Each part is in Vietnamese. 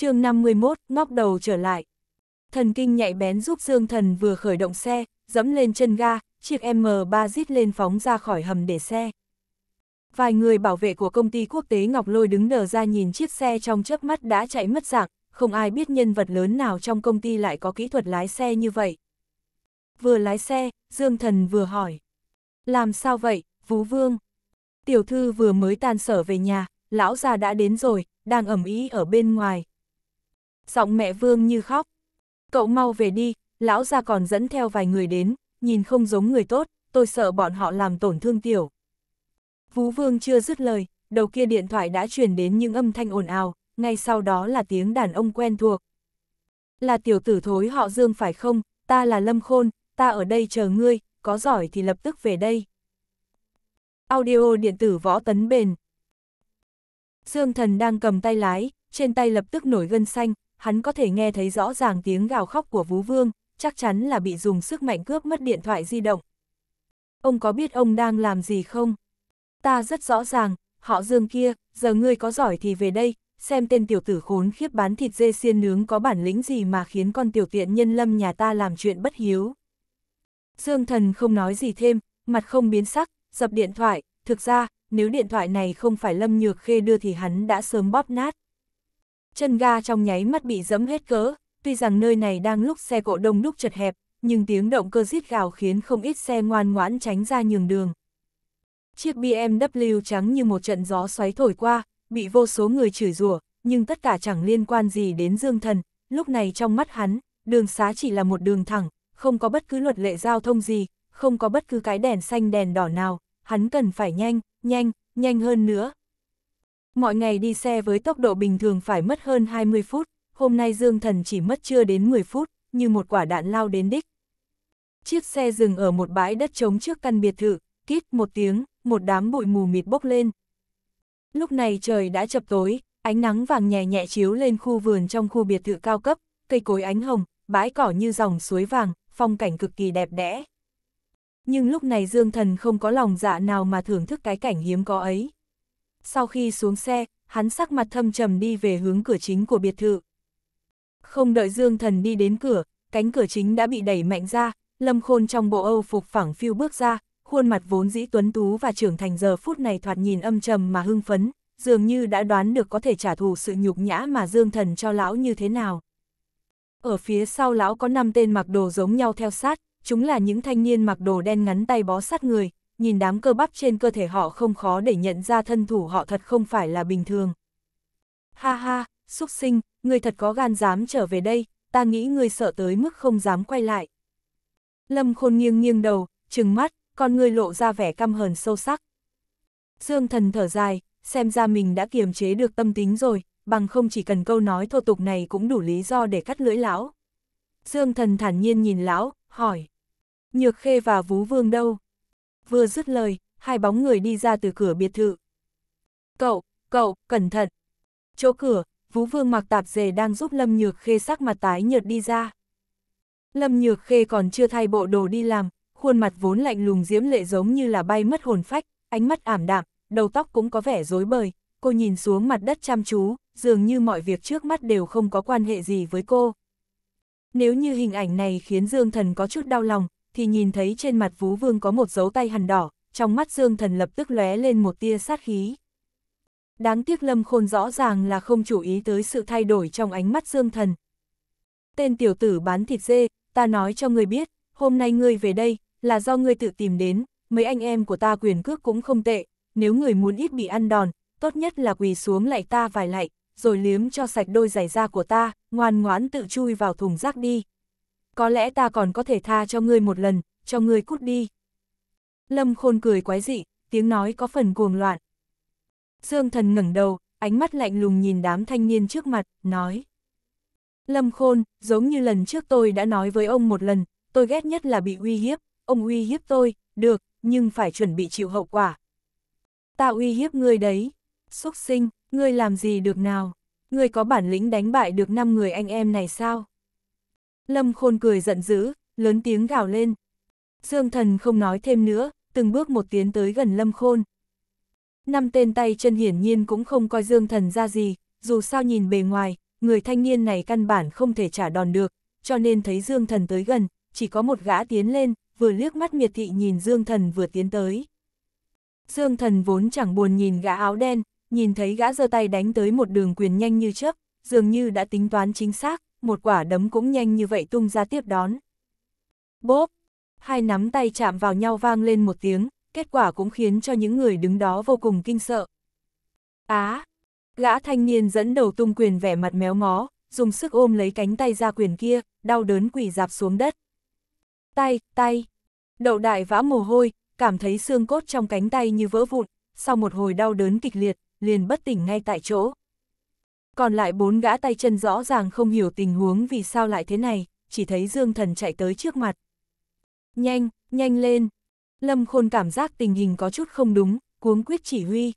chương 51, ngóc đầu trở lại. Thần kinh nhạy bén giúp Dương Thần vừa khởi động xe, dẫm lên chân ga, chiếc M3 rít lên phóng ra khỏi hầm để xe. Vài người bảo vệ của công ty quốc tế Ngọc Lôi đứng nở ra nhìn chiếc xe trong chớp mắt đã chạy mất dạng, không ai biết nhân vật lớn nào trong công ty lại có kỹ thuật lái xe như vậy. Vừa lái xe, Dương Thần vừa hỏi. Làm sao vậy, Vũ Vương? Tiểu thư vừa mới tan sở về nhà, lão già đã đến rồi, đang ẩm ý ở bên ngoài, giọng mẹ Vương Như khóc. Cậu mau về đi, lão ra còn dẫn theo vài người đến, nhìn không giống người tốt, tôi sợ bọn họ làm tổn thương tiểu. Vũ Vương chưa dứt lời, đầu kia điện thoại đã truyền đến những âm thanh ồn ào, ngay sau đó là tiếng đàn ông quen thuộc. Là tiểu tử thối họ Dương phải không, ta là Lâm Khôn, ta ở đây chờ ngươi, có giỏi thì lập tức về đây. Audio điện tử võ tấn bền. Dương thần đang cầm tay lái, trên tay lập tức nổi gân xanh, hắn có thể nghe thấy rõ ràng tiếng gào khóc của Vú Vương, chắc chắn là bị dùng sức mạnh cướp mất điện thoại di động. Ông có biết ông đang làm gì không? Ta rất rõ ràng, họ dương kia, giờ ngươi có giỏi thì về đây, xem tên tiểu tử khốn khiếp bán thịt dê xiên nướng có bản lĩnh gì mà khiến con tiểu tiện nhân lâm nhà ta làm chuyện bất hiếu. Dương thần không nói gì thêm, mặt không biến sắc, dập điện thoại, thực ra, nếu điện thoại này không phải lâm nhược khê đưa thì hắn đã sớm bóp nát. Chân ga trong nháy mắt bị dẫm hết cỡ, tuy rằng nơi này đang lúc xe cộ đông đúc chật hẹp, nhưng tiếng động cơ rít gào khiến không ít xe ngoan ngoãn tránh ra nhường đường. Chiếc BMW trắng như một trận gió xoáy thổi qua, bị vô số người chửi rủa, nhưng tất cả chẳng liên quan gì đến Dương Thần, lúc này trong mắt hắn, đường xá chỉ là một đường thẳng, không có bất cứ luật lệ giao thông gì, không có bất cứ cái đèn xanh đèn đỏ nào, hắn cần phải nhanh, nhanh, nhanh hơn nữa, Mọi ngày đi xe với tốc độ bình thường phải mất hơn 20 phút, hôm nay Dương Thần chỉ mất chưa đến 10 phút, như một quả đạn lao đến đích. Chiếc xe dừng ở một bãi đất trống trước căn biệt thự, kít một tiếng, một đám bụi mù mịt bốc lên. Lúc này trời đã chập tối, ánh nắng vàng nhẹ nhẹ chiếu lên khu vườn trong khu biệt thự cao cấp, cây cối ánh hồng, bãi cỏ như dòng suối vàng, phong cảnh cực kỳ đẹp đẽ. Nhưng lúc này Dương Thần không có lòng dạ nào mà thưởng thức cái cảnh hiếm có ấy. Sau khi xuống xe, hắn sắc mặt thâm trầm đi về hướng cửa chính của biệt thự. Không đợi Dương Thần đi đến cửa, cánh cửa chính đã bị đẩy mạnh ra, Lâm Khôn trong bộ Âu phục phẳng phiu bước ra, khuôn mặt vốn dĩ tuấn tú và trưởng thành giờ phút này thoạt nhìn âm trầm mà hưng phấn, dường như đã đoán được có thể trả thù sự nhục nhã mà Dương Thần cho lão như thế nào. Ở phía sau lão có năm tên mặc đồ giống nhau theo sát, chúng là những thanh niên mặc đồ đen ngắn tay bó sát người, nhìn đám cơ bắp trên cơ thể họ không khó để nhận ra thân thủ họ thật không phải là bình thường. Ha ha, xúc sinh, người thật có gan dám trở về đây, ta nghĩ người sợ tới mức không dám quay lại. Lâm khôn nghiêng nghiêng đầu, trừng mắt, con người lộ ra vẻ căm hờn sâu sắc. Dương thần thở dài, xem ra mình đã kiềm chế được tâm tính rồi, bằng không chỉ cần câu nói thô tục này cũng đủ lý do để cắt lưỡi lão. Dương thần thản nhiên nhìn lão, hỏi. Nhược khê và vú vương đâu? vừa dứt lời, hai bóng người đi ra từ cửa biệt thự. Cậu, cậu, cẩn thận. Chỗ cửa, Vũ Vương mặc tạp dề đang giúp Lâm Nhược Khê sắc mặt tái nhợt đi ra. Lâm Nhược Khê còn chưa thay bộ đồ đi làm, khuôn mặt vốn lạnh lùng diễm lệ giống như là bay mất hồn phách, ánh mắt ảm đạm, đầu tóc cũng có vẻ rối bời, cô nhìn xuống mặt đất chăm chú, dường như mọi việc trước mắt đều không có quan hệ gì với cô. Nếu như hình ảnh này khiến Dương Thần có chút đau lòng, thì nhìn thấy trên mặt Vú Vương có một dấu tay hằn đỏ, trong mắt Dương Thần lập tức lóe lên một tia sát khí. Đáng tiếc Lâm Khôn rõ ràng là không chú ý tới sự thay đổi trong ánh mắt Dương Thần. Tên tiểu tử bán thịt dê, ta nói cho ngươi biết, hôm nay ngươi về đây, là do ngươi tự tìm đến, mấy anh em của ta quyền cước cũng không tệ, nếu người muốn ít bị ăn đòn, tốt nhất là quỳ xuống lại ta vài lạy, rồi liếm cho sạch đôi giày da của ta, ngoan ngoãn tự chui vào thùng rác đi, có lẽ ta còn có thể tha cho ngươi một lần, cho ngươi cút đi. Lâm khôn cười quái dị, tiếng nói có phần cuồng loạn. Dương thần ngẩng đầu, ánh mắt lạnh lùng nhìn đám thanh niên trước mặt, nói. Lâm khôn, giống như lần trước tôi đã nói với ông một lần, tôi ghét nhất là bị uy hiếp, ông uy hiếp tôi, được, nhưng phải chuẩn bị chịu hậu quả. Ta uy hiếp ngươi đấy, xuất sinh, ngươi làm gì được nào, ngươi có bản lĩnh đánh bại được 5 người anh em này sao? Lâm Khôn cười giận dữ, lớn tiếng gào lên. Dương thần không nói thêm nữa, từng bước một tiến tới gần Lâm Khôn. Năm tên tay chân hiển nhiên cũng không coi Dương thần ra gì, dù sao nhìn bề ngoài, người thanh niên này căn bản không thể trả đòn được, cho nên thấy Dương thần tới gần, chỉ có một gã tiến lên, vừa liếc mắt miệt thị nhìn Dương thần vừa tiến tới. Dương thần vốn chẳng buồn nhìn gã áo đen, nhìn thấy gã giơ tay đánh tới một đường quyền nhanh như chớp, dường như đã tính toán chính xác, một quả đấm cũng nhanh như vậy tung ra tiếp đón. Bốp! Hai nắm tay chạm vào nhau vang lên một tiếng, kết quả cũng khiến cho những người đứng đó vô cùng kinh sợ. Á! gã thanh niên dẫn đầu tung quyền vẻ mặt méo mó, dùng sức ôm lấy cánh tay ra quyền kia, đau đớn quỷ dạp xuống đất. Tay, tay! Đậu đại vã mồ hôi, cảm thấy xương cốt trong cánh tay như vỡ vụn, sau một hồi đau đớn kịch liệt, liền bất tỉnh ngay tại chỗ. Còn lại bốn gã tay chân rõ ràng không hiểu tình huống vì sao lại thế này, chỉ thấy Dương Thần chạy tới trước mặt. Nhanh, nhanh lên. Lâm Khôn cảm giác tình hình có chút không đúng, cuống quyết chỉ huy.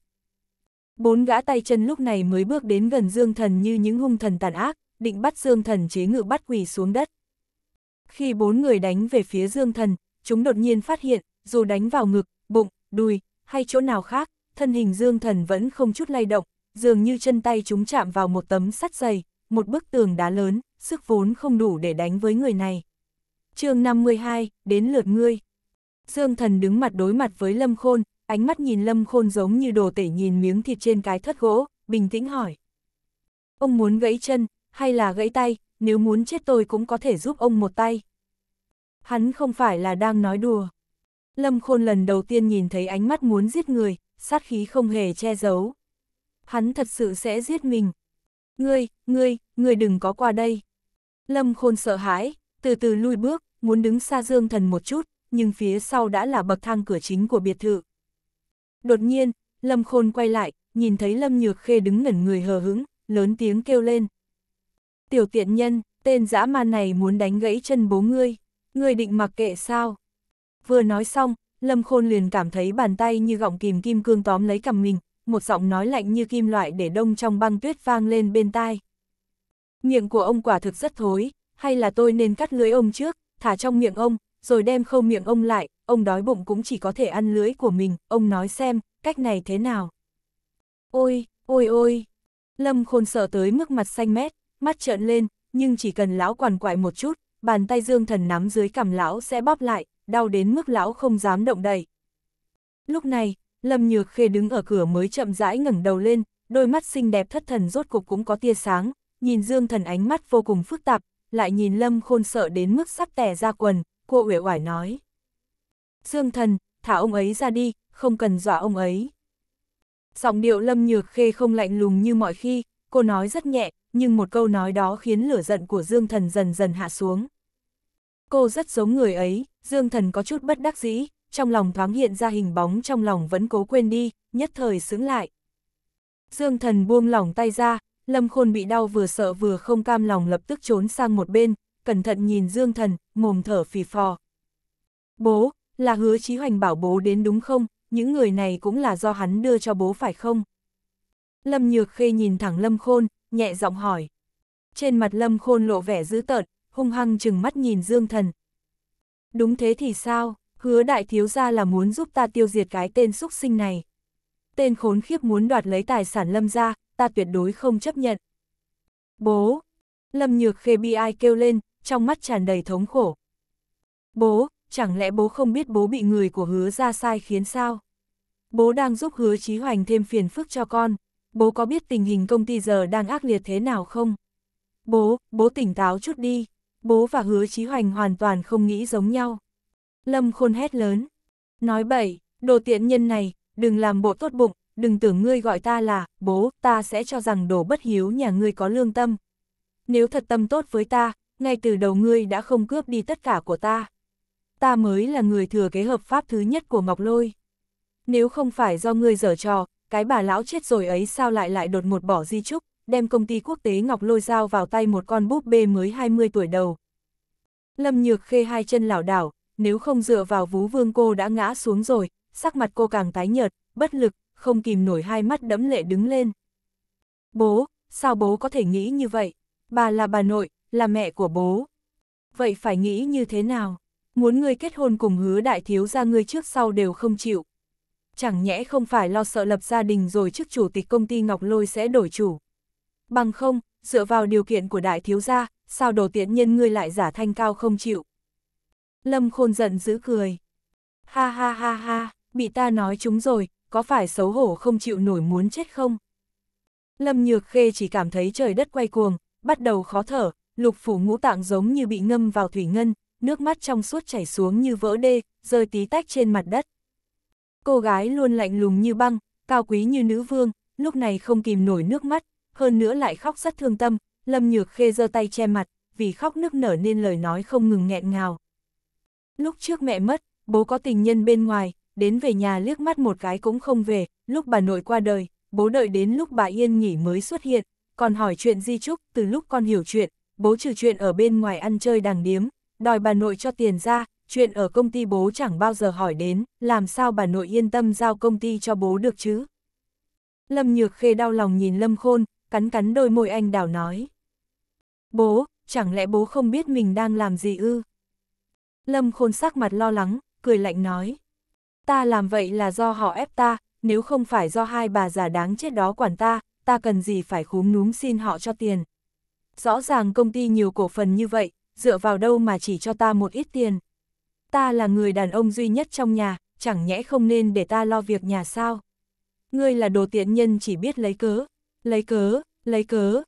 Bốn gã tay chân lúc này mới bước đến gần Dương Thần như những hung thần tàn ác, định bắt Dương Thần chế ngự bắt quỳ xuống đất. Khi bốn người đánh về phía Dương Thần, chúng đột nhiên phát hiện, dù đánh vào ngực, bụng, đùi, hay chỗ nào khác, thân hình Dương Thần vẫn không chút lay động, dường như chân tay chúng chạm vào một tấm sắt dày, một bức tường đá lớn, sức vốn không đủ để đánh với người này. chương 52, đến lượt ngươi. Dương thần đứng mặt đối mặt với Lâm Khôn, ánh mắt nhìn Lâm Khôn giống như đồ tể nhìn miếng thịt trên cái thất gỗ, bình tĩnh hỏi. Ông muốn gãy chân, hay là gãy tay, nếu muốn chết tôi cũng có thể giúp ông một tay. Hắn không phải là đang nói đùa. Lâm Khôn lần đầu tiên nhìn thấy ánh mắt muốn giết người, sát khí không hề che giấu hắn thật sự sẽ giết mình. Ngươi, ngươi, ngươi đừng có qua đây. Lâm Khôn sợ hãi, từ từ lui bước, muốn đứng xa Dương Thần một chút, nhưng phía sau đã là bậc thang cửa chính của biệt thự. Đột nhiên, Lâm Khôn quay lại, nhìn thấy Lâm Nhược Khê đứng ngẩn người hờ hững, lớn tiếng kêu lên. Tiểu tiện nhân, tên dã man này muốn đánh gãy chân bố ngươi, ngươi định mặc kệ sao? Vừa nói xong, Lâm Khôn liền cảm thấy bàn tay như gọng kìm kim cương tóm lấy cầm mình, một giọng nói lạnh như kim loại để đông trong băng tuyết vang lên bên tai. Miệng của ông quả thực rất thối, hay là tôi nên cắt lưới ông trước, thả trong miệng ông, rồi đem khâu miệng ông lại, ông đói bụng cũng chỉ có thể ăn lưới của mình, ông nói xem, cách này thế nào. Ôi, ôi ôi, Lâm Khôn sợ tới mức mặt xanh mét, mắt trợn lên, nhưng chỉ cần lão quằn quại một chút, bàn tay dương thần nắm dưới cằm lão sẽ bóp lại, đau đến mức lão không dám động đậy. Lúc này, Lâm Nhược Khê đứng ở cửa mới chậm rãi ngẩng đầu lên, đôi mắt xinh đẹp thất thần rốt cục cũng có tia sáng, nhìn Dương Thần ánh mắt vô cùng phức tạp, lại nhìn Lâm Khôn sợ đến mức sắp tè ra quần, cô uể oải nói. Dương Thần, thả ông ấy ra đi, không cần dọa ông ấy. Giọng điệu Lâm Nhược Khê không lạnh lùng như mọi khi, cô nói rất nhẹ, nhưng một câu nói đó khiến lửa giận của Dương Thần dần dần hạ xuống. Cô rất giống người ấy, Dương Thần có chút bất đắc dĩ, trong lòng thoáng hiện ra hình bóng trong lòng vẫn cố quên đi, nhất thời sướng lại. Dương thần buông lỏng tay ra, lâm khôn bị đau vừa sợ vừa không cam lòng lập tức trốn sang một bên, cẩn thận nhìn dương thần, mồm thở phì phò. Bố, là hứa chí hoành bảo bố đến đúng không, những người này cũng là do hắn đưa cho bố phải không? Lâm nhược khê nhìn thẳng lâm khôn, nhẹ giọng hỏi. Trên mặt lâm khôn lộ vẻ dữ tợn, hung hăng chừng mắt nhìn dương thần. Đúng thế thì sao? hứa đại thiếu gia là muốn giúp ta tiêu diệt cái tên xúc sinh này. Tên khốn khiếp muốn đoạt lấy tài sản lâm ra, ta tuyệt đối không chấp nhận. Bố! Lâm nhược khê bi ai kêu lên, trong mắt tràn đầy thống khổ. Bố, chẳng lẽ bố không biết bố bị người của hứa ra sai khiến sao? Bố đang giúp hứa trí hoành thêm phiền phức cho con. Bố có biết tình hình công ty giờ đang ác liệt thế nào không? Bố, bố tỉnh táo chút đi. Bố và hứa trí hoành hoàn toàn không nghĩ giống nhau. Lâm Khôn hét lớn. Nói bậy, đồ tiện nhân này, đừng làm bộ tốt bụng, đừng tưởng ngươi gọi ta là, bố, ta sẽ cho rằng đồ bất hiếu nhà ngươi có lương tâm. Nếu thật tâm tốt với ta, ngay từ đầu ngươi đã không cướp đi tất cả của ta. Ta mới là người thừa kế hợp pháp thứ nhất của Ngọc Lôi. Nếu không phải do ngươi dở trò, cái bà lão chết rồi ấy sao lại lại đột một bỏ di chúc, đem công ty quốc tế Ngọc Lôi giao vào tay một con búp bê mới 20 tuổi đầu. Lâm Nhược Khê hai chân lảo đảo, nếu không dựa vào vú vương cô đã ngã xuống rồi, sắc mặt cô càng tái nhợt, bất lực, không kìm nổi hai mắt đẫm lệ đứng lên. Bố, sao bố có thể nghĩ như vậy? Bà là bà nội, là mẹ của bố. Vậy phải nghĩ như thế nào? Muốn ngươi kết hôn cùng hứa đại thiếu ra ngươi trước sau đều không chịu. Chẳng nhẽ không phải lo sợ lập gia đình rồi trước chủ tịch công ty Ngọc Lôi sẽ đổi chủ. Bằng không, dựa vào điều kiện của đại thiếu gia, sao đồ tiện nhân ngươi lại giả thanh cao không chịu. Lâm Khôn giận dữ cười. Ha ha ha ha, bị ta nói chúng rồi, có phải xấu hổ không chịu nổi muốn chết không? Lâm Nhược Khê chỉ cảm thấy trời đất quay cuồng, bắt đầu khó thở, lục phủ ngũ tạng giống như bị ngâm vào thủy ngân, nước mắt trong suốt chảy xuống như vỡ đê, rơi tí tách trên mặt đất. Cô gái luôn lạnh lùng như băng, cao quý như nữ vương, lúc này không kìm nổi nước mắt, hơn nữa lại khóc rất thương tâm, Lâm Nhược Khê giơ tay che mặt, vì khóc nức nở nên lời nói không ngừng nghẹn ngào. Lúc trước mẹ mất, bố có tình nhân bên ngoài, đến về nhà liếc mắt một cái cũng không về, lúc bà nội qua đời, bố đợi đến lúc bà yên nghỉ mới xuất hiện, còn hỏi chuyện di trúc, từ lúc con hiểu chuyện, bố trừ chuyện ở bên ngoài ăn chơi đàng điếm, đòi bà nội cho tiền ra, chuyện ở công ty bố chẳng bao giờ hỏi đến, làm sao bà nội yên tâm giao công ty cho bố được chứ. Lâm Nhược Khê đau lòng nhìn Lâm Khôn, cắn cắn đôi môi anh đào nói. Bố, chẳng lẽ bố không biết mình đang làm gì ư? Lâm khôn sắc mặt lo lắng, cười lạnh nói. Ta làm vậy là do họ ép ta, nếu không phải do hai bà già đáng chết đó quản ta, ta cần gì phải khúm núm xin họ cho tiền. Rõ ràng công ty nhiều cổ phần như vậy, dựa vào đâu mà chỉ cho ta một ít tiền. Ta là người đàn ông duy nhất trong nhà, chẳng nhẽ không nên để ta lo việc nhà sao. Ngươi là đồ tiện nhân chỉ biết lấy cớ, lấy cớ, lấy cớ.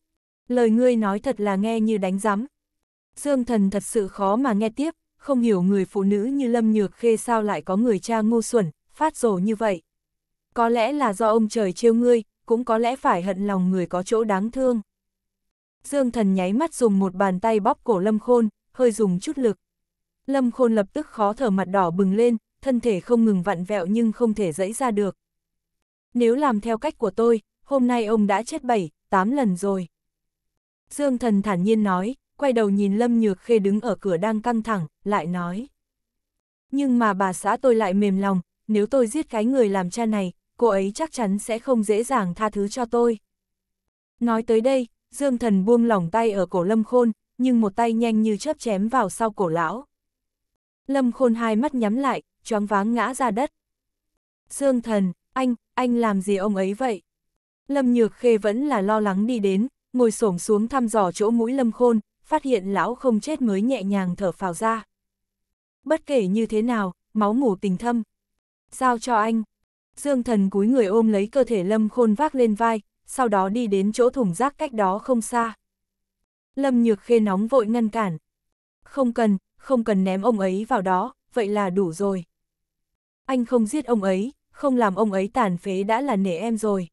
Lời ngươi nói thật là nghe như đánh giắm. Dương thần thật sự khó mà nghe tiếp, không hiểu người phụ nữ như Lâm Nhược Khê sao lại có người cha ngu xuẩn, phát rồ như vậy. Có lẽ là do ông trời trêu ngươi, cũng có lẽ phải hận lòng người có chỗ đáng thương. Dương thần nháy mắt dùng một bàn tay bóp cổ Lâm Khôn, hơi dùng chút lực. Lâm Khôn lập tức khó thở mặt đỏ bừng lên, thân thể không ngừng vặn vẹo nhưng không thể dẫy ra được. Nếu làm theo cách của tôi, hôm nay ông đã chết bảy, tám lần rồi. Dương thần thản nhiên nói, quay đầu nhìn Lâm Nhược Khê đứng ở cửa đang căng thẳng, lại nói. Nhưng mà bà xã tôi lại mềm lòng, nếu tôi giết cái người làm cha này, cô ấy chắc chắn sẽ không dễ dàng tha thứ cho tôi. Nói tới đây, Dương Thần buông lỏng tay ở cổ Lâm Khôn, nhưng một tay nhanh như chớp chém vào sau cổ lão. Lâm Khôn hai mắt nhắm lại, choáng váng ngã ra đất. Dương Thần, anh, anh làm gì ông ấy vậy? Lâm Nhược Khê vẫn là lo lắng đi đến, ngồi xổm xuống thăm dò chỗ mũi Lâm Khôn, phát hiện lão không chết mới nhẹ nhàng thở phào ra. Bất kể như thế nào, máu ngủ tình thâm. Giao cho anh. Dương thần cúi người ôm lấy cơ thể Lâm Khôn vác lên vai, sau đó đi đến chỗ thùng rác cách đó không xa. Lâm Nhược Khê nóng vội ngăn cản. Không cần, không cần ném ông ấy vào đó, vậy là đủ rồi. Anh không giết ông ấy, không làm ông ấy tàn phế đã là nể em rồi.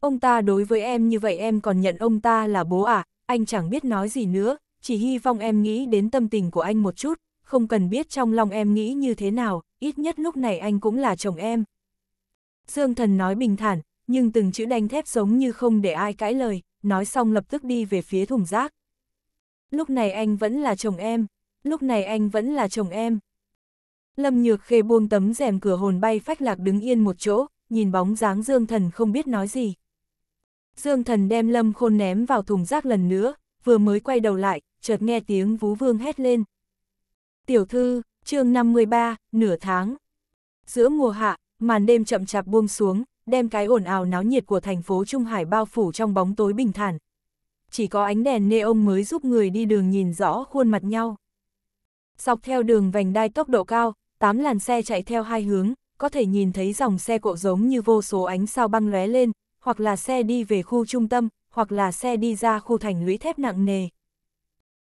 Ông ta đối với em như vậy em còn nhận ông ta là bố à, anh chẳng biết nói gì nữa, chỉ hy vọng em nghĩ đến tâm tình của anh một chút, không cần biết trong lòng em nghĩ như thế nào, ít nhất lúc này anh cũng là chồng em. Dương thần nói bình thản, nhưng từng chữ đanh thép giống như không để ai cãi lời, nói xong lập tức đi về phía thùng rác. Lúc này anh vẫn là chồng em, lúc này anh vẫn là chồng em. Lâm Nhược Khê buông tấm rèm cửa hồn bay phách lạc đứng yên một chỗ, nhìn bóng dáng Dương Thần không biết nói gì. Dương thần đem lâm khôn ném vào thùng rác lần nữa, vừa mới quay đầu lại, chợt nghe tiếng vú vương hét lên. Tiểu thư, chương 53, nửa tháng. Giữa mùa hạ, màn đêm chậm chạp buông xuống, đem cái ồn ào náo nhiệt của thành phố Trung Hải bao phủ trong bóng tối bình thản. Chỉ có ánh đèn neon mới giúp người đi đường nhìn rõ khuôn mặt nhau. Dọc theo đường vành đai tốc độ cao, tám làn xe chạy theo hai hướng, có thể nhìn thấy dòng xe cộ giống như vô số ánh sao băng lóe lên, hoặc là xe đi về khu trung tâm, hoặc là xe đi ra khu thành lũy thép nặng nề.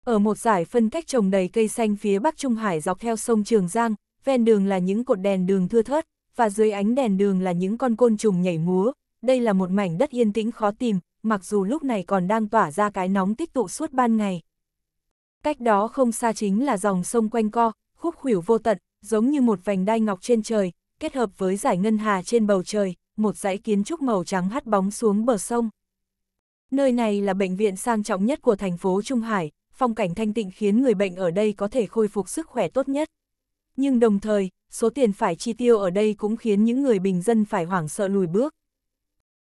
Ở một giải phân cách trồng đầy cây xanh phía Bắc Trung Hải dọc theo sông Trường Giang, ven đường là những cột đèn đường thưa thớt, và dưới ánh đèn đường là những con côn trùng nhảy múa. Đây là một mảnh đất yên tĩnh khó tìm, mặc dù lúc này còn đang tỏa ra cái nóng tích tụ suốt ban ngày. Cách đó không xa chính là dòng sông quanh co, khúc khuỷu vô tận, giống như một vành đai ngọc trên trời, kết hợp với giải ngân hà trên bầu trời, một dãy kiến trúc màu trắng hắt bóng xuống bờ sông. Nơi này là bệnh viện sang trọng nhất của thành phố Trung Hải, phong cảnh thanh tịnh khiến người bệnh ở đây có thể khôi phục sức khỏe tốt nhất. Nhưng đồng thời, số tiền phải chi tiêu ở đây cũng khiến những người bình dân phải hoảng sợ lùi bước.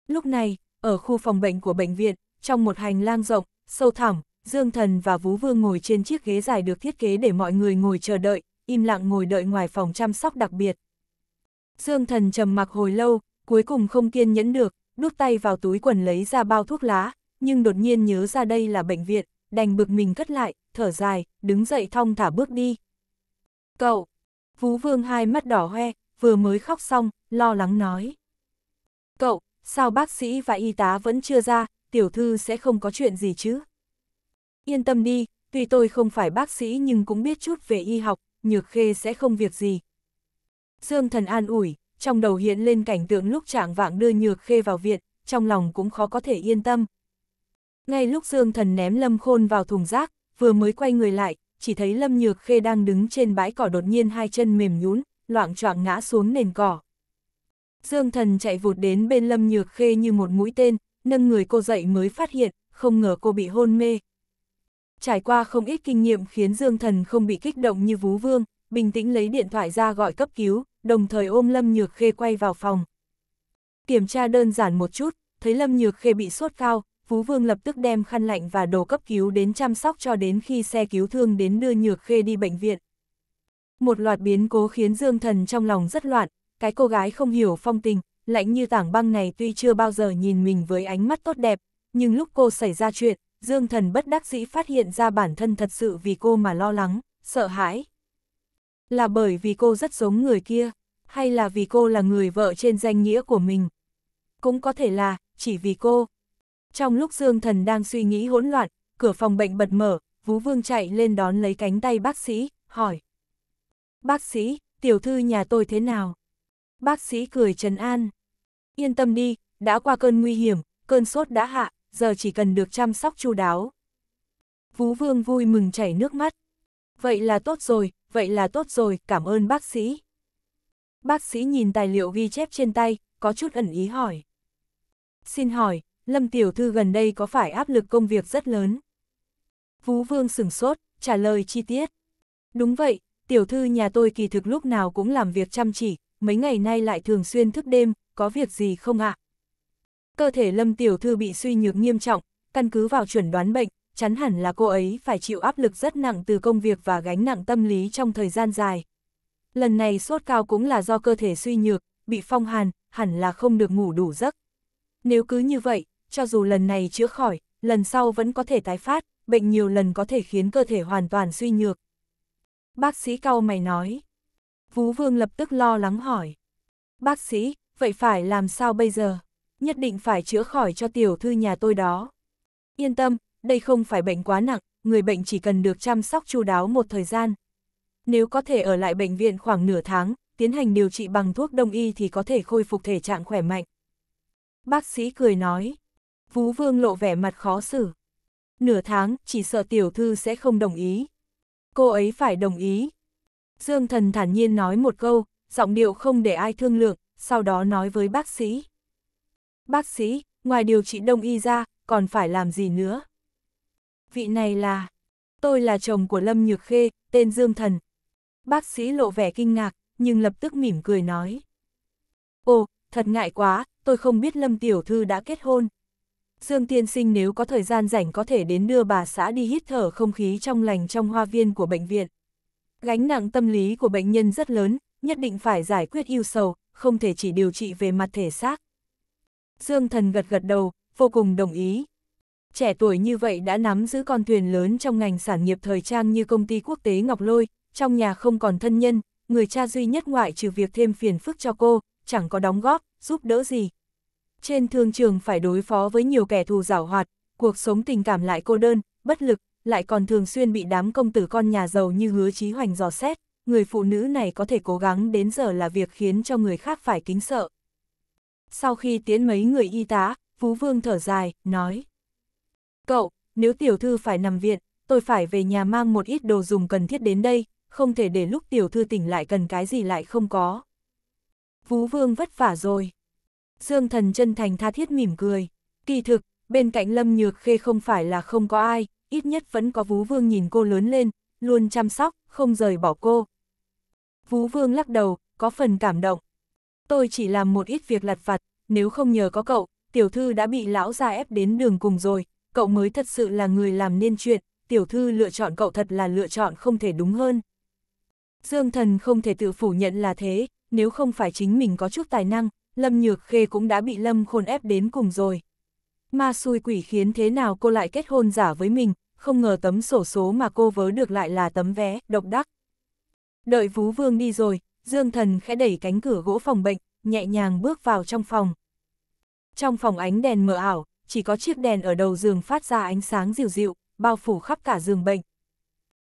Lúc này, ở khu phòng bệnh của bệnh viện, trong một hành lang rộng, sâu thẳm, Dương Thần và Vú Vương ngồi trên chiếc ghế dài được thiết kế để mọi người ngồi chờ đợi, im lặng ngồi đợi ngoài phòng chăm sóc đặc biệt. Dương Thần trầm mặc hồi lâu, cuối cùng không kiên nhẫn được, đút tay vào túi quần lấy ra bao thuốc lá, nhưng đột nhiên nhớ ra đây là bệnh viện, đành bực mình cất lại, thở dài, đứng dậy thong thả bước đi. Cậu! Vũ Vương hai mắt đỏ hoe, vừa mới khóc xong, lo lắng nói. Cậu, sao bác sĩ và y tá vẫn chưa ra, tiểu thư sẽ không có chuyện gì chứ? Yên tâm đi, tuy tôi không phải bác sĩ nhưng cũng biết chút về y học, nhược khê sẽ không việc gì. Dương thần an ủi, trong đầu hiện lên cảnh tượng lúc trạng vạng đưa nhược khê vào viện, trong lòng cũng khó có thể yên tâm. Ngay lúc Dương Thần ném Lâm Khôn vào thùng rác, vừa mới quay người lại, chỉ thấy Lâm Nhược Khê đang đứng trên bãi cỏ đột nhiên hai chân mềm nhún, loạn choạng ngã xuống nền cỏ. Dương Thần chạy vụt đến bên Lâm Nhược Khê như một mũi tên, nâng người cô dậy mới phát hiện, không ngờ cô bị hôn mê. Trải qua không ít kinh nghiệm khiến Dương Thần không bị kích động như Vú Vương, bình tĩnh lấy điện thoại ra gọi cấp cứu, đồng thời ôm Lâm Nhược Khê quay vào phòng. Kiểm tra đơn giản một chút, thấy Lâm Nhược Khê bị sốt cao, Phú Vương lập tức đem khăn lạnh và đồ cấp cứu đến chăm sóc cho đến khi xe cứu thương đến đưa Nhược Khê đi bệnh viện. Một loạt biến cố khiến Dương Thần trong lòng rất loạn, cái cô gái không hiểu phong tình, lạnh như tảng băng này tuy chưa bao giờ nhìn mình với ánh mắt tốt đẹp, nhưng lúc cô xảy ra chuyện, Dương Thần bất đắc dĩ phát hiện ra bản thân thật sự vì cô mà lo lắng, sợ hãi. Là bởi vì cô rất giống người kia hay là vì cô là người vợ trên danh nghĩa của mình. Cũng có thể là, chỉ vì cô. Trong lúc Dương Thần đang suy nghĩ hỗn loạn, cửa phòng bệnh bật mở, Vũ Vương chạy lên đón lấy cánh tay bác sĩ, hỏi. Bác sĩ, tiểu thư nhà tôi thế nào? Bác sĩ cười trấn an. Yên tâm đi, đã qua cơn nguy hiểm, cơn sốt đã hạ, giờ chỉ cần được chăm sóc chu đáo. Vũ Vương vui mừng chảy nước mắt. Vậy là tốt rồi, vậy là tốt rồi, cảm ơn bác sĩ. Bác sĩ nhìn tài liệu ghi chép trên tay, có chút ẩn ý hỏi. Xin hỏi, Lâm Tiểu Thư gần đây có phải áp lực công việc rất lớn? Vú Vương sửng sốt, trả lời chi tiết. Đúng vậy, Tiểu Thư nhà tôi kỳ thực lúc nào cũng làm việc chăm chỉ, mấy ngày nay lại thường xuyên thức đêm, có việc gì không ạ? Cơ thể Lâm Tiểu Thư bị suy nhược nghiêm trọng, căn cứ vào chuẩn đoán bệnh, chắn hẳn là cô ấy phải chịu áp lực rất nặng từ công việc và gánh nặng tâm lý trong thời gian dài, Lần này sốt cao cũng là do cơ thể suy nhược, bị phong hàn, hẳn là không được ngủ đủ giấc. Nếu cứ như vậy, cho dù lần này chữa khỏi, lần sau vẫn có thể tái phát, bệnh nhiều lần có thể khiến cơ thể hoàn toàn suy nhược. Bác sĩ cao mày nói. Vú Vương lập tức lo lắng hỏi. Bác sĩ, vậy phải làm sao bây giờ? Nhất định phải chữa khỏi cho tiểu thư nhà tôi đó. Yên tâm, đây không phải bệnh quá nặng, người bệnh chỉ cần được chăm sóc chu đáo một thời gian, nếu có thể ở lại bệnh viện khoảng nửa tháng, tiến hành điều trị bằng thuốc đông y thì có thể khôi phục thể trạng khỏe mạnh. Bác sĩ cười nói. Vú Vương lộ vẻ mặt khó xử. Nửa tháng, chỉ sợ tiểu thư sẽ không đồng ý. Cô ấy phải đồng ý. Dương thần thản nhiên nói một câu, giọng điệu không để ai thương lượng, sau đó nói với bác sĩ. Bác sĩ, ngoài điều trị đông y ra, còn phải làm gì nữa? Vị này là... Tôi là chồng của Lâm Nhược Khê, tên Dương Thần, bác sĩ lộ vẻ kinh ngạc, nhưng lập tức mỉm cười nói. Ồ, thật ngại quá, tôi không biết Lâm Tiểu Thư đã kết hôn. Dương Tiên Sinh nếu có thời gian rảnh có thể đến đưa bà xã đi hít thở không khí trong lành trong hoa viên của bệnh viện. Gánh nặng tâm lý của bệnh nhân rất lớn, nhất định phải giải quyết yêu sầu, không thể chỉ điều trị về mặt thể xác. Dương Thần gật gật đầu, vô cùng đồng ý. Trẻ tuổi như vậy đã nắm giữ con thuyền lớn trong ngành sản nghiệp thời trang như công ty quốc tế Ngọc Lôi, trong nhà không còn thân nhân, người cha duy nhất ngoại trừ việc thêm phiền phức cho cô, chẳng có đóng góp, giúp đỡ gì. Trên thương trường phải đối phó với nhiều kẻ thù giảo hoạt, cuộc sống tình cảm lại cô đơn, bất lực, lại còn thường xuyên bị đám công tử con nhà giàu như hứa chí hoành dò xét, người phụ nữ này có thể cố gắng đến giờ là việc khiến cho người khác phải kính sợ. Sau khi tiến mấy người y tá, Phú Vương thở dài, nói. Cậu, nếu tiểu thư phải nằm viện, tôi phải về nhà mang một ít đồ dùng cần thiết đến đây, không thể để lúc tiểu thư tỉnh lại cần cái gì lại không có. Vú vương vất vả rồi. Dương thần chân thành tha thiết mỉm cười. Kỳ thực, bên cạnh lâm nhược khê không phải là không có ai, ít nhất vẫn có vú vương nhìn cô lớn lên, luôn chăm sóc, không rời bỏ cô. Vú vương lắc đầu, có phần cảm động. Tôi chỉ làm một ít việc lặt vặt, nếu không nhờ có cậu, tiểu thư đã bị lão già ép đến đường cùng rồi, cậu mới thật sự là người làm nên chuyện, tiểu thư lựa chọn cậu thật là lựa chọn không thể đúng hơn. Dương Thần không thể tự phủ nhận là thế, nếu không phải chính mình có chút tài năng, Lâm Nhược Khê cũng đã bị Lâm Khôn ép đến cùng rồi. Ma xui quỷ khiến thế nào cô lại kết hôn giả với mình, không ngờ tấm sổ số mà cô vớ được lại là tấm vé, độc đắc. Đợi Vú Vương đi rồi, Dương Thần khẽ đẩy cánh cửa gỗ phòng bệnh, nhẹ nhàng bước vào trong phòng. Trong phòng ánh đèn mờ ảo, chỉ có chiếc đèn ở đầu giường phát ra ánh sáng dịu dịu, bao phủ khắp cả giường bệnh.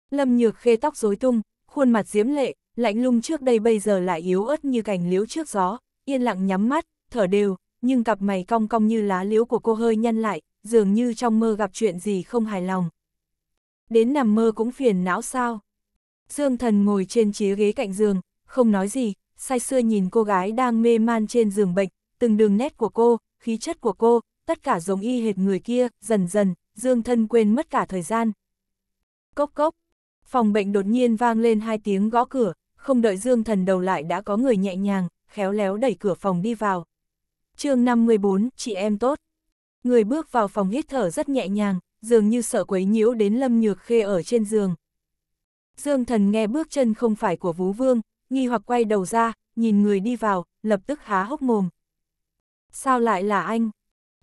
Lâm Nhược Khê tóc rối tung, khuôn mặt diễm lệ, lạnh lung trước đây bây giờ lại yếu ớt như cành liễu trước gió, yên lặng nhắm mắt, thở đều, nhưng cặp mày cong cong như lá liễu của cô hơi nhăn lại, dường như trong mơ gặp chuyện gì không hài lòng. Đến nằm mơ cũng phiền não sao. Dương thần ngồi trên chiếc ghế cạnh giường, không nói gì, say xưa nhìn cô gái đang mê man trên giường bệnh, từng đường nét của cô, khí chất của cô, tất cả giống y hệt người kia, dần dần, dương Thần quên mất cả thời gian. Cốc cốc, Phòng bệnh đột nhiên vang lên hai tiếng gõ cửa, không đợi Dương Thần đầu lại đã có người nhẹ nhàng, khéo léo đẩy cửa phòng đi vào. chương 54, chị em tốt. Người bước vào phòng hít thở rất nhẹ nhàng, dường như sợ quấy nhiễu đến Lâm Nhược Khê ở trên giường. Dương Thần nghe bước chân không phải của vũ Vương, nghi hoặc quay đầu ra, nhìn người đi vào, lập tức há hốc mồm. Sao lại là anh?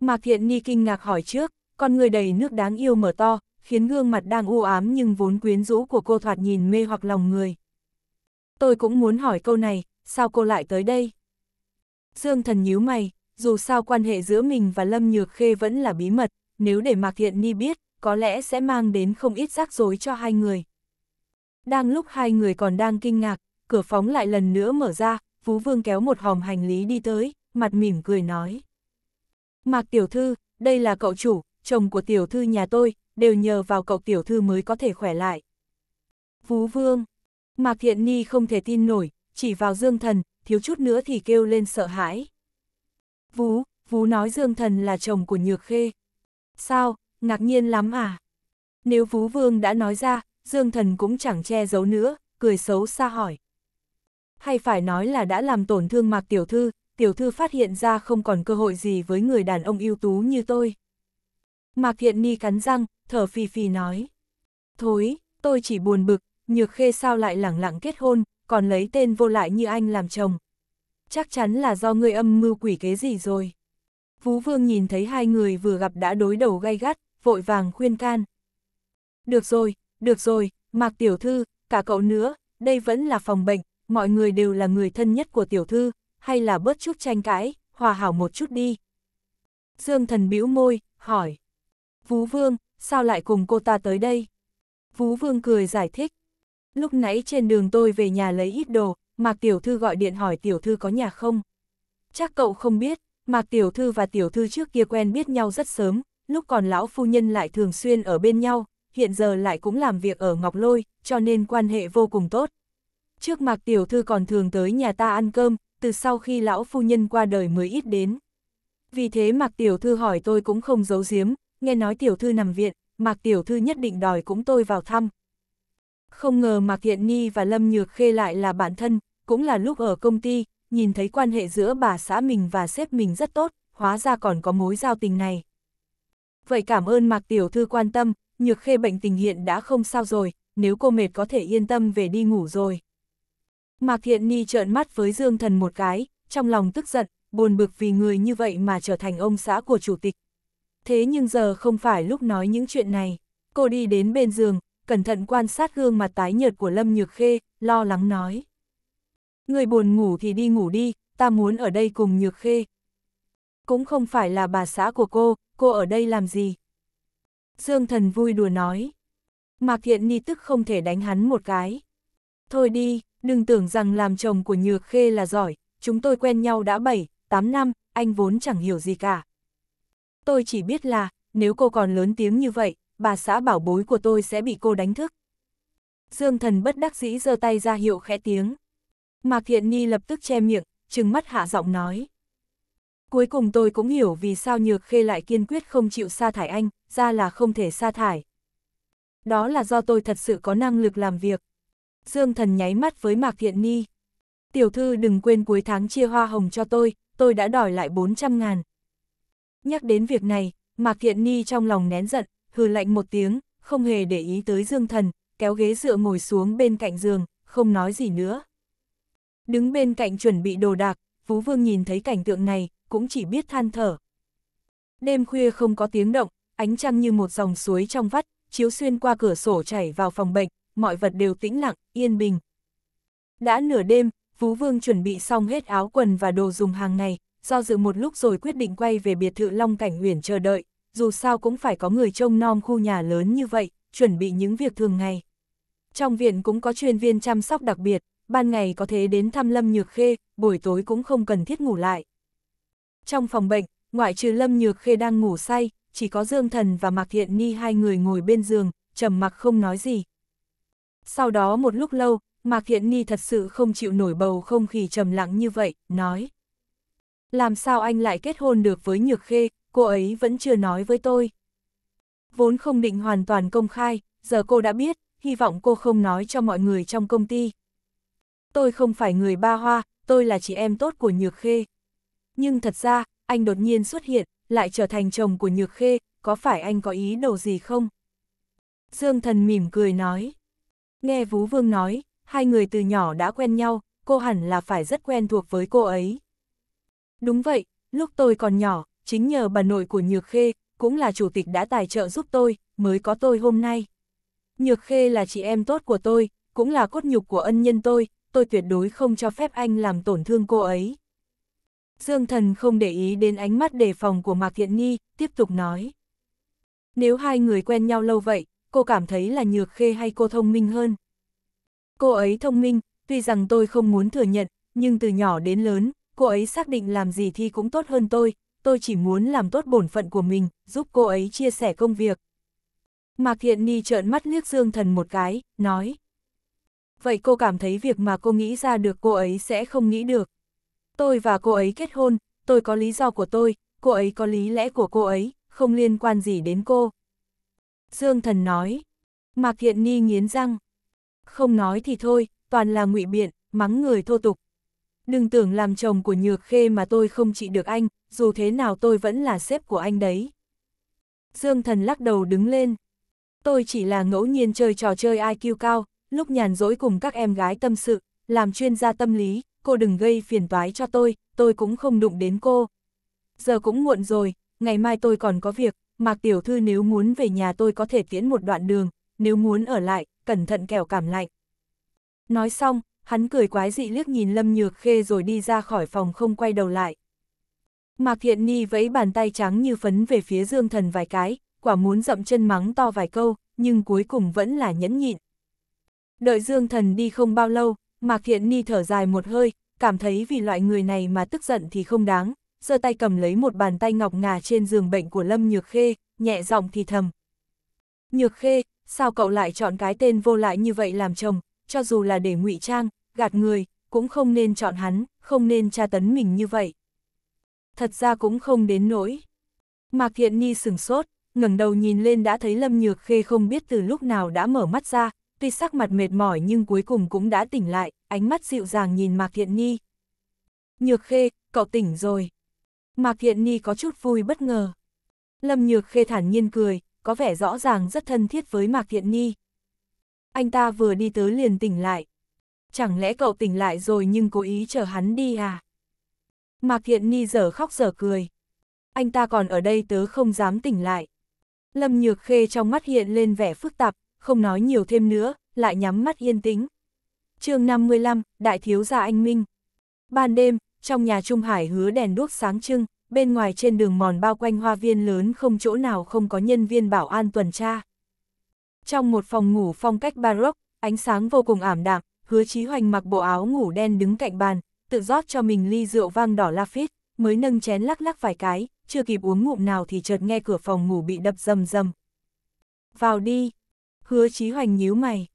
Mạc Thiện Ni kinh ngạc hỏi trước, con người đầy nước đáng yêu mở to, khiến gương mặt đang u ám nhưng vốn quyến rũ của cô thoạt nhìn mê hoặc lòng người. Tôi cũng muốn hỏi câu này, sao cô lại tới đây? Dương thần nhíu mày, dù sao quan hệ giữa mình và Lâm Nhược Khê vẫn là bí mật, nếu để Mạc Thiện Ni biết, có lẽ sẽ mang đến không ít rắc rối cho hai người. Đang lúc hai người còn đang kinh ngạc, cửa phóng lại lần nữa mở ra, Phú Vương kéo một hòm hành lý đi tới, mặt mỉm cười nói. Mạc Tiểu Thư, đây là cậu chủ, chồng của Tiểu Thư nhà tôi, đều nhờ vào cậu tiểu thư mới có thể khỏe lại. Phú vương, Mạc Thiện Ni không thể tin nổi, chỉ vào Dương Thần, thiếu chút nữa thì kêu lên sợ hãi. Vú, Vú nói Dương Thần là chồng của Nhược Khê. Sao, ngạc nhiên lắm à? Nếu Vú Vương đã nói ra, Dương Thần cũng chẳng che giấu nữa, cười xấu xa hỏi. Hay phải nói là đã làm tổn thương Mạc Tiểu Thư, Tiểu Thư phát hiện ra không còn cơ hội gì với người đàn ông ưu tú như tôi. Mạc Thiện Ni cắn răng, thở phì phì nói. Thối, tôi chỉ buồn bực, nhược khê sao lại lẳng lặng kết hôn, còn lấy tên vô lại như anh làm chồng. Chắc chắn là do người âm mưu quỷ kế gì rồi. Vũ Vương nhìn thấy hai người vừa gặp đã đối đầu gay gắt, vội vàng khuyên can. Được rồi, được rồi, Mạc Tiểu Thư, cả cậu nữa, đây vẫn là phòng bệnh, mọi người đều là người thân nhất của Tiểu Thư, hay là bớt chút tranh cãi, hòa hảo một chút đi. Dương thần bĩu môi, hỏi. Vũ Vương, sao lại cùng cô ta tới đây? Vú Vương cười giải thích. Lúc nãy trên đường tôi về nhà lấy ít đồ, Mạc Tiểu Thư gọi điện hỏi Tiểu Thư có nhà không? Chắc cậu không biết, Mạc Tiểu Thư và Tiểu Thư trước kia quen biết nhau rất sớm, lúc còn lão phu nhân lại thường xuyên ở bên nhau, hiện giờ lại cũng làm việc ở Ngọc Lôi, cho nên quan hệ vô cùng tốt. Trước Mạc Tiểu Thư còn thường tới nhà ta ăn cơm, từ sau khi lão phu nhân qua đời mới ít đến. Vì thế Mạc Tiểu Thư hỏi tôi cũng không giấu giếm, nghe nói tiểu thư nằm viện, Mạc tiểu thư nhất định đòi cũng tôi vào thăm. Không ngờ Mạc Thiện Nhi và Lâm Nhược Khê lại là bạn thân, cũng là lúc ở công ty, nhìn thấy quan hệ giữa bà xã mình và sếp mình rất tốt, hóa ra còn có mối giao tình này. Vậy cảm ơn Mạc Tiểu Thư quan tâm, Nhược Khê bệnh tình hiện đã không sao rồi, nếu cô mệt có thể yên tâm về đi ngủ rồi. Mạc Thiện Ni trợn mắt với Dương Thần một cái, trong lòng tức giận, buồn bực vì người như vậy mà trở thành ông xã của chủ tịch, thế nhưng giờ không phải lúc nói những chuyện này. Cô đi đến bên giường, cẩn thận quan sát gương mặt tái nhợt của Lâm Nhược Khê, lo lắng nói. Người buồn ngủ thì đi ngủ đi, ta muốn ở đây cùng Nhược Khê. Cũng không phải là bà xã của cô, cô ở đây làm gì? Dương thần vui đùa nói. Mạc Thiện Ni tức không thể đánh hắn một cái. Thôi đi, đừng tưởng rằng làm chồng của Nhược Khê là giỏi, chúng tôi quen nhau đã 7, 8 năm, anh vốn chẳng hiểu gì cả, Tôi chỉ biết là, nếu cô còn lớn tiếng như vậy, bà xã bảo bối của tôi sẽ bị cô đánh thức. Dương thần bất đắc dĩ giơ tay ra hiệu khẽ tiếng. Mạc Thiện Ni lập tức che miệng, trừng mắt hạ giọng nói. Cuối cùng tôi cũng hiểu vì sao Nhược Khê lại kiên quyết không chịu sa thải anh, ra là không thể sa thải. Đó là do tôi thật sự có năng lực làm việc. Dương thần nháy mắt với Mạc Thiện Ni. Tiểu thư đừng quên cuối tháng chia hoa hồng cho tôi, tôi đã đòi lại 400 ngàn. Nhắc đến việc này, Mạc Thiện Ni trong lòng nén giận, hừ lạnh một tiếng, không hề để ý tới Dương Thần, kéo ghế dựa ngồi xuống bên cạnh giường, không nói gì nữa. Đứng bên cạnh chuẩn bị đồ đạc, Phú Vương nhìn thấy cảnh tượng này, cũng chỉ biết than thở. Đêm khuya không có tiếng động, ánh trăng như một dòng suối trong vắt, chiếu xuyên qua cửa sổ chảy vào phòng bệnh, mọi vật đều tĩnh lặng, yên bình. Đã nửa đêm, Phú Vương chuẩn bị xong hết áo quần và đồ dùng hàng ngày, do dự một lúc rồi quyết định quay về biệt thự Long Cảnh Uyển chờ đợi, dù sao cũng phải có người trông nom khu nhà lớn như vậy, chuẩn bị những việc thường ngày. Trong viện cũng có chuyên viên chăm sóc đặc biệt, ban ngày có thể đến thăm Lâm Nhược Khê, buổi tối cũng không cần thiết ngủ lại. Trong phòng bệnh, ngoại trừ Lâm Nhược Khê đang ngủ say, chỉ có Dương Thần và Mạc Thiện Ni hai người ngồi bên giường, trầm mặc không nói gì. Sau đó một lúc lâu, Mạc Thiện Ni thật sự không chịu nổi bầu không khí trầm lặng như vậy, nói làm sao anh lại kết hôn được với Nhược Khê, cô ấy vẫn chưa nói với tôi. Vốn không định hoàn toàn công khai, giờ cô đã biết, hy vọng cô không nói cho mọi người trong công ty. Tôi không phải người ba hoa, tôi là chị em tốt của Nhược Khê. Nhưng thật ra, anh đột nhiên xuất hiện, lại trở thành chồng của Nhược Khê, có phải anh có ý đồ gì không? Dương thần mỉm cười nói. Nghe Vú Vương nói, hai người từ nhỏ đã quen nhau, cô hẳn là phải rất quen thuộc với cô ấy, Đúng vậy, lúc tôi còn nhỏ, chính nhờ bà nội của Nhược Khê, cũng là chủ tịch đã tài trợ giúp tôi, mới có tôi hôm nay. Nhược Khê là chị em tốt của tôi, cũng là cốt nhục của ân nhân tôi, tôi tuyệt đối không cho phép anh làm tổn thương cô ấy. Dương thần không để ý đến ánh mắt đề phòng của Mạc Thiện ni tiếp tục nói. Nếu hai người quen nhau lâu vậy, cô cảm thấy là Nhược Khê hay cô thông minh hơn? Cô ấy thông minh, tuy rằng tôi không muốn thừa nhận, nhưng từ nhỏ đến lớn, cô ấy xác định làm gì thì cũng tốt hơn tôi, tôi chỉ muốn làm tốt bổn phận của mình, giúp cô ấy chia sẻ công việc. Mạc Thiện Ni trợn mắt liếc Dương Thần một cái, nói. Vậy cô cảm thấy việc mà cô nghĩ ra được cô ấy sẽ không nghĩ được. Tôi và cô ấy kết hôn, tôi có lý do của tôi, cô ấy có lý lẽ của cô ấy, không liên quan gì đến cô. Dương Thần nói. Mạc Thiện Ni nghiến răng. Không nói thì thôi, toàn là ngụy biện, mắng người thô tục, Đừng tưởng làm chồng của Nhược Khê mà tôi không trị được anh, dù thế nào tôi vẫn là sếp của anh đấy. Dương thần lắc đầu đứng lên. Tôi chỉ là ngẫu nhiên chơi trò chơi IQ cao, lúc nhàn rỗi cùng các em gái tâm sự, làm chuyên gia tâm lý, cô đừng gây phiền toái cho tôi, tôi cũng không đụng đến cô. Giờ cũng muộn rồi, ngày mai tôi còn có việc, Mạc Tiểu Thư nếu muốn về nhà tôi có thể tiễn một đoạn đường, nếu muốn ở lại, cẩn thận kẻo cảm lạnh. Nói xong, hắn cười quái dị liếc nhìn Lâm Nhược Khê rồi đi ra khỏi phòng không quay đầu lại. Mạc Thiện Ni vẫy bàn tay trắng như phấn về phía Dương Thần vài cái, quả muốn dậm chân mắng to vài câu, nhưng cuối cùng vẫn là nhẫn nhịn. Đợi Dương Thần đi không bao lâu, Mạc Thiện Ni thở dài một hơi, cảm thấy vì loại người này mà tức giận thì không đáng, giơ tay cầm lấy một bàn tay ngọc ngà trên giường bệnh của Lâm Nhược Khê, nhẹ giọng thì thầm. Nhược Khê, sao cậu lại chọn cái tên vô lại như vậy làm chồng, cho dù là để ngụy trang, gạt người, cũng không nên chọn hắn, không nên tra tấn mình như vậy. Thật ra cũng không đến nỗi. Mạc Thiện Ni sừng sốt, ngẩng đầu nhìn lên đã thấy Lâm Nhược Khê không biết từ lúc nào đã mở mắt ra, tuy sắc mặt mệt mỏi nhưng cuối cùng cũng đã tỉnh lại, ánh mắt dịu dàng nhìn Mạc Thiện Ni. Nhược Khê, cậu tỉnh rồi. Mạc Thiện Ni có chút vui bất ngờ. Lâm Nhược Khê thản nhiên cười, có vẻ rõ ràng rất thân thiết với Mạc Thiện Ni anh ta vừa đi tới liền tỉnh lại. Chẳng lẽ cậu tỉnh lại rồi nhưng cố ý chờ hắn đi à? Mạc Thiện Ni giờ khóc giờ cười. Anh ta còn ở đây tớ không dám tỉnh lại. Lâm Nhược Khê trong mắt hiện lên vẻ phức tạp, không nói nhiều thêm nữa, lại nhắm mắt yên tĩnh. chương 55, Đại Thiếu Gia Anh Minh. Ban đêm, trong nhà Trung Hải hứa đèn đuốc sáng trưng, bên ngoài trên đường mòn bao quanh hoa viên lớn không chỗ nào không có nhân viên bảo an tuần tra. Trong một phòng ngủ phong cách baroque, ánh sáng vô cùng ảm đạm, hứa chí hoành mặc bộ áo ngủ đen đứng cạnh bàn, tự rót cho mình ly rượu vang đỏ Lafite, mới nâng chén lắc lắc vài cái, chưa kịp uống ngụm nào thì chợt nghe cửa phòng ngủ bị đập rầm rầm. Vào đi, hứa chí hoành nhíu mày.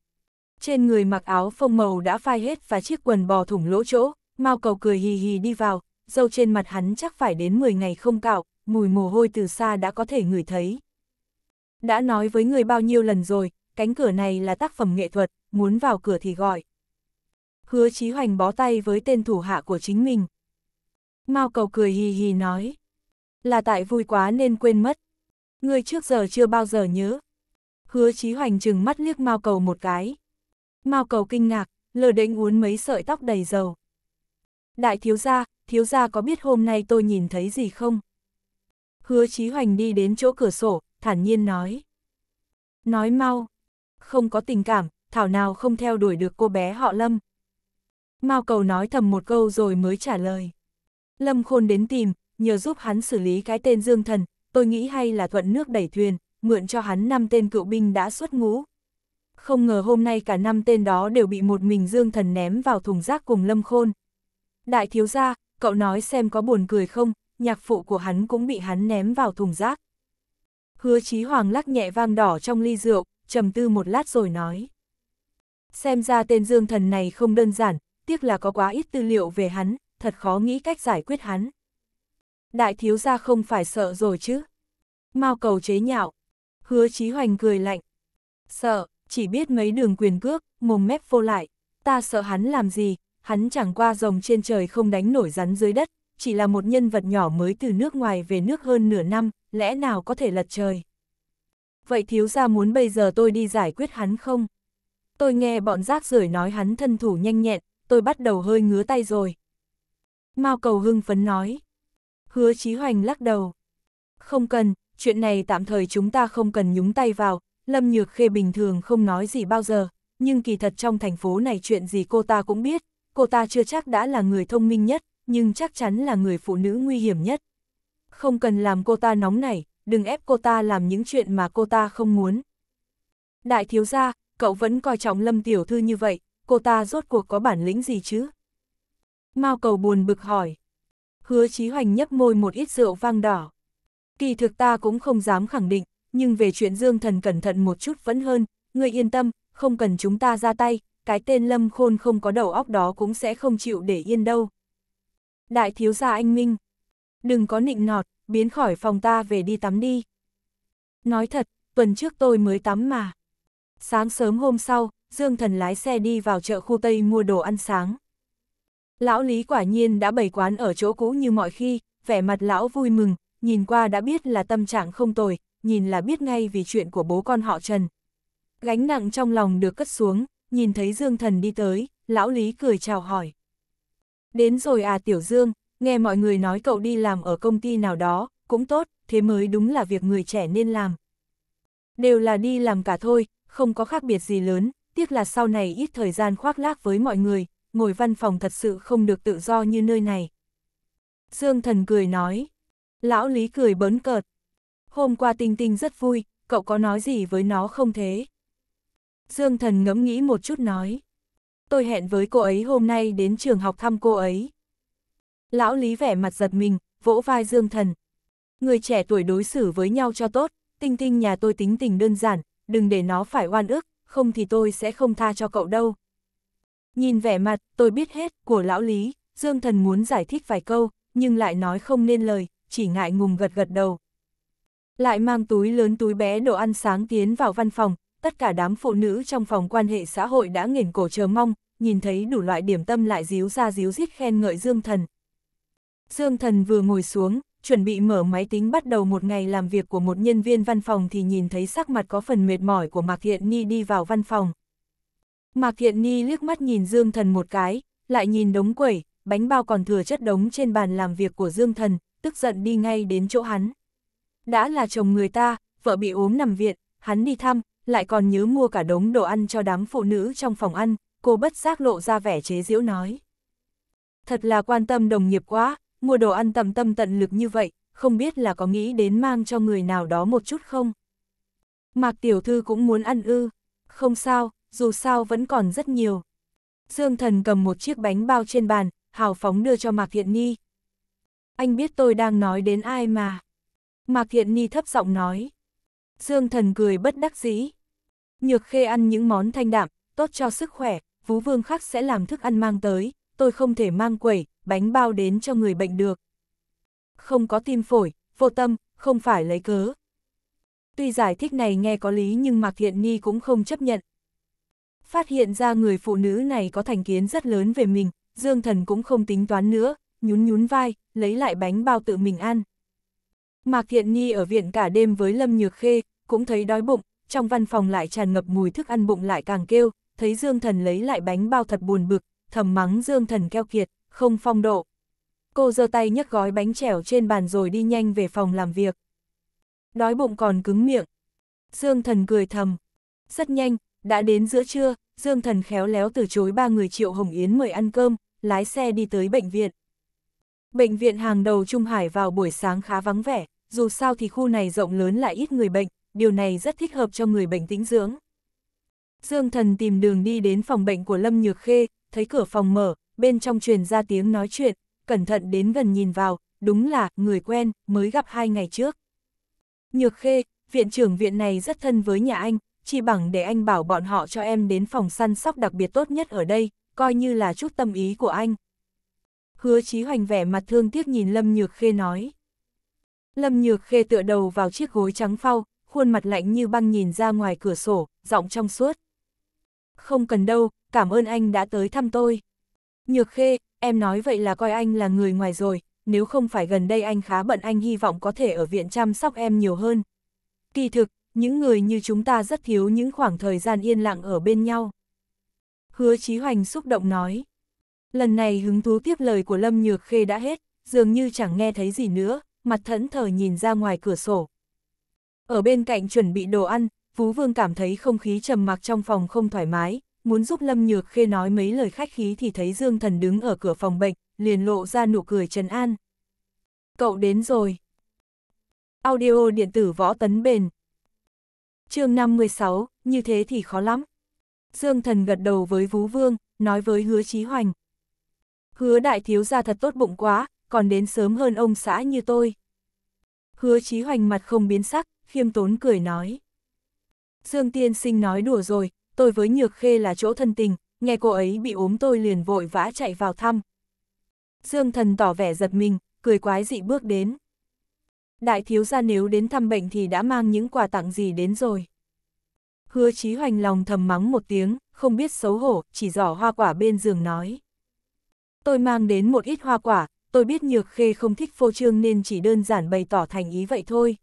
Trên người mặc áo phông màu đã phai hết và chiếc quần bò thủng lỗ chỗ, mau cầu cười hì hì đi vào, dâu trên mặt hắn chắc phải đến 10 ngày không cạo, mùi mồ hôi từ xa đã có thể ngửi thấy. Đã nói với người bao nhiêu lần rồi, cánh cửa này là tác phẩm nghệ thuật, muốn vào cửa thì gọi. Hứa Chí Hoành bó tay với tên thủ hạ của chính mình. Mao cầu cười hì hì nói. Là tại vui quá nên quên mất. Người trước giờ chưa bao giờ nhớ. Hứa Chí Hoành chừng mắt liếc Mao cầu một cái. Mao cầu kinh ngạc, lờ đễnh uốn mấy sợi tóc đầy dầu. Đại thiếu gia, thiếu gia có biết hôm nay tôi nhìn thấy gì không? Hứa Chí Hoành đi đến chỗ cửa sổ, thản nhiên nói. Nói mau, không có tình cảm, thảo nào không theo đuổi được cô bé họ Lâm. Mao cầu nói thầm một câu rồi mới trả lời. Lâm khôn đến tìm, nhờ giúp hắn xử lý cái tên Dương Thần, tôi nghĩ hay là thuận nước đẩy thuyền, mượn cho hắn năm tên cựu binh đã xuất ngũ. Không ngờ hôm nay cả năm tên đó đều bị một mình Dương Thần ném vào thùng rác cùng Lâm Khôn. Đại thiếu gia, cậu nói xem có buồn cười không, nhạc phụ của hắn cũng bị hắn ném vào thùng rác. Hứa Chí Hoàng lắc nhẹ vang đỏ trong ly rượu, trầm tư một lát rồi nói. Xem ra tên Dương Thần này không đơn giản, tiếc là có quá ít tư liệu về hắn, thật khó nghĩ cách giải quyết hắn. Đại thiếu gia không phải sợ rồi chứ. Mao cầu chế nhạo. Hứa Chí Hoành cười lạnh. Sợ, chỉ biết mấy đường quyền cước, mồm mép vô lại. Ta sợ hắn làm gì, hắn chẳng qua rồng trên trời không đánh nổi rắn dưới đất, chỉ là một nhân vật nhỏ mới từ nước ngoài về nước hơn nửa năm, lẽ nào có thể lật trời? Vậy thiếu gia muốn bây giờ tôi đi giải quyết hắn không? Tôi nghe bọn rác rưởi nói hắn thân thủ nhanh nhẹn, tôi bắt đầu hơi ngứa tay rồi. Mao cầu hưng phấn nói. Hứa Chí Hoành lắc đầu. Không cần, chuyện này tạm thời chúng ta không cần nhúng tay vào, Lâm Nhược Khê bình thường không nói gì bao giờ, nhưng kỳ thật trong thành phố này chuyện gì cô ta cũng biết, cô ta chưa chắc đã là người thông minh nhất, nhưng chắc chắn là người phụ nữ nguy hiểm nhất không cần làm cô ta nóng nảy, đừng ép cô ta làm những chuyện mà cô ta không muốn. Đại thiếu gia, cậu vẫn coi trọng Lâm Tiểu Thư như vậy, cô ta rốt cuộc có bản lĩnh gì chứ? Mao cầu buồn bực hỏi. Hứa Chí Hoành nhấp môi một ít rượu vang đỏ. Kỳ thực ta cũng không dám khẳng định, nhưng về chuyện Dương Thần cẩn thận một chút vẫn hơn, người yên tâm, không cần chúng ta ra tay, cái tên Lâm Khôn không có đầu óc đó cũng sẽ không chịu để yên đâu. Đại thiếu gia anh Minh Đừng có nịnh nọt, biến khỏi phòng ta về đi tắm đi. Nói thật, tuần trước tôi mới tắm mà. Sáng sớm hôm sau, Dương Thần lái xe đi vào chợ khu Tây mua đồ ăn sáng. Lão Lý quả nhiên đã bày quán ở chỗ cũ như mọi khi, vẻ mặt lão vui mừng, nhìn qua đã biết là tâm trạng không tồi, nhìn là biết ngay vì chuyện của bố con họ Trần. Gánh nặng trong lòng được cất xuống, nhìn thấy Dương Thần đi tới, lão Lý cười chào hỏi. Đến rồi à Tiểu Dương, Nghe mọi người nói cậu đi làm ở công ty nào đó, cũng tốt, thế mới đúng là việc người trẻ nên làm. Đều là đi làm cả thôi, không có khác biệt gì lớn, tiếc là sau này ít thời gian khoác lác với mọi người, ngồi văn phòng thật sự không được tự do như nơi này. Dương thần cười nói. Lão Lý cười bớn cợt. Hôm qua Tinh Tinh rất vui, cậu có nói gì với nó không thế? Dương thần ngẫm nghĩ một chút nói. Tôi hẹn với cô ấy hôm nay đến trường học thăm cô ấy. Lão Lý vẻ mặt giật mình, vỗ vai Dương Thần. Người trẻ tuổi đối xử với nhau cho tốt, tinh tinh nhà tôi tính tình đơn giản, đừng để nó phải oan ức, không thì tôi sẽ không tha cho cậu đâu. Nhìn vẻ mặt, tôi biết hết, của lão Lý, Dương Thần muốn giải thích vài câu, nhưng lại nói không nên lời, chỉ ngại ngùng gật gật đầu. Lại mang túi lớn túi bé đồ ăn sáng tiến vào văn phòng, tất cả đám phụ nữ trong phòng quan hệ xã hội đã nghển cổ chờ mong, nhìn thấy đủ loại điểm tâm lại díu ra díu dít khen ngợi Dương Thần. Dương Thần vừa ngồi xuống, chuẩn bị mở máy tính bắt đầu một ngày làm việc của một nhân viên văn phòng thì nhìn thấy sắc mặt có phần mệt mỏi của Mạc Thiện Ni đi vào văn phòng. Mạc Thiện Ni liếc mắt nhìn Dương Thần một cái, lại nhìn đống quẩy, bánh bao còn thừa chất đống trên bàn làm việc của Dương Thần, tức giận đi ngay đến chỗ hắn. Đã là chồng người ta, vợ bị ốm nằm viện, hắn đi thăm, lại còn nhớ mua cả đống đồ ăn cho đám phụ nữ trong phòng ăn, cô bất giác lộ ra vẻ chế giễu nói. Thật là quan tâm đồng nghiệp quá, mua đồ ăn tầm tâm tận lực như vậy, không biết là có nghĩ đến mang cho người nào đó một chút không? Mạc tiểu thư cũng muốn ăn ư, không sao, dù sao vẫn còn rất nhiều. Dương thần cầm một chiếc bánh bao trên bàn, hào phóng đưa cho Mạc Thiện Ni. Anh biết tôi đang nói đến ai mà. Mạc Thiện Ni thấp giọng nói. Dương thần cười bất đắc dĩ. Nhược khê ăn những món thanh đạm, tốt cho sức khỏe, Vú Vương khác sẽ làm thức ăn mang tới, tôi không thể mang quẩy, bánh bao đến cho người bệnh được. Không có tim phổi, vô tâm, không phải lấy cớ. Tuy giải thích này nghe có lý nhưng Mạc Thiện Ni cũng không chấp nhận. Phát hiện ra người phụ nữ này có thành kiến rất lớn về mình, Dương Thần cũng không tính toán nữa, nhún nhún vai, lấy lại bánh bao tự mình ăn. Mạc Thiện Nhi ở viện cả đêm với Lâm Nhược Khê, cũng thấy đói bụng, trong văn phòng lại tràn ngập mùi thức ăn bụng lại càng kêu, thấy Dương Thần lấy lại bánh bao thật buồn bực, thầm mắng Dương Thần keo kiệt không phong độ. Cô giơ tay nhấc gói bánh chẻo trên bàn rồi đi nhanh về phòng làm việc. Đói bụng còn cứng miệng. Dương thần cười thầm. Rất nhanh, đã đến giữa trưa, Dương thần khéo léo từ chối ba người Triệu Hồng Yến mời ăn cơm, lái xe đi tới bệnh viện. Bệnh viện hàng đầu Trung Hải vào buổi sáng khá vắng vẻ, dù sao thì khu này rộng lớn lại ít người bệnh, điều này rất thích hợp cho người bệnh tĩnh dưỡng. Dương thần tìm đường đi đến phòng bệnh của Lâm Nhược Khê, thấy cửa phòng mở, bên trong truyền ra tiếng nói chuyện, cẩn thận đến gần nhìn vào, đúng là người quen mới gặp hai ngày trước. Nhược Khê, viện trưởng viện này rất thân với nhà anh, chỉ bằng để anh bảo bọn họ cho em đến phòng săn sóc đặc biệt tốt nhất ở đây, coi như là chút tâm ý của anh. Hứa Chí Hoành vẻ mặt thương tiếc nhìn Lâm Nhược Khê nói. Lâm Nhược Khê tựa đầu vào chiếc gối trắng phau, khuôn mặt lạnh như băng nhìn ra ngoài cửa sổ, giọng trong suốt. Không cần đâu, cảm ơn anh đã tới thăm tôi. Nhược khê, em nói vậy là coi anh là người ngoài rồi, nếu không phải gần đây anh khá bận anh hy vọng có thể ở viện chăm sóc em nhiều hơn. Kỳ thực, những người như chúng ta rất thiếu những khoảng thời gian yên lặng ở bên nhau. Hứa Chí Hoành xúc động nói. Lần này hứng thú tiếp lời của Lâm Nhược Khê đã hết, dường như chẳng nghe thấy gì nữa, mặt thẫn thờ nhìn ra ngoài cửa sổ. Ở bên cạnh chuẩn bị đồ ăn, Phú Vương cảm thấy không khí trầm mặc trong phòng không thoải mái, muốn giúp Lâm Nhược Khê nói mấy lời khách khí thì thấy Dương Thần đứng ở cửa phòng bệnh, liền lộ ra nụ cười trấn an. Cậu đến rồi. Audio điện tử võ tấn bền. chương 56, như thế thì khó lắm. Dương Thần gật đầu với Vú Vương, nói với Hứa Chí Hoành. Hứa đại thiếu gia thật tốt bụng quá, còn đến sớm hơn ông xã như tôi. Hứa Chí Hoành mặt không biến sắc, khiêm tốn cười nói. Dương Tiên Sinh nói đùa rồi, tôi với Nhược Khê là chỗ thân tình, nghe cô ấy bị ốm tôi liền vội vã chạy vào thăm. Dương thần tỏ vẻ giật mình, cười quái dị bước đến. Đại thiếu gia nếu đến thăm bệnh thì đã mang những quà tặng gì đến rồi. Hứa Chí Hoành lòng thầm mắng một tiếng, không biết xấu hổ, chỉ giỏ hoa quả bên giường nói. Tôi mang đến một ít hoa quả, tôi biết Nhược Khê không thích phô trương nên chỉ đơn giản bày tỏ thành ý vậy thôi.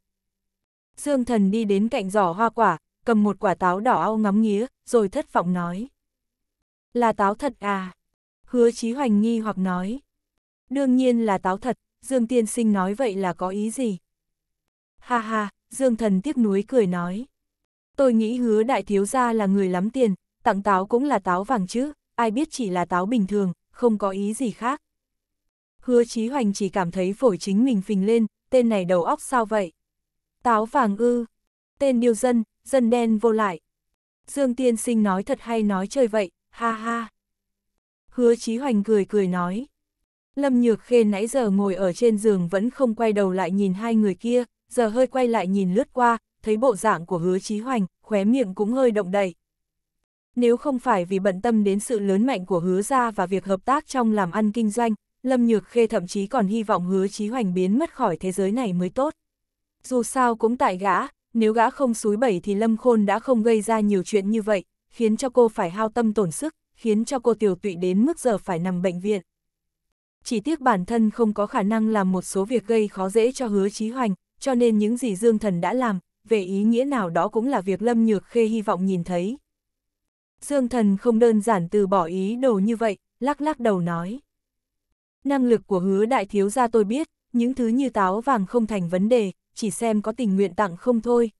Dương thần đi đến cạnh giỏ hoa quả, cầm một quả táo đỏ ao ngắm nghía, rồi thất vọng nói. Là táo thật à? Hứa Chí Hoành nghi hoặc nói. Đương nhiên là táo thật, Dương Tiên Sinh nói vậy là có ý gì? Ha ha, Dương Thần tiếc nuối cười nói. Tôi nghĩ hứa đại thiếu gia là người lắm tiền, tặng táo cũng là táo vàng chứ, ai biết chỉ là táo bình thường, không có ý gì khác. Hứa Chí Hoành chỉ cảm thấy phổi chính mình phình lên, tên này đầu óc sao vậy? Táo vàng ư, tên điêu dân, dân đen vô lại. Dương tiên sinh nói thật hay nói chơi vậy, ha ha. Hứa Chí Hoành cười cười nói. Lâm Nhược Khê nãy giờ ngồi ở trên giường vẫn không quay đầu lại nhìn hai người kia, giờ hơi quay lại nhìn lướt qua, thấy bộ dạng của Hứa Chí Hoành, khóe miệng cũng hơi động đậy. Nếu không phải vì bận tâm đến sự lớn mạnh của Hứa gia và việc hợp tác trong làm ăn kinh doanh, Lâm Nhược Khê thậm chí còn hy vọng Hứa Chí Hoành biến mất khỏi thế giới này mới tốt. Dù sao cũng tại gã, nếu gã không suối bẩy thì Lâm Khôn đã không gây ra nhiều chuyện như vậy, khiến cho cô phải hao tâm tổn sức, khiến cho cô tiểu tụy đến mức giờ phải nằm bệnh viện. Chỉ tiếc bản thân không có khả năng làm một số việc gây khó dễ cho hứa chí hoành, cho nên những gì Dương Thần đã làm, về ý nghĩa nào đó cũng là việc Lâm Nhược Khê hy vọng nhìn thấy. Dương Thần không đơn giản từ bỏ ý đồ như vậy, lắc lắc đầu nói. Năng lực của hứa đại thiếu gia tôi biết, những thứ như táo vàng không thành vấn đề, chỉ xem có tình nguyện tặng không thôi.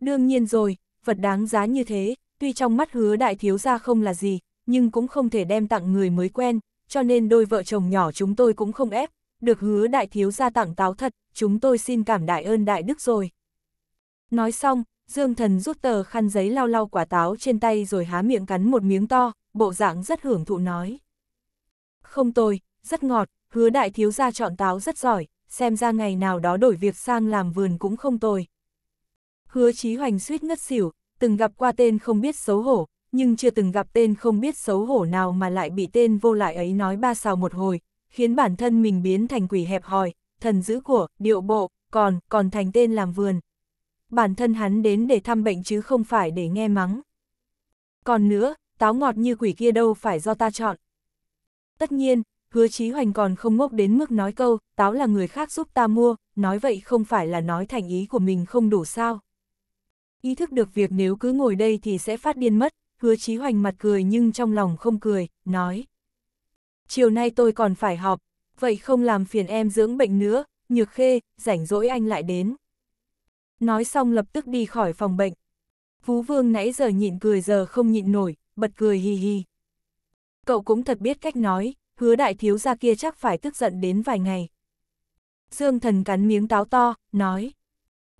Đương nhiên rồi, vật đáng giá như thế, tuy trong mắt hứa đại thiếu gia không là gì, nhưng cũng không thể đem tặng người mới quen, cho nên đôi vợ chồng nhỏ chúng tôi cũng không ép, được hứa đại thiếu gia tặng táo thật, chúng tôi xin cảm đại ơn đại đức rồi. Nói xong, Dương Thần rút tờ khăn giấy lau lau quả táo trên tay rồi há miệng cắn một miếng to, bộ dạng rất hưởng thụ nói. Không tồi, rất ngọt, hứa đại thiếu gia chọn táo rất giỏi, xem ra ngày nào đó đổi việc sang làm vườn cũng không tồi. Hứa Chí Hoành suýt ngất xỉu, từng gặp qua tên không biết xấu hổ, nhưng chưa từng gặp tên không biết xấu hổ nào mà lại bị tên vô lại ấy nói ba xào một hồi, khiến bản thân mình biến thành quỷ hẹp hòi, thần giữ của, điệu bộ, còn, còn thành tên làm vườn. Bản thân hắn đến để thăm bệnh chứ không phải để nghe mắng. Còn nữa, táo ngọt như quỷ kia đâu phải do ta chọn. Tất nhiên, hứa Chí Hoành còn không ngốc đến mức nói câu, táo là người khác giúp ta mua, nói vậy không phải là nói thành ý của mình không đủ sao. Ý thức được việc nếu cứ ngồi đây thì sẽ phát điên mất, hứa Chí Hoành mặt cười nhưng trong lòng không cười, nói. Chiều nay tôi còn phải họp, vậy không làm phiền em dưỡng bệnh nữa, nhược khê, rảnh rỗi anh lại đến. Nói xong lập tức đi khỏi phòng bệnh. Phú Vương nãy giờ nhịn cười giờ không nhịn nổi, bật cười hì hì. Cậu cũng thật biết cách nói, hứa đại thiếu gia kia chắc phải tức giận đến vài ngày. Dương thần cắn miếng táo to, nói.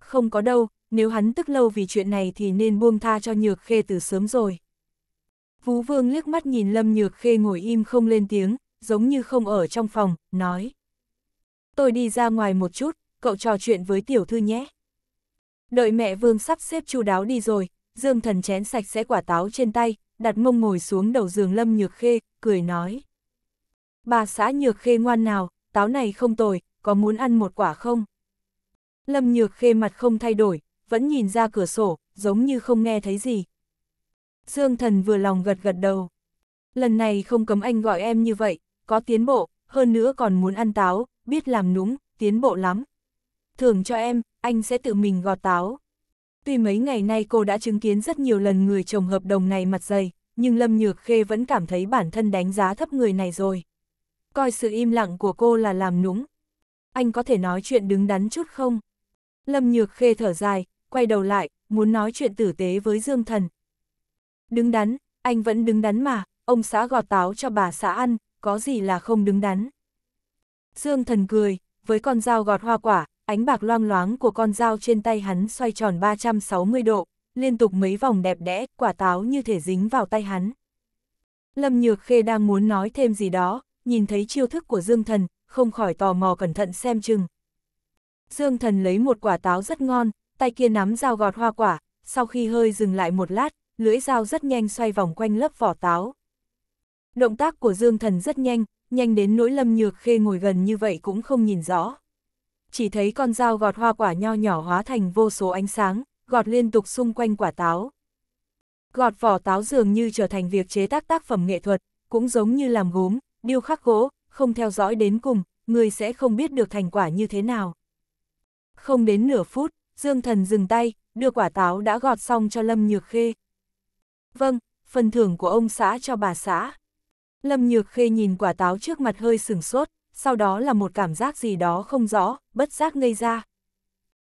Không có đâu, nếu hắn tức lâu vì chuyện này thì nên buông tha cho nhược khê từ sớm rồi. Vũ vương liếc mắt nhìn lâm nhược khê ngồi im không lên tiếng, giống như không ở trong phòng, nói. Tôi đi ra ngoài một chút, cậu trò chuyện với tiểu thư nhé. Đợi mẹ vương sắp xếp chu đáo đi rồi, dương thần chén sạch sẽ quả táo trên tay, đặt mông ngồi xuống đầu giường lâm nhược khê, cười nói. Bà xã nhược khê ngoan nào, táo này không tồi, có muốn ăn một quả không? Lâm nhược khê mặt không thay đổi, vẫn nhìn ra cửa sổ, giống như không nghe thấy gì. Dương thần vừa lòng gật gật đầu. Lần này không cấm anh gọi em như vậy, có tiến bộ, hơn nữa còn muốn ăn táo, biết làm núng, tiến bộ lắm. Thường cho em, anh sẽ tự mình gọt táo. Tuy mấy ngày nay cô đã chứng kiến rất nhiều lần người chồng hợp đồng này mặt dày, nhưng Lâm Nhược Khê vẫn cảm thấy bản thân đánh giá thấp người này rồi coi sự im lặng của cô là làm nũng. Anh có thể nói chuyện đứng đắn chút không? Lâm Nhược Khê thở dài, quay đầu lại, muốn nói chuyện tử tế với Dương Thần. Đứng đắn, anh vẫn đứng đắn mà, ông xã gọt táo cho bà xã ăn, có gì là không đứng đắn. Dương Thần cười, với con dao gọt hoa quả, ánh bạc loang loáng của con dao trên tay hắn xoay tròn 360 độ, liên tục mấy vòng đẹp đẽ, quả táo như thể dính vào tay hắn. Lâm Nhược Khê đang muốn nói thêm gì đó, nhìn thấy chiêu thức của Dương Thần, không khỏi tò mò cẩn thận xem chừng. Dương Thần lấy một quả táo rất ngon, tay kia nắm dao gọt hoa quả, sau khi hơi dừng lại một lát, lưỡi dao rất nhanh xoay vòng quanh lớp vỏ táo. Động tác của Dương Thần rất nhanh, nhanh đến nỗi Lâm Nhược Khê ngồi gần như vậy cũng không nhìn rõ. Chỉ thấy con dao gọt hoa quả nho nhỏ hóa thành vô số ánh sáng, gọt liên tục xung quanh quả táo. Gọt vỏ táo dường như trở thành việc chế tác tác phẩm nghệ thuật, cũng giống như làm gốm, điêu khắc gỗ, không theo dõi đến cùng, người sẽ không biết được thành quả như thế nào. Không đến nửa phút, Dương Thần dừng tay, đưa quả táo đã gọt xong cho Lâm Nhược Khê. Vâng, phần thưởng của ông xã cho bà xã. Lâm Nhược Khê nhìn quả táo trước mặt hơi sừng sốt, sau đó là một cảm giác gì đó không rõ, bất giác ngây ra.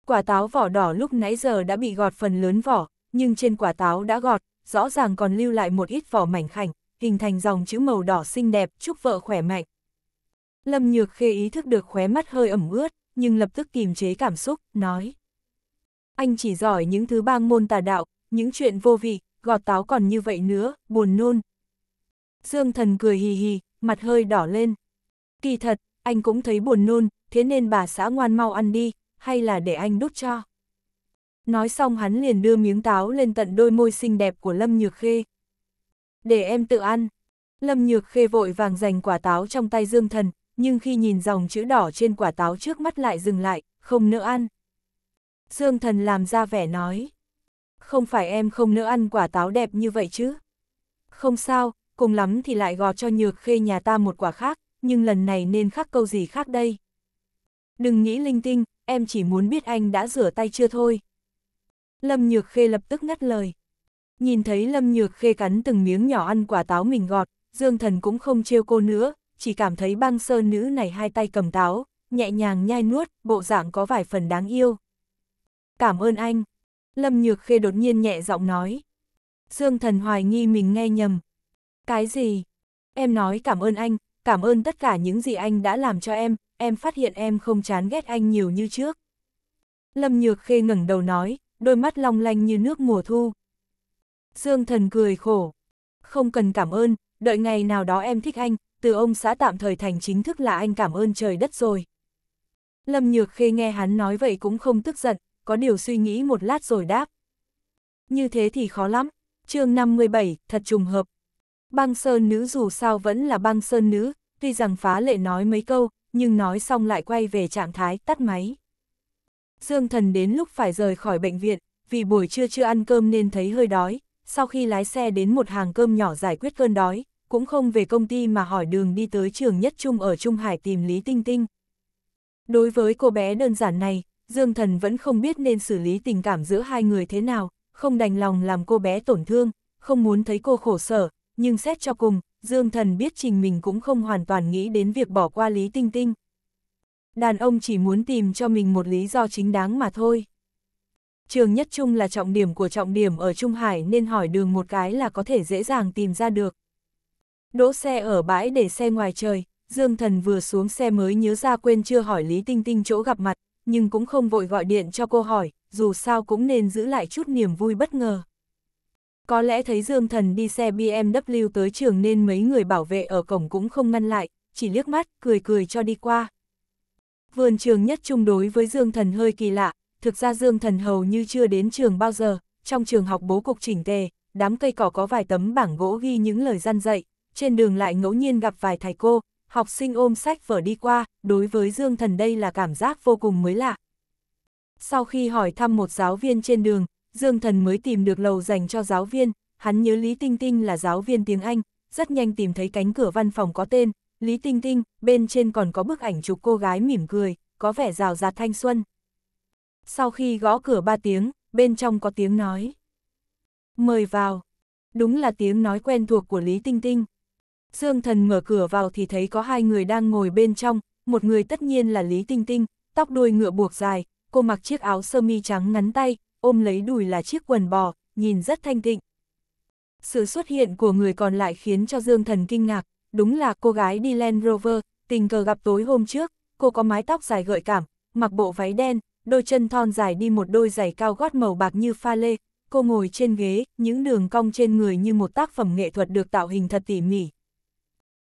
Quả táo vỏ đỏ lúc nãy giờ đã bị gọt phần lớn vỏ, nhưng trên quả táo đã gọt, rõ ràng còn lưu lại một ít vỏ mảnh khảnh, hình thành dòng chữ màu đỏ xinh đẹp, chúc vợ khỏe mạnh. Lâm Nhược Khê ý thức được khóe mắt hơi ẩm ướt, nhưng lập tức kìm chế cảm xúc, nói. Anh chỉ giỏi những thứ bang môn tà đạo, những chuyện vô vị, gọt táo còn như vậy nữa, buồn nôn. Dương thần cười hì hì, mặt hơi đỏ lên. Kỳ thật, anh cũng thấy buồn nôn, thế nên bà xã ngoan mau ăn đi, hay là để anh đút cho. Nói xong hắn liền đưa miếng táo lên tận đôi môi xinh đẹp của Lâm Nhược Khê, để em tự ăn. Lâm Nhược Khê vội vàng giành quả táo trong tay Dương Thần, nhưng khi nhìn dòng chữ đỏ trên quả táo trước mắt lại dừng lại, không nỡ ăn. Dương Thần làm ra vẻ nói, không phải em không nỡ ăn quả táo đẹp như vậy chứ. Không sao, cùng lắm thì lại gò cho Nhược Khê nhà ta một quả khác, nhưng lần này nên khắc câu gì khác đây. Đừng nghĩ linh tinh, em chỉ muốn biết anh đã rửa tay chưa thôi. Lâm Nhược Khê lập tức ngắt lời. Nhìn thấy Lâm Nhược khê cắn từng miếng nhỏ ăn quả táo mình gọt, Dương Thần cũng không trêu cô nữa, chỉ cảm thấy băng sơn nữ này hai tay cầm táo, nhẹ nhàng nhai nuốt, bộ dạng có vài phần đáng yêu. Cảm ơn anh. Lâm Nhược khê đột nhiên nhẹ giọng nói. Dương Thần hoài nghi mình nghe nhầm. Cái gì? Em nói cảm ơn anh, cảm ơn tất cả những gì anh đã làm cho em, em phát hiện em không chán ghét anh nhiều như trước. Lâm Nhược Khê ngẩng đầu nói, đôi mắt long lanh như nước mùa thu, Dương thần cười khổ. Không cần cảm ơn, đợi ngày nào đó em thích anh, từ ông xã tạm thời thành chính thức là anh cảm ơn trời đất rồi. Lâm Nhược Khê nghe hắn nói vậy cũng không tức giận, có điều suy nghĩ một lát rồi đáp. Như thế thì khó lắm, chương 57, thật trùng hợp. Băng sơn nữ dù sao vẫn là băng sơn nữ, tuy rằng phá lệ nói mấy câu, nhưng nói xong lại quay về trạng thái tắt máy. Dương thần đến lúc phải rời khỏi bệnh viện, vì buổi trưa chưa ăn cơm nên thấy hơi đói, sau khi lái xe đến một hàng cơm nhỏ giải quyết cơn đói, cũng không về công ty mà hỏi đường đi tới trường nhất trung ở Trung Hải tìm Lý Tinh Tinh. Đối với cô bé đơn giản này, Dương Thần vẫn không biết nên xử lý tình cảm giữa hai người thế nào, không đành lòng làm cô bé tổn thương, không muốn thấy cô khổ sở, nhưng xét cho cùng, Dương Thần biết trình mình cũng không hoàn toàn nghĩ đến việc bỏ qua Lý Tinh Tinh. Đàn ông chỉ muốn tìm cho mình một lý do chính đáng mà thôi. Trường Nhất Trung là trọng điểm của trọng điểm ở Trung Hải nên hỏi đường một cái là có thể dễ dàng tìm ra được. Đỗ xe ở bãi để xe ngoài trời, Dương Thần vừa xuống xe mới nhớ ra quên chưa hỏi Lý Tinh Tinh chỗ gặp mặt, nhưng cũng không vội gọi điện cho cô hỏi, dù sao cũng nên giữ lại chút niềm vui bất ngờ. Có lẽ thấy Dương Thần đi xe BMW tới trường nên mấy người bảo vệ ở cổng cũng không ngăn lại, chỉ liếc mắt, cười cười cho đi qua. Vườn trường nhất trung đối với Dương Thần hơi kỳ lạ, thực ra Dương Thần hầu như chưa đến trường bao giờ, trong trường học bố cục chỉnh tề, đám cây cỏ có vài tấm bảng gỗ ghi những lời gian dạy, trên đường lại ngẫu nhiên gặp vài thầy cô, học sinh ôm sách vở đi qua, đối với Dương Thần đây là cảm giác vô cùng mới lạ. Sau khi hỏi thăm một giáo viên trên đường, Dương Thần mới tìm được lầu dành cho giáo viên, hắn nhớ Lý Tinh Tinh là giáo viên tiếng Anh, rất nhanh tìm thấy cánh cửa văn phòng có tên, Lý Tinh Tinh, bên trên còn có bức ảnh chụp cô gái mỉm cười, có vẻ rào rạt thanh xuân sau khi gõ cửa ba tiếng, bên trong có tiếng nói. Mời vào. Đúng là tiếng nói quen thuộc của Lý Tinh Tinh. Dương thần mở cửa vào thì thấy có hai người đang ngồi bên trong, một người tất nhiên là Lý Tinh Tinh, tóc đuôi ngựa buộc dài, cô mặc chiếc áo sơ mi trắng ngắn tay, ôm lấy đùi là chiếc quần bò, nhìn rất thanh tịnh. Sự xuất hiện của người còn lại khiến cho Dương Thần kinh ngạc, đúng là cô gái đi Land Rover, tình cờ gặp tối hôm trước, cô có mái tóc dài gợi cảm, mặc bộ váy đen, đôi chân thon dài đi một đôi giày cao gót màu bạc như pha lê, cô ngồi trên ghế, những đường cong trên người như một tác phẩm nghệ thuật được tạo hình thật tỉ mỉ.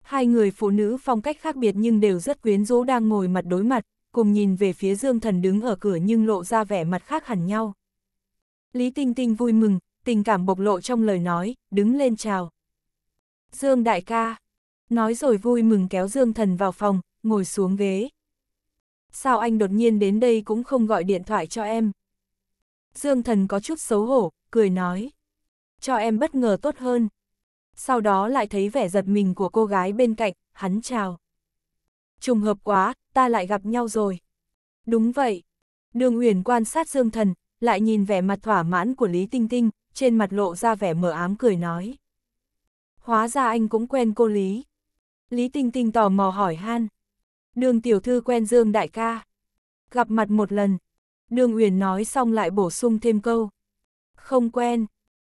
Hai người phụ nữ phong cách khác biệt nhưng đều rất quyến rũ đang ngồi mặt đối mặt, cùng nhìn về phía Dương Thần đứng ở cửa nhưng lộ ra vẻ mặt khác hẳn nhau. Lý Tinh Tinh vui mừng, tình cảm bộc lộ trong lời nói, đứng lên chào. Dương đại ca, nói rồi vui mừng kéo Dương Thần vào phòng, ngồi xuống ghế sao anh đột nhiên đến đây cũng không gọi điện thoại cho em. Dương thần có chút xấu hổ, cười nói. Cho em bất ngờ tốt hơn. Sau đó lại thấy vẻ giật mình của cô gái bên cạnh, hắn chào. Trùng hợp quá, ta lại gặp nhau rồi. Đúng vậy. Đường Uyển quan sát Dương Thần, lại nhìn vẻ mặt thỏa mãn của Lý Tinh Tinh, trên mặt lộ ra vẻ mờ ám cười nói. Hóa ra anh cũng quen cô Lý. Lý Tinh Tinh tò mò hỏi han đường tiểu thư quen Dương đại ca. Gặp mặt một lần, đường Uyển nói xong lại bổ sung thêm câu. Không quen,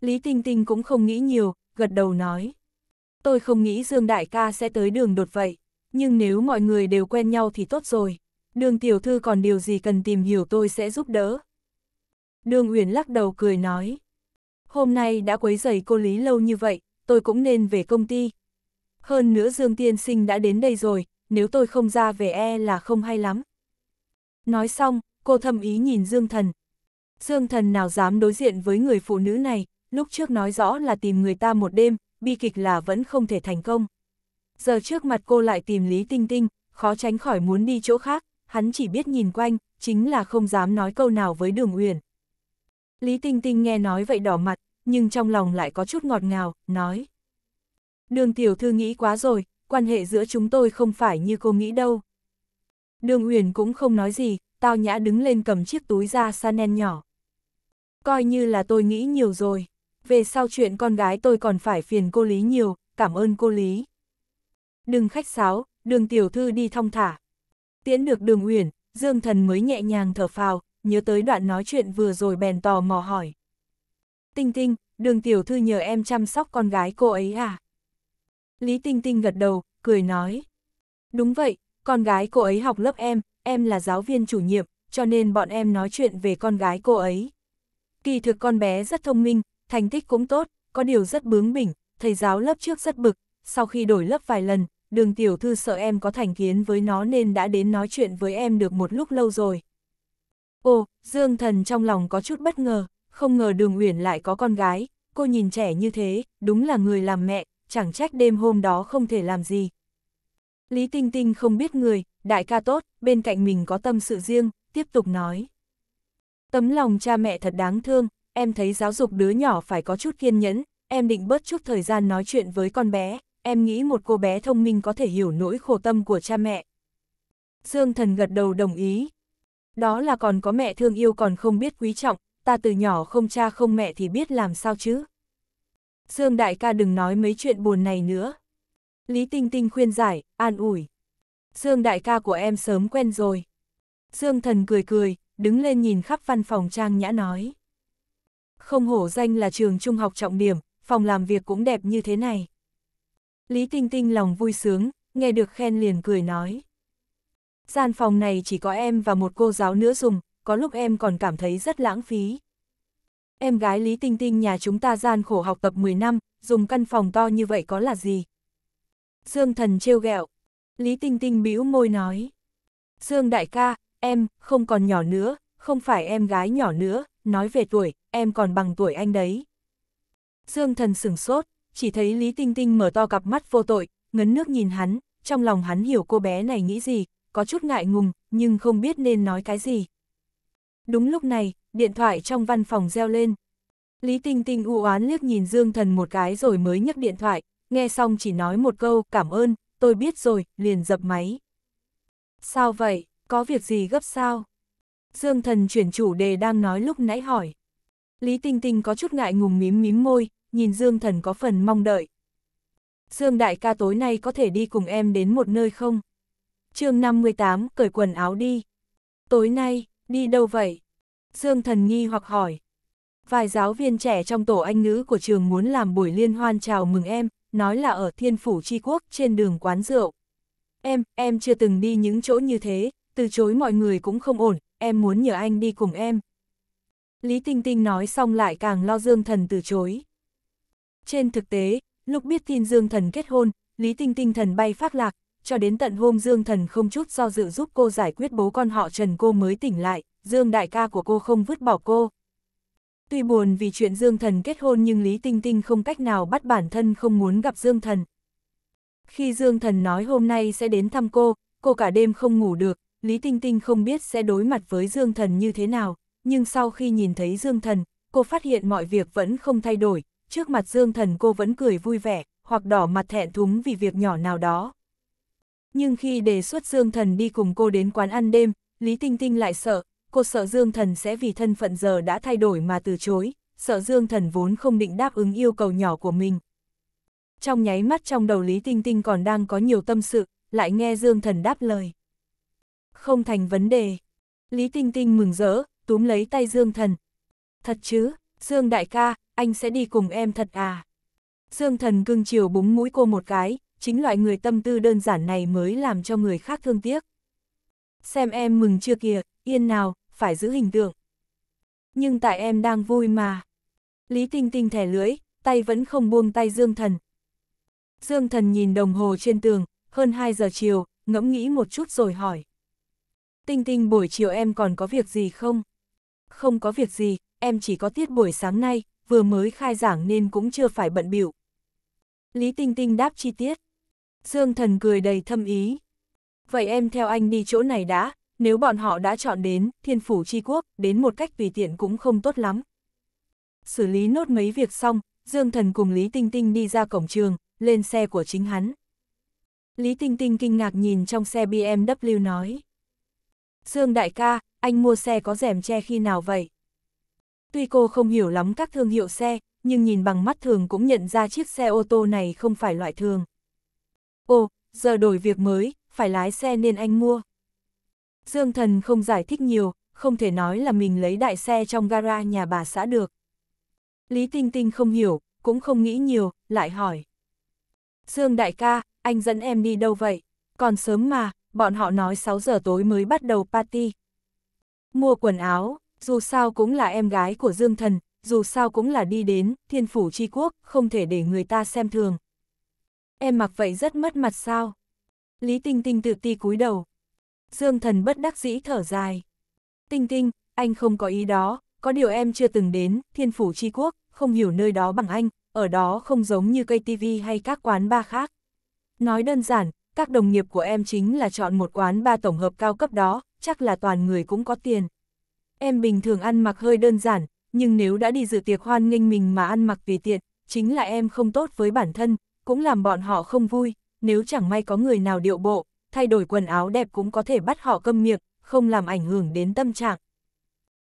Lý Tinh Tinh cũng không nghĩ nhiều, gật đầu nói. Tôi không nghĩ Dương đại ca sẽ tới đường đột vậy, nhưng nếu mọi người đều quen nhau thì tốt rồi. Đường tiểu thư còn điều gì cần tìm hiểu tôi sẽ giúp đỡ. Đường Uyển lắc đầu cười nói. Hôm nay đã quấy rầy cô Lý lâu như vậy, tôi cũng nên về công ty. Hơn nữa Dương Tiên Sinh đã đến đây rồi, nếu tôi không ra về e là không hay lắm. Nói xong, cô thầm ý nhìn Dương Thần. Dương Thần nào dám đối diện với người phụ nữ này, lúc trước nói rõ là tìm người ta một đêm, bi kịch là vẫn không thể thành công. Giờ trước mặt cô lại tìm Lý Tinh Tinh, khó tránh khỏi muốn đi chỗ khác, hắn chỉ biết nhìn quanh, chính là không dám nói câu nào với Đường Uyển. Lý Tinh Tinh nghe nói vậy đỏ mặt, nhưng trong lòng lại có chút ngọt ngào, nói. Đường tiểu thư nghĩ quá rồi, quan hệ giữa chúng tôi không phải như cô nghĩ đâu. Đường Uyển cũng không nói gì, tao nhã đứng lên cầm chiếc túi da Chanel nhỏ. Coi như là tôi nghĩ nhiều rồi, về sau chuyện con gái tôi còn phải phiền cô Lý nhiều, cảm ơn cô Lý. Đừng khách sáo, đường tiểu thư đi thong thả. Tiễn được đường Uyển, Dương Thần mới nhẹ nhàng thở phào, nhớ tới đoạn nói chuyện vừa rồi bèn tò mò hỏi. Tinh tinh, đường tiểu thư nhờ em chăm sóc con gái cô ấy à? Lý Tinh Tinh gật đầu, cười nói. Đúng vậy, con gái cô ấy học lớp em, em là giáo viên chủ nhiệm, cho nên bọn em nói chuyện về con gái cô ấy. Kỳ thực con bé rất thông minh, thành tích cũng tốt, có điều rất bướng bỉnh, thầy giáo lớp trước rất bực, sau khi đổi lớp vài lần, đường tiểu thư sợ em có thành kiến với nó nên đã đến nói chuyện với em được một lúc lâu rồi. Ồ, Dương Thần trong lòng có chút bất ngờ, không ngờ đường Uyển lại có con gái, cô nhìn trẻ như thế, đúng là người làm mẹ, chẳng trách đêm hôm đó không thể làm gì. Lý Tinh Tinh không biết người, đại ca tốt, bên cạnh mình có tâm sự riêng, tiếp tục nói. Tấm lòng cha mẹ thật đáng thương, em thấy giáo dục đứa nhỏ phải có chút kiên nhẫn, em định bớt chút thời gian nói chuyện với con bé, em nghĩ một cô bé thông minh có thể hiểu nỗi khổ tâm của cha mẹ. Dương thần gật đầu đồng ý. Đó là còn có mẹ thương yêu còn không biết quý trọng, ta từ nhỏ không cha không mẹ thì biết làm sao chứ. Dương đại ca đừng nói mấy chuyện buồn này nữa. Lý Tinh Tinh khuyên giải, an ủi. Dương đại ca của em sớm quen rồi. Dương thần cười cười, đứng lên nhìn khắp văn phòng trang nhã nói. Không hổ danh là trường trung học trọng điểm, phòng làm việc cũng đẹp như thế này. Lý Tinh Tinh lòng vui sướng, nghe được khen liền cười nói. Gian phòng này chỉ có em và một cô giáo nữa dùng, có lúc em còn cảm thấy rất lãng phí. Em gái Lý Tinh Tinh nhà chúng ta gian khổ học tập 10 năm, dùng căn phòng to như vậy có là gì? Dương thần trêu ghẹo. Lý Tinh Tinh bĩu môi nói. Dương đại ca, em, không còn nhỏ nữa, không phải em gái nhỏ nữa, nói về tuổi, em còn bằng tuổi anh đấy. Dương thần sửng sốt, chỉ thấy Lý Tinh Tinh mở to cặp mắt vô tội, ngấn nước nhìn hắn, trong lòng hắn hiểu cô bé này nghĩ gì, có chút ngại ngùng, nhưng không biết nên nói cái gì. Đúng lúc này, điện thoại trong văn phòng reo lên. Lý Tinh Tinh u oán liếc nhìn Dương Thần một cái rồi mới nhấc điện thoại, nghe xong chỉ nói một câu cảm ơn, tôi biết rồi, liền dập máy. Sao vậy, có việc gì gấp sao? Dương Thần chuyển chủ đề đang nói lúc nãy hỏi. Lý Tinh Tinh có chút ngại ngùng mím mím môi, nhìn Dương Thần có phần mong đợi. Dương Đại ca tối nay có thể đi cùng em đến một nơi không? chương 58, cởi quần áo đi. Tối nay, đi đâu vậy? Dương Thần nghi hoặc hỏi. Vài giáo viên trẻ trong tổ anh nữ của trường muốn làm buổi liên hoan chào mừng em, nói là ở Thiên Phủ Tri Quốc trên đường quán rượu. Em, em chưa từng đi những chỗ như thế, từ chối mọi người cũng không ổn, em muốn nhờ anh đi cùng em. Lý Tinh Tinh nói xong lại càng lo Dương Thần từ chối. Trên thực tế, lúc biết tin Dương Thần kết hôn, Lý Tinh Tinh thần bay phát lạc, cho đến tận hôm Dương Thần không chút do dự giúp cô giải quyết bố con họ Trần cô mới tỉnh lại, Dương đại ca của cô không vứt bỏ cô. Tuy buồn vì chuyện Dương Thần kết hôn nhưng Lý Tinh Tinh không cách nào bắt bản thân không muốn gặp Dương Thần. Khi Dương Thần nói hôm nay sẽ đến thăm cô, cô cả đêm không ngủ được, Lý Tinh Tinh không biết sẽ đối mặt với Dương Thần như thế nào, nhưng sau khi nhìn thấy Dương Thần, cô phát hiện mọi việc vẫn không thay đổi, trước mặt Dương Thần cô vẫn cười vui vẻ, hoặc đỏ mặt thẹn thúng vì việc nhỏ nào đó nhưng khi đề xuất Dương Thần đi cùng cô đến quán ăn đêm, Lý Tinh Tinh lại sợ, cô sợ Dương Thần sẽ vì thân phận giờ đã thay đổi mà từ chối, sợ Dương Thần vốn không định đáp ứng yêu cầu nhỏ của mình. Trong nháy mắt trong đầu Lý Tinh Tinh còn đang có nhiều tâm sự, lại nghe Dương Thần đáp lời. Không thành vấn đề. Lý Tinh Tinh mừng rỡ, túm lấy tay Dương Thần. Thật chứ, Dương đại ca, anh sẽ đi cùng em thật à? Dương Thần cưng chiều búng mũi cô một cái, chính loại người tâm tư đơn giản này mới làm cho người khác thương tiếc. Xem em mừng chưa kìa, yên nào, phải giữ hình tượng. Nhưng tại em đang vui mà. Lý Tinh Tinh thẻ lưỡi, tay vẫn không buông tay Dương Thần. Dương Thần nhìn đồng hồ trên tường, hơn 2 giờ chiều, ngẫm nghĩ một chút rồi hỏi. Tinh Tinh buổi chiều em còn có việc gì không? Không có việc gì, em chỉ có tiết buổi sáng nay, vừa mới khai giảng nên cũng chưa phải bận biểu. Lý Tinh Tinh đáp chi tiết. Dương thần cười đầy thâm ý. Vậy em theo anh đi chỗ này đã, nếu bọn họ đã chọn đến thiên phủ chi quốc, đến một cách tùy tiện cũng không tốt lắm. Xử lý nốt mấy việc xong, Dương thần cùng Lý Tinh Tinh đi ra cổng trường, lên xe của chính hắn. Lý Tinh Tinh kinh ngạc nhìn trong xe BMW nói. Dương đại ca, anh mua xe có rèm che khi nào vậy? Tuy cô không hiểu lắm các thương hiệu xe, nhưng nhìn bằng mắt thường cũng nhận ra chiếc xe ô tô này không phải loại thường ồ, giờ đổi việc mới, phải lái xe nên anh mua. Dương Thần không giải thích nhiều, không thể nói là mình lấy đại xe trong gara nhà bà xã được. Lý Tinh Tinh không hiểu, cũng không nghĩ nhiều, lại hỏi. Dương đại ca, anh dẫn em đi đâu vậy? Còn sớm mà, bọn họ nói 6 giờ tối mới bắt đầu party. Mua quần áo, dù sao cũng là em gái của Dương Thần, dù sao cũng là đi đến, thiên phủ chi quốc, không thể để người ta xem thường. Em mặc vậy rất mất mặt sao? Lý Tinh Tinh tự ti cúi đầu. Dương thần bất đắc dĩ thở dài. Tinh Tinh, anh không có ý đó, có điều em chưa từng đến, thiên phủ chi quốc, không hiểu nơi đó bằng anh, ở đó không giống như cây tivi hay các quán bar khác. Nói đơn giản, các đồng nghiệp của em chính là chọn một quán ba tổng hợp cao cấp đó, chắc là toàn người cũng có tiền. Em bình thường ăn mặc hơi đơn giản, nhưng nếu đã đi dự tiệc hoan nghênh mình mà ăn mặc vì tiện, chính là em không tốt với bản thân, cũng làm bọn họ không vui, nếu chẳng may có người nào điệu bộ, thay đổi quần áo đẹp cũng có thể bắt họ câm miệng, không làm ảnh hưởng đến tâm trạng.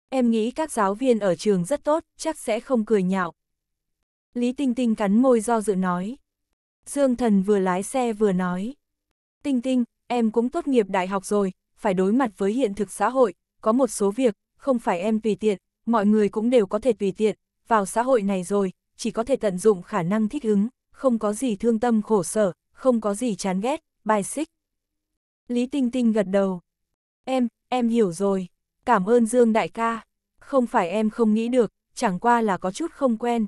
Em nghĩ các giáo viên ở trường rất tốt, chắc sẽ không cười nhạo. Lý Tinh Tinh cắn môi do dự nói. Dương Thần vừa lái xe vừa nói. Tinh Tinh, em cũng tốt nghiệp đại học rồi, phải đối mặt với hiện thực xã hội, có một số việc, không phải em tùy tiện, mọi người cũng đều có thể tùy tiện, vào xã hội này rồi, chỉ có thể tận dụng khả năng thích ứng, không có gì thương tâm khổ sở, không có gì chán ghét, bài xích. Lý Tinh Tinh gật đầu. Em, em hiểu rồi. Cảm ơn Dương đại ca. Không phải em không nghĩ được, chẳng qua là có chút không quen.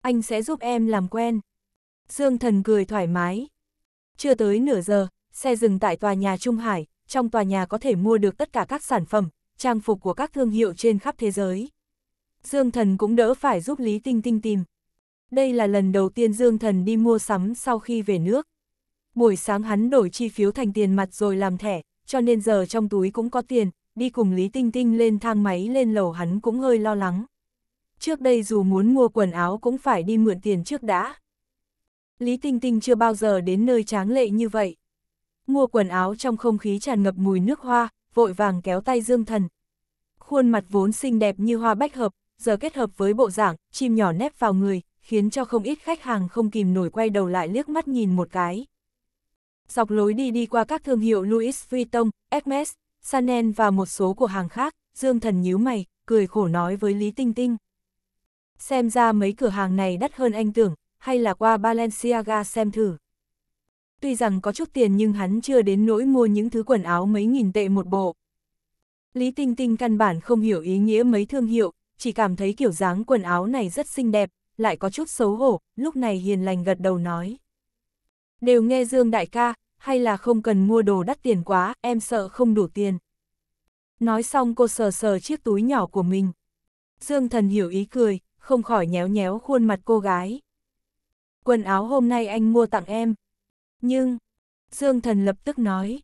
Anh sẽ giúp em làm quen. Dương thần cười thoải mái. Chưa tới nửa giờ, xe dừng tại tòa nhà Trung Hải, trong tòa nhà có thể mua được tất cả các sản phẩm, trang phục của các thương hiệu trên khắp thế giới. Dương thần cũng đỡ phải giúp Lý Tinh Tinh tìm. Đây là lần đầu tiên Dương Thần đi mua sắm sau khi về nước. Buổi sáng hắn đổi chi phiếu thành tiền mặt rồi làm thẻ, cho nên giờ trong túi cũng có tiền, đi cùng Lý Tinh Tinh lên thang máy lên lầu hắn cũng hơi lo lắng. Trước đây dù muốn mua quần áo cũng phải đi mượn tiền trước đã. Lý Tinh Tinh chưa bao giờ đến nơi tráng lệ như vậy. Mua quần áo trong không khí tràn ngập mùi nước hoa, vội vàng kéo tay Dương Thần. Khuôn mặt vốn xinh đẹp như hoa bách hợp, giờ kết hợp với bộ dạng, chim nhỏ nép vào người, khiến cho không ít khách hàng không kìm nổi quay đầu lại liếc mắt nhìn một cái. Dọc lối đi đi qua các thương hiệu Louis Vuitton, Hermes, Chanel và một số của hàng khác, Dương Thần nhíu mày, cười khổ nói với Lý Tinh Tinh. Xem ra mấy cửa hàng này đắt hơn anh tưởng, hay là qua Balenciaga xem thử. Tuy rằng có chút tiền nhưng hắn chưa đến nỗi mua những thứ quần áo mấy nghìn tệ một bộ. Lý Tinh Tinh căn bản không hiểu ý nghĩa mấy thương hiệu, chỉ cảm thấy kiểu dáng quần áo này rất xinh đẹp, lại có chút xấu hổ, lúc này hiền lành gật đầu nói. Đều nghe Dương đại ca, hay là không cần mua đồ đắt tiền quá, em sợ không đủ tiền. Nói xong cô sờ sờ chiếc túi nhỏ của mình. Dương thần hiểu ý cười, không khỏi nhéo nhéo khuôn mặt cô gái. Quần áo hôm nay anh mua tặng em. Nhưng, Dương thần lập tức nói.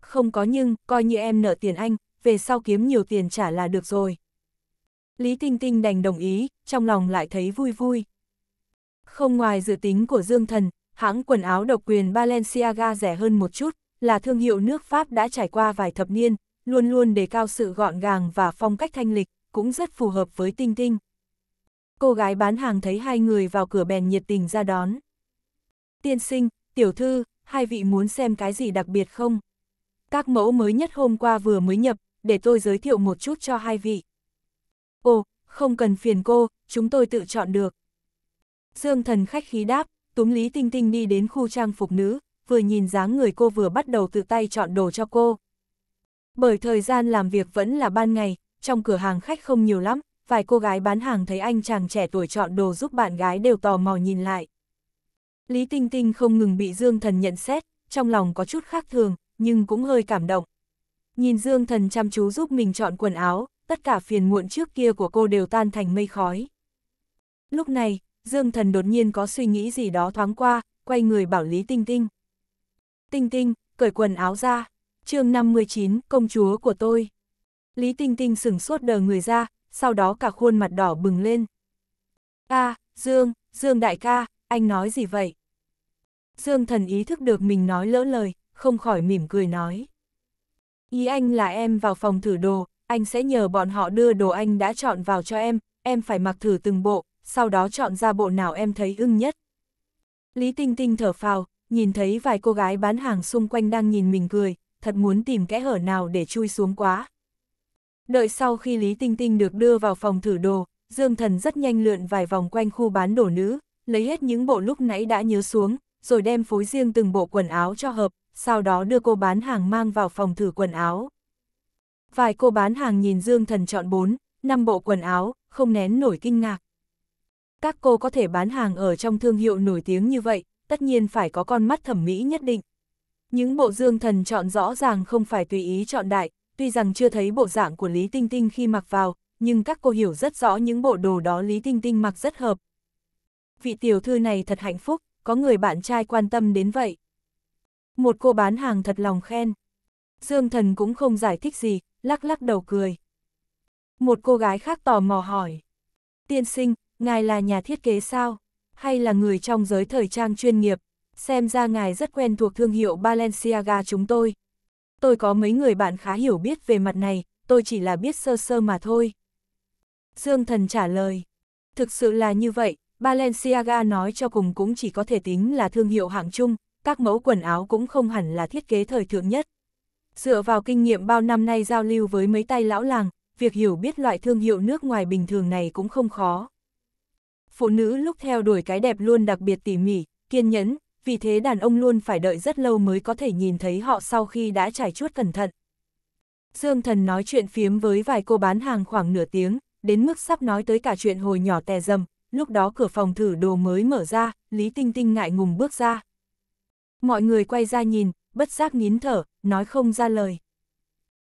Không có nhưng, coi như em nợ tiền anh, về sau kiếm nhiều tiền trả là được rồi. Lý Tinh Tinh đành đồng ý, trong lòng lại thấy vui vui. Không ngoài dự tính của Dương Thần, hãng quần áo độc quyền Balenciaga rẻ hơn một chút, là thương hiệu nước Pháp đã trải qua vài thập niên, luôn luôn đề cao sự gọn gàng và phong cách thanh lịch, cũng rất phù hợp với Tinh Tinh. Cô gái bán hàng thấy hai người vào cửa bèn nhiệt tình ra đón. Tiên sinh, tiểu thư, hai vị muốn xem cái gì đặc biệt không? Các mẫu mới nhất hôm qua vừa mới nhập, để tôi giới thiệu một chút cho hai vị. Ồ, không cần phiền cô, chúng tôi tự chọn được. Dương thần khách khí đáp, túm Lý Tinh Tinh đi đến khu trang phục nữ, vừa nhìn dáng người cô vừa bắt đầu tự tay chọn đồ cho cô. Bởi thời gian làm việc vẫn là ban ngày, trong cửa hàng khách không nhiều lắm, vài cô gái bán hàng thấy anh chàng trẻ tuổi chọn đồ giúp bạn gái đều tò mò nhìn lại. Lý Tinh Tinh không ngừng bị Dương Thần nhận xét, trong lòng có chút khác thường, nhưng cũng hơi cảm động. Nhìn Dương Thần chăm chú giúp mình chọn quần áo, tất cả phiền muộn trước kia của cô đều tan thành mây khói. Lúc này, Dương Thần đột nhiên có suy nghĩ gì đó thoáng qua, quay người bảo Lý Tinh Tinh. Tinh Tinh, cởi quần áo ra, chương 59, công chúa của tôi. Lý Tinh Tinh sửng sốt đờ người ra, sau đó cả khuôn mặt đỏ bừng lên. a à, Dương, Dương đại ca, anh nói gì vậy? Dương thần ý thức được mình nói lỡ lời, không khỏi mỉm cười nói. Ý anh là em vào phòng thử đồ, anh sẽ nhờ bọn họ đưa đồ anh đã chọn vào cho em, em phải mặc thử từng bộ, sau đó chọn ra bộ nào em thấy ưng nhất. Lý Tinh Tinh thở phào, nhìn thấy vài cô gái bán hàng xung quanh đang nhìn mình cười, thật muốn tìm kẽ hở nào để chui xuống quá. Đợi sau khi Lý Tinh Tinh được đưa vào phòng thử đồ, Dương Thần rất nhanh lượn vài vòng quanh khu bán đồ nữ, lấy hết những bộ lúc nãy đã nhớ xuống, rồi đem phối riêng từng bộ quần áo cho hợp, sau đó đưa cô bán hàng mang vào phòng thử quần áo vài cô bán hàng nhìn Dương Thần chọn 4, 5 bộ quần áo, không nén nổi kinh ngạc. Các cô có thể bán hàng ở trong thương hiệu nổi tiếng như vậy, tất nhiên phải có con mắt thẩm mỹ nhất định. Những bộ Dương Thần chọn rõ ràng không phải tùy ý chọn đại, tuy rằng chưa thấy bộ dạng của Lý Tinh Tinh khi mặc vào, nhưng các cô hiểu rất rõ những bộ đồ đó Lý Tinh Tinh mặc rất hợp. Vị tiểu thư này thật hạnh phúc, có người bạn trai quan tâm đến vậy. Một cô bán hàng thật lòng khen. Dương Thần cũng không giải thích gì, lắc lắc đầu cười. Một cô gái khác tò mò hỏi. Tiên sinh, ngài là nhà thiết kế sao? Hay là người trong giới thời trang chuyên nghiệp? Xem ra ngài rất quen thuộc thương hiệu Balenciaga chúng tôi. Tôi có mấy người bạn khá hiểu biết về mặt này, tôi chỉ là biết sơ sơ mà thôi. Dương thần trả lời. Thực sự là như vậy, Balenciaga nói cho cùng cũng chỉ có thể tính là thương hiệu hạng chung, các mẫu quần áo cũng không hẳn là thiết kế thời thượng nhất. Dựa vào kinh nghiệm bao năm nay giao lưu với mấy tay lão làng, việc hiểu biết loại thương hiệu nước ngoài bình thường này cũng không khó. Phụ nữ lúc theo đuổi cái đẹp luôn đặc biệt tỉ mỉ, kiên nhẫn, vì thế đàn ông luôn phải đợi rất lâu mới có thể nhìn thấy họ sau khi đã trải chuốt cẩn thận. Dương Thần nói chuyện phiếm với vài cô bán hàng khoảng nửa tiếng, đến mức sắp nói tới cả chuyện hồi nhỏ tè dầm, lúc đó cửa phòng thử đồ mới mở ra, Lý Tinh Tinh ngại ngùng bước ra. Mọi người quay ra nhìn, bất giác nín thở, nói không ra lời.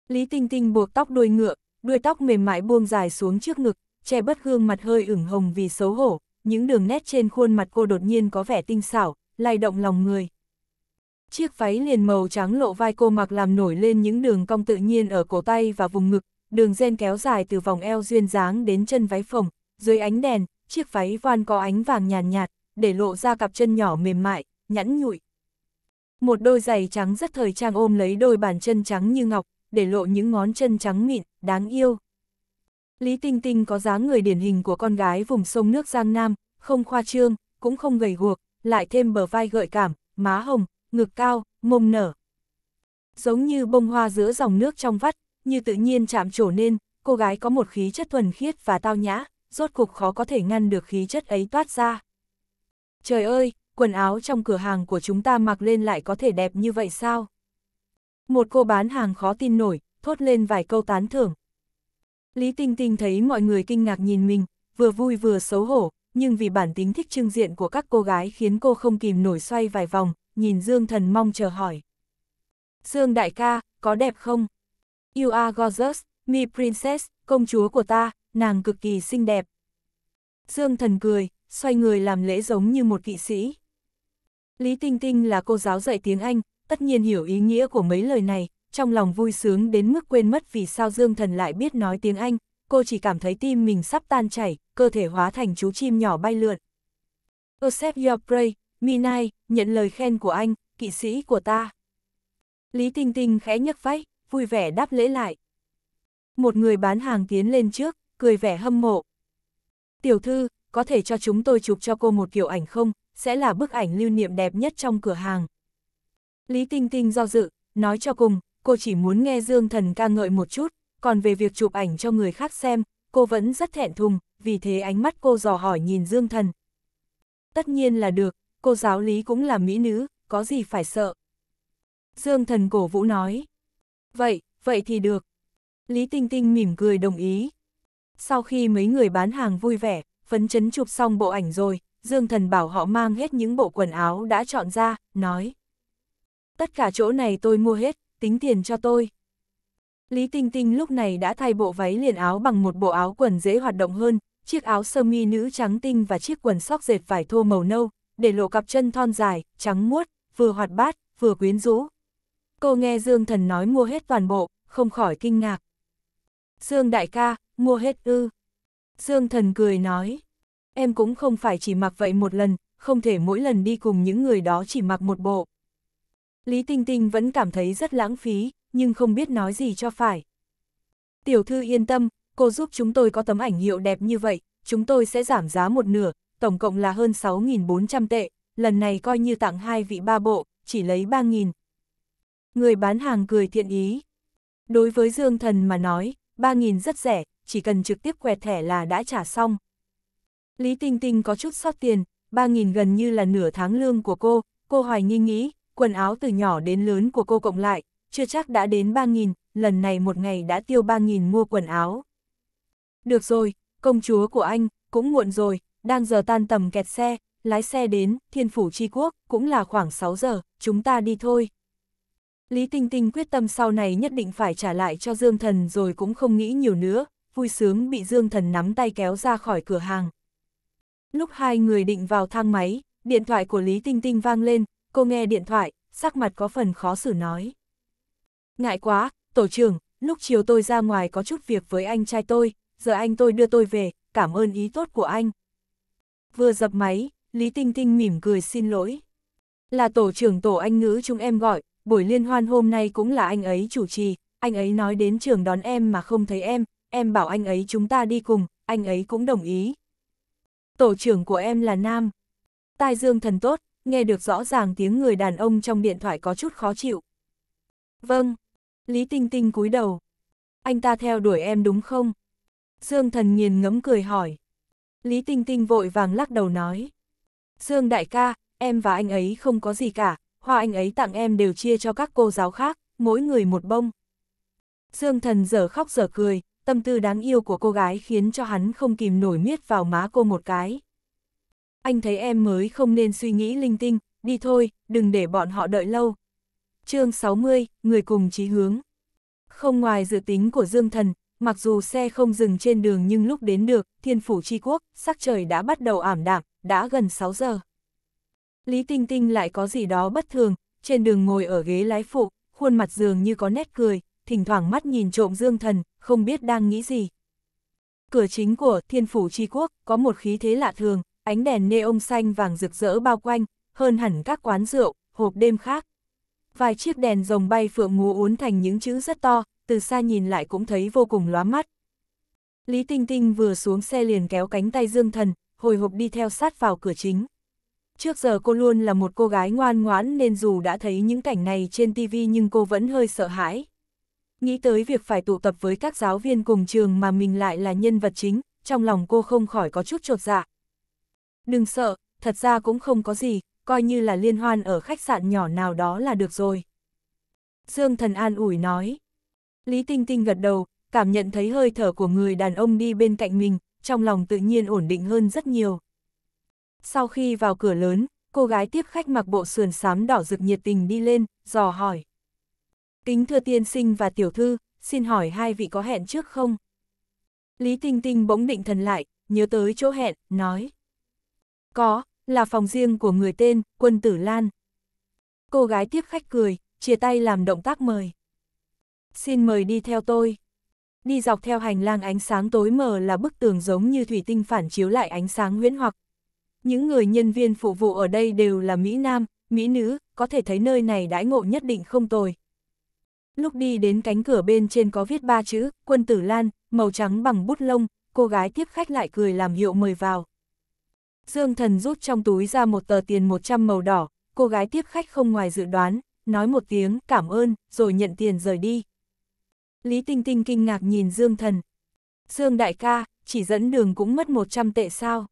Lý Tinh Tinh buộc tóc đuôi ngựa, đuôi tóc mềm mại buông dài xuống trước ngực, che bất gương mặt hơi ửng hồng vì xấu hổ, những đường nét trên khuôn mặt cô đột nhiên có vẻ tinh xảo, lay động lòng người. Chiếc váy liền màu trắng lộ vai cô mặc làm nổi lên những đường cong tự nhiên ở cổ tay và vùng ngực, đường ren kéo dài từ vòng eo duyên dáng đến chân váy phồng, dưới ánh đèn, chiếc váy voan có ánh vàng nhàn nhạt, nhạt, để lộ ra cặp chân nhỏ mềm mại, nhẵn nhụi, một đôi giày trắng rất thời trang ôm lấy đôi bàn chân trắng như ngọc, để lộ những ngón chân trắng mịn, đáng yêu. Lý Tinh Tinh có dáng người điển hình của con gái vùng sông nước Giang Nam, không khoa trương, cũng không gầy guộc, lại thêm bờ vai gợi cảm, má hồng, ngực cao, mông nở. Giống như bông hoa giữa dòng nước trong vắt, như tự nhiên chạm trổ nên, cô gái có một khí chất thuần khiết và tao nhã, rốt cục khó có thể ngăn được khí chất ấy toát ra. Trời ơi, quần áo trong cửa hàng của chúng ta mặc lên lại có thể đẹp như vậy sao? Một cô bán hàng khó tin nổi, thốt lên vài câu tán thưởng. Lý Tinh Tinh thấy mọi người kinh ngạc nhìn mình, vừa vui vừa xấu hổ, nhưng vì bản tính thích trưng diện của các cô gái khiến cô không kìm nổi xoay vài vòng, nhìn Dương Thần mong chờ hỏi. Dương đại ca, có đẹp không? You are gorgeous, me princess, công chúa của ta, nàng cực kỳ xinh đẹp. Dương Thần cười, xoay người làm lễ giống như một kỵ sĩ. Lý Tinh Tinh là cô giáo dạy tiếng Anh, tất nhiên hiểu ý nghĩa của mấy lời này, trong lòng vui sướng đến mức quên mất vì sao Dương Thần lại biết nói tiếng Anh, cô chỉ cảm thấy tim mình sắp tan chảy, cơ thể hóa thành chú chim nhỏ bay lượn. Accept your prey, Minai, nhận lời khen của anh, kỵ sĩ của ta. Lý Tinh Tinh khẽ nhấc váy, vui vẻ đáp lễ lại. Một người bán hàng tiến lên trước, cười vẻ hâm mộ. Tiểu thư, có thể cho chúng tôi chụp cho cô một kiểu ảnh không? sẽ là bức ảnh lưu niệm đẹp nhất trong cửa hàng. Lý Tinh Tinh do dự, nói cho cùng, cô chỉ muốn nghe Dương Thần ca ngợi một chút, còn về việc chụp ảnh cho người khác xem, cô vẫn rất thẹn thùng, vì thế ánh mắt cô dò hỏi nhìn Dương Thần. Tất nhiên là được, cô giáo Lý cũng là mỹ nữ, có gì phải sợ. Dương Thần cổ vũ nói. Vậy, vậy thì được. Lý Tinh Tinh mỉm cười đồng ý. Sau khi mấy người bán hàng vui vẻ, phấn chấn chụp xong bộ ảnh rồi, Dương Thần bảo họ mang hết những bộ quần áo đã chọn ra, nói. Tất cả chỗ này tôi mua hết, tính tiền cho tôi. Lý Tinh Tinh lúc này đã thay bộ váy liền áo bằng một bộ áo quần dễ hoạt động hơn, chiếc áo sơ mi nữ trắng tinh và chiếc quần sóc dệt vải thô màu nâu, để lộ cặp chân thon dài, trắng muốt, vừa hoạt bát, vừa quyến rũ. Cô nghe Dương Thần nói mua hết toàn bộ, không khỏi kinh ngạc. Dương đại ca, mua hết ư. Dương Thần cười nói. Em cũng không phải chỉ mặc vậy một lần, không thể mỗi lần đi cùng những người đó chỉ mặc một bộ. Lý Tinh Tinh vẫn cảm thấy rất lãng phí, nhưng không biết nói gì cho phải. Tiểu thư yên tâm, cô giúp chúng tôi có tấm ảnh hiệu đẹp như vậy, chúng tôi sẽ giảm giá một nửa, tổng cộng là hơn 6.400 tệ, lần này coi như tặng hai vị ba bộ, chỉ lấy 3.000. Người bán hàng cười thiện ý. Đối với Dương Thần mà nói, 3.000 rất rẻ, chỉ cần trực tiếp quẹt thẻ là đã trả xong. Lý Tinh Tinh có chút sót tiền, 3.000 gần như là nửa tháng lương của cô, cô hoài nghi nghĩ, quần áo từ nhỏ đến lớn của cô cộng lại, chưa chắc đã đến 3.000, lần này một ngày đã tiêu 3.000 mua quần áo. Được rồi, công chúa của anh, cũng muộn rồi, đang giờ tan tầm kẹt xe, lái xe đến, thiên phủ Chi quốc, cũng là khoảng 6 giờ, chúng ta đi thôi. Lý Tinh Tinh quyết tâm sau này nhất định phải trả lại cho Dương Thần rồi cũng không nghĩ nhiều nữa, vui sướng bị Dương Thần nắm tay kéo ra khỏi cửa hàng. Lúc hai người định vào thang máy, điện thoại của Lý Tinh Tinh vang lên, cô nghe điện thoại, sắc mặt có phần khó xử nói. Ngại quá, tổ trưởng, lúc chiều tôi ra ngoài có chút việc với anh trai tôi, giờ anh tôi đưa tôi về, cảm ơn ý tốt của anh. Vừa dập máy, Lý Tinh Tinh mỉm cười xin lỗi. Là tổ trưởng tổ anh ngữ chúng em gọi, buổi liên hoan hôm nay cũng là anh ấy chủ trì, anh ấy nói đến trường đón em mà không thấy em, em bảo anh ấy chúng ta đi cùng, anh ấy cũng đồng ý, tổ trưởng của em là Nam. Tai dương thần tốt, nghe được rõ ràng tiếng người đàn ông trong điện thoại có chút khó chịu. Vâng, Lý Tinh Tinh cúi đầu. Anh ta theo đuổi em đúng không? Dương thần nghiền ngẫm cười hỏi. Lý Tinh Tinh vội vàng lắc đầu nói. Dương đại ca, em và anh ấy không có gì cả, hoa anh ấy tặng em đều chia cho các cô giáo khác, mỗi người một bông. Dương thần giờ khóc giờ cười, tâm tư đáng yêu của cô gái khiến cho hắn không kìm nổi miết vào má cô một cái. Anh thấy em mới không nên suy nghĩ linh tinh, đi thôi, đừng để bọn họ đợi lâu. chương 60, người cùng chí hướng. Không ngoài dự tính của Dương Thần, mặc dù xe không dừng trên đường nhưng lúc đến được, thiên phủ tri quốc, sắc trời đã bắt đầu ảm đạm, đã gần 6 giờ. Lý Tinh Tinh lại có gì đó bất thường, trên đường ngồi ở ghế lái phụ, khuôn mặt dường như có nét cười, thỉnh thoảng mắt nhìn trộm dương thần, không biết đang nghĩ gì. Cửa chính của thiên phủ tri quốc có một khí thế lạ thường, ánh đèn neon xanh vàng rực rỡ bao quanh, hơn hẳn các quán rượu, hộp đêm khác. Vài chiếc đèn rồng bay phượng múa uốn thành những chữ rất to, từ xa nhìn lại cũng thấy vô cùng lóa mắt. Lý Tinh Tinh vừa xuống xe liền kéo cánh tay Dương Thần, hồi hộp đi theo sát vào cửa chính. Trước giờ cô luôn là một cô gái ngoan ngoãn nên dù đã thấy những cảnh này trên tivi nhưng cô vẫn hơi sợ hãi. Nghĩ tới việc phải tụ tập với các giáo viên cùng trường mà mình lại là nhân vật chính, trong lòng cô không khỏi có chút trột dạ. Đừng sợ, thật ra cũng không có gì, coi như là liên hoan ở khách sạn nhỏ nào đó là được rồi. Dương thần an ủi nói. Lý Tinh Tinh gật đầu, cảm nhận thấy hơi thở của người đàn ông đi bên cạnh mình, trong lòng tự nhiên ổn định hơn rất nhiều. Sau khi vào cửa lớn, cô gái tiếp khách mặc bộ sườn xám đỏ rực nhiệt tình đi lên, dò hỏi. Kính thưa tiên sinh và tiểu thư, xin hỏi hai vị có hẹn trước không? Lý Tinh Tinh bỗng định thần lại, nhớ tới chỗ hẹn, nói. Có, là phòng riêng của người tên, quân tử Lan. Cô gái tiếp khách cười, chia tay làm động tác mời. Xin mời đi theo tôi. Đi dọc theo hành lang ánh sáng tối mờ là bức tường giống như thủy tinh phản chiếu lại ánh sáng huyễn hoặc. Những người nhân viên phục vụ ở đây đều là Mỹ Nam, Mỹ Nữ, có thể thấy nơi này đãi ngộ nhất định không tồi, Lúc đi đến cánh cửa bên trên có viết ba chữ, quân tử lan, màu trắng bằng bút lông, cô gái tiếp khách lại cười làm hiệu mời vào. Dương thần rút trong túi ra một tờ tiền 100 màu đỏ, cô gái tiếp khách không ngoài dự đoán, nói một tiếng cảm ơn, rồi nhận tiền rời đi. Lý Tinh Tinh kinh ngạc nhìn Dương thần. Dương đại ca, chỉ dẫn đường cũng mất 100 tệ sao.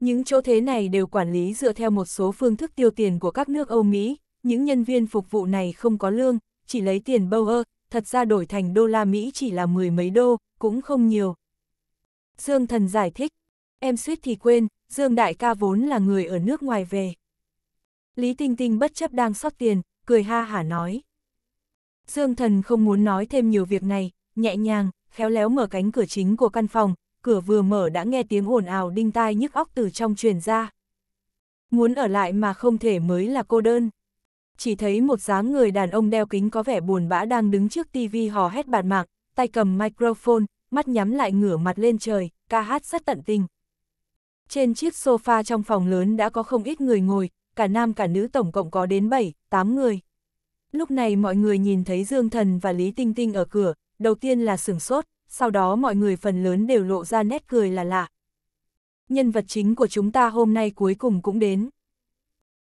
Những chỗ thế này đều quản lý dựa theo một số phương thức tiêu tiền của các nước Âu Mỹ, những nhân viên phục vụ này không có lương, chỉ lấy tiền Bauer, thật ra đổi thành đô la Mỹ chỉ là mười mấy đô, cũng không nhiều. Dương Thần giải thích, em suýt thì quên, Dương Đại ca vốn là người ở nước ngoài về. Lý Tinh Tinh bất chấp đang sót tiền, cười ha hả nói. Dương Thần không muốn nói thêm nhiều việc này, nhẹ nhàng, khéo léo mở cánh cửa chính của căn phòng, cửa vừa mở đã nghe tiếng ồn ào đinh tai nhức óc từ trong truyền ra. Muốn ở lại mà không thể mới là cô đơn chỉ thấy một dáng người đàn ông đeo kính có vẻ buồn bã đang đứng trước tivi hò hét bạt mạng, tay cầm microphone, mắt nhắm lại ngửa mặt lên trời, ca hát rất tận tình. Trên chiếc sofa trong phòng lớn đã có không ít người ngồi, cả nam cả nữ tổng cộng có đến 7, 8 người. Lúc này mọi người nhìn thấy Dương Thần và Lý Tinh Tinh ở cửa, đầu tiên là sửng sốt, sau đó mọi người phần lớn đều lộ ra nét cười là lạ. Nhân vật chính của chúng ta hôm nay cuối cùng cũng đến.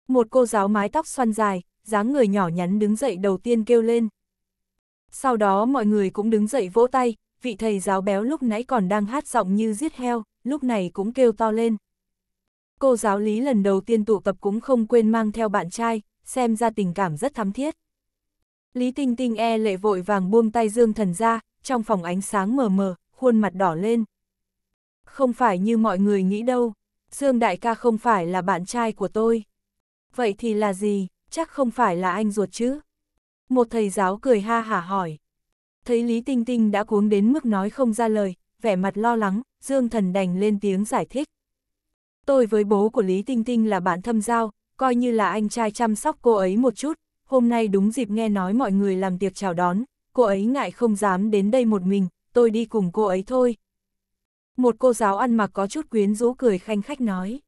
Một cô giáo mái tóc xoăn dài, dáng người nhỏ nhắn đứng dậy đầu tiên kêu lên. Sau đó mọi người cũng đứng dậy vỗ tay, vị thầy giáo béo lúc nãy còn đang hát giọng như giết heo, lúc này cũng kêu to lên. Cô giáo lý lần đầu tiên tụ tập cũng không quên mang theo bạn trai, xem ra tình cảm rất thắm thiết. Lý Tinh Tinh e lệ vội vàng buông tay Dương Thần ra, trong phòng ánh sáng mờ mờ, khuôn mặt đỏ lên. Không phải như mọi người nghĩ đâu, Dương Đại ca không phải là bạn trai của tôi. Vậy thì là gì, chắc không phải là anh ruột chứ? Một thầy giáo cười ha hả hỏi. Thấy Lý Tinh Tinh đã cuống đến mức nói không ra lời, vẻ mặt lo lắng, Dương Thần đành lên tiếng giải thích. Tôi với bố của Lý Tinh Tinh là bạn thâm giao, coi như là anh trai chăm sóc cô ấy một chút, hôm nay đúng dịp nghe nói mọi người làm tiệc chào đón, cô ấy ngại không dám đến đây một mình, tôi đi cùng cô ấy thôi. Một cô giáo ăn mặc có chút quyến rũ cười khanh khách nói.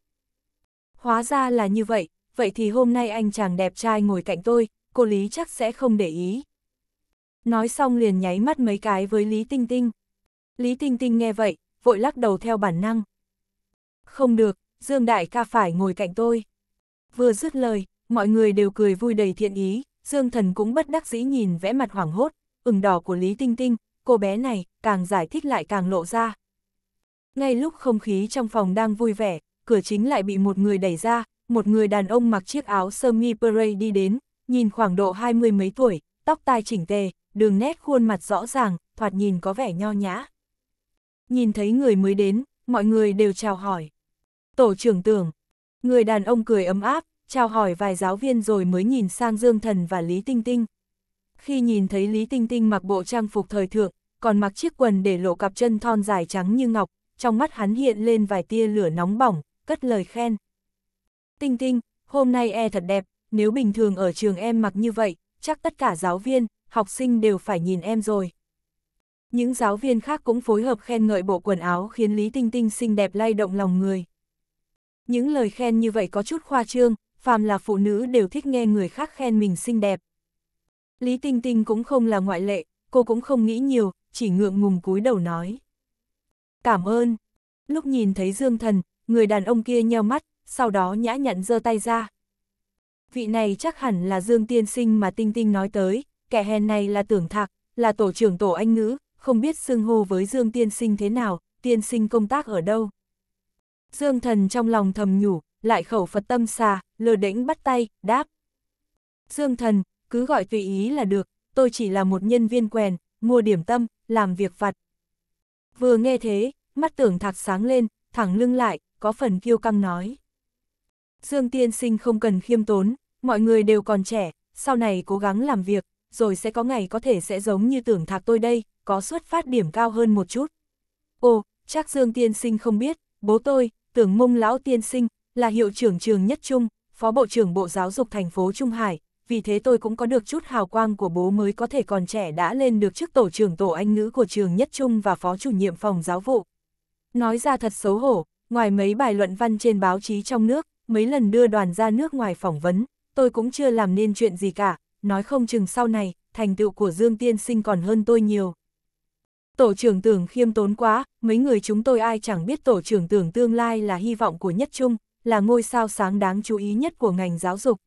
Hóa ra là như vậy, vậy thì hôm nay anh chàng đẹp trai ngồi cạnh tôi, cô Lý chắc sẽ không để ý. Nói xong liền nháy mắt mấy cái với Lý Tinh Tinh. Lý Tinh Tinh nghe vậy, vội lắc đầu theo bản năng. Không được, Dương Đại ca phải ngồi cạnh tôi. Vừa dứt lời, mọi người đều cười vui đầy thiện ý, Dương Thần cũng bất đắc dĩ nhìn vẽ mặt hoảng hốt, ửng đỏ của Lý Tinh Tinh, cô bé này, càng giải thích lại càng lộ ra. Ngay lúc không khí trong phòng đang vui vẻ, cửa chính lại bị một người đẩy ra, một người đàn ông mặc chiếc áo sơ mi parade đi đến, nhìn khoảng độ hai mươi mấy tuổi, tóc tai chỉnh tề, đường nét khuôn mặt rõ ràng, thoạt nhìn có vẻ nho nhã. Nhìn thấy người mới đến, mọi người đều chào hỏi. Tổ trưởng tưởng, người đàn ông cười ấm áp, chào hỏi vài giáo viên rồi mới nhìn sang Dương Thần và Lý Tinh Tinh. Khi nhìn thấy Lý Tinh Tinh mặc bộ trang phục thời thượng, còn mặc chiếc quần để lộ cặp chân thon dài trắng như ngọc, trong mắt hắn hiện lên vài tia lửa nóng bỏng, cất lời khen. Tinh tinh, hôm nay e thật đẹp, nếu bình thường ở trường em mặc như vậy, chắc tất cả giáo viên, học sinh đều phải nhìn em rồi. Những giáo viên khác cũng phối hợp khen ngợi bộ quần áo khiến Lý Tinh Tinh xinh đẹp lay động lòng người. Những lời khen như vậy có chút khoa trương, phàm là phụ nữ đều thích nghe người khác khen mình xinh đẹp. Lý Tinh Tinh cũng không là ngoại lệ, cô cũng không nghĩ nhiều, chỉ ngượng ngùng cúi đầu nói. Cảm ơn. Lúc nhìn thấy Dương Thần, người đàn ông kia nheo mắt, sau đó nhã nhận giơ tay ra. Vị này chắc hẳn là Dương Tiên Sinh mà Tinh Tinh nói tới, kẻ hèn này là tưởng thạc, là tổ trưởng tổ anh ngữ, không biết xưng hô với Dương Tiên Sinh thế nào, Tiên Sinh công tác ở đâu. Dương Thần trong lòng thầm nhủ, lại khẩu Phật tâm xà, lừa đễnh bắt tay, đáp. Dương Thần, cứ gọi tùy ý là được, tôi chỉ là một nhân viên quèn, mua điểm tâm, làm việc vặt. Vừa nghe thế, mắt tưởng thạc sáng lên, thẳng lưng lại, có phần kiêu căng nói. Dương Tiên Sinh không cần khiêm tốn, mọi người đều còn trẻ, sau này cố gắng làm việc, rồi sẽ có ngày có thể sẽ giống như tưởng thạc tôi đây, có xuất phát điểm cao hơn một chút. Ồ, chắc Dương Tiên Sinh không biết, bố tôi, tưởng mông lão Tiên Sinh, là hiệu trưởng trường nhất trung, phó bộ trưởng Bộ Giáo dục thành phố Trung Hải, vì thế tôi cũng có được chút hào quang của bố mới có thể còn trẻ đã lên được chức tổ trưởng tổ anh ngữ của trường nhất trung và phó chủ nhiệm phòng giáo vụ. Nói ra thật xấu hổ, ngoài mấy bài luận văn trên báo chí trong nước, mấy lần đưa đoàn ra nước ngoài phỏng vấn, tôi cũng chưa làm nên chuyện gì cả, nói không chừng sau này, thành tựu của Dương Tiên Sinh còn hơn tôi nhiều. Tổ trưởng tưởng khiêm tốn quá, mấy người chúng tôi ai chẳng biết tổ trưởng tưởng tương lai là hy vọng của nhất trung, là ngôi sao sáng đáng chú ý nhất của ngành giáo dục.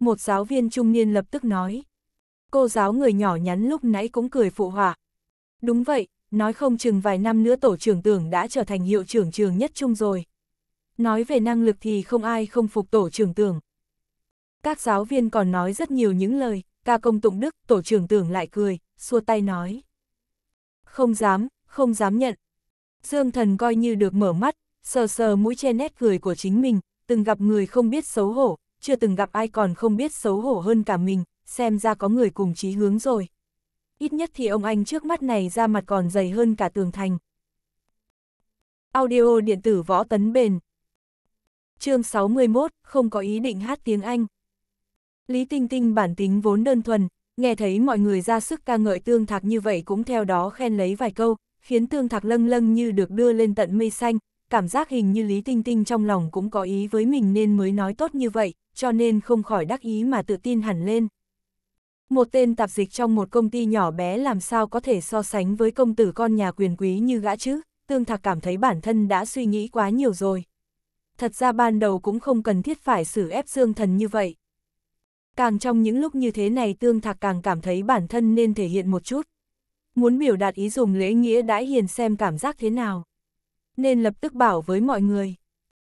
Một giáo viên trung niên lập tức nói. Cô giáo người nhỏ nhắn lúc nãy cũng cười phụ họa. Đúng vậy, nói không chừng vài năm nữa tổ trưởng tưởng đã trở thành hiệu trưởng trường nhất trung rồi. Nói về năng lực thì không ai không phục tổ trưởng tưởng. Các giáo viên còn nói rất nhiều những lời, ca công tụng đức, tổ trưởng tưởng lại cười, xua tay nói. Không dám, không dám nhận. Dương thần coi như được mở mắt, sờ sờ mũi che nét cười của chính mình, từng gặp người không biết xấu hổ, chưa từng gặp ai còn không biết xấu hổ hơn cả mình, xem ra có người cùng chí hướng rồi. Ít nhất thì ông anh trước mắt này ra mặt còn dày hơn cả tường thành. Audio điện tử võ tấn bền chương 61, không có ý định hát tiếng Anh. Lý Tinh Tinh bản tính vốn đơn thuần, nghe thấy mọi người ra sức ca ngợi tương thạc như vậy cũng theo đó khen lấy vài câu, khiến tương thạc lâng lâng như được đưa lên tận mây xanh, cảm giác hình như Lý Tinh Tinh trong lòng cũng có ý với mình nên mới nói tốt như vậy, cho nên không khỏi đắc ý mà tự tin hẳn lên. Một tên tạp dịch trong một công ty nhỏ bé làm sao có thể so sánh với công tử con nhà quyền quý như gã chứ, tương thạc cảm thấy bản thân đã suy nghĩ quá nhiều rồi thật ra ban đầu cũng không cần thiết phải xử ép Dương Thần như vậy. Càng trong những lúc như thế này Tương Thạc càng cảm thấy bản thân nên thể hiện một chút. Muốn biểu đạt ý dùng lễ nghĩa đãi hiền xem cảm giác thế nào. Nên lập tức bảo với mọi người.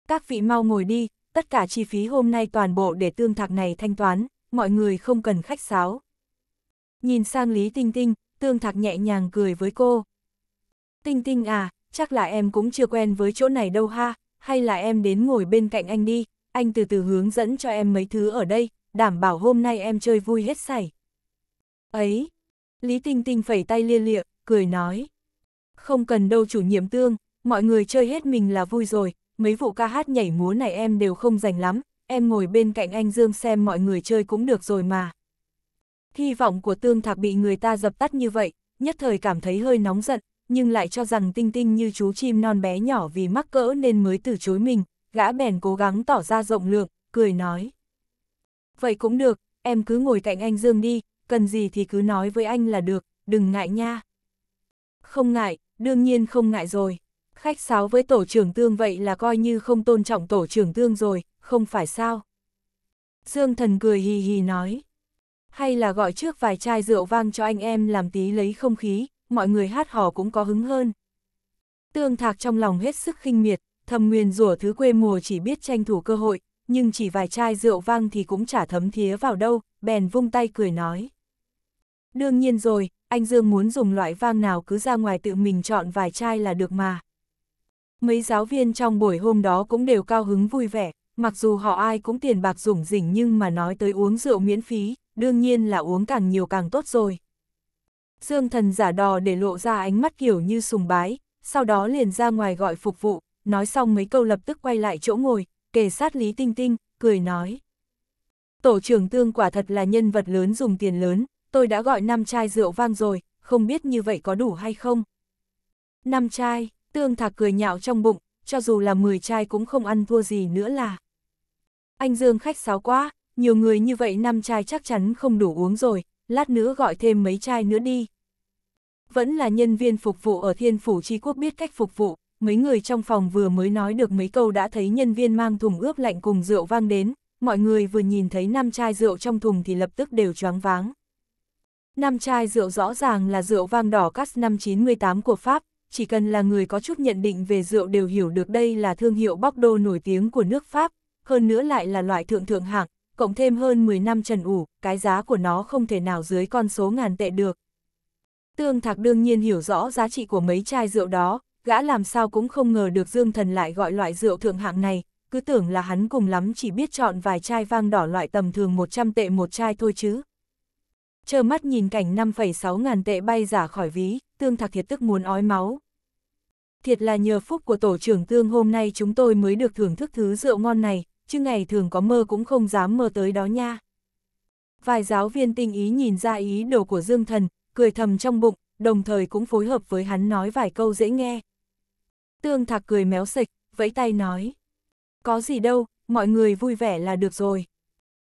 Các vị mau ngồi đi, tất cả chi phí hôm nay toàn bộ để Tương Thạc này thanh toán, mọi người không cần khách sáo. Nhìn sang Lý Tinh Tinh, Tương Thạc nhẹ nhàng cười với cô. Tinh Tinh à, chắc là em cũng chưa quen với chỗ này đâu ha, hay là em đến ngồi bên cạnh anh đi, anh từ từ hướng dẫn cho em mấy thứ ở đây, đảm bảo hôm nay em chơi vui hết sảy. Ấy, Lý Tinh Tinh phẩy tay lia lịa, cười nói. Không cần đâu chủ nhiệm tương, mọi người chơi hết mình là vui rồi, mấy vụ ca hát nhảy múa này em đều không rành lắm, em ngồi bên cạnh anh Dương xem mọi người chơi cũng được rồi mà. Hy vọng của tương thạc bị người ta dập tắt như vậy, nhất thời cảm thấy hơi nóng giận, nhưng lại cho rằng Tinh Tinh như chú chim non bé nhỏ vì mắc cỡ nên mới từ chối mình, gã bèn cố gắng tỏ ra rộng lượng, cười nói. Vậy cũng được, em cứ ngồi cạnh anh Dương đi, cần gì thì cứ nói với anh là được, đừng ngại nha. Không ngại, đương nhiên không ngại rồi. Khách sáo với tổ trưởng tương vậy là coi như không tôn trọng tổ trưởng tương rồi, không phải sao? Dương thần cười hì hì nói. Hay là gọi trước vài chai rượu vang cho anh em làm tí lấy không khí, mọi người hát hò cũng có hứng hơn. Tương Thạc trong lòng hết sức khinh miệt, thầm nguyền rủa thứ quê mùa chỉ biết tranh thủ cơ hội, nhưng chỉ vài chai rượu vang thì cũng chả thấm thía vào đâu, bèn vung tay cười nói. Đương nhiên rồi, anh Dương muốn dùng loại vang nào cứ ra ngoài tự mình chọn vài chai là được mà. Mấy giáo viên trong buổi hôm đó cũng đều cao hứng vui vẻ, mặc dù họ ai cũng tiền bạc rủng rỉnh nhưng mà nói tới uống rượu miễn phí, đương nhiên là uống càng nhiều càng tốt rồi. Dương thần giả đò để lộ ra ánh mắt kiểu như sùng bái, sau đó liền ra ngoài gọi phục vụ, nói xong mấy câu lập tức quay lại chỗ ngồi, kề sát Lý Tinh Tinh, cười nói. Tổ trưởng tương quả thật là nhân vật lớn dùng tiền lớn, tôi đã gọi năm chai rượu vang rồi, không biết như vậy có đủ hay không. Năm chai, tương thạc cười nhạo trong bụng, cho dù là 10 chai cũng không ăn thua gì nữa là. Anh Dương khách sáo quá, nhiều người như vậy năm chai chắc chắn không đủ uống rồi, lát nữa gọi thêm mấy chai nữa đi. Vẫn là nhân viên phục vụ ở thiên phủ chi quốc biết cách phục vụ, mấy người trong phòng vừa mới nói được mấy câu đã thấy nhân viên mang thùng ướp lạnh cùng rượu vang đến, mọi người vừa nhìn thấy năm chai rượu trong thùng thì lập tức đều choáng váng. Năm chai rượu rõ ràng là rượu vang đỏ Cas 598 của Pháp, chỉ cần là người có chút nhận định về rượu đều hiểu được đây là thương hiệu bóc đô nổi tiếng của nước Pháp, hơn nữa lại là loại thượng thượng hạng, cộng thêm hơn 10 năm trần ủ, cái giá của nó không thể nào dưới con số ngàn tệ được. Tương Thạc đương nhiên hiểu rõ giá trị của mấy chai rượu đó, gã làm sao cũng không ngờ được Dương Thần lại gọi loại rượu thượng hạng này, cứ tưởng là hắn cùng lắm chỉ biết chọn vài chai vang đỏ loại tầm thường 100 tệ một chai thôi chứ. Chờ mắt nhìn cảnh 5,6 ngàn tệ bay giả khỏi ví, Tương Thạc thiệt tức muốn ói máu. Thiệt là nhờ phúc của tổ trưởng Tương hôm nay chúng tôi mới được thưởng thức thứ rượu ngon này, chứ ngày thường có mơ cũng không dám mơ tới đó nha. Vài giáo viên tinh ý nhìn ra ý đồ của Dương Thần, cười thầm trong bụng, đồng thời cũng phối hợp với hắn nói vài câu dễ nghe. Tương Thạc cười méo sịch, vẫy tay nói. Có gì đâu, mọi người vui vẻ là được rồi.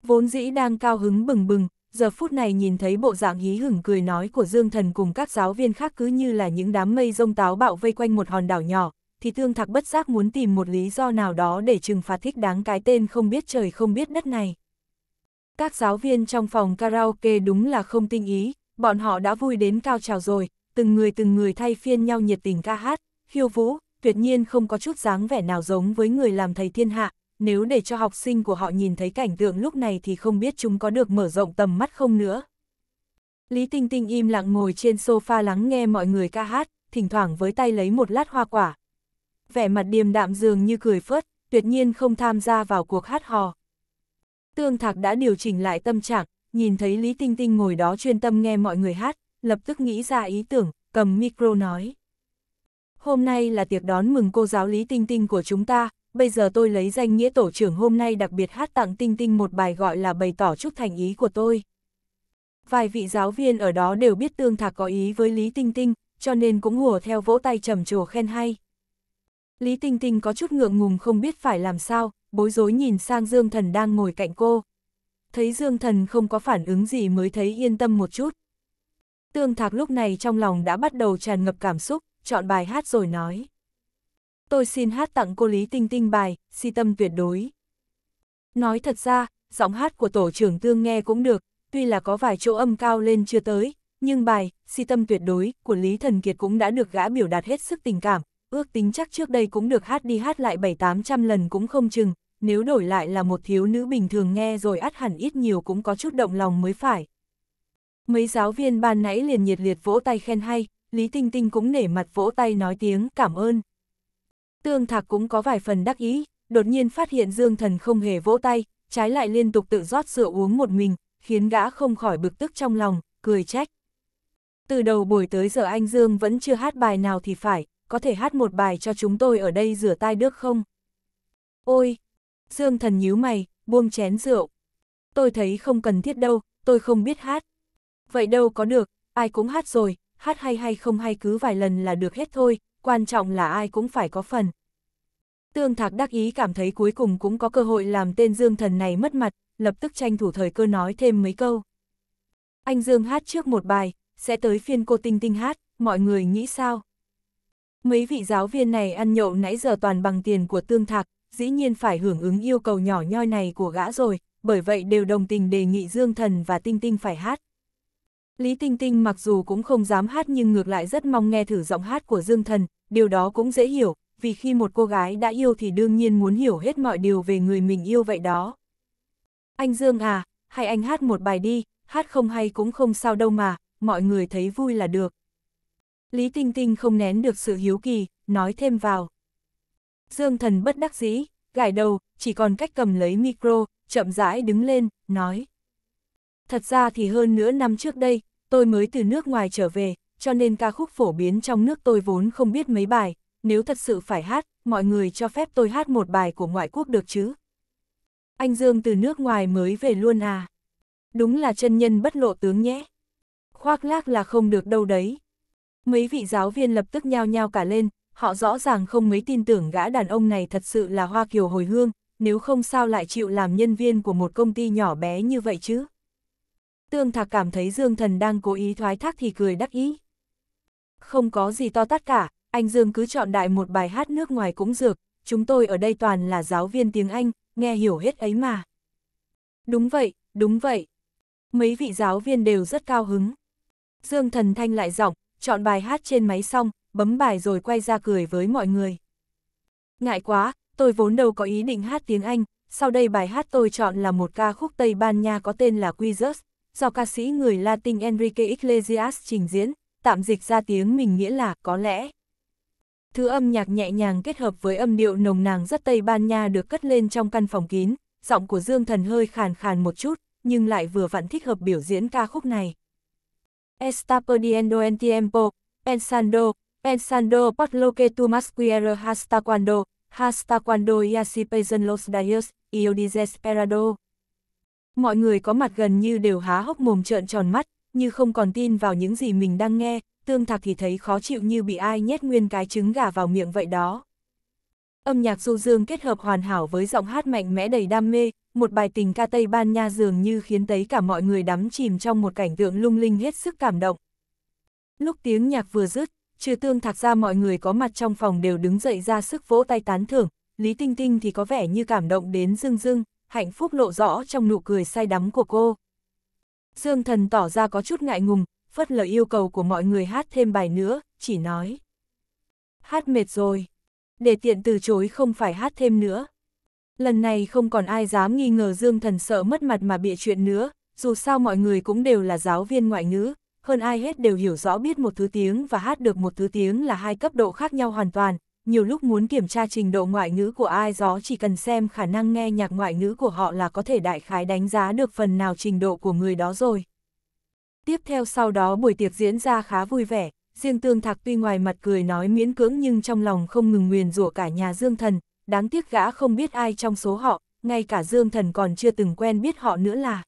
Vốn dĩ đang cao hứng bừng bừng, giờ phút này nhìn thấy bộ dạng hí hửng cười nói của Dương Thần cùng các giáo viên khác cứ như là những đám mây rông táo bạo vây quanh một hòn đảo nhỏ, thì thương thạc bất giác muốn tìm một lý do nào đó để trừng phạt thích đáng cái tên không biết trời không biết đất này. Các giáo viên trong phòng karaoke đúng là không tinh ý, bọn họ đã vui đến cao trào rồi, từng người từng người thay phiên nhau nhiệt tình ca hát, khiêu vũ, tuyệt nhiên không có chút dáng vẻ nào giống với người làm thầy thiên hạ, nếu để cho học sinh của họ nhìn thấy cảnh tượng lúc này thì không biết chúng có được mở rộng tầm mắt không nữa. Lý Tinh Tinh im lặng ngồi trên sofa lắng nghe mọi người ca hát, thỉnh thoảng với tay lấy một lát hoa quả, vẻ mặt điềm đạm dường như cười phớt, tuyệt nhiên không tham gia vào cuộc hát hò. Tương Thạc đã điều chỉnh lại tâm trạng, nhìn thấy Lý Tinh Tinh ngồi đó chuyên tâm nghe mọi người hát, lập tức nghĩ ra ý tưởng, cầm micro nói. Hôm nay là tiệc đón mừng cô giáo Lý Tinh Tinh của chúng ta, bây giờ tôi lấy danh nghĩa tổ trưởng hôm nay đặc biệt hát tặng Tinh Tinh một bài gọi là bày tỏ chút thành ý của tôi. Vài vị giáo viên ở đó đều biết Tương Thạc có ý với Lý Tinh Tinh, cho nên cũng hùa theo vỗ tay trầm trồ khen hay. Lý Tinh Tinh có chút ngượng ngùng không biết phải làm sao, bối rối nhìn sang Dương Thần đang ngồi cạnh cô. Thấy Dương Thần không có phản ứng gì mới thấy yên tâm một chút. Tương Thạc lúc này trong lòng đã bắt đầu tràn ngập cảm xúc, chọn bài hát rồi nói. Tôi xin hát tặng cô Lý Tinh Tinh bài, si tâm tuyệt đối. Nói thật ra, giọng hát của tổ trưởng Tương nghe cũng được, tuy là có vài chỗ âm cao lên chưa tới, nhưng bài Si tâm tuyệt đối của Lý Thần Kiệt cũng đã được gã biểu đạt hết sức tình cảm, ước tính chắc trước đây cũng được hát đi hát lại bảy tám trăm lần cũng không chừng, nếu đổi lại là một thiếu nữ bình thường nghe rồi ắt hẳn ít nhiều cũng có chút động lòng mới phải. Mấy giáo viên ban nãy liền nhiệt liệt vỗ tay khen hay, Lý Tinh Tinh cũng nể mặt vỗ tay nói tiếng cảm ơn. Tương Thạc cũng có vài phần đắc ý, đột nhiên phát hiện Dương Thần không hề vỗ tay, trái lại liên tục tự rót sữa uống một mình, khiến gã không khỏi bực tức trong lòng, cười trách. Từ đầu buổi tới giờ anh Dương vẫn chưa hát bài nào thì phải, có thể hát một bài cho chúng tôi ở đây rửa tai được không? Ôi! Dương thần nhíu mày, buông chén rượu. Tôi thấy không cần thiết đâu, tôi không biết hát. Vậy đâu có được, ai cũng hát rồi, hát hay hay không hay cứ vài lần là được hết thôi, quan trọng là ai cũng phải có phần. Tương Thạc đắc ý cảm thấy cuối cùng cũng có cơ hội làm tên Dương Thần này mất mặt, lập tức tranh thủ thời cơ nói thêm mấy câu. Anh Dương hát trước một bài, sẽ tới phiên cô Tinh Tinh hát, mọi người nghĩ sao? Mấy vị giáo viên này ăn nhậu nãy giờ toàn bằng tiền của tương thạc, dĩ nhiên phải hưởng ứng yêu cầu nhỏ nhoi này của gã rồi, bởi vậy đều đồng tình đề nghị Dương Thần và Tinh Tinh phải hát. Lý Tinh Tinh mặc dù cũng không dám hát nhưng ngược lại rất mong nghe thử giọng hát của Dương Thần, điều đó cũng dễ hiểu, vì khi một cô gái đã yêu thì đương nhiên muốn hiểu hết mọi điều về người mình yêu vậy đó. Anh Dương à, hay anh hát một bài đi, hát không hay cũng không sao đâu mà, mọi người thấy vui là được. Lý Tinh Tinh không nén được sự hiếu kỳ, nói thêm vào. Dương thần bất đắc dĩ, gãi đầu, chỉ còn cách cầm lấy micro, chậm rãi đứng lên, nói. Thật ra thì hơn nửa năm trước đây, tôi mới từ nước ngoài trở về, cho nên ca khúc phổ biến trong nước tôi vốn không biết mấy bài, nếu thật sự phải hát, mọi người cho phép tôi hát một bài của ngoại quốc được chứ. Anh Dương từ nước ngoài mới về luôn à. Đúng là chân nhân bất lộ tướng nhé. Khoác lác là không được đâu đấy. Mấy vị giáo viên lập tức nhao nhao cả lên, họ rõ ràng không mấy tin tưởng gã đàn ông này thật sự là Hoa Kiều hồi hương, nếu không sao lại chịu làm nhân viên của một công ty nhỏ bé như vậy chứ. Tương Thạc cảm thấy Dương Thần đang cố ý thoái thác thì cười đắc ý. Không có gì to tát cả, anh Dương cứ chọn đại một bài hát nước ngoài cũng dược, chúng tôi ở đây toàn là giáo viên tiếng Anh, nghe hiểu hết ấy mà. Đúng vậy, đúng vậy. Mấy vị giáo viên đều rất cao hứng. Dương Thần Thanh lại giọng, chọn bài hát trên máy xong, bấm bài rồi quay ra cười với mọi người. Ngại quá, tôi vốn đâu có ý định hát tiếng Anh, sau đây bài hát tôi chọn là một ca khúc Tây Ban Nha có tên là Quizers, do ca sĩ người Latin Enrique Iglesias trình diễn, tạm dịch ra tiếng mình nghĩa là có lẽ. Thứ âm nhạc nhẹ nhàng kết hợp với âm điệu nồng nàng rất Tây Ban Nha được cất lên trong căn phòng kín, giọng của Dương Thần hơi khàn khàn một chút, nhưng lại vừa vặn thích hợp biểu diễn ca khúc này. Estapadiendo en tiempo, pensando, pensando por lo que tú más quieres hasta cuando, hasta cuando y así pesan los dios, y desesperado. Mọi người có mặt gần như đều há hốc mồm trợn tròn mắt, như không còn tin vào những gì mình đang nghe, tương thạc thì thấy khó chịu như bị ai nhét nguyên cái trứng gà vào miệng vậy đó. Âm nhạc du dương kết hợp hoàn hảo với giọng hát mạnh mẽ đầy đam mê, một bài tình ca Tây Ban Nha dường như khiến thấy cả mọi người đắm chìm trong một cảnh tượng lung linh hết sức cảm động. Lúc tiếng nhạc vừa dứt, trừ tương thạc ra mọi người có mặt trong phòng đều đứng dậy ra sức vỗ tay tán thưởng, Lý Tinh Tinh thì có vẻ như cảm động đến rưng rưng, hạnh phúc lộ rõ trong nụ cười say đắm của cô. Dương thần tỏ ra có chút ngại ngùng, phất lời yêu cầu của mọi người hát thêm bài nữa, chỉ nói. Hát mệt rồi để tiện từ chối không phải hát thêm nữa. Lần này không còn ai dám nghi ngờ Dương Thần sợ mất mặt mà bịa chuyện nữa, dù sao mọi người cũng đều là giáo viên ngoại ngữ, hơn ai hết đều hiểu rõ biết một thứ tiếng và hát được một thứ tiếng là hai cấp độ khác nhau hoàn toàn. Nhiều lúc muốn kiểm tra trình độ ngoại ngữ của ai đó chỉ cần xem khả năng nghe nhạc ngoại ngữ của họ là có thể đại khái đánh giá được phần nào trình độ của người đó rồi. Tiếp theo sau đó buổi tiệc diễn ra khá vui vẻ, Riêng tương thạc tuy ngoài mặt cười nói miễn cưỡng nhưng trong lòng không ngừng nguyền rủa cả nhà Dương Thần, đáng tiếc gã không biết ai trong số họ, ngay cả Dương Thần còn chưa từng quen biết họ nữa là.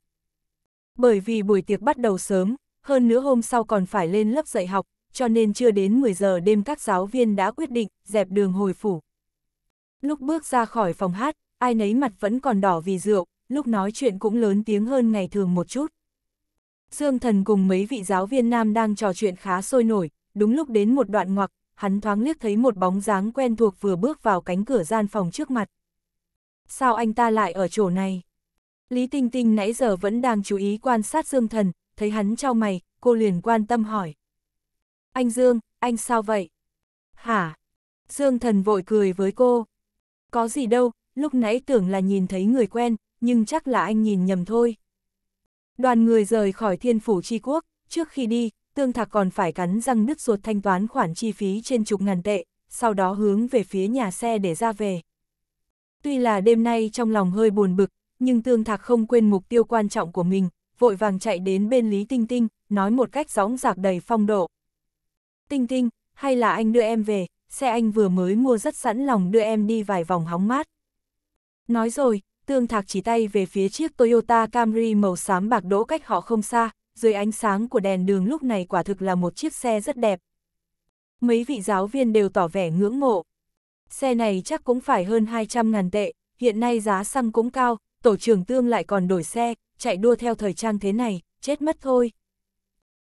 Bởi vì buổi tiệc bắt đầu sớm, hơn nữa hôm sau còn phải lên lớp dạy học, cho nên chưa đến 10 giờ đêm các giáo viên đã quyết định dẹp đường hồi phủ. Lúc bước ra khỏi phòng hát, ai nấy mặt vẫn còn đỏ vì rượu, lúc nói chuyện cũng lớn tiếng hơn ngày thường một chút. Dương Thần cùng mấy vị giáo viên nam đang trò chuyện khá sôi nổi, đúng lúc đến một đoạn ngoặc, hắn thoáng liếc thấy một bóng dáng quen thuộc vừa bước vào cánh cửa gian phòng trước mặt. Sao anh ta lại ở chỗ này? Lý Tinh Tinh nãy giờ vẫn đang chú ý quan sát Dương Thần, thấy hắn trao mày, cô liền quan tâm hỏi. Anh Dương, anh sao vậy? Hả? Dương Thần vội cười với cô. Có gì đâu, lúc nãy tưởng là nhìn thấy người quen, nhưng chắc là anh nhìn nhầm thôi. Đoàn người rời khỏi thiên phủ tri quốc, trước khi đi, Tương Thạc còn phải cắn răng nứt ruột thanh toán khoản chi phí trên chục ngàn tệ, sau đó hướng về phía nhà xe để ra về. Tuy là đêm nay trong lòng hơi buồn bực, nhưng Tương Thạc không quên mục tiêu quan trọng của mình, vội vàng chạy đến bên Lý Tinh Tinh, nói một cách gióng giạc đầy phong độ. Tinh Tinh, hay là anh đưa em về, xe anh vừa mới mua rất sẵn lòng đưa em đi vài vòng hóng mát. Nói rồi, Tương Thạc chỉ tay về phía chiếc Toyota Camry màu xám bạc đỗ cách họ không xa, dưới ánh sáng của đèn đường lúc này quả thực là một chiếc xe rất đẹp. Mấy vị giáo viên đều tỏ vẻ ngưỡng mộ. Xe này chắc cũng phải hơn 200 ngàn tệ, hiện nay giá xăng cũng cao, tổ trưởng tương lại còn đổi xe, chạy đua theo thời trang thế này, chết mất thôi.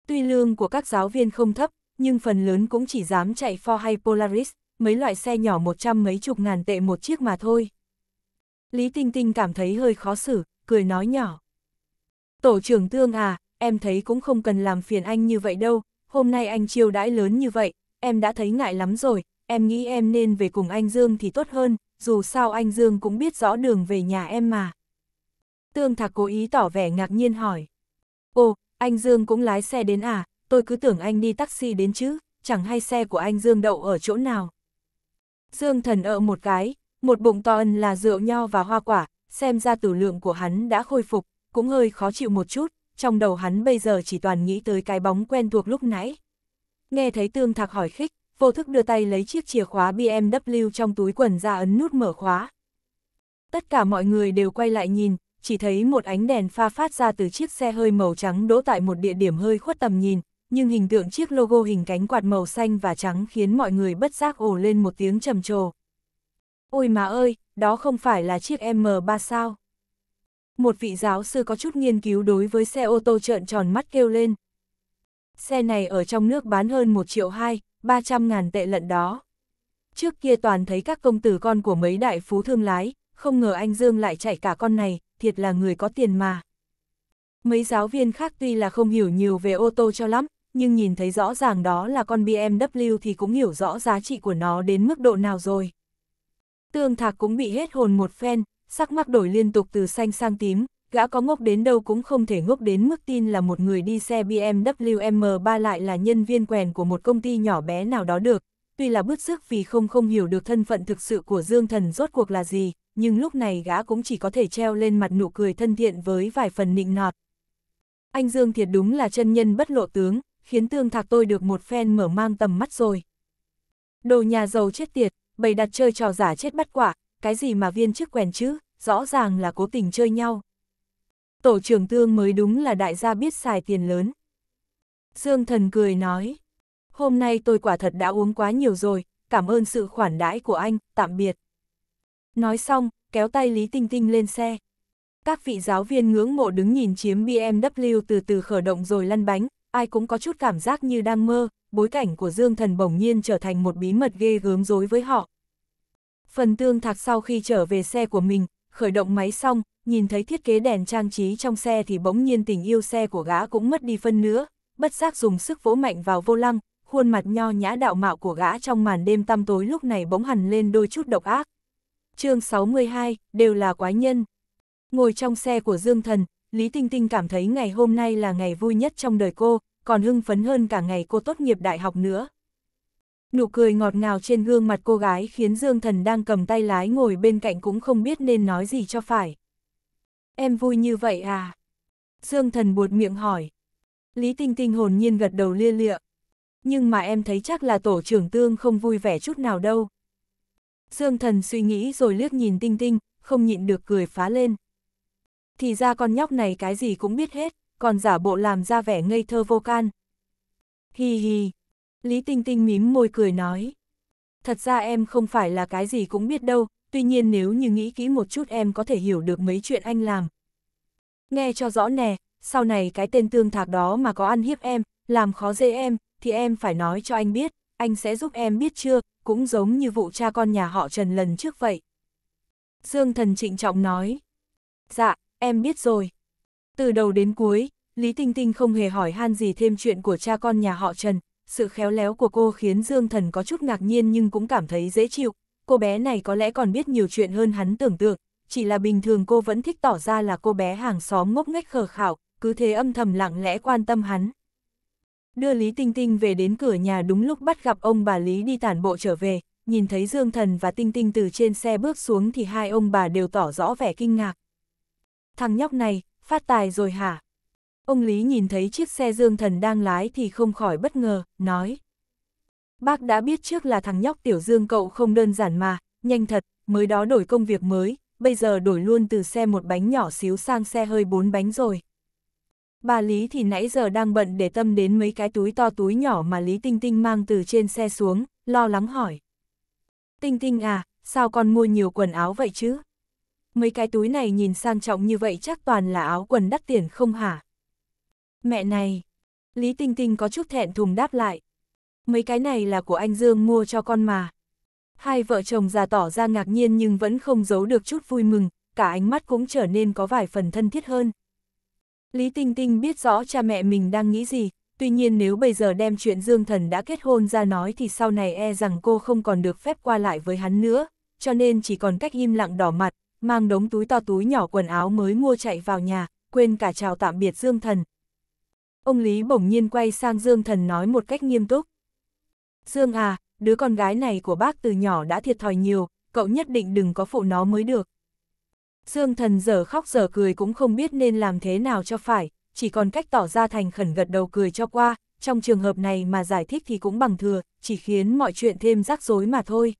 Tuy lương của các giáo viên không thấp, nhưng phần lớn cũng chỉ dám chạy Ford hay Polaris, mấy loại xe nhỏ một trăm mấy chục ngàn tệ một chiếc mà thôi. Lý Tinh Tinh cảm thấy hơi khó xử, cười nói nhỏ. Tổ trưởng Tương à, em thấy cũng không cần làm phiền anh như vậy đâu, hôm nay anh chiêu đãi lớn như vậy, em đã thấy ngại lắm rồi, em nghĩ em nên về cùng anh Dương thì tốt hơn, dù sao anh Dương cũng biết rõ đường về nhà em mà. Tương Thạc cố ý tỏ vẻ ngạc nhiên hỏi. Ồ, anh Dương cũng lái xe đến à, tôi cứ tưởng anh đi taxi đến chứ, chẳng hay xe của anh Dương đậu ở chỗ nào. Dương thần ợ một cái, một bụng to ân là rượu nho và hoa quả, xem ra tử lượng của hắn đã khôi phục, cũng hơi khó chịu một chút, trong đầu hắn bây giờ chỉ toàn nghĩ tới cái bóng quen thuộc lúc nãy. Nghe thấy tương thạc hỏi khích, vô thức đưa tay lấy chiếc chìa khóa BMW trong túi quần ra ấn nút mở khóa. Tất cả mọi người đều quay lại nhìn, chỉ thấy một ánh đèn pha phát ra từ chiếc xe hơi màu trắng đỗ tại một địa điểm hơi khuất tầm nhìn, nhưng hình tượng chiếc logo hình cánh quạt màu xanh và trắng khiến mọi người bất giác ồ lên một tiếng trầm trồ. Ôi mà ơi, đó không phải là chiếc M3 sao? Một vị giáo sư có chút nghiên cứu đối với xe ô tô trợn tròn mắt kêu lên. Xe này ở trong nước bán hơn 1 triệu 2, 300 ngàn tệ lận đó. Trước kia toàn thấy các công tử con của mấy đại phú thương lái, không ngờ anh Dương lại chạy cả con này, thiệt là người có tiền mà. Mấy giáo viên khác tuy là không hiểu nhiều về ô tô cho lắm, nhưng nhìn thấy rõ ràng đó là con BMW thì cũng hiểu rõ giá trị của nó đến mức độ nào rồi. Tương Thạc cũng bị hết hồn một phen, sắc mắc đổi liên tục từ xanh sang tím, gã có ngốc đến đâu cũng không thể ngốc đến mức tin là một người đi xe BMW M3 lại là nhân viên quèn của một công ty nhỏ bé nào đó được. Tuy là bứt sức vì không không hiểu được thân phận thực sự của Dương Thần rốt cuộc là gì, nhưng lúc này gã cũng chỉ có thể treo lên mặt nụ cười thân thiện với vài phần nịnh nọt. Anh Dương thiệt đúng là chân nhân bất lộ tướng, khiến tương thạc tôi được một phen mở mang tầm mắt rồi. Đồ nhà giàu chết tiệt, bày đặt chơi trò giả chết bắt quả, cái gì mà viên chức quèn chứ, rõ ràng là cố tình chơi nhau. Tổ trưởng tương mới đúng là đại gia biết xài tiền lớn. Dương thần cười nói, hôm nay tôi quả thật đã uống quá nhiều rồi, cảm ơn sự khoản đãi của anh, tạm biệt. Nói xong, kéo tay Lý Tinh Tinh lên xe. Các vị giáo viên ngưỡng mộ đứng nhìn chiếm BMW từ từ khởi động rồi lăn bánh, ai cũng có chút cảm giác như đang mơ, bối cảnh của Dương Thần bỗng nhiên trở thành một bí mật ghê gớm dối với họ. Phần tương thạc sau khi trở về xe của mình, khởi động máy xong, nhìn thấy thiết kế đèn trang trí trong xe thì bỗng nhiên tình yêu xe của gã cũng mất đi phân nữa, bất giác dùng sức vỗ mạnh vào vô lăng, khuôn mặt nho nhã đạo mạo của gã trong màn đêm tăm tối lúc này bỗng hẳn lên đôi chút độc ác. chương 62, đều là quái nhân. Ngồi trong xe của Dương Thần, Lý Tinh Tinh cảm thấy ngày hôm nay là ngày vui nhất trong đời cô, còn hưng phấn hơn cả ngày cô tốt nghiệp đại học nữa nụ cười ngọt ngào trên gương mặt cô gái khiến Dương Thần đang cầm tay lái ngồi bên cạnh cũng không biết nên nói gì cho phải. Em vui như vậy à? Dương Thần buột miệng hỏi. Lý Tinh Tinh hồn nhiên gật đầu lia lịa. Nhưng mà em thấy chắc là tổ trưởng tương không vui vẻ chút nào đâu. Dương Thần suy nghĩ rồi liếc nhìn Tinh Tinh, không nhịn được cười phá lên. Thì ra con nhóc này cái gì cũng biết hết, còn giả bộ làm ra vẻ ngây thơ vô can. Hi hi, Lý Tinh Tinh mím môi cười nói. Thật ra em không phải là cái gì cũng biết đâu, tuy nhiên nếu như nghĩ kỹ một chút em có thể hiểu được mấy chuyện anh làm. Nghe cho rõ nè, sau này cái tên tương thạc đó mà có ăn hiếp em, làm khó dễ em, thì em phải nói cho anh biết, anh sẽ giúp em biết chưa, cũng giống như vụ cha con nhà họ Trần lần trước vậy. Dương thần trịnh trọng nói. Dạ, em biết rồi. Từ đầu đến cuối, Lý Tinh Tinh không hề hỏi han gì thêm chuyện của cha con nhà họ Trần, sự khéo léo của cô khiến Dương Thần có chút ngạc nhiên nhưng cũng cảm thấy dễ chịu, cô bé này có lẽ còn biết nhiều chuyện hơn hắn tưởng tượng, chỉ là bình thường cô vẫn thích tỏ ra là cô bé hàng xóm ngốc nghếch khờ khảo, cứ thế âm thầm lặng lẽ quan tâm hắn. Đưa Lý Tinh Tinh về đến cửa nhà đúng lúc bắt gặp ông bà Lý đi tản bộ trở về, nhìn thấy Dương Thần và Tinh Tinh từ trên xe bước xuống thì hai ông bà đều tỏ rõ vẻ kinh ngạc. Thằng nhóc này, phát tài rồi hả? Ông Lý nhìn thấy chiếc xe dương thần đang lái thì không khỏi bất ngờ, nói. Bác đã biết trước là thằng nhóc tiểu dương cậu không đơn giản mà, nhanh thật, mới đó đổi công việc mới, bây giờ đổi luôn từ xe một bánh nhỏ xíu sang xe hơi bốn bánh rồi. Bà Lý thì nãy giờ đang bận để tâm đến mấy cái túi to túi nhỏ mà Lý Tinh Tinh mang từ trên xe xuống, lo lắng hỏi. Tinh Tinh à, sao con mua nhiều quần áo vậy chứ? Mấy cái túi này nhìn sang trọng như vậy chắc toàn là áo quần đắt tiền không hả? Mẹ này! Lý Tinh Tinh có chút thẹn thùng đáp lại. Mấy cái này là của anh Dương mua cho con mà. Hai vợ chồng già tỏ ra ngạc nhiên nhưng vẫn không giấu được chút vui mừng, cả ánh mắt cũng trở nên có vài phần thân thiết hơn. Lý Tinh Tinh biết rõ cha mẹ mình đang nghĩ gì, tuy nhiên nếu bây giờ đem chuyện Dương Thần đã kết hôn ra nói thì sau này e rằng cô không còn được phép qua lại với hắn nữa, cho nên chỉ còn cách im lặng đỏ mặt, mang đống túi to túi nhỏ quần áo mới mua chạy vào nhà, quên cả chào tạm biệt Dương Thần. Ông Lý bỗng nhiên quay sang Dương Thần nói một cách nghiêm túc. Dương à, đứa con gái này của bác từ nhỏ đã thiệt thòi nhiều, cậu nhất định đừng có phụ nó mới được. Dương Thần giờ khóc giờ cười cũng không biết nên làm thế nào cho phải, chỉ còn cách tỏ ra thành khẩn gật đầu cười cho qua, trong trường hợp này mà giải thích thì cũng bằng thừa, chỉ khiến mọi chuyện thêm rắc rối mà thôi.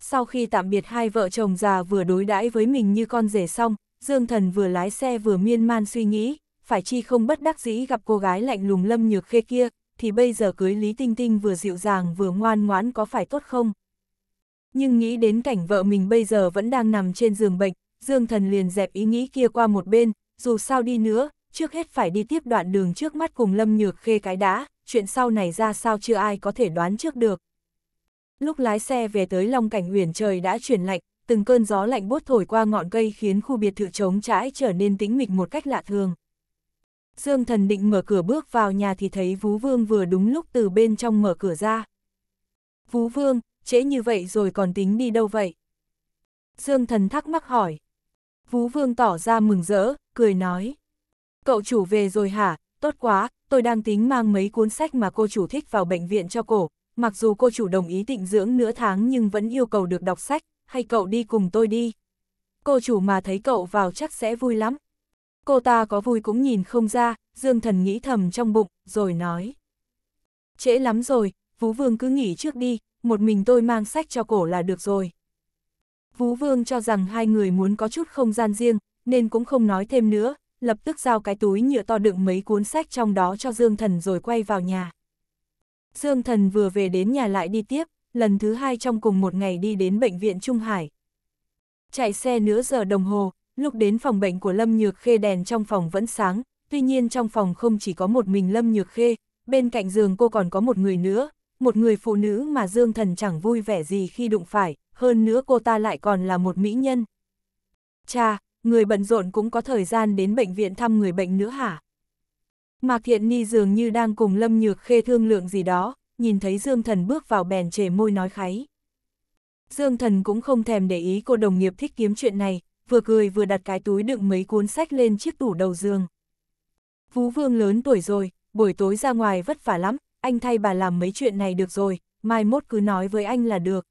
Sau khi tạm biệt hai vợ chồng già vừa đối đãi với mình như con rể xong, Dương Thần vừa lái xe vừa miên man suy nghĩ, phải chi không bất đắc dĩ gặp cô gái lạnh lùng lâm nhược khê kia, thì bây giờ cưới Lý Tinh Tinh vừa dịu dàng vừa ngoan ngoãn có phải tốt không? Nhưng nghĩ đến cảnh vợ mình bây giờ vẫn đang nằm trên giường bệnh, Dương Thần liền dẹp ý nghĩ kia qua một bên, dù sao đi nữa, trước hết phải đi tiếp đoạn đường trước mắt cùng Lâm Nhược Khê cái đã, chuyện sau này ra sao chưa ai có thể đoán trước được. Lúc lái xe về tới Long Cảnh Huyền trời đã chuyển lạnh, từng cơn gió lạnh bốt thổi qua ngọn cây khiến khu biệt thự trống trãi trở nên tĩnh mịch một cách lạ thường. Dương Thần định mở cửa bước vào nhà thì thấy Vú Vương vừa đúng lúc từ bên trong mở cửa ra. Vú Vương, trễ như vậy rồi còn tính đi đâu vậy? Dương Thần thắc mắc hỏi. Vú Vương tỏ ra mừng rỡ, cười nói. Cậu chủ về rồi hả, tốt quá, tôi đang tính mang mấy cuốn sách mà cô chủ thích vào bệnh viện cho cổ. Mặc dù cô chủ đồng ý tịnh dưỡng nửa tháng nhưng vẫn yêu cầu được đọc sách, hay cậu đi cùng tôi đi. Cô chủ mà thấy cậu vào chắc sẽ vui lắm cô ta có vui cũng nhìn không ra, Dương Thần nghĩ thầm trong bụng, rồi nói. Trễ lắm rồi, Vũ Vương cứ nghỉ trước đi, một mình tôi mang sách cho cổ là được rồi. Vũ Vương cho rằng hai người muốn có chút không gian riêng, nên cũng không nói thêm nữa, lập tức giao cái túi nhựa to đựng mấy cuốn sách trong đó cho Dương Thần rồi quay vào nhà. Dương Thần vừa về đến nhà lại đi tiếp, lần thứ hai trong cùng một ngày đi đến bệnh viện Trung Hải. Chạy xe nửa giờ đồng hồ, Lúc đến phòng bệnh của Lâm Nhược Khê đèn trong phòng vẫn sáng, tuy nhiên trong phòng không chỉ có một mình Lâm Nhược Khê, bên cạnh giường cô còn có một người nữa, một người phụ nữ mà Dương Thần chẳng vui vẻ gì khi đụng phải, hơn nữa cô ta lại còn là một mỹ nhân. Cha, người bận rộn cũng có thời gian đến bệnh viện thăm người bệnh nữa hả? Mạc Thiện Ni dường như đang cùng Lâm Nhược Khê thương lượng gì đó, nhìn thấy Dương Thần bước vào bèn trề môi nói kháy. Dương Thần cũng không thèm để ý cô đồng nghiệp thích kiếm chuyện này, vừa cười vừa đặt cái túi đựng mấy cuốn sách lên chiếc tủ đầu giường. Phú Vương lớn tuổi rồi, buổi tối ra ngoài vất vả lắm, anh thay bà làm mấy chuyện này được rồi, mai mốt cứ nói với anh là được.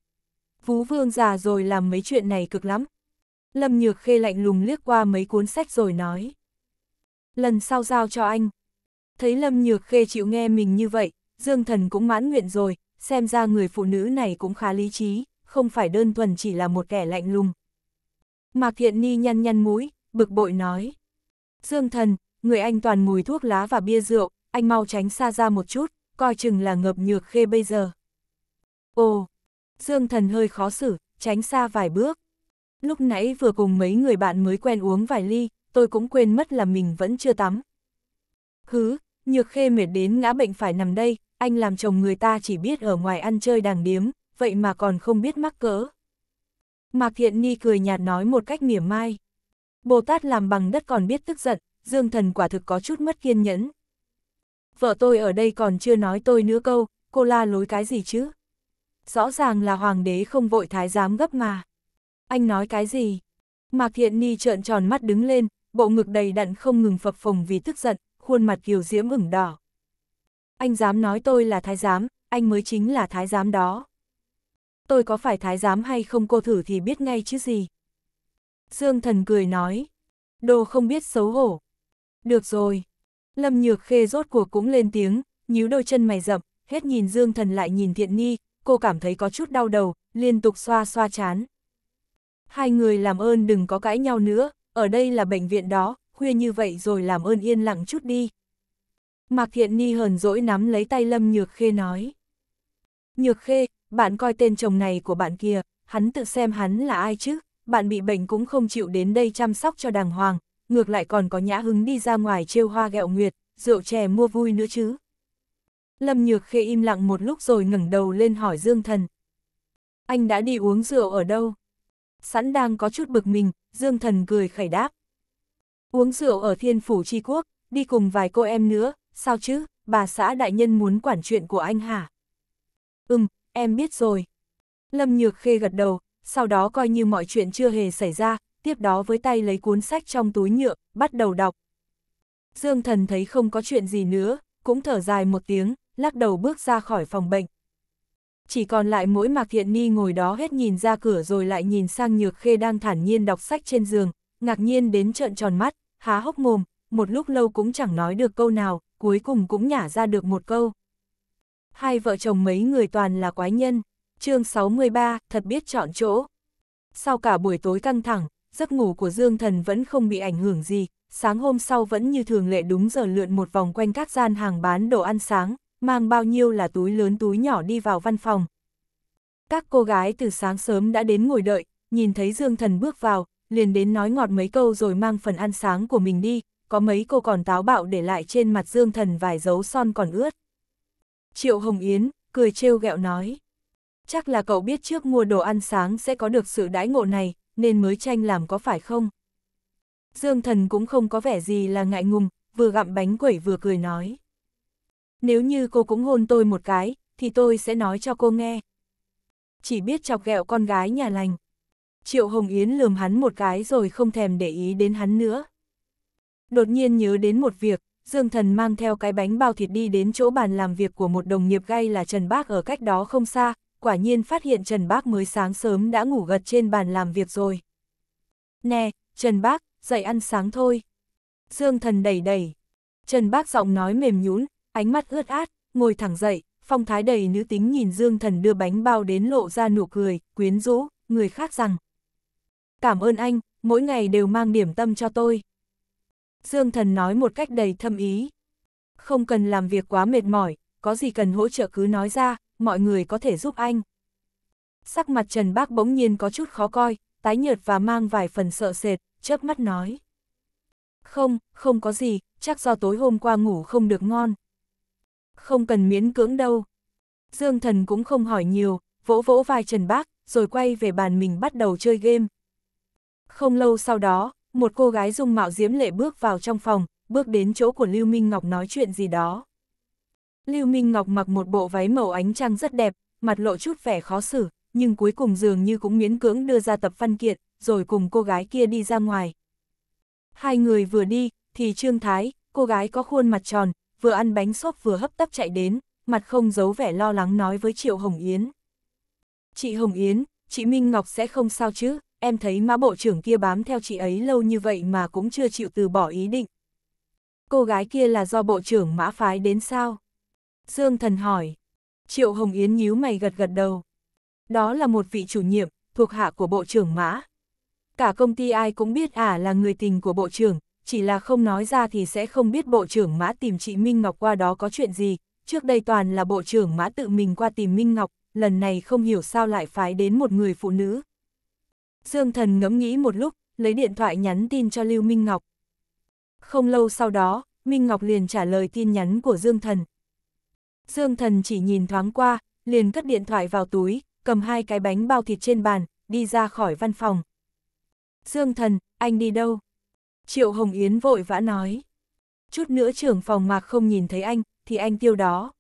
Phú Vương già rồi làm mấy chuyện này cực lắm. Lâm Nhược Khê lạnh lùng liếc qua mấy cuốn sách rồi nói. Lần sau giao cho anh. Thấy Lâm Nhược Khê chịu nghe mình như vậy, Dương Thần cũng mãn nguyện rồi, xem ra người phụ nữ này cũng khá lý trí, không phải đơn thuần chỉ là một kẻ lạnh lùng, Mạc Thiện Ni nhăn nhăn mũi, bực bội nói. Dương thần, người anh toàn mùi thuốc lá và bia rượu, anh mau tránh xa ra một chút, coi chừng là ngập nhược khê bây giờ. Ồ, Dương thần hơi khó xử, tránh xa vài bước. Lúc nãy vừa cùng mấy người bạn mới quen uống vài ly, tôi cũng quên mất là mình vẫn chưa tắm. Hứ, nhược khê mệt đến ngã bệnh phải nằm đây, anh làm chồng người ta chỉ biết ở ngoài ăn chơi đàng điếm, vậy mà còn không biết mắc cỡ. Mạc Thiện Ni cười nhạt nói một cách mỉa mai. Bồ Tát làm bằng đất còn biết tức giận, Dương Thần quả thực có chút mất kiên nhẫn. Vợ tôi ở đây còn chưa nói tôi nữa câu, cô la lối cái gì chứ? Rõ ràng là Hoàng đế không vội thái giám gấp mà. Anh nói cái gì? Mạc Thiện Ni trợn tròn mắt đứng lên, bộ ngực đầy đặn không ngừng phập phồng vì tức giận, khuôn mặt kiều diễm ửng đỏ. Anh dám nói tôi là thái giám, anh mới chính là thái giám đó tôi có phải thái giám hay không cô thử thì biết ngay chứ gì. Dương thần cười nói, đồ không biết xấu hổ. Được rồi, Lâm Nhược Khê rốt cuộc cũng lên tiếng, nhíu đôi chân mày rậm, hết nhìn Dương thần lại nhìn Thiện ni cô cảm thấy có chút đau đầu, liên tục xoa xoa chán. Hai người làm ơn đừng có cãi nhau nữa, ở đây là bệnh viện đó, khuya như vậy rồi làm ơn yên lặng chút đi. Mạc Thiện Ni hờn dỗi nắm lấy tay Lâm Nhược Khê nói. Nhược Khê, bạn coi tên chồng này của bạn kia, hắn tự xem hắn là ai chứ, bạn bị bệnh cũng không chịu đến đây chăm sóc cho đàng hoàng, ngược lại còn có nhã hứng đi ra ngoài trêu hoa gẹo nguyệt, rượu chè mua vui nữa chứ. Lâm Nhược Khê im lặng một lúc rồi ngẩng đầu lên hỏi Dương Thần. Anh đã đi uống rượu ở đâu? Sẵn đang có chút bực mình, Dương Thần cười khẩy đáp. Uống rượu ở thiên phủ tri quốc, đi cùng vài cô em nữa, sao chứ, bà xã đại nhân muốn quản chuyện của anh hả? Ừm, em biết rồi. Lâm Nhược Khê gật đầu, sau đó coi như mọi chuyện chưa hề xảy ra, tiếp đó với tay lấy cuốn sách trong túi nhựa, bắt đầu đọc. Dương Thần thấy không có chuyện gì nữa, cũng thở dài một tiếng, lắc đầu bước ra khỏi phòng bệnh. Chỉ còn lại mỗi Mạc Thiện Ni ngồi đó hết nhìn ra cửa rồi lại nhìn sang Nhược Khê đang thản nhiên đọc sách trên giường, ngạc nhiên đến trợn tròn mắt, há hốc mồm, một lúc lâu cũng chẳng nói được câu nào, cuối cùng cũng nhả ra được một câu hai vợ chồng mấy người toàn là quái nhân. chương 63, thật biết chọn chỗ. Sau cả buổi tối căng thẳng, giấc ngủ của Dương Thần vẫn không bị ảnh hưởng gì, sáng hôm sau vẫn như thường lệ đúng giờ lượn một vòng quanh các gian hàng bán đồ ăn sáng, mang bao nhiêu là túi lớn túi nhỏ đi vào văn phòng. Các cô gái từ sáng sớm đã đến ngồi đợi, nhìn thấy Dương Thần bước vào, liền đến nói ngọt mấy câu rồi mang phần ăn sáng của mình đi, có mấy cô còn táo bạo để lại trên mặt Dương Thần vài dấu son còn ướt. Triệu Hồng Yến, cười trêu ghẹo nói. Chắc là cậu biết trước mua đồ ăn sáng sẽ có được sự đãi ngộ này, nên mới tranh làm có phải không? Dương thần cũng không có vẻ gì là ngại ngùng, vừa gặm bánh quẩy vừa cười nói. Nếu như cô cũng hôn tôi một cái, thì tôi sẽ nói cho cô nghe. Chỉ biết chọc ghẹo con gái nhà lành. Triệu Hồng Yến lườm hắn một cái rồi không thèm để ý đến hắn nữa. Đột nhiên nhớ đến một việc, Dương Thần mang theo cái bánh bao thịt đi đến chỗ bàn làm việc của một đồng nghiệp gay là Trần Bác ở cách đó không xa, quả nhiên phát hiện Trần Bác mới sáng sớm đã ngủ gật trên bàn làm việc rồi. Nè, Trần Bác, dậy ăn sáng thôi. Dương Thần đẩy đẩy. Trần Bác giọng nói mềm nhũn, ánh mắt ướt át, ngồi thẳng dậy, phong thái đầy nữ tính nhìn Dương Thần đưa bánh bao đến lộ ra nụ cười, quyến rũ, người khác rằng. Cảm ơn anh, mỗi ngày đều mang điểm tâm cho tôi. Dương Thần nói một cách đầy thâm ý. Không cần làm việc quá mệt mỏi, có gì cần hỗ trợ cứ nói ra, mọi người có thể giúp anh. Sắc mặt Trần Bác bỗng nhiên có chút khó coi, tái nhợt và mang vài phần sợ sệt, chớp mắt nói. Không, không có gì, chắc do tối hôm qua ngủ không được ngon. Không cần miễn cưỡng đâu. Dương Thần cũng không hỏi nhiều, vỗ vỗ vai Trần Bác, rồi quay về bàn mình bắt đầu chơi game. Không lâu sau đó, một cô gái dung mạo diễm lệ bước vào trong phòng, bước đến chỗ của Lưu Minh Ngọc nói chuyện gì đó. Lưu Minh Ngọc mặc một bộ váy màu ánh trăng rất đẹp, mặt lộ chút vẻ khó xử, nhưng cuối cùng dường như cũng miễn cưỡng đưa ra tập văn kiện, rồi cùng cô gái kia đi ra ngoài. Hai người vừa đi, thì Trương Thái, cô gái có khuôn mặt tròn, vừa ăn bánh xốp vừa hấp tấp chạy đến, mặt không giấu vẻ lo lắng nói với Triệu Hồng Yến. Chị Hồng Yến, chị Minh Ngọc sẽ không sao chứ? em thấy mã bộ trưởng kia bám theo chị ấy lâu như vậy mà cũng chưa chịu từ bỏ ý định. Cô gái kia là do bộ trưởng mã phái đến sao? Dương thần hỏi. Triệu Hồng Yến nhíu mày gật gật đầu. Đó là một vị chủ nhiệm, thuộc hạ của bộ trưởng mã. Cả công ty ai cũng biết ả à là người tình của bộ trưởng, chỉ là không nói ra thì sẽ không biết bộ trưởng mã tìm chị Minh Ngọc qua đó có chuyện gì. Trước đây toàn là bộ trưởng mã tự mình qua tìm Minh Ngọc, lần này không hiểu sao lại phái đến một người phụ nữ, Dương Thần ngẫm nghĩ một lúc, lấy điện thoại nhắn tin cho Lưu Minh Ngọc. Không lâu sau đó, Minh Ngọc liền trả lời tin nhắn của Dương Thần. Dương Thần chỉ nhìn thoáng qua, liền cất điện thoại vào túi, cầm hai cái bánh bao thịt trên bàn, đi ra khỏi văn phòng. Dương Thần, anh đi đâu? Triệu Hồng Yến vội vã nói. Chút nữa trưởng phòng mạc không nhìn thấy anh, thì anh tiêu đó.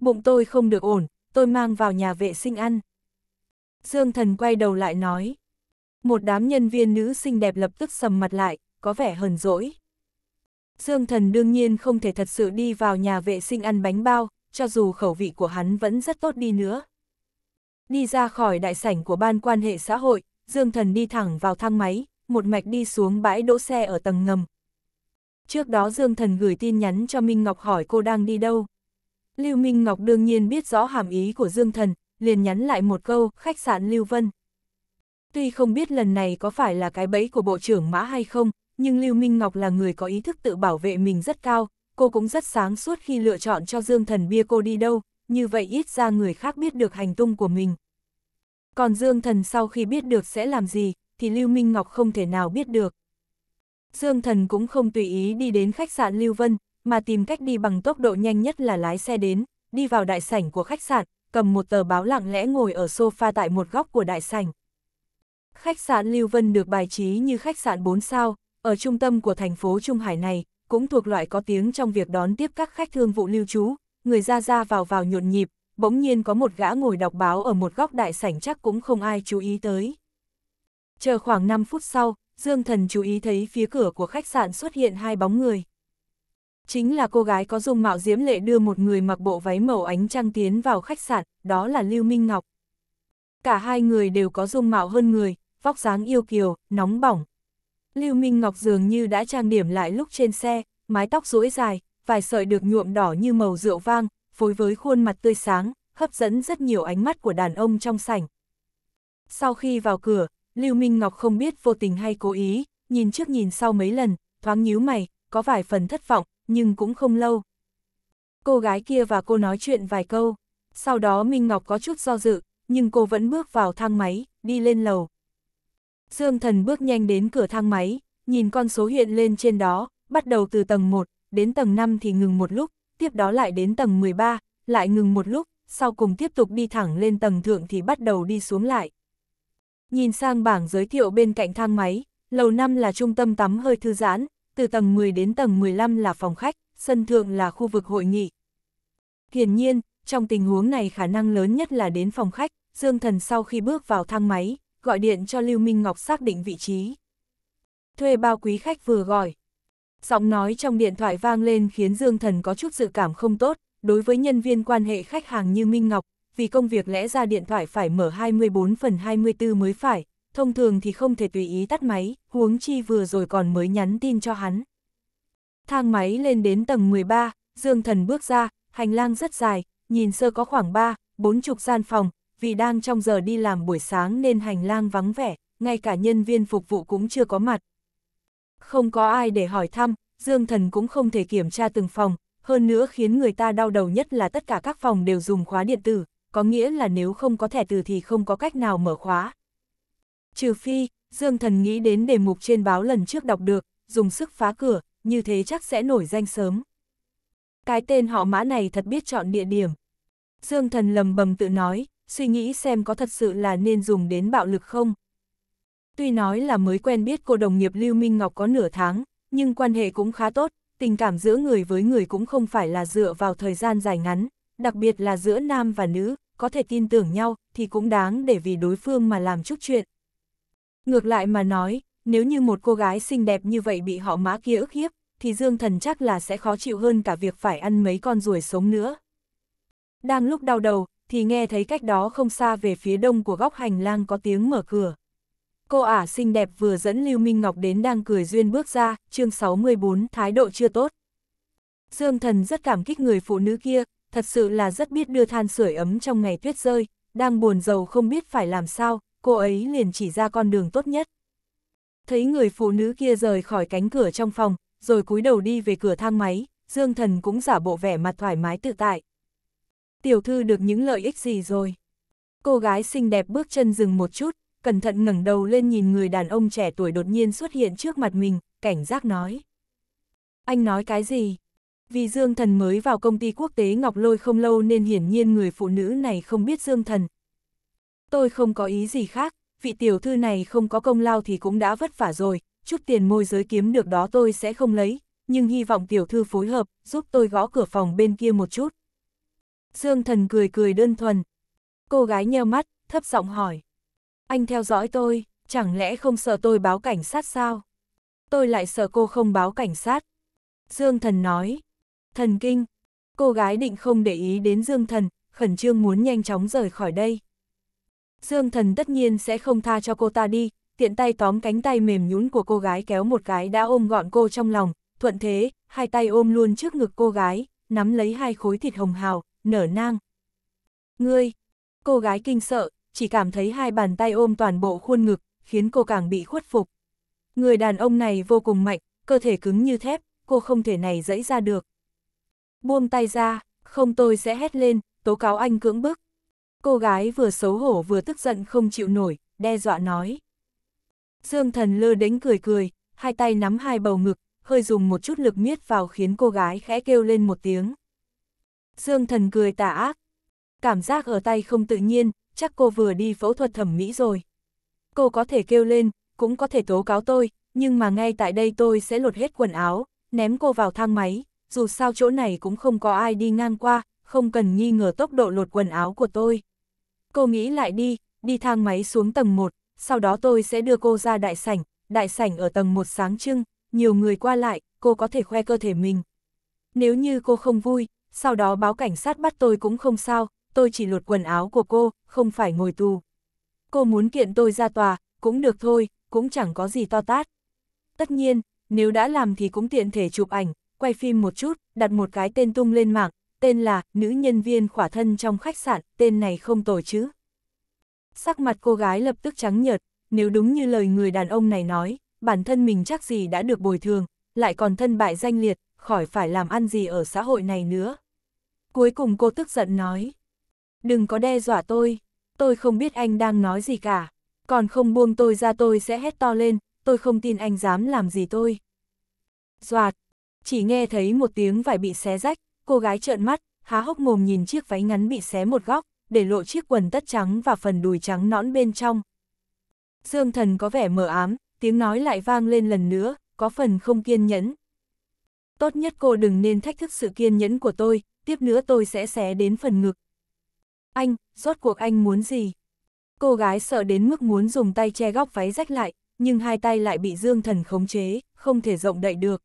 Bụng tôi không được ổn, tôi mang vào nhà vệ sinh ăn. Dương Thần quay đầu lại nói một đám nhân viên nữ xinh đẹp lập tức sầm mặt lại, có vẻ hờn dỗi. Dương thần đương nhiên không thể thật sự đi vào nhà vệ sinh ăn bánh bao, cho dù khẩu vị của hắn vẫn rất tốt đi nữa. Đi ra khỏi đại sảnh của ban quan hệ xã hội, Dương thần đi thẳng vào thang máy, một mạch đi xuống bãi đỗ xe ở tầng ngầm. Trước đó Dương thần gửi tin nhắn cho Minh Ngọc hỏi cô đang đi đâu. Lưu Minh Ngọc đương nhiên biết rõ hàm ý của Dương thần, liền nhắn lại một câu, khách sạn Lưu Vân. Tuy không biết lần này có phải là cái bẫy của Bộ trưởng Mã hay không, nhưng Lưu Minh Ngọc là người có ý thức tự bảo vệ mình rất cao, cô cũng rất sáng suốt khi lựa chọn cho Dương Thần Bia cô đi đâu, như vậy ít ra người khác biết được hành tung của mình. Còn Dương Thần sau khi biết được sẽ làm gì, thì Lưu Minh Ngọc không thể nào biết được. Dương Thần cũng không tùy ý đi đến khách sạn Lưu Vân, mà tìm cách đi bằng tốc độ nhanh nhất là lái xe đến, đi vào đại sảnh của khách sạn, cầm một tờ báo lặng lẽ ngồi ở sofa tại một góc của đại sảnh. Khách sạn Lưu Vân được bài trí như khách sạn 4 sao, ở trung tâm của thành phố Trung Hải này, cũng thuộc loại có tiếng trong việc đón tiếp các khách thương vụ lưu trú, người ra ra vào vào nhộn nhịp, bỗng nhiên có một gã ngồi đọc báo ở một góc đại sảnh chắc cũng không ai chú ý tới. Chờ khoảng 5 phút sau, Dương Thần chú ý thấy phía cửa của khách sạn xuất hiện hai bóng người. Chính là cô gái có dung mạo diễm lệ đưa một người mặc bộ váy màu ánh trăng tiến vào khách sạn, đó là Lưu Minh Ngọc. Cả hai người đều có dung mạo hơn người, vóc dáng yêu kiều, nóng bỏng. Lưu Minh Ngọc dường như đã trang điểm lại lúc trên xe, mái tóc rũi dài, vài sợi được nhuộm đỏ như màu rượu vang, phối với khuôn mặt tươi sáng, hấp dẫn rất nhiều ánh mắt của đàn ông trong sảnh. Sau khi vào cửa, Lưu Minh Ngọc không biết vô tình hay cố ý, nhìn trước nhìn sau mấy lần, thoáng nhíu mày, có vài phần thất vọng, nhưng cũng không lâu. Cô gái kia và cô nói chuyện vài câu, sau đó Minh Ngọc có chút do dự, nhưng cô vẫn bước vào thang máy, đi lên lầu. Dương Thần bước nhanh đến cửa thang máy, nhìn con số hiện lên trên đó, bắt đầu từ tầng 1, đến tầng 5 thì ngừng một lúc, tiếp đó lại đến tầng 13, lại ngừng một lúc, sau cùng tiếp tục đi thẳng lên tầng thượng thì bắt đầu đi xuống lại. Nhìn sang bảng giới thiệu bên cạnh thang máy, lầu 5 là trung tâm tắm hơi thư giãn, từ tầng 10 đến tầng 15 là phòng khách, sân thượng là khu vực hội nghị. Hiển nhiên, trong tình huống này khả năng lớn nhất là đến phòng khách, Dương Thần sau khi bước vào thang máy, gọi điện cho Lưu Minh Ngọc xác định vị trí. Thuê bao quý khách vừa gọi. Giọng nói trong điện thoại vang lên khiến Dương Thần có chút dự cảm không tốt, đối với nhân viên quan hệ khách hàng như Minh Ngọc, vì công việc lẽ ra điện thoại phải mở 24 phần 24 mới phải, thông thường thì không thể tùy ý tắt máy, huống chi vừa rồi còn mới nhắn tin cho hắn. Thang máy lên đến tầng 13, Dương Thần bước ra, hành lang rất dài, nhìn sơ có khoảng 3, chục gian phòng, vì đang trong giờ đi làm buổi sáng nên hành lang vắng vẻ, ngay cả nhân viên phục vụ cũng chưa có mặt. Không có ai để hỏi thăm, Dương Thần cũng không thể kiểm tra từng phòng, hơn nữa khiến người ta đau đầu nhất là tất cả các phòng đều dùng khóa điện tử, có nghĩa là nếu không có thẻ từ thì không có cách nào mở khóa. Trừ phi, Dương Thần nghĩ đến đề mục trên báo lần trước đọc được, dùng sức phá cửa, như thế chắc sẽ nổi danh sớm. Cái tên họ mã này thật biết chọn địa điểm. Dương Thần lầm bầm tự nói, suy nghĩ xem có thật sự là nên dùng đến bạo lực không. Tuy nói là mới quen biết cô đồng nghiệp Lưu Minh Ngọc có nửa tháng, nhưng quan hệ cũng khá tốt, tình cảm giữa người với người cũng không phải là dựa vào thời gian dài ngắn, đặc biệt là giữa nam và nữ, có thể tin tưởng nhau thì cũng đáng để vì đối phương mà làm chút chuyện. Ngược lại mà nói, nếu như một cô gái xinh đẹp như vậy bị họ mã kia ức hiếp, thì Dương Thần chắc là sẽ khó chịu hơn cả việc phải ăn mấy con ruồi sống nữa. Đang lúc đau đầu, thì nghe thấy cách đó không xa về phía đông của góc hành lang có tiếng mở cửa. Cô ả xinh đẹp vừa dẫn Lưu Minh Ngọc đến đang cười duyên bước ra, chương 64 thái độ chưa tốt. Dương thần rất cảm kích người phụ nữ kia, thật sự là rất biết đưa than sưởi ấm trong ngày tuyết rơi, đang buồn giàu không biết phải làm sao, cô ấy liền chỉ ra con đường tốt nhất. Thấy người phụ nữ kia rời khỏi cánh cửa trong phòng, rồi cúi đầu đi về cửa thang máy, Dương thần cũng giả bộ vẻ mặt thoải mái tự tại tiểu thư được những lợi ích gì rồi? Cô gái xinh đẹp bước chân dừng một chút, cẩn thận ngẩng đầu lên nhìn người đàn ông trẻ tuổi đột nhiên xuất hiện trước mặt mình, cảnh giác nói. Anh nói cái gì? Vì Dương Thần mới vào công ty quốc tế Ngọc Lôi không lâu nên hiển nhiên người phụ nữ này không biết Dương Thần. Tôi không có ý gì khác, vị tiểu thư này không có công lao thì cũng đã vất vả rồi, chút tiền môi giới kiếm được đó tôi sẽ không lấy, nhưng hy vọng tiểu thư phối hợp, giúp tôi gõ cửa phòng bên kia một chút. Dương thần cười cười đơn thuần. Cô gái nheo mắt, thấp giọng hỏi. Anh theo dõi tôi, chẳng lẽ không sợ tôi báo cảnh sát sao? Tôi lại sợ cô không báo cảnh sát. Dương thần nói. Thần kinh. Cô gái định không để ý đến Dương thần, khẩn trương muốn nhanh chóng rời khỏi đây. Dương thần tất nhiên sẽ không tha cho cô ta đi, tiện tay tóm cánh tay mềm nhún của cô gái kéo một cái đã ôm gọn cô trong lòng, thuận thế, hai tay ôm luôn trước ngực cô gái, nắm lấy hai khối thịt hồng hào, nở nang. Ngươi! Cô gái kinh sợ, chỉ cảm thấy hai bàn tay ôm toàn bộ khuôn ngực, khiến cô càng bị khuất phục. Người đàn ông này vô cùng mạnh, cơ thể cứng như thép, cô không thể này dẫy ra được. Buông tay ra, không tôi sẽ hét lên, tố cáo anh cưỡng bức. Cô gái vừa xấu hổ vừa tức giận không chịu nổi, đe dọa nói. Dương thần lơ đánh cười cười, hai tay nắm hai bầu ngực, hơi dùng một chút lực miết vào khiến cô gái khẽ kêu lên một tiếng. Dương Thần cười tà ác. Cảm giác ở tay không tự nhiên, chắc cô vừa đi phẫu thuật thẩm mỹ rồi. Cô có thể kêu lên, cũng có thể tố cáo tôi, nhưng mà ngay tại đây tôi sẽ lột hết quần áo, ném cô vào thang máy, dù sao chỗ này cũng không có ai đi ngang qua, không cần nghi ngờ tốc độ lột quần áo của tôi. Cô nghĩ lại đi, đi thang máy xuống tầng 1, sau đó tôi sẽ đưa cô ra đại sảnh, đại sảnh ở tầng 1 sáng trưng, nhiều người qua lại, cô có thể khoe cơ thể mình. Nếu như cô không vui, sau đó báo cảnh sát bắt tôi cũng không sao, tôi chỉ lột quần áo của cô, không phải ngồi tù. Cô muốn kiện tôi ra tòa, cũng được thôi, cũng chẳng có gì to tát. Tất nhiên, nếu đã làm thì cũng tiện thể chụp ảnh, quay phim một chút, đặt một cái tên tung lên mạng, tên là Nữ nhân viên khỏa thân trong khách sạn, tên này không tồi chứ. Sắc mặt cô gái lập tức trắng nhợt, nếu đúng như lời người đàn ông này nói, bản thân mình chắc gì đã được bồi thường, lại còn thân bại danh liệt, khỏi phải làm ăn gì ở xã hội này nữa. Cuối cùng cô tức giận nói. Đừng có đe dọa tôi, tôi không biết anh đang nói gì cả. Còn không buông tôi ra tôi sẽ hét to lên, tôi không tin anh dám làm gì tôi. Doạt, chỉ nghe thấy một tiếng vải bị xé rách, cô gái trợn mắt, há hốc mồm nhìn chiếc váy ngắn bị xé một góc, để lộ chiếc quần tất trắng và phần đùi trắng nõn bên trong. Dương thần có vẻ mờ ám, tiếng nói lại vang lên lần nữa, có phần không kiên nhẫn. Tốt nhất cô đừng nên thách thức sự kiên nhẫn của tôi, tiếp nữa tôi sẽ xé đến phần ngực. Anh, rốt cuộc anh muốn gì? Cô gái sợ đến mức muốn dùng tay che góc váy rách lại, nhưng hai tay lại bị Dương Thần khống chế, không thể rộng đậy được.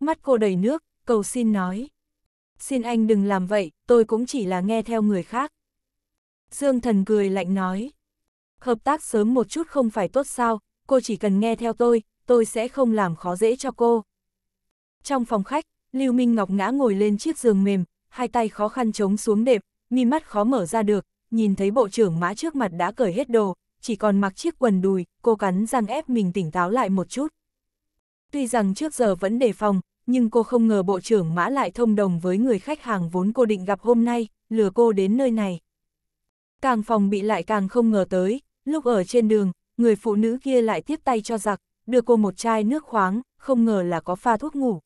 Mắt cô đầy nước, cầu xin nói. Xin anh đừng làm vậy, tôi cũng chỉ là nghe theo người khác. Dương Thần cười lạnh nói. Hợp tác sớm một chút không phải tốt sao, cô chỉ cần nghe theo tôi, tôi sẽ không làm khó dễ cho cô. Trong phòng khách, Lưu Minh Ngọc ngã ngồi lên chiếc giường mềm, hai tay khó khăn chống xuống đệm, mi mắt khó mở ra được, nhìn thấy bộ trưởng mã trước mặt đã cởi hết đồ, chỉ còn mặc chiếc quần đùi, cô cắn răng ép mình tỉnh táo lại một chút. Tuy rằng trước giờ vẫn đề phòng, nhưng cô không ngờ bộ trưởng mã lại thông đồng với người khách hàng vốn cô định gặp hôm nay, lừa cô đến nơi này. Càng phòng bị lại càng không ngờ tới, lúc ở trên đường, người phụ nữ kia lại tiếp tay cho giặc, đưa cô một chai nước khoáng, không ngờ là có pha thuốc ngủ.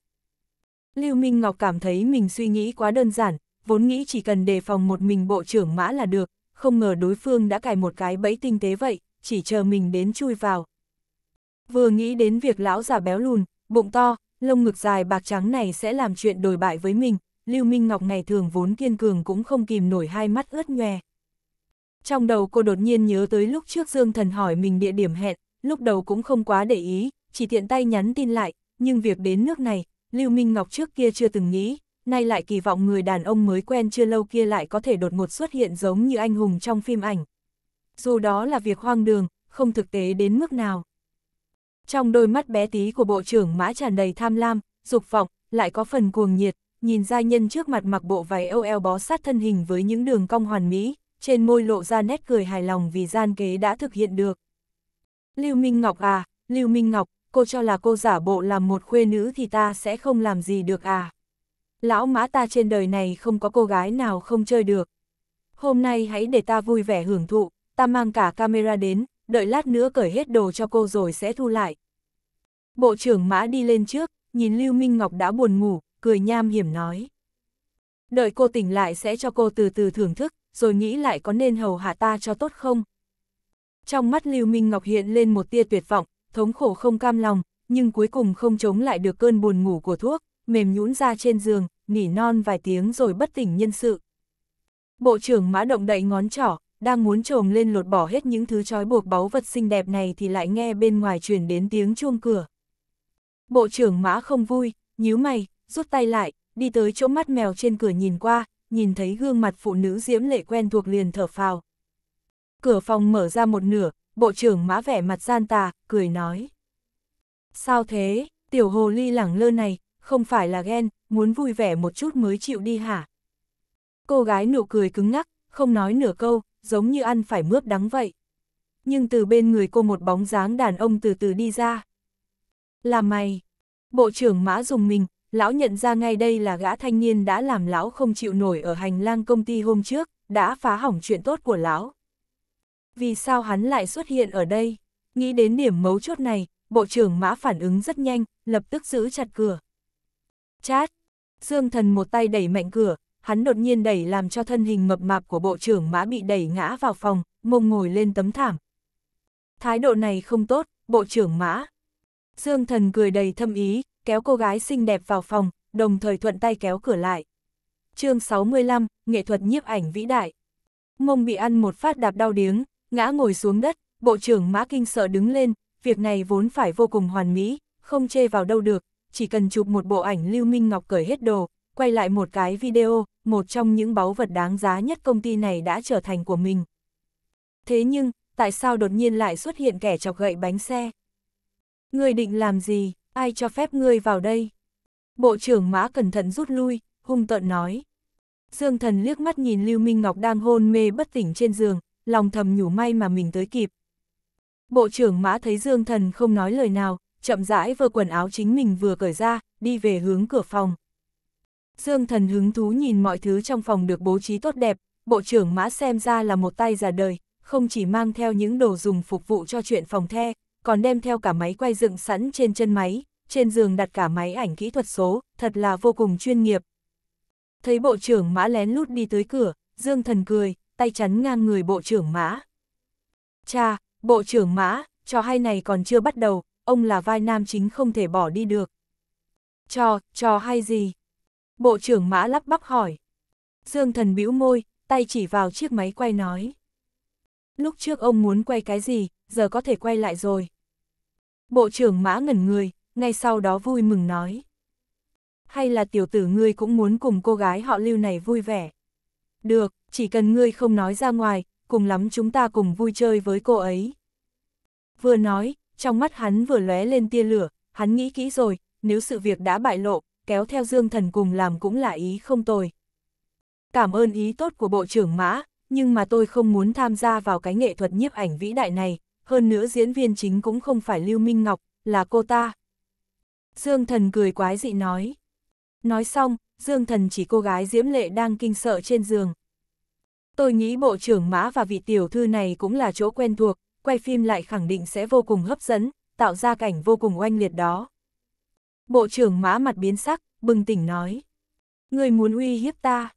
Lưu Minh Ngọc cảm thấy mình suy nghĩ quá đơn giản, vốn nghĩ chỉ cần đề phòng một mình bộ trưởng mã là được, không ngờ đối phương đã cài một cái bẫy tinh tế vậy, chỉ chờ mình đến chui vào. Vừa nghĩ đến việc lão già béo lùn, bụng to, lông ngực dài bạc trắng này sẽ làm chuyện đồi bại với mình, Lưu Minh Ngọc ngày thường vốn kiên cường cũng không kìm nổi hai mắt ướt nhòe. Trong đầu cô đột nhiên nhớ tới lúc trước Dương Thần hỏi mình địa điểm hẹn, lúc đầu cũng không quá để ý, chỉ tiện tay nhắn tin lại, nhưng việc đến nước này, Lưu Minh Ngọc trước kia chưa từng nghĩ, nay lại kỳ vọng người đàn ông mới quen chưa lâu kia lại có thể đột ngột xuất hiện giống như anh hùng trong phim ảnh. Dù đó là việc hoang đường, không thực tế đến mức nào. Trong đôi mắt bé tí của bộ trưởng mã tràn đầy tham lam, dục vọng, lại có phần cuồng nhiệt, nhìn Gia nhân trước mặt mặc bộ váy eo eo bó sát thân hình với những đường cong hoàn mỹ, trên môi lộ ra nét cười hài lòng vì gian kế đã thực hiện được. Lưu Minh Ngọc à, Lưu Minh Ngọc, cô cho là cô giả bộ làm một khuê nữ thì ta sẽ không làm gì được à. Lão mã ta trên đời này không có cô gái nào không chơi được. Hôm nay hãy để ta vui vẻ hưởng thụ, ta mang cả camera đến, đợi lát nữa cởi hết đồ cho cô rồi sẽ thu lại. Bộ trưởng mã đi lên trước, nhìn Lưu Minh Ngọc đã buồn ngủ, cười nham hiểm nói. Đợi cô tỉnh lại sẽ cho cô từ từ thưởng thức, rồi nghĩ lại có nên hầu hạ ta cho tốt không. Trong mắt Lưu Minh Ngọc hiện lên một tia tuyệt vọng, thống khổ không cam lòng, nhưng cuối cùng không chống lại được cơn buồn ngủ của thuốc, mềm nhũn ra trên giường, nỉ non vài tiếng rồi bất tỉnh nhân sự. Bộ trưởng mã động đậy ngón trỏ, đang muốn trồm lên lột bỏ hết những thứ trói buộc báu vật xinh đẹp này thì lại nghe bên ngoài truyền đến tiếng chuông cửa. Bộ trưởng mã không vui, nhíu mày, rút tay lại, đi tới chỗ mắt mèo trên cửa nhìn qua, nhìn thấy gương mặt phụ nữ diễm lệ quen thuộc liền thở phào. Cửa phòng mở ra một nửa, bộ trưởng mã vẻ mặt gian tà, cười nói. Sao thế, tiểu hồ ly lẳng lơ này, không phải là ghen, muốn vui vẻ một chút mới chịu đi hả? Cô gái nụ cười cứng ngắc, không nói nửa câu, giống như ăn phải mướp đắng vậy. Nhưng từ bên người cô một bóng dáng đàn ông từ từ đi ra. Là mày. Bộ trưởng mã dùng mình, lão nhận ra ngay đây là gã thanh niên đã làm lão không chịu nổi ở hành lang công ty hôm trước, đã phá hỏng chuyện tốt của lão vì sao hắn lại xuất hiện ở đây? Nghĩ đến điểm mấu chốt này, Bộ trưởng Mã phản ứng rất nhanh, lập tức giữ chặt cửa. Chát! Dương thần một tay đẩy mạnh cửa, hắn đột nhiên đẩy làm cho thân hình mập mạp của Bộ trưởng Mã bị đẩy ngã vào phòng, mông ngồi lên tấm thảm. Thái độ này không tốt, Bộ trưởng Mã. Dương thần cười đầy thâm ý, kéo cô gái xinh đẹp vào phòng, đồng thời thuận tay kéo cửa lại. chương 65, nghệ thuật nhiếp ảnh vĩ đại. Mông bị ăn một phát đạp đau điếng, Ngã ngồi xuống đất, Bộ trưởng Mã Kinh sợ đứng lên, việc này vốn phải vô cùng hoàn mỹ, không chê vào đâu được, chỉ cần chụp một bộ ảnh Lưu Minh Ngọc cởi hết đồ, quay lại một cái video, một trong những báu vật đáng giá nhất công ty này đã trở thành của mình. Thế nhưng, tại sao đột nhiên lại xuất hiện kẻ chọc gậy bánh xe? Người định làm gì, ai cho phép ngươi vào đây? Bộ trưởng Mã cẩn thận rút lui, hung tợn nói. Dương thần liếc mắt nhìn Lưu Minh Ngọc đang hôn mê bất tỉnh trên giường, lòng thầm nhủ may mà mình tới kịp. Bộ trưởng mã thấy Dương Thần không nói lời nào, chậm rãi vơ quần áo chính mình vừa cởi ra, đi về hướng cửa phòng. Dương Thần hứng thú nhìn mọi thứ trong phòng được bố trí tốt đẹp, bộ trưởng mã xem ra là một tay già đời, không chỉ mang theo những đồ dùng phục vụ cho chuyện phòng the, còn đem theo cả máy quay dựng sẵn trên chân máy, trên giường đặt cả máy ảnh kỹ thuật số, thật là vô cùng chuyên nghiệp. Thấy bộ trưởng mã lén lút đi tới cửa, Dương Thần cười, tay chắn ngang người bộ trưởng mã. Cha, bộ trưởng mã, trò hay này còn chưa bắt đầu, ông là vai nam chính không thể bỏ đi được. Trò, trò hay gì? Bộ trưởng mã lắp bắp hỏi. Dương thần bĩu môi, tay chỉ vào chiếc máy quay nói. Lúc trước ông muốn quay cái gì, giờ có thể quay lại rồi. Bộ trưởng mã ngẩn người, ngay sau đó vui mừng nói. Hay là tiểu tử ngươi cũng muốn cùng cô gái họ lưu này vui vẻ. Được, chỉ cần ngươi không nói ra ngoài, cùng lắm chúng ta cùng vui chơi với cô ấy. Vừa nói, trong mắt hắn vừa lóe lên tia lửa, hắn nghĩ kỹ rồi, nếu sự việc đã bại lộ, kéo theo Dương Thần cùng làm cũng là ý không tồi. Cảm ơn ý tốt của Bộ trưởng Mã, nhưng mà tôi không muốn tham gia vào cái nghệ thuật nhiếp ảnh vĩ đại này, hơn nữa diễn viên chính cũng không phải Lưu Minh Ngọc, là cô ta. Dương Thần cười quái dị nói. Nói xong, Dương Thần chỉ cô gái diễm lệ đang kinh sợ trên giường. Tôi nghĩ bộ trưởng Mã và vị tiểu thư này cũng là chỗ quen thuộc, quay phim lại khẳng định sẽ vô cùng hấp dẫn, tạo ra cảnh vô cùng oanh liệt đó. Bộ trưởng Mã mặt biến sắc, bừng tỉnh nói. Người muốn uy hiếp ta?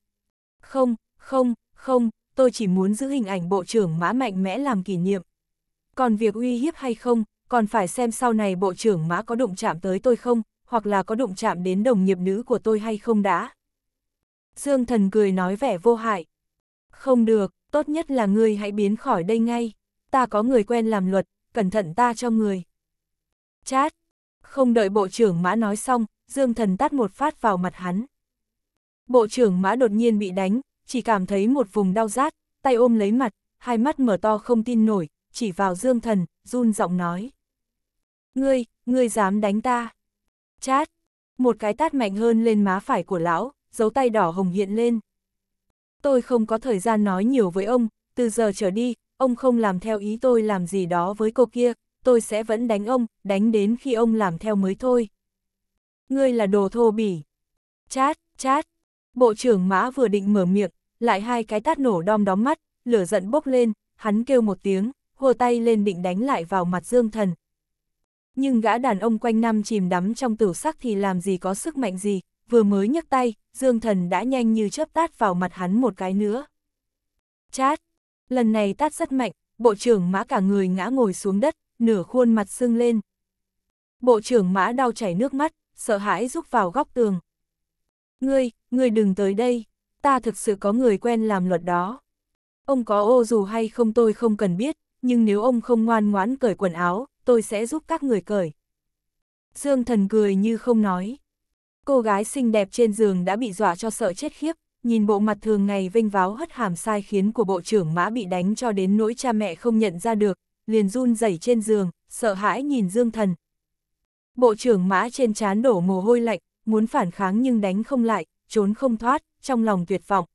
Không, không, không, tôi chỉ muốn giữ hình ảnh bộ trưởng Mã mạnh mẽ làm kỷ niệm. Còn việc uy hiếp hay không, còn phải xem sau này bộ trưởng Mã có đụng chạm tới tôi không, hoặc là có đụng chạm đến đồng nghiệp nữ của tôi hay không đã. Dương thần cười nói vẻ vô hại. Không được, tốt nhất là ngươi hãy biến khỏi đây ngay. Ta có người quen làm luật, cẩn thận ta cho người. Chát! Không đợi bộ trưởng mã nói xong, Dương thần tát một phát vào mặt hắn. Bộ trưởng mã đột nhiên bị đánh, chỉ cảm thấy một vùng đau rát, tay ôm lấy mặt, hai mắt mở to không tin nổi, chỉ vào Dương thần, run giọng nói. Ngươi, ngươi dám đánh ta! Chát! Một cái tát mạnh hơn lên má phải của lão, dấu tay đỏ hồng hiện lên. Tôi không có thời gian nói nhiều với ông, từ giờ trở đi, ông không làm theo ý tôi làm gì đó với cô kia, tôi sẽ vẫn đánh ông, đánh đến khi ông làm theo mới thôi. Ngươi là đồ thô bỉ. Chát, chát. Bộ trưởng mã vừa định mở miệng, lại hai cái tát nổ đom đóm mắt, lửa giận bốc lên, hắn kêu một tiếng, hùa tay lên định đánh lại vào mặt Dương Thần, nhưng gã đàn ông quanh năm chìm đắm trong tửu sắc thì làm gì có sức mạnh gì, vừa mới nhấc tay, Dương Thần đã nhanh như chớp tát vào mặt hắn một cái nữa. Chát! Lần này tát rất mạnh, bộ trưởng mã cả người ngã ngồi xuống đất, nửa khuôn mặt sưng lên. Bộ trưởng mã đau chảy nước mắt, sợ hãi rúc vào góc tường. Ngươi, ngươi đừng tới đây, ta thực sự có người quen làm luật đó. Ông có ô dù hay không tôi không cần biết, nhưng nếu ông không ngoan ngoãn cởi quần áo, tôi sẽ giúp các người cởi. Dương thần cười như không nói. Cô gái xinh đẹp trên giường đã bị dọa cho sợ chết khiếp, nhìn bộ mặt thường ngày vinh váo hất hàm sai khiến của bộ trưởng mã bị đánh cho đến nỗi cha mẹ không nhận ra được, liền run rẩy trên giường, sợ hãi nhìn Dương thần. Bộ trưởng mã trên trán đổ mồ hôi lạnh, muốn phản kháng nhưng đánh không lại, trốn không thoát, trong lòng tuyệt vọng.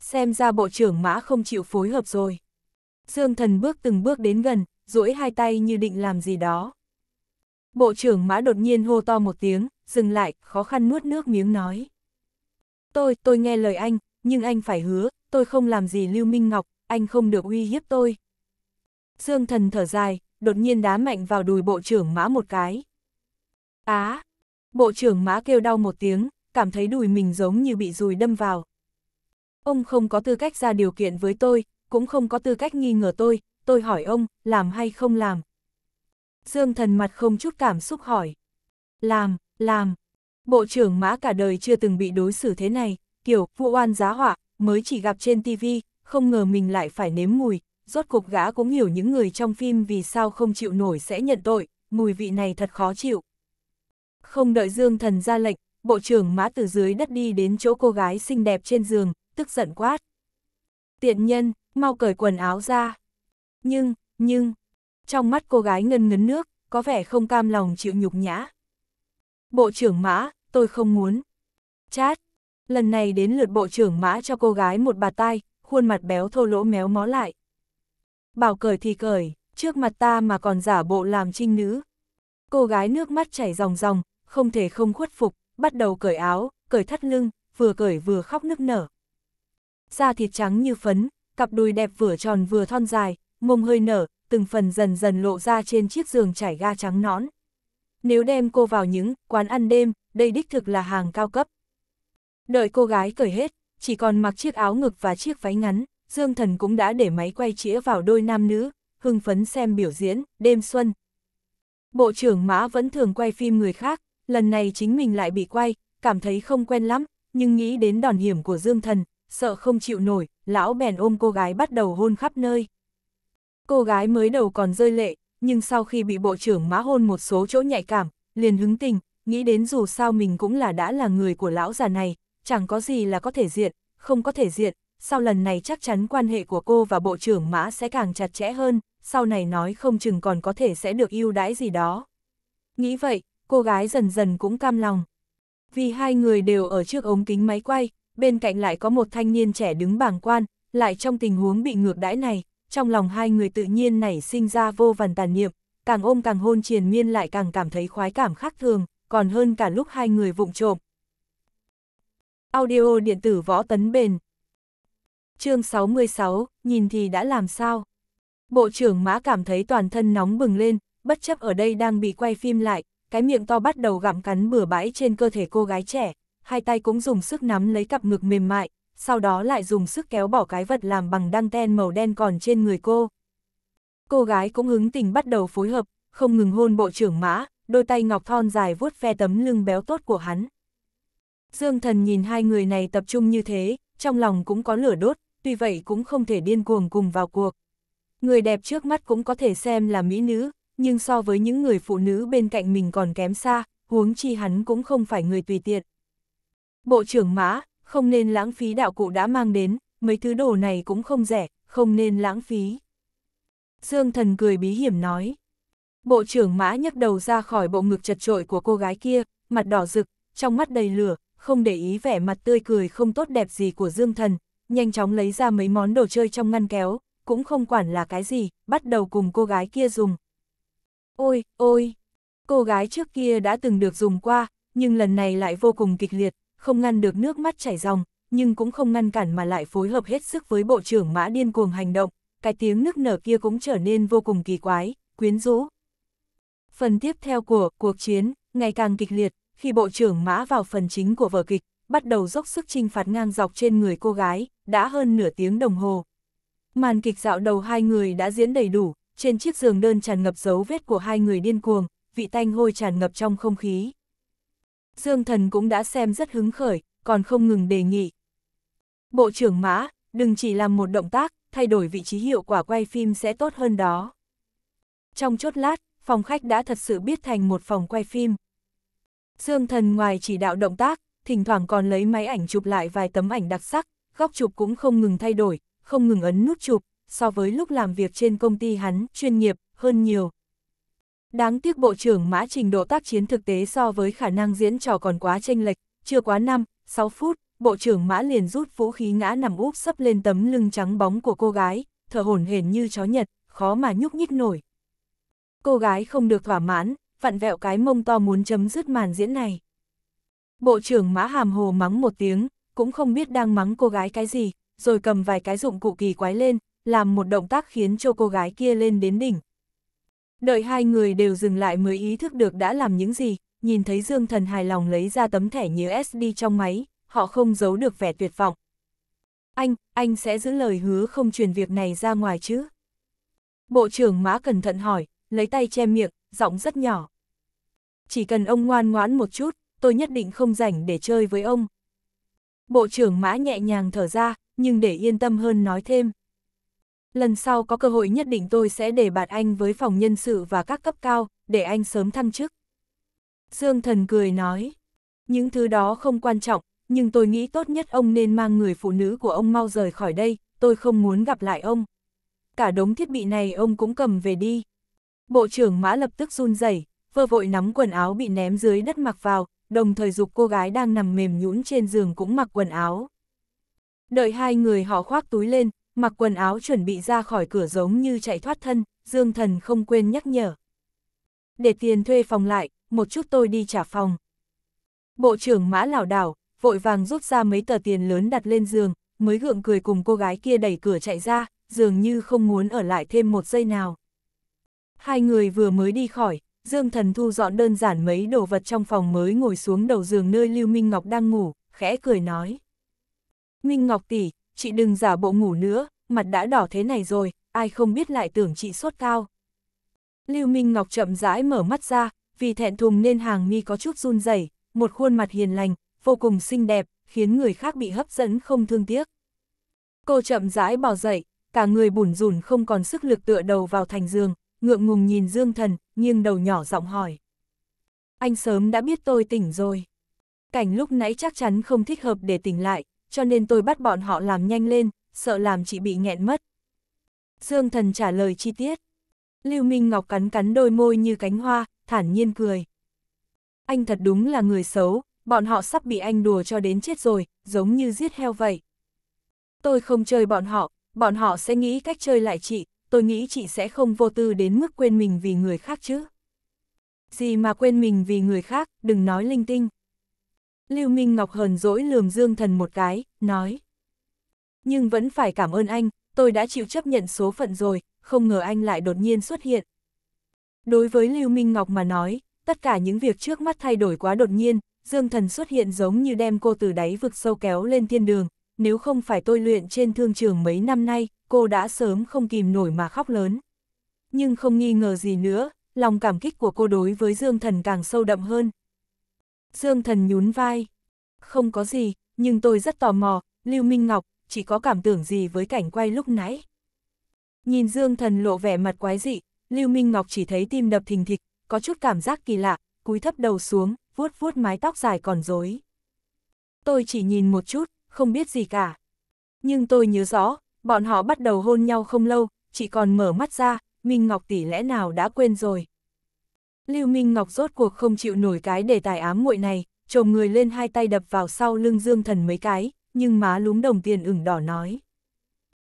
Xem ra bộ trưởng mã không chịu phối hợp rồi. Dương thần bước từng bước đến gần, duỗi hai tay như định làm gì đó. Bộ trưởng mã đột nhiên hô to một tiếng, dừng lại, khó khăn nuốt nước miếng nói. Tôi, tôi nghe lời anh, nhưng anh phải hứa, tôi không làm gì Lưu Minh Ngọc, anh không được uy hiếp tôi. Dương thần thở dài, đột nhiên đá mạnh vào đùi bộ trưởng mã một cái. Á! bộ trưởng mã kêu đau một tiếng, cảm thấy đùi mình giống như bị dùi đâm vào. Ông không có tư cách ra điều kiện với tôi, cũng không có tư cách nghi ngờ tôi, tôi hỏi ông, làm hay không làm? Dương thần mặt không chút cảm xúc hỏi. Làm, làm. Bộ trưởng mã cả đời chưa từng bị đối xử thế này, kiểu vụ oan giá họa, mới chỉ gặp trên tivi không ngờ mình lại phải nếm mùi. Rốt cục gã cũng hiểu những người trong phim vì sao không chịu nổi sẽ nhận tội, mùi vị này thật khó chịu. Không đợi Dương thần ra lệnh, bộ trưởng mã từ dưới đất đi đến chỗ cô gái xinh đẹp trên giường, tức giận quát. Tiện nhân, mau cởi quần áo ra. Nhưng, nhưng, trong mắt cô gái ngân ngấn nước, có vẻ không cam lòng chịu nhục nhã. Bộ trưởng mã, tôi không muốn. Chát, lần này đến lượt bộ trưởng mã cho cô gái một bà tai, khuôn mặt béo thô lỗ méo mó lại. Bảo cởi thì cởi, trước mặt ta mà còn giả bộ làm trinh nữ. Cô gái nước mắt chảy ròng ròng, không thể không khuất phục, bắt đầu cởi áo, cởi thắt lưng, vừa cởi vừa khóc nức nở. Da thịt trắng như phấn, cặp đùi đẹp vừa tròn vừa thon dài, mông hơi nở, từng phần dần dần lộ ra trên chiếc giường trải ga trắng nõn. Nếu đem cô vào những quán ăn đêm, đây đích thực là hàng cao cấp. Đợi cô gái cởi hết, chỉ còn mặc chiếc áo ngực và chiếc váy ngắn, Dương Thần cũng đã để máy quay chĩa vào đôi nam nữ, hưng phấn xem biểu diễn, đêm xuân. Bộ trưởng Mã vẫn thường quay phim người khác, lần này chính mình lại bị quay, cảm thấy không quen lắm, nhưng nghĩ đến đòn hiểm của Dương Thần, sợ không chịu nổi, lão bèn ôm cô gái bắt đầu hôn khắp nơi. Cô gái mới đầu còn rơi lệ, nhưng sau khi bị bộ trưởng mã hôn một số chỗ nhạy cảm, liền hứng tình, nghĩ đến dù sao mình cũng là đã là người của lão già này, chẳng có gì là có thể diện, không có thể diện, sau lần này chắc chắn quan hệ của cô và bộ trưởng mã sẽ càng chặt chẽ hơn, sau này nói không chừng còn có thể sẽ được ưu đãi gì đó. Nghĩ vậy, cô gái dần dần cũng cam lòng. Vì hai người đều ở trước ống kính máy quay, bên cạnh lại có một thanh niên trẻ đứng bảng quan, lại trong tình huống bị ngược đãi này, trong lòng hai người tự nhiên nảy sinh ra vô vàn tàn niệm, càng ôm càng hôn triền miên lại càng cảm thấy khoái cảm khác thường, còn hơn cả lúc hai người vụng trộm. Audio điện tử võ tấn bền Chương 66, nhìn thì đã làm sao? Bộ trưởng mã cảm thấy toàn thân nóng bừng lên, bất chấp ở đây đang bị quay phim lại, cái miệng to bắt đầu gặm cắn bừa bãi trên cơ thể cô gái trẻ, hai tay cũng dùng sức nắm lấy cặp ngực mềm mại, sau đó lại dùng sức kéo bỏ cái vật làm bằng đăng ten màu đen còn trên người cô. Cô gái cũng hứng tình bắt đầu phối hợp, không ngừng hôn bộ trưởng mã, đôi tay ngọc thon dài vuốt phe tấm lưng béo tốt của hắn. Dương thần nhìn hai người này tập trung như thế, trong lòng cũng có lửa đốt, tuy vậy cũng không thể điên cuồng cùng vào cuộc. Người đẹp trước mắt cũng có thể xem là mỹ nữ, nhưng so với những người phụ nữ bên cạnh mình còn kém xa, huống chi hắn cũng không phải người tùy tiện. Bộ trưởng Mã, không nên lãng phí đạo cụ đã mang đến, mấy thứ đồ này cũng không rẻ, không nên lãng phí. Dương thần cười bí hiểm nói. Bộ trưởng mã nhấc đầu ra khỏi bộ ngực chật trội của cô gái kia, mặt đỏ rực, trong mắt đầy lửa, không để ý vẻ mặt tươi cười không tốt đẹp gì của Dương thần, nhanh chóng lấy ra mấy món đồ chơi trong ngăn kéo, cũng không quản là cái gì, bắt đầu cùng cô gái kia dùng. Ôi, ôi, cô gái trước kia đã từng được dùng qua, nhưng lần này lại vô cùng kịch liệt, không ngăn được nước mắt chảy ròng, nhưng cũng không ngăn cản mà lại phối hợp hết sức với bộ trưởng mã điên cuồng hành động, cái tiếng nước nở kia cũng trở nên vô cùng kỳ quái, quyến rũ. Phần tiếp theo của cuộc chiến ngày càng kịch liệt, khi bộ trưởng mã vào phần chính của vở kịch, bắt đầu dốc sức trinh phạt ngang dọc trên người cô gái, đã hơn nửa tiếng đồng hồ. Màn kịch dạo đầu hai người đã diễn đầy đủ, trên chiếc giường đơn tràn ngập dấu vết của hai người điên cuồng, vị tanh hôi tràn ngập trong không khí. Dương Thần cũng đã xem rất hứng khởi, còn không ngừng đề nghị. Bộ trưởng Mã, đừng chỉ làm một động tác, thay đổi vị trí hiệu quả quay phim sẽ tốt hơn đó. Trong chốt lát, phòng khách đã thật sự biết thành một phòng quay phim. Dương Thần ngoài chỉ đạo động tác, thỉnh thoảng còn lấy máy ảnh chụp lại vài tấm ảnh đặc sắc, góc chụp cũng không ngừng thay đổi, không ngừng ấn nút chụp, so với lúc làm việc trên công ty hắn, chuyên nghiệp, hơn nhiều. Đáng tiếc Bộ trưởng Mã trình độ tác chiến thực tế so với khả năng diễn trò còn quá chênh lệch, chưa quá 5, 6 phút, Bộ trưởng Mã liền rút vũ khí ngã nằm úp sấp lên tấm lưng trắng bóng của cô gái, thở hổn hển như chó nhật, khó mà nhúc nhích nổi. Cô gái không được thỏa mãn, vặn vẹo cái mông to muốn chấm dứt màn diễn này. Bộ trưởng Mã hàm hồ mắng một tiếng, cũng không biết đang mắng cô gái cái gì, rồi cầm vài cái dụng cụ kỳ quái lên, làm một động tác khiến cho cô gái kia lên đến đỉnh, Đợi hai người đều dừng lại mới ý thức được đã làm những gì, nhìn thấy Dương Thần hài lòng lấy ra tấm thẻ nhớ SD trong máy, họ không giấu được vẻ tuyệt vọng. Anh, anh sẽ giữ lời hứa không truyền việc này ra ngoài chứ? Bộ trưởng Mã cẩn thận hỏi, lấy tay che miệng, giọng rất nhỏ. Chỉ cần ông ngoan ngoãn một chút, tôi nhất định không rảnh để chơi với ông. Bộ trưởng Mã nhẹ nhàng thở ra, nhưng để yên tâm hơn nói thêm. Lần sau có cơ hội nhất định tôi sẽ để bạt anh với phòng nhân sự và các cấp cao, để anh sớm thăng chức. Dương thần cười nói, những thứ đó không quan trọng, nhưng tôi nghĩ tốt nhất ông nên mang người phụ nữ của ông mau rời khỏi đây, tôi không muốn gặp lại ông. Cả đống thiết bị này ông cũng cầm về đi. Bộ trưởng mã lập tức run rẩy, vơ vội nắm quần áo bị ném dưới đất mặc vào, đồng thời dục cô gái đang nằm mềm nhũn trên giường cũng mặc quần áo. Đợi hai người họ khoác túi lên, mặc quần áo chuẩn bị ra khỏi cửa giống như chạy thoát thân, Dương Thần không quên nhắc nhở. Để tiền thuê phòng lại, một chút tôi đi trả phòng. Bộ trưởng Mã Lào đảo, vội vàng rút ra mấy tờ tiền lớn đặt lên giường, mới gượng cười cùng cô gái kia đẩy cửa chạy ra, dường như không muốn ở lại thêm một giây nào. Hai người vừa mới đi khỏi, Dương Thần thu dọn đơn giản mấy đồ vật trong phòng mới ngồi xuống đầu giường nơi Lưu Minh Ngọc đang ngủ, khẽ cười nói. Minh Ngọc tỷ, chị đừng giả bộ ngủ nữa, mặt đã đỏ thế này rồi, ai không biết lại tưởng chị sốt cao. Lưu Minh Ngọc chậm rãi mở mắt ra, vì thẹn thùng nên hàng mi có chút run rẩy, một khuôn mặt hiền lành, vô cùng xinh đẹp, khiến người khác bị hấp dẫn không thương tiếc. Cô chậm rãi bò dậy, cả người bủn rủn không còn sức lực tựa đầu vào thành giường, ngượng ngùng nhìn Dương Thần, nghiêng đầu nhỏ giọng hỏi. Anh sớm đã biết tôi tỉnh rồi. Cảnh lúc nãy chắc chắn không thích hợp để tỉnh lại, cho nên tôi bắt bọn họ làm nhanh lên, sợ làm chị bị nghẹn mất. Dương thần trả lời chi tiết. Lưu Minh Ngọc cắn cắn đôi môi như cánh hoa, thản nhiên cười. Anh thật đúng là người xấu, bọn họ sắp bị anh đùa cho đến chết rồi, giống như giết heo vậy. Tôi không chơi bọn họ, bọn họ sẽ nghĩ cách chơi lại chị, tôi nghĩ chị sẽ không vô tư đến mức quên mình vì người khác chứ. Gì mà quên mình vì người khác, đừng nói linh tinh. Lưu Minh Ngọc hờn dỗi lườm Dương Thần một cái, nói. Nhưng vẫn phải cảm ơn anh, tôi đã chịu chấp nhận số phận rồi, không ngờ anh lại đột nhiên xuất hiện. Đối với Lưu Minh Ngọc mà nói, tất cả những việc trước mắt thay đổi quá đột nhiên, Dương Thần xuất hiện giống như đem cô từ đáy vực sâu kéo lên thiên đường, nếu không phải tôi luyện trên thương trường mấy năm nay, cô đã sớm không kìm nổi mà khóc lớn. Nhưng không nghi ngờ gì nữa, lòng cảm kích của cô đối với Dương Thần càng sâu đậm hơn. Dương Thần nhún vai. Không có gì, nhưng tôi rất tò mò, Lưu Minh Ngọc, chỉ có cảm tưởng gì với cảnh quay lúc nãy. Nhìn Dương Thần lộ vẻ mặt quái dị, Lưu Minh Ngọc chỉ thấy tim đập thình thịch, có chút cảm giác kỳ lạ, cúi thấp đầu xuống, vuốt vuốt mái tóc dài còn rối. Tôi chỉ nhìn một chút, không biết gì cả. Nhưng tôi nhớ rõ, bọn họ bắt đầu hôn nhau không lâu, chỉ còn mở mắt ra, Minh Ngọc tỷ lẽ nào đã quên rồi. Lưu Minh Ngọc rốt cuộc không chịu nổi cái đề tài ám muội này, chồm người lên hai tay đập vào sau lưng Dương Thần mấy cái, nhưng má lúm đồng tiền ửng đỏ nói.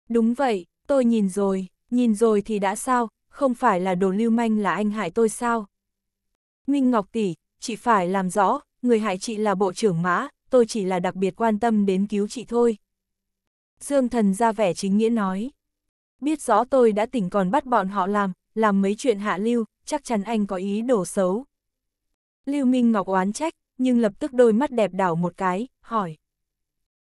Đúng vậy, tôi nhìn rồi, nhìn rồi thì đã sao, không phải là đồ lưu manh là anh hại tôi sao? Minh Ngọc tỷ, chị phải làm rõ, người hại chị là bộ trưởng mã, tôi chỉ là đặc biệt quan tâm đến cứu chị thôi. Dương thần ra vẻ chính nghĩa nói. Biết rõ tôi đã tỉnh còn bắt bọn họ làm, làm mấy chuyện hạ lưu, chắc chắn anh có ý đồ xấu. Lưu Minh Ngọc oán trách, nhưng lập tức đôi mắt đẹp đảo một cái, hỏi.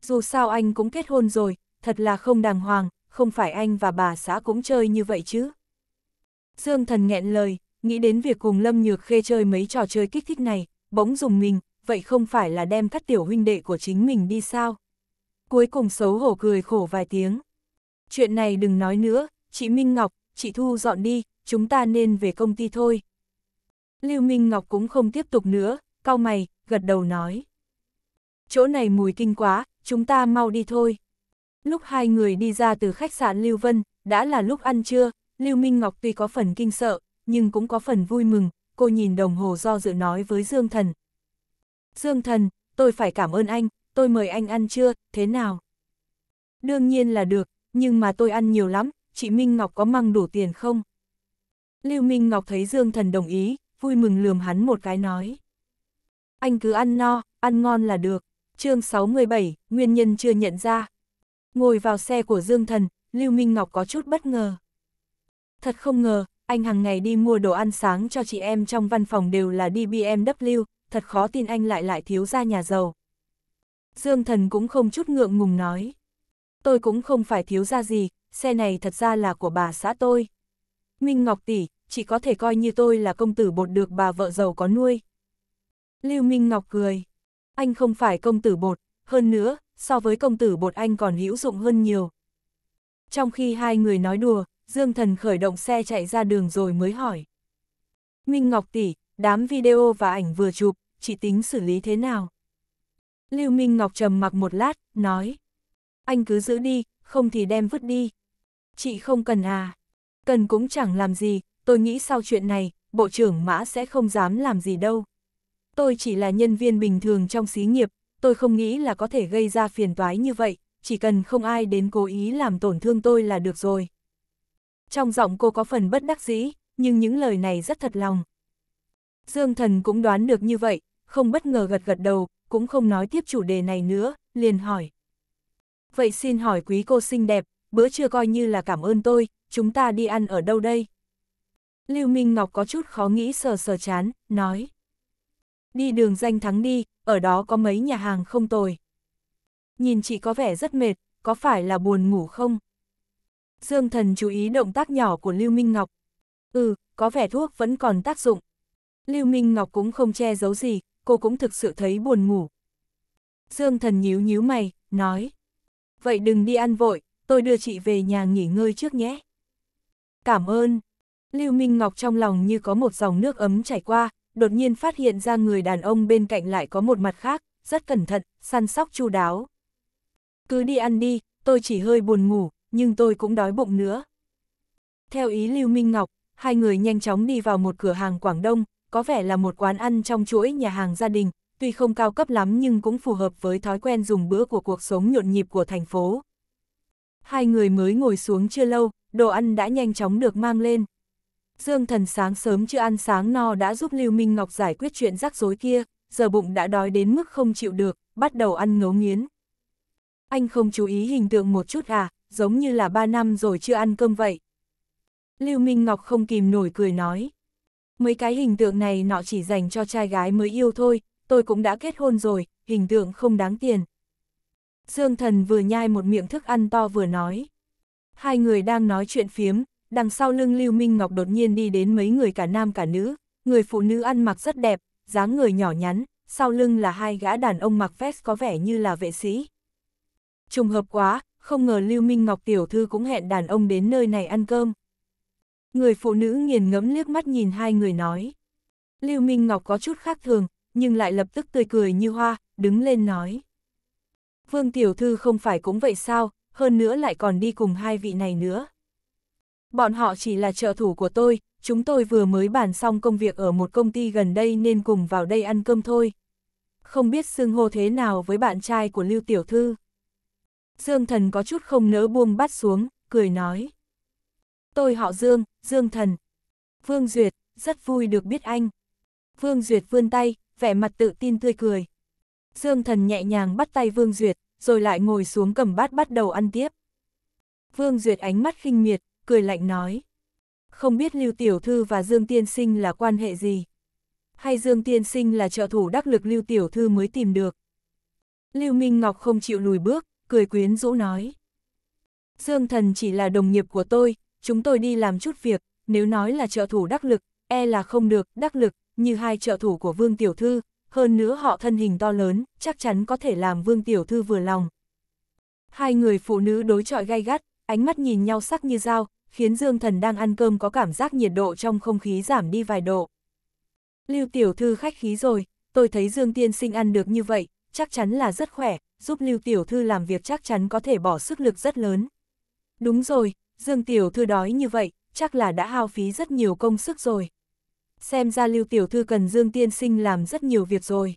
Dù sao anh cũng kết hôn rồi, thật là không đàng hoàng, không phải anh và bà xã cũng chơi như vậy chứ. Dương thần nghẹn lời, nghĩ đến việc cùng Lâm Nhược Khê chơi mấy trò chơi kích thích này, bỗng dùng mình, vậy không phải là đem thắt tiểu huynh đệ của chính mình đi sao? Cuối cùng xấu hổ cười khổ vài tiếng. Chuyện này đừng nói nữa, chị Minh Ngọc, chị Thu dọn đi, chúng ta nên về công ty thôi. Lưu Minh Ngọc cũng không tiếp tục nữa, cau mày, gật đầu nói. Chỗ này mùi kinh quá, chúng ta mau đi thôi. Lúc hai người đi ra từ khách sạn Lưu Vân, đã là lúc ăn trưa, Lưu Minh Ngọc tuy có phần kinh sợ, nhưng cũng có phần vui mừng, cô nhìn đồng hồ do dự nói với Dương Thần. Dương Thần, tôi phải cảm ơn anh, tôi mời anh ăn trưa, thế nào? Đương nhiên là được, nhưng mà tôi ăn nhiều lắm, chị Minh Ngọc có mang đủ tiền không? Lưu Minh Ngọc thấy Dương Thần đồng ý, vui mừng lườm hắn một cái nói. Anh cứ ăn no, ăn ngon là được. chương 67, nguyên nhân chưa nhận ra. Ngồi vào xe của Dương Thần, Lưu Minh Ngọc có chút bất ngờ. Thật không ngờ, anh hàng ngày đi mua đồ ăn sáng cho chị em trong văn phòng đều là đi BMW, thật khó tin anh lại lại thiếu ra nhà giàu. Dương Thần cũng không chút ngượng ngùng nói. Tôi cũng không phải thiếu ra gì, xe này thật ra là của bà xã tôi. Minh Ngọc tỷ, chỉ có thể coi như tôi là công tử bột được bà vợ giàu có nuôi. Lưu Minh Ngọc cười. Anh không phải công tử bột, hơn nữa, so với công tử bột anh còn hữu dụng hơn nhiều. Trong khi hai người nói đùa, Dương Thần khởi động xe chạy ra đường rồi mới hỏi. Minh Ngọc tỷ, đám video và ảnh vừa chụp, chị tính xử lý thế nào? Lưu Minh Ngọc trầm mặc một lát, nói. Anh cứ giữ đi, không thì đem vứt đi. Chị không cần à cần cũng chẳng làm gì, tôi nghĩ sau chuyện này, Bộ trưởng Mã sẽ không dám làm gì đâu. Tôi chỉ là nhân viên bình thường trong xí nghiệp, tôi không nghĩ là có thể gây ra phiền toái như vậy, chỉ cần không ai đến cố ý làm tổn thương tôi là được rồi. Trong giọng cô có phần bất đắc dĩ, nhưng những lời này rất thật lòng. Dương thần cũng đoán được như vậy, không bất ngờ gật gật đầu, cũng không nói tiếp chủ đề này nữa, liền hỏi. Vậy xin hỏi quý cô xinh đẹp, bữa trưa coi như là cảm ơn tôi, chúng ta đi ăn ở đâu đây? Lưu Minh Ngọc có chút khó nghĩ sờ sờ chán, nói. Đi đường danh thắng đi, ở đó có mấy nhà hàng không tồi. Nhìn chị có vẻ rất mệt, có phải là buồn ngủ không? Dương thần chú ý động tác nhỏ của Lưu Minh Ngọc. Ừ, có vẻ thuốc vẫn còn tác dụng. Lưu Minh Ngọc cũng không che giấu gì, cô cũng thực sự thấy buồn ngủ. Dương thần nhíu nhíu mày, nói. Vậy đừng đi ăn vội, tôi đưa chị về nhà nghỉ ngơi trước nhé cảm ơn. Lưu Minh Ngọc trong lòng như có một dòng nước ấm chảy qua, đột nhiên phát hiện ra người đàn ông bên cạnh lại có một mặt khác, rất cẩn thận, săn sóc chu đáo. Cứ đi ăn đi, tôi chỉ hơi buồn ngủ, nhưng tôi cũng đói bụng nữa. Theo ý Lưu Minh Ngọc, hai người nhanh chóng đi vào một cửa hàng Quảng Đông, có vẻ là một quán ăn trong chuỗi nhà hàng gia đình, tuy không cao cấp lắm nhưng cũng phù hợp với thói quen dùng bữa của cuộc sống nhộn nhịp của thành phố. Hai người mới ngồi xuống chưa lâu, đồ ăn đã nhanh chóng được mang lên. Dương thần sáng sớm chưa ăn sáng no đã giúp Lưu Minh Ngọc giải quyết chuyện rắc rối kia, giờ bụng đã đói đến mức không chịu được, bắt đầu ăn ngấu nghiến. Anh không chú ý hình tượng một chút à, giống như là ba năm rồi chưa ăn cơm vậy. Lưu Minh Ngọc không kìm nổi cười nói. Mấy cái hình tượng này nọ chỉ dành cho trai gái mới yêu thôi, tôi cũng đã kết hôn rồi, hình tượng không đáng tiền. Dương thần vừa nhai một miệng thức ăn to vừa nói. Hai người đang nói chuyện phiếm, đằng sau lưng Lưu Minh Ngọc đột nhiên đi đến mấy người cả nam cả nữ, người phụ nữ ăn mặc rất đẹp, dáng người nhỏ nhắn, sau lưng là hai gã đàn ông mặc vest có vẻ như là vệ sĩ. Trùng hợp quá, không ngờ Lưu Minh Ngọc tiểu thư cũng hẹn đàn ông đến nơi này ăn cơm. Người phụ nữ nghiền ngẫm liếc mắt nhìn hai người nói. Lưu Minh Ngọc có chút khác thường, nhưng lại lập tức tươi cười như hoa, đứng lên nói. Vương tiểu thư không phải cũng vậy sao, hơn nữa lại còn đi cùng hai vị này nữa. Bọn họ chỉ là trợ thủ của tôi, chúng tôi vừa mới bàn xong công việc ở một công ty gần đây nên cùng vào đây ăn cơm thôi. Không biết xưng hô thế nào với bạn trai của Lưu Tiểu Thư. Dương Thần có chút không nỡ buông bắt xuống, cười nói. Tôi họ Dương, Dương Thần. Vương Duyệt, rất vui được biết anh. Vương Duyệt vươn tay, vẻ mặt tự tin tươi cười. Dương Thần nhẹ nhàng bắt tay Vương Duyệt, rồi lại ngồi xuống cầm bát bắt đầu ăn tiếp. Vương Duyệt ánh mắt khinh miệt, cười lạnh nói. Không biết Lưu Tiểu Thư và Dương Tiên Sinh là quan hệ gì? Hay Dương Tiên Sinh là trợ thủ đắc lực Lưu Tiểu Thư mới tìm được? Lưu Minh Ngọc không chịu lùi bước, cười quyến rũ nói. Dương Thần chỉ là đồng nghiệp của tôi, chúng tôi đi làm chút việc, nếu nói là trợ thủ đắc lực, e là không được, đắc lực, như hai trợ thủ của Vương Tiểu Thư, hơn nữa họ thân hình to lớn, chắc chắn có thể làm Vương Tiểu Thư vừa lòng. Hai người phụ nữ đối chọi gay gắt, ánh mắt nhìn nhau sắc như dao, khiến Dương Thần đang ăn cơm có cảm giác nhiệt độ trong không khí giảm đi vài độ. Lưu Tiểu Thư khách khí rồi, tôi thấy Dương Tiên Sinh ăn được như vậy, chắc chắn là rất khỏe, giúp Lưu Tiểu Thư làm việc chắc chắn có thể bỏ sức lực rất lớn. Đúng rồi, Dương Tiểu Thư đói như vậy, chắc là đã hao phí rất nhiều công sức rồi xem ra lưu tiểu thư cần Dương Tiên Sinh làm rất nhiều việc rồi.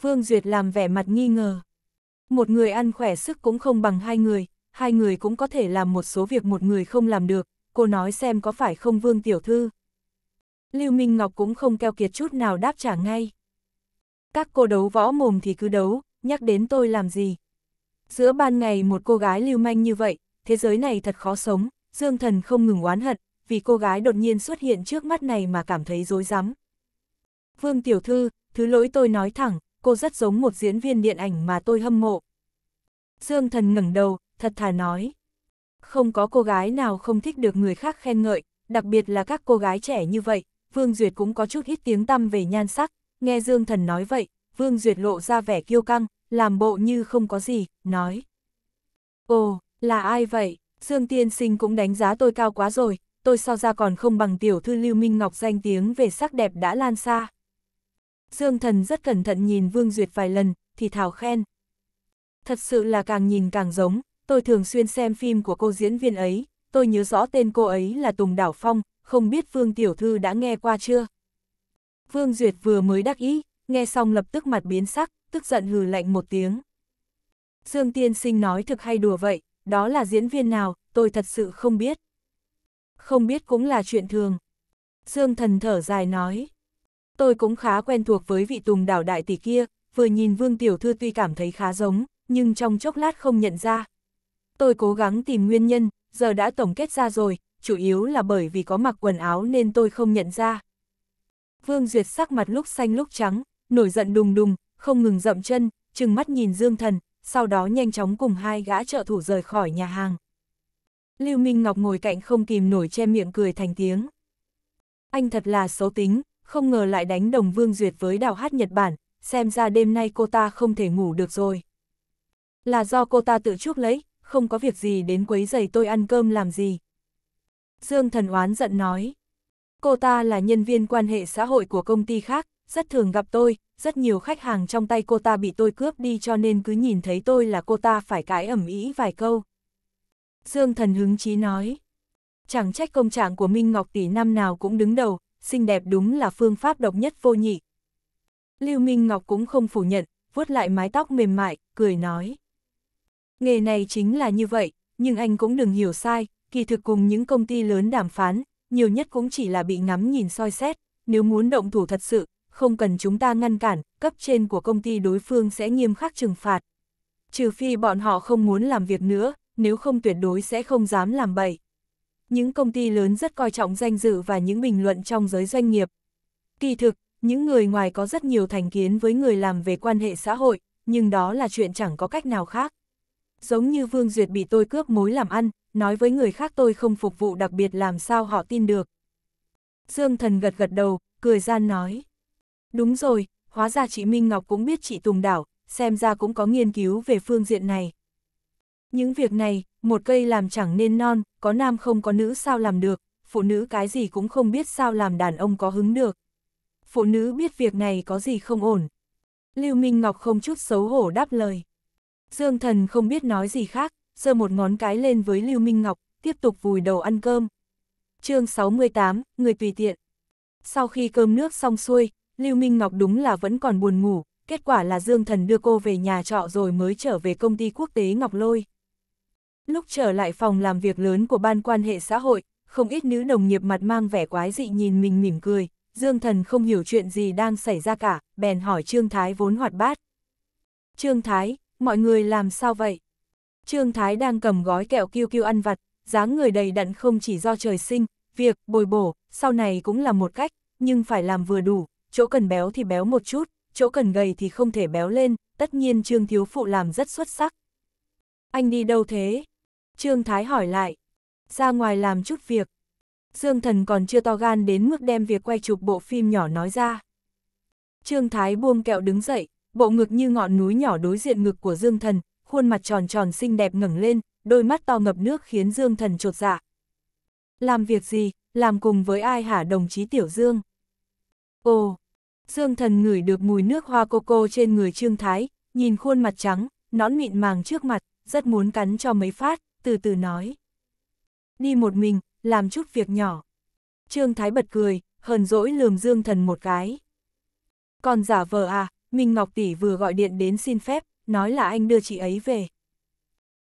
Vương Duyệt làm vẻ mặt nghi ngờ. Một người ăn khỏe sức cũng không bằng hai người, hai người cũng có thể làm một số việc một người không làm được, cô nói xem có phải không Vương Tiểu Thư. Lưu Minh Ngọc cũng không keo kiệt chút nào đáp trả ngay. Các cô đấu võ mồm thì cứ đấu, nhắc đến tôi làm gì. Giữa ban ngày một cô gái lưu manh như vậy, thế giới này thật khó sống, Dương Thần không ngừng oán hận, vì cô gái đột nhiên xuất hiện trước mắt này mà cảm thấy dối rắm. Vương Tiểu Thư, thứ lỗi tôi nói thẳng, cô rất giống một diễn viên điện ảnh mà tôi hâm mộ. Dương thần ngẩng đầu, thật thà nói. Không có cô gái nào không thích được người khác khen ngợi, đặc biệt là các cô gái trẻ như vậy, Vương Duyệt cũng có chút hít tiếng tăm về nhan sắc, nghe Dương thần nói vậy, Vương Duyệt lộ ra vẻ kiêu căng, làm bộ như không có gì, nói. Ồ, là ai vậy? Dương tiên sinh cũng đánh giá tôi cao quá rồi, tôi so ra còn không bằng tiểu thư Lưu Minh Ngọc danh tiếng về sắc đẹp đã lan xa. Dương thần rất cẩn thận nhìn Vương Duyệt vài lần, thì thảo khen. Thật sự là càng nhìn càng giống, tôi thường xuyên xem phim của cô diễn viên ấy, tôi nhớ rõ tên cô ấy là Tùng Đảo Phong, không biết Vương Tiểu Thư đã nghe qua chưa? Vương Duyệt vừa mới đắc ý, nghe xong lập tức mặt biến sắc, tức giận hừ lạnh một tiếng. Dương Tiên Sinh nói thực hay đùa vậy, đó là diễn viên nào, tôi thật sự không biết không biết cũng là chuyện thường. Dương thần thở dài nói. Tôi cũng khá quen thuộc với vị tùng đảo đại tỷ kia, vừa nhìn vương tiểu thư tuy cảm thấy khá giống, nhưng trong chốc lát không nhận ra. Tôi cố gắng tìm nguyên nhân, giờ đã tổng kết ra rồi, chủ yếu là bởi vì có mặc quần áo nên tôi không nhận ra. Vương Duyệt sắc mặt lúc xanh lúc trắng, nổi giận đùng đùng, không ngừng dậm chân, chừng mắt nhìn Dương Thần, sau đó nhanh chóng cùng hai gã trợ thủ rời khỏi nhà hàng. Lưu Minh Ngọc ngồi cạnh không kìm nổi che miệng cười thành tiếng. Anh thật là xấu tính, không ngờ lại đánh đồng Vương Duyệt với đào hát Nhật Bản, xem ra đêm nay cô ta không thể ngủ được rồi. Là do cô ta tự chuốc lấy, không có việc gì đến quấy giày tôi ăn cơm làm gì. Dương thần oán giận nói. Cô ta là nhân viên quan hệ xã hội của công ty khác, rất thường gặp tôi, rất nhiều khách hàng trong tay cô ta bị tôi cướp đi cho nên cứ nhìn thấy tôi là cô ta phải cái ẩm ý vài câu. Dương thần hứng chí nói. Chẳng trách công trạng của Minh Ngọc tỷ năm nào cũng đứng đầu, xinh đẹp đúng là phương pháp độc nhất vô nhị. Lưu Minh Ngọc cũng không phủ nhận, vuốt lại mái tóc mềm mại, cười nói. Nghề này chính là như vậy, nhưng anh cũng đừng hiểu sai, kỳ thực cùng những công ty lớn đàm phán, nhiều nhất cũng chỉ là bị ngắm nhìn soi xét, nếu muốn động thủ thật sự, không cần chúng ta ngăn cản, cấp trên của công ty đối phương sẽ nghiêm khắc trừng phạt. Trừ phi bọn họ không muốn làm việc nữa, nếu không tuyệt đối sẽ không dám làm bậy. Những công ty lớn rất coi trọng danh dự và những bình luận trong giới doanh nghiệp. Kỳ thực, những người ngoài có rất nhiều thành kiến với người làm về quan hệ xã hội, nhưng đó là chuyện chẳng có cách nào khác. Giống như Vương Duyệt bị tôi cướp mối làm ăn, nói với người khác tôi không phục vụ đặc biệt làm sao họ tin được. Dương Thần gật gật đầu, cười gian nói. Đúng rồi, hóa ra chị Minh Ngọc cũng biết chị Tùng Đảo, xem ra cũng có nghiên cứu về phương diện này. Những việc này, một cây làm chẳng nên non, có nam không có nữ sao làm được, phụ nữ cái gì cũng không biết sao làm đàn ông có hứng được. Phụ nữ biết việc này có gì không ổn. Lưu Minh Ngọc không chút xấu hổ đáp lời. Dương Thần không biết nói gì khác, giơ một ngón cái lên với Lưu Minh Ngọc, tiếp tục vùi đầu ăn cơm. chương 68, người tùy tiện. Sau khi cơm nước xong xuôi, Lưu Minh Ngọc đúng là vẫn còn buồn ngủ, kết quả là Dương Thần đưa cô về nhà trọ rồi mới trở về công ty quốc tế Ngọc Lôi. Lúc trở lại phòng làm việc lớn của Ban quan hệ xã hội, không ít nữ đồng nghiệp mặt mang vẻ quái dị nhìn mình mỉm cười, Dương Thần không hiểu chuyện gì đang xảy ra cả, bèn hỏi Trương Thái vốn hoạt bát. Trương Thái, mọi người làm sao vậy? Trương Thái đang cầm gói kẹo kiêu kiêu ăn vặt, dáng người đầy đặn không chỉ do trời sinh, việc bồi bổ, sau này cũng là một cách, nhưng phải làm vừa đủ, chỗ cần béo thì béo một chút, chỗ cần gầy thì không thể béo lên, tất nhiên Trương Thiếu Phụ làm rất xuất sắc. Anh đi đâu thế? Trương Thái hỏi lại. Ra ngoài làm chút việc. Dương Thần còn chưa to gan đến mức đem việc quay chụp bộ phim nhỏ nói ra. Trương Thái buông kẹo đứng dậy, bộ ngực như ngọn núi nhỏ đối diện ngực của Dương Thần, khuôn mặt tròn tròn xinh đẹp ngẩng lên, đôi mắt to ngập nước khiến Dương Thần trột dạ. Làm việc gì, làm cùng với ai hả đồng chí Tiểu Dương? Ồ, Dương Thần ngửi được mùi nước hoa coco trên người Trương Thái, nhìn khuôn mặt trắng, nõn mịn màng trước mặt, rất muốn cắn cho mấy phát từ từ nói. Đi một mình, làm chút việc nhỏ. Trương Thái bật cười, hờn dỗi lườm Dương Thần một cái. Còn giả vờ à, Minh Ngọc Tỷ vừa gọi điện đến xin phép, nói là anh đưa chị ấy về.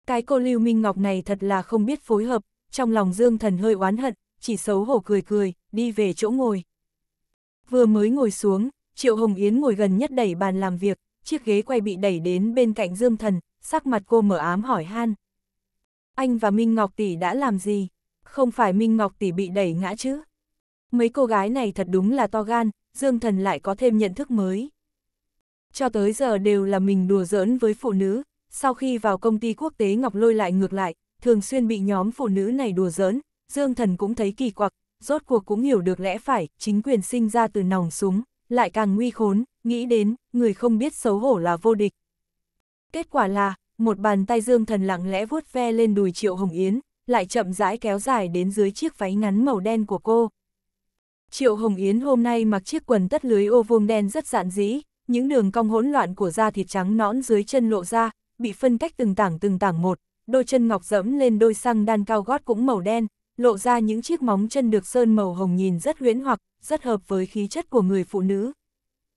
Cái cô Lưu Minh Ngọc này thật là không biết phối hợp, trong lòng Dương Thần hơi oán hận, chỉ xấu hổ cười cười, đi về chỗ ngồi. Vừa mới ngồi xuống, Triệu Hồng Yến ngồi gần nhất đẩy bàn làm việc, chiếc ghế quay bị đẩy đến bên cạnh Dương Thần, sắc mặt cô mở ám hỏi han. Anh và Minh Ngọc Tỷ đã làm gì? Không phải Minh Ngọc Tỷ bị đẩy ngã chứ? Mấy cô gái này thật đúng là to gan, Dương Thần lại có thêm nhận thức mới. Cho tới giờ đều là mình đùa giỡn với phụ nữ, sau khi vào công ty quốc tế Ngọc Lôi lại ngược lại, thường xuyên bị nhóm phụ nữ này đùa giỡn, Dương Thần cũng thấy kỳ quặc, rốt cuộc cũng hiểu được lẽ phải, chính quyền sinh ra từ nòng súng, lại càng nguy khốn, nghĩ đến, người không biết xấu hổ là vô địch. Kết quả là, một bàn tay dương thần lặng lẽ vuốt ve lên đùi Triệu Hồng Yến, lại chậm rãi kéo dài đến dưới chiếc váy ngắn màu đen của cô. Triệu Hồng Yến hôm nay mặc chiếc quần tất lưới ô vuông đen rất giản dĩ, những đường cong hỗn loạn của da thịt trắng nõn dưới chân lộ ra, bị phân cách từng tảng từng tảng một, đôi chân ngọc dẫm lên đôi xăng đan cao gót cũng màu đen, lộ ra những chiếc móng chân được sơn màu hồng nhìn rất huyễn hoặc, rất hợp với khí chất của người phụ nữ.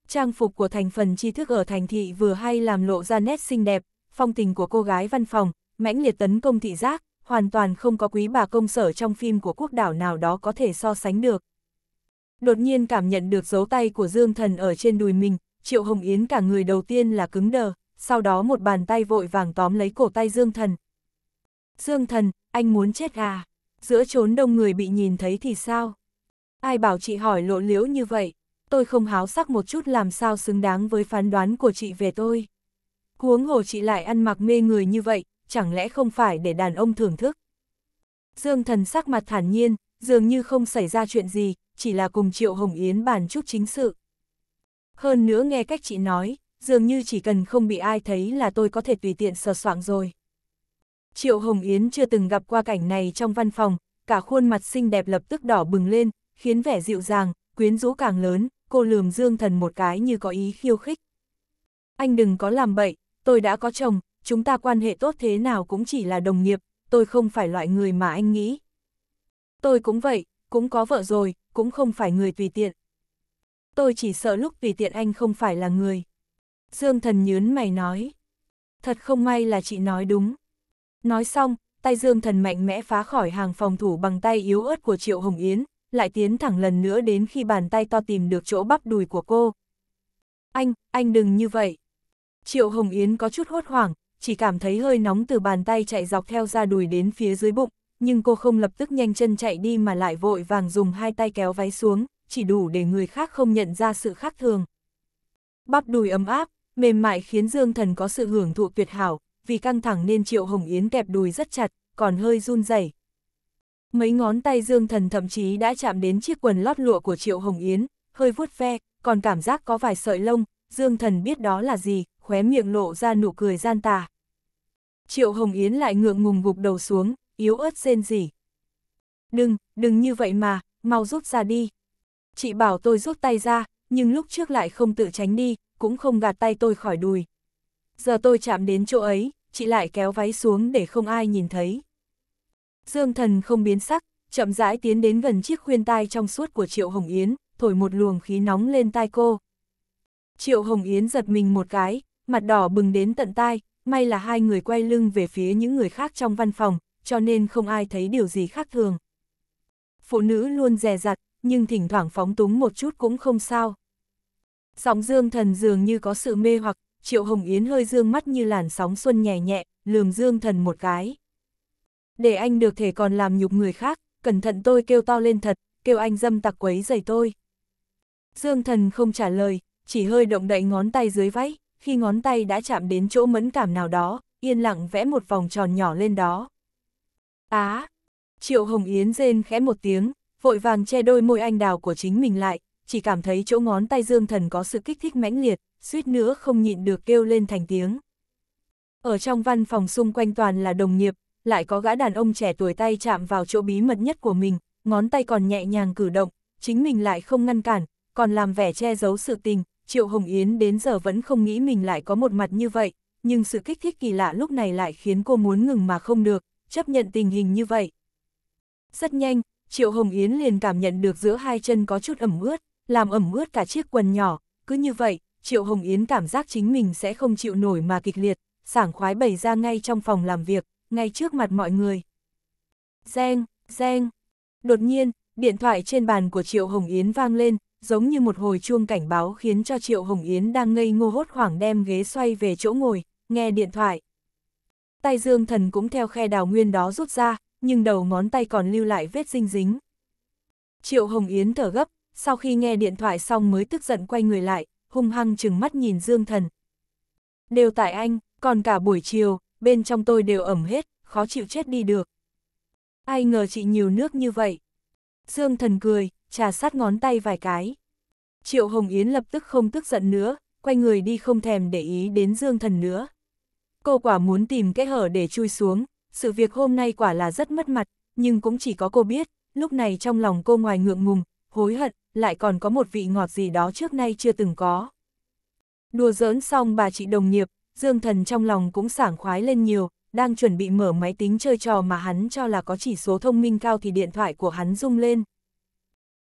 Trang phục của thành phần tri thức ở thành thị vừa hay làm lộ ra nét xinh đẹp, phong tình của cô gái văn phòng, mãnh liệt tấn công thị giác, hoàn toàn không có quý bà công sở trong phim của quốc đảo nào đó có thể so sánh được. Đột nhiên cảm nhận được dấu tay của Dương Thần ở trên đùi mình, Triệu Hồng Yến cả người đầu tiên là cứng đờ, sau đó một bàn tay vội vàng tóm lấy cổ tay Dương Thần. Dương Thần, anh muốn chết à? Giữa chốn đông người bị nhìn thấy thì sao? Ai bảo chị hỏi lộ liễu như vậy? Tôi không háo sắc một chút làm sao xứng đáng với phán đoán của chị về tôi. Huống hồ chị lại ăn mặc mê người như vậy, chẳng lẽ không phải để đàn ông thưởng thức? Dương thần sắc mặt thản nhiên, dường như không xảy ra chuyện gì, chỉ là cùng Triệu Hồng Yến bàn chút chính sự. Hơn nữa nghe cách chị nói, dường như chỉ cần không bị ai thấy là tôi có thể tùy tiện sờ soạng rồi. Triệu Hồng Yến chưa từng gặp qua cảnh này trong văn phòng, cả khuôn mặt xinh đẹp lập tức đỏ bừng lên, khiến vẻ dịu dàng, quyến rũ càng lớn, cô lườm Dương Thần một cái như có ý khiêu khích. Anh đừng có làm bậy, tôi đã có chồng, chúng ta quan hệ tốt thế nào cũng chỉ là đồng nghiệp, tôi không phải loại người mà anh nghĩ. Tôi cũng vậy, cũng có vợ rồi, cũng không phải người tùy tiện. Tôi chỉ sợ lúc tùy tiện anh không phải là người. Dương thần nhớn mày nói. Thật không may là chị nói đúng. Nói xong, tay Dương thần mạnh mẽ phá khỏi hàng phòng thủ bằng tay yếu ớt của Triệu Hồng Yến, lại tiến thẳng lần nữa đến khi bàn tay to tìm được chỗ bắp đùi của cô. Anh, anh đừng như vậy. Triệu Hồng Yến có chút hốt hoảng, chỉ cảm thấy hơi nóng từ bàn tay chạy dọc theo ra đùi đến phía dưới bụng, nhưng cô không lập tức nhanh chân chạy đi mà lại vội vàng dùng hai tay kéo váy xuống, chỉ đủ để người khác không nhận ra sự khác thường. Bắp đùi ấm áp, mềm mại khiến Dương Thần có sự hưởng thụ tuyệt hảo, vì căng thẳng nên Triệu Hồng Yến kẹp đùi rất chặt, còn hơi run rẩy. Mấy ngón tay Dương Thần thậm chí đã chạm đến chiếc quần lót lụa của Triệu Hồng Yến, hơi vuốt ve, còn cảm giác có vài sợi lông, Dương Thần biết đó là gì, khóe miệng lộ ra nụ cười gian tà. Triệu Hồng Yến lại ngượng ngùng gục đầu xuống, yếu ớt rên rỉ. Đừng, đừng như vậy mà, mau rút ra đi. Chị bảo tôi rút tay ra, nhưng lúc trước lại không tự tránh đi, cũng không gạt tay tôi khỏi đùi. Giờ tôi chạm đến chỗ ấy, chị lại kéo váy xuống để không ai nhìn thấy. Dương thần không biến sắc, chậm rãi tiến đến gần chiếc khuyên tai trong suốt của Triệu Hồng Yến, thổi một luồng khí nóng lên tai cô. Triệu Hồng Yến giật mình một cái, mặt đỏ bừng đến tận tai, may là hai người quay lưng về phía những người khác trong văn phòng, cho nên không ai thấy điều gì khác thường. Phụ nữ luôn dè dặt, nhưng thỉnh thoảng phóng túng một chút cũng không sao. Sóng dương thần dường như có sự mê hoặc, Triệu Hồng Yến hơi dương mắt như làn sóng xuân nhẹ nhẹ, lườm dương thần một cái. Để anh được thể còn làm nhục người khác, cẩn thận tôi kêu to lên thật, kêu anh dâm tặc quấy giày tôi. Dương thần không trả lời, chỉ hơi động đậy ngón tay dưới váy, khi ngón tay đã chạm đến chỗ mẫn cảm nào đó, yên lặng vẽ một vòng tròn nhỏ lên đó. Á! À, Triệu Hồng Yến rên khẽ một tiếng, vội vàng che đôi môi anh đào của chính mình lại, chỉ cảm thấy chỗ ngón tay dương thần có sự kích thích mãnh liệt, suýt nữa không nhịn được kêu lên thành tiếng. Ở trong văn phòng xung quanh toàn là đồng nghiệp, lại có gã đàn ông trẻ tuổi tay chạm vào chỗ bí mật nhất của mình, ngón tay còn nhẹ nhàng cử động, chính mình lại không ngăn cản, còn làm vẻ che giấu sự tình, Triệu Hồng Yến đến giờ vẫn không nghĩ mình lại có một mặt như vậy, nhưng sự kích thích kỳ lạ lúc này lại khiến cô muốn ngừng mà không được, chấp nhận tình hình như vậy. Rất nhanh, Triệu Hồng Yến liền cảm nhận được giữa hai chân có chút ẩm ướt, làm ẩm ướt cả chiếc quần nhỏ, cứ như vậy, Triệu Hồng Yến cảm giác chính mình sẽ không chịu nổi mà kịch liệt, sảng khoái bày ra ngay trong phòng làm việc, ngay trước mặt mọi người. Reng, reng. Đột nhiên, điện thoại trên bàn của Triệu Hồng Yến vang lên, giống như một hồi chuông cảnh báo khiến cho Triệu Hồng Yến đang ngây ngô hốt hoảng đem ghế xoay về chỗ ngồi, nghe điện thoại. Tay dương thần cũng theo khe đào nguyên đó rút ra, nhưng đầu ngón tay còn lưu lại vết dinh dính. Triệu Hồng Yến thở gấp, sau khi nghe điện thoại xong mới tức giận quay người lại, hung hăng chừng mắt nhìn dương thần. Đều tại anh, còn cả buổi chiều, bên trong tôi đều ẩm hết, khó chịu chết đi được. Ai ngờ chị nhiều nước như vậy. Dương thần cười, trà sát ngón tay vài cái. Triệu Hồng Yến lập tức không tức giận nữa, quay người đi không thèm để ý đến Dương Thần nữa. Cô quả muốn tìm cái hở để chui xuống, sự việc hôm nay quả là rất mất mặt, nhưng cũng chỉ có cô biết, lúc này trong lòng cô ngoài ngượng ngùng, hối hận, lại còn có một vị ngọt gì đó trước nay chưa từng có. Đùa giỡn xong bà chị đồng nghiệp, Dương Thần trong lòng cũng sảng khoái lên nhiều, đang chuẩn bị mở máy tính chơi trò mà hắn cho là có chỉ số thông minh cao thì điện thoại của hắn rung lên.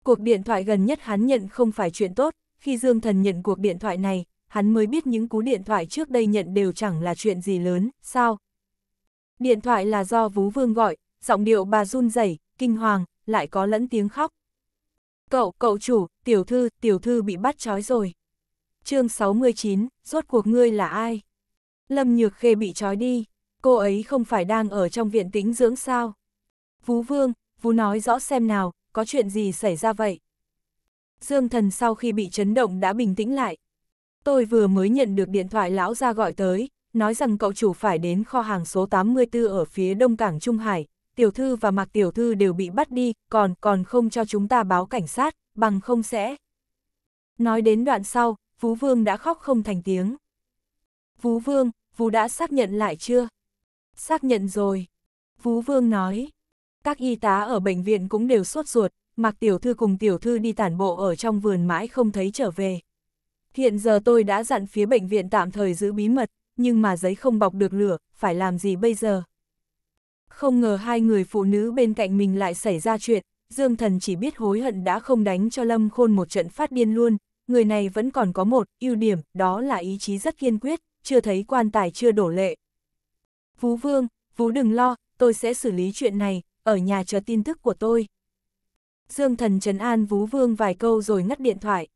Cuộc điện thoại gần nhất hắn nhận không phải chuyện tốt, khi Dương Thần nhận cuộc điện thoại này, hắn mới biết những cú điện thoại trước đây nhận đều chẳng là chuyện gì lớn, sao? Điện thoại là do Vú Vương gọi, giọng điệu bà run rẩy, kinh hoàng, lại có lẫn tiếng khóc. Cậu, cậu chủ, tiểu thư, tiểu thư bị bắt trói rồi. chương 69, rốt cuộc ngươi là ai? Lâm Nhược Khê bị trói đi, cô ấy không phải đang ở trong viện tĩnh dưỡng sao? Vú Vương, Vú nói rõ xem nào, có chuyện gì xảy ra vậy? Dương thần sau khi bị chấn động đã bình tĩnh lại. Tôi vừa mới nhận được điện thoại lão ra gọi tới, nói rằng cậu chủ phải đến kho hàng số 84 ở phía đông cảng Trung Hải, tiểu thư và mạc tiểu thư đều bị bắt đi, còn còn không cho chúng ta báo cảnh sát, bằng không sẽ. Nói đến đoạn sau, Vũ Vương đã khóc không thành tiếng. Vũ Vương, Vũ đã xác nhận lại chưa? Xác nhận rồi. Vũ Vương nói, các y tá ở bệnh viện cũng đều sốt ruột, mặc Tiểu Thư cùng Tiểu Thư đi tản bộ ở trong vườn mãi không thấy trở về. Hiện giờ tôi đã dặn phía bệnh viện tạm thời giữ bí mật, nhưng mà giấy không bọc được lửa, phải làm gì bây giờ? Không ngờ hai người phụ nữ bên cạnh mình lại xảy ra chuyện, Dương Thần chỉ biết hối hận đã không đánh cho Lâm Khôn một trận phát điên luôn, người này vẫn còn có một ưu điểm, đó là ý chí rất kiên quyết, chưa thấy quan tài chưa đổ lệ. vũ Vương, vũ đừng lo, tôi sẽ xử lý chuyện này, ở nhà chờ tin tức của tôi. Dương thần trấn an Vú Vương vài câu rồi ngắt điện thoại.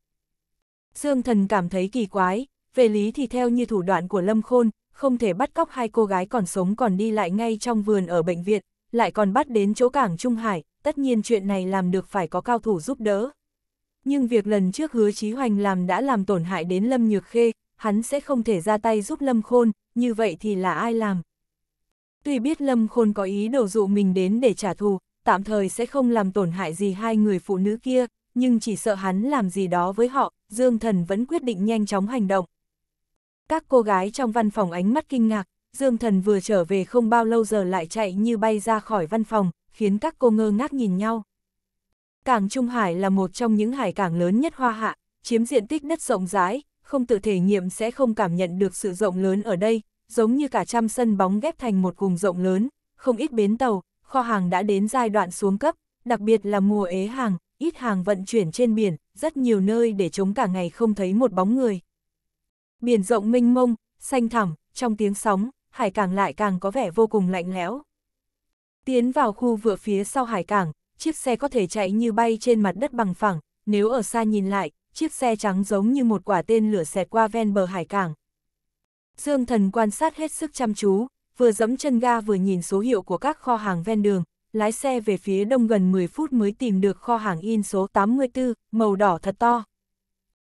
Dương thần cảm thấy kỳ quái, về lý thì theo như thủ đoạn của Lâm Khôn, không thể bắt cóc hai cô gái còn sống còn đi lại ngay trong vườn ở bệnh viện, lại còn bắt đến chỗ cảng Trung Hải, tất nhiên chuyện này làm được phải có cao thủ giúp đỡ. Nhưng việc lần trước hứa Chí Hoành làm đã làm tổn hại đến Lâm Nhược Khê, hắn sẽ không thể ra tay giúp Lâm Khôn, như vậy thì là ai làm? Tuy biết Lâm Khôn có ý đồ dụ mình đến để trả thù, tạm thời sẽ không làm tổn hại gì hai người phụ nữ kia, nhưng chỉ sợ hắn làm gì đó với họ, Dương Thần vẫn quyết định nhanh chóng hành động. Các cô gái trong văn phòng ánh mắt kinh ngạc, Dương Thần vừa trở về không bao lâu giờ lại chạy như bay ra khỏi văn phòng, khiến các cô ngơ ngác nhìn nhau. Cảng Trung Hải là một trong những hải cảng lớn nhất Hoa Hạ, chiếm diện tích đất rộng rãi, không tự thể nghiệm sẽ không cảm nhận được sự rộng lớn ở đây, giống như cả trăm sân bóng ghép thành một vùng rộng lớn, không ít bến tàu, kho hàng đã đến giai đoạn xuống cấp, đặc biệt là mùa ế hàng, ít hàng vận chuyển trên biển, rất nhiều nơi để chống cả ngày không thấy một bóng người. Biển rộng mênh mông, xanh thẳm, trong tiếng sóng, hải cảng lại càng có vẻ vô cùng lạnh lẽo. Tiến vào khu vựa phía sau hải cảng, chiếc xe có thể chạy như bay trên mặt đất bằng phẳng, nếu ở xa nhìn lại, chiếc xe trắng giống như một quả tên lửa xẹt qua ven bờ hải cảng, Dương thần quan sát hết sức chăm chú, vừa dẫm chân ga vừa nhìn số hiệu của các kho hàng ven đường, lái xe về phía đông gần 10 phút mới tìm được kho hàng in số 84, màu đỏ thật to.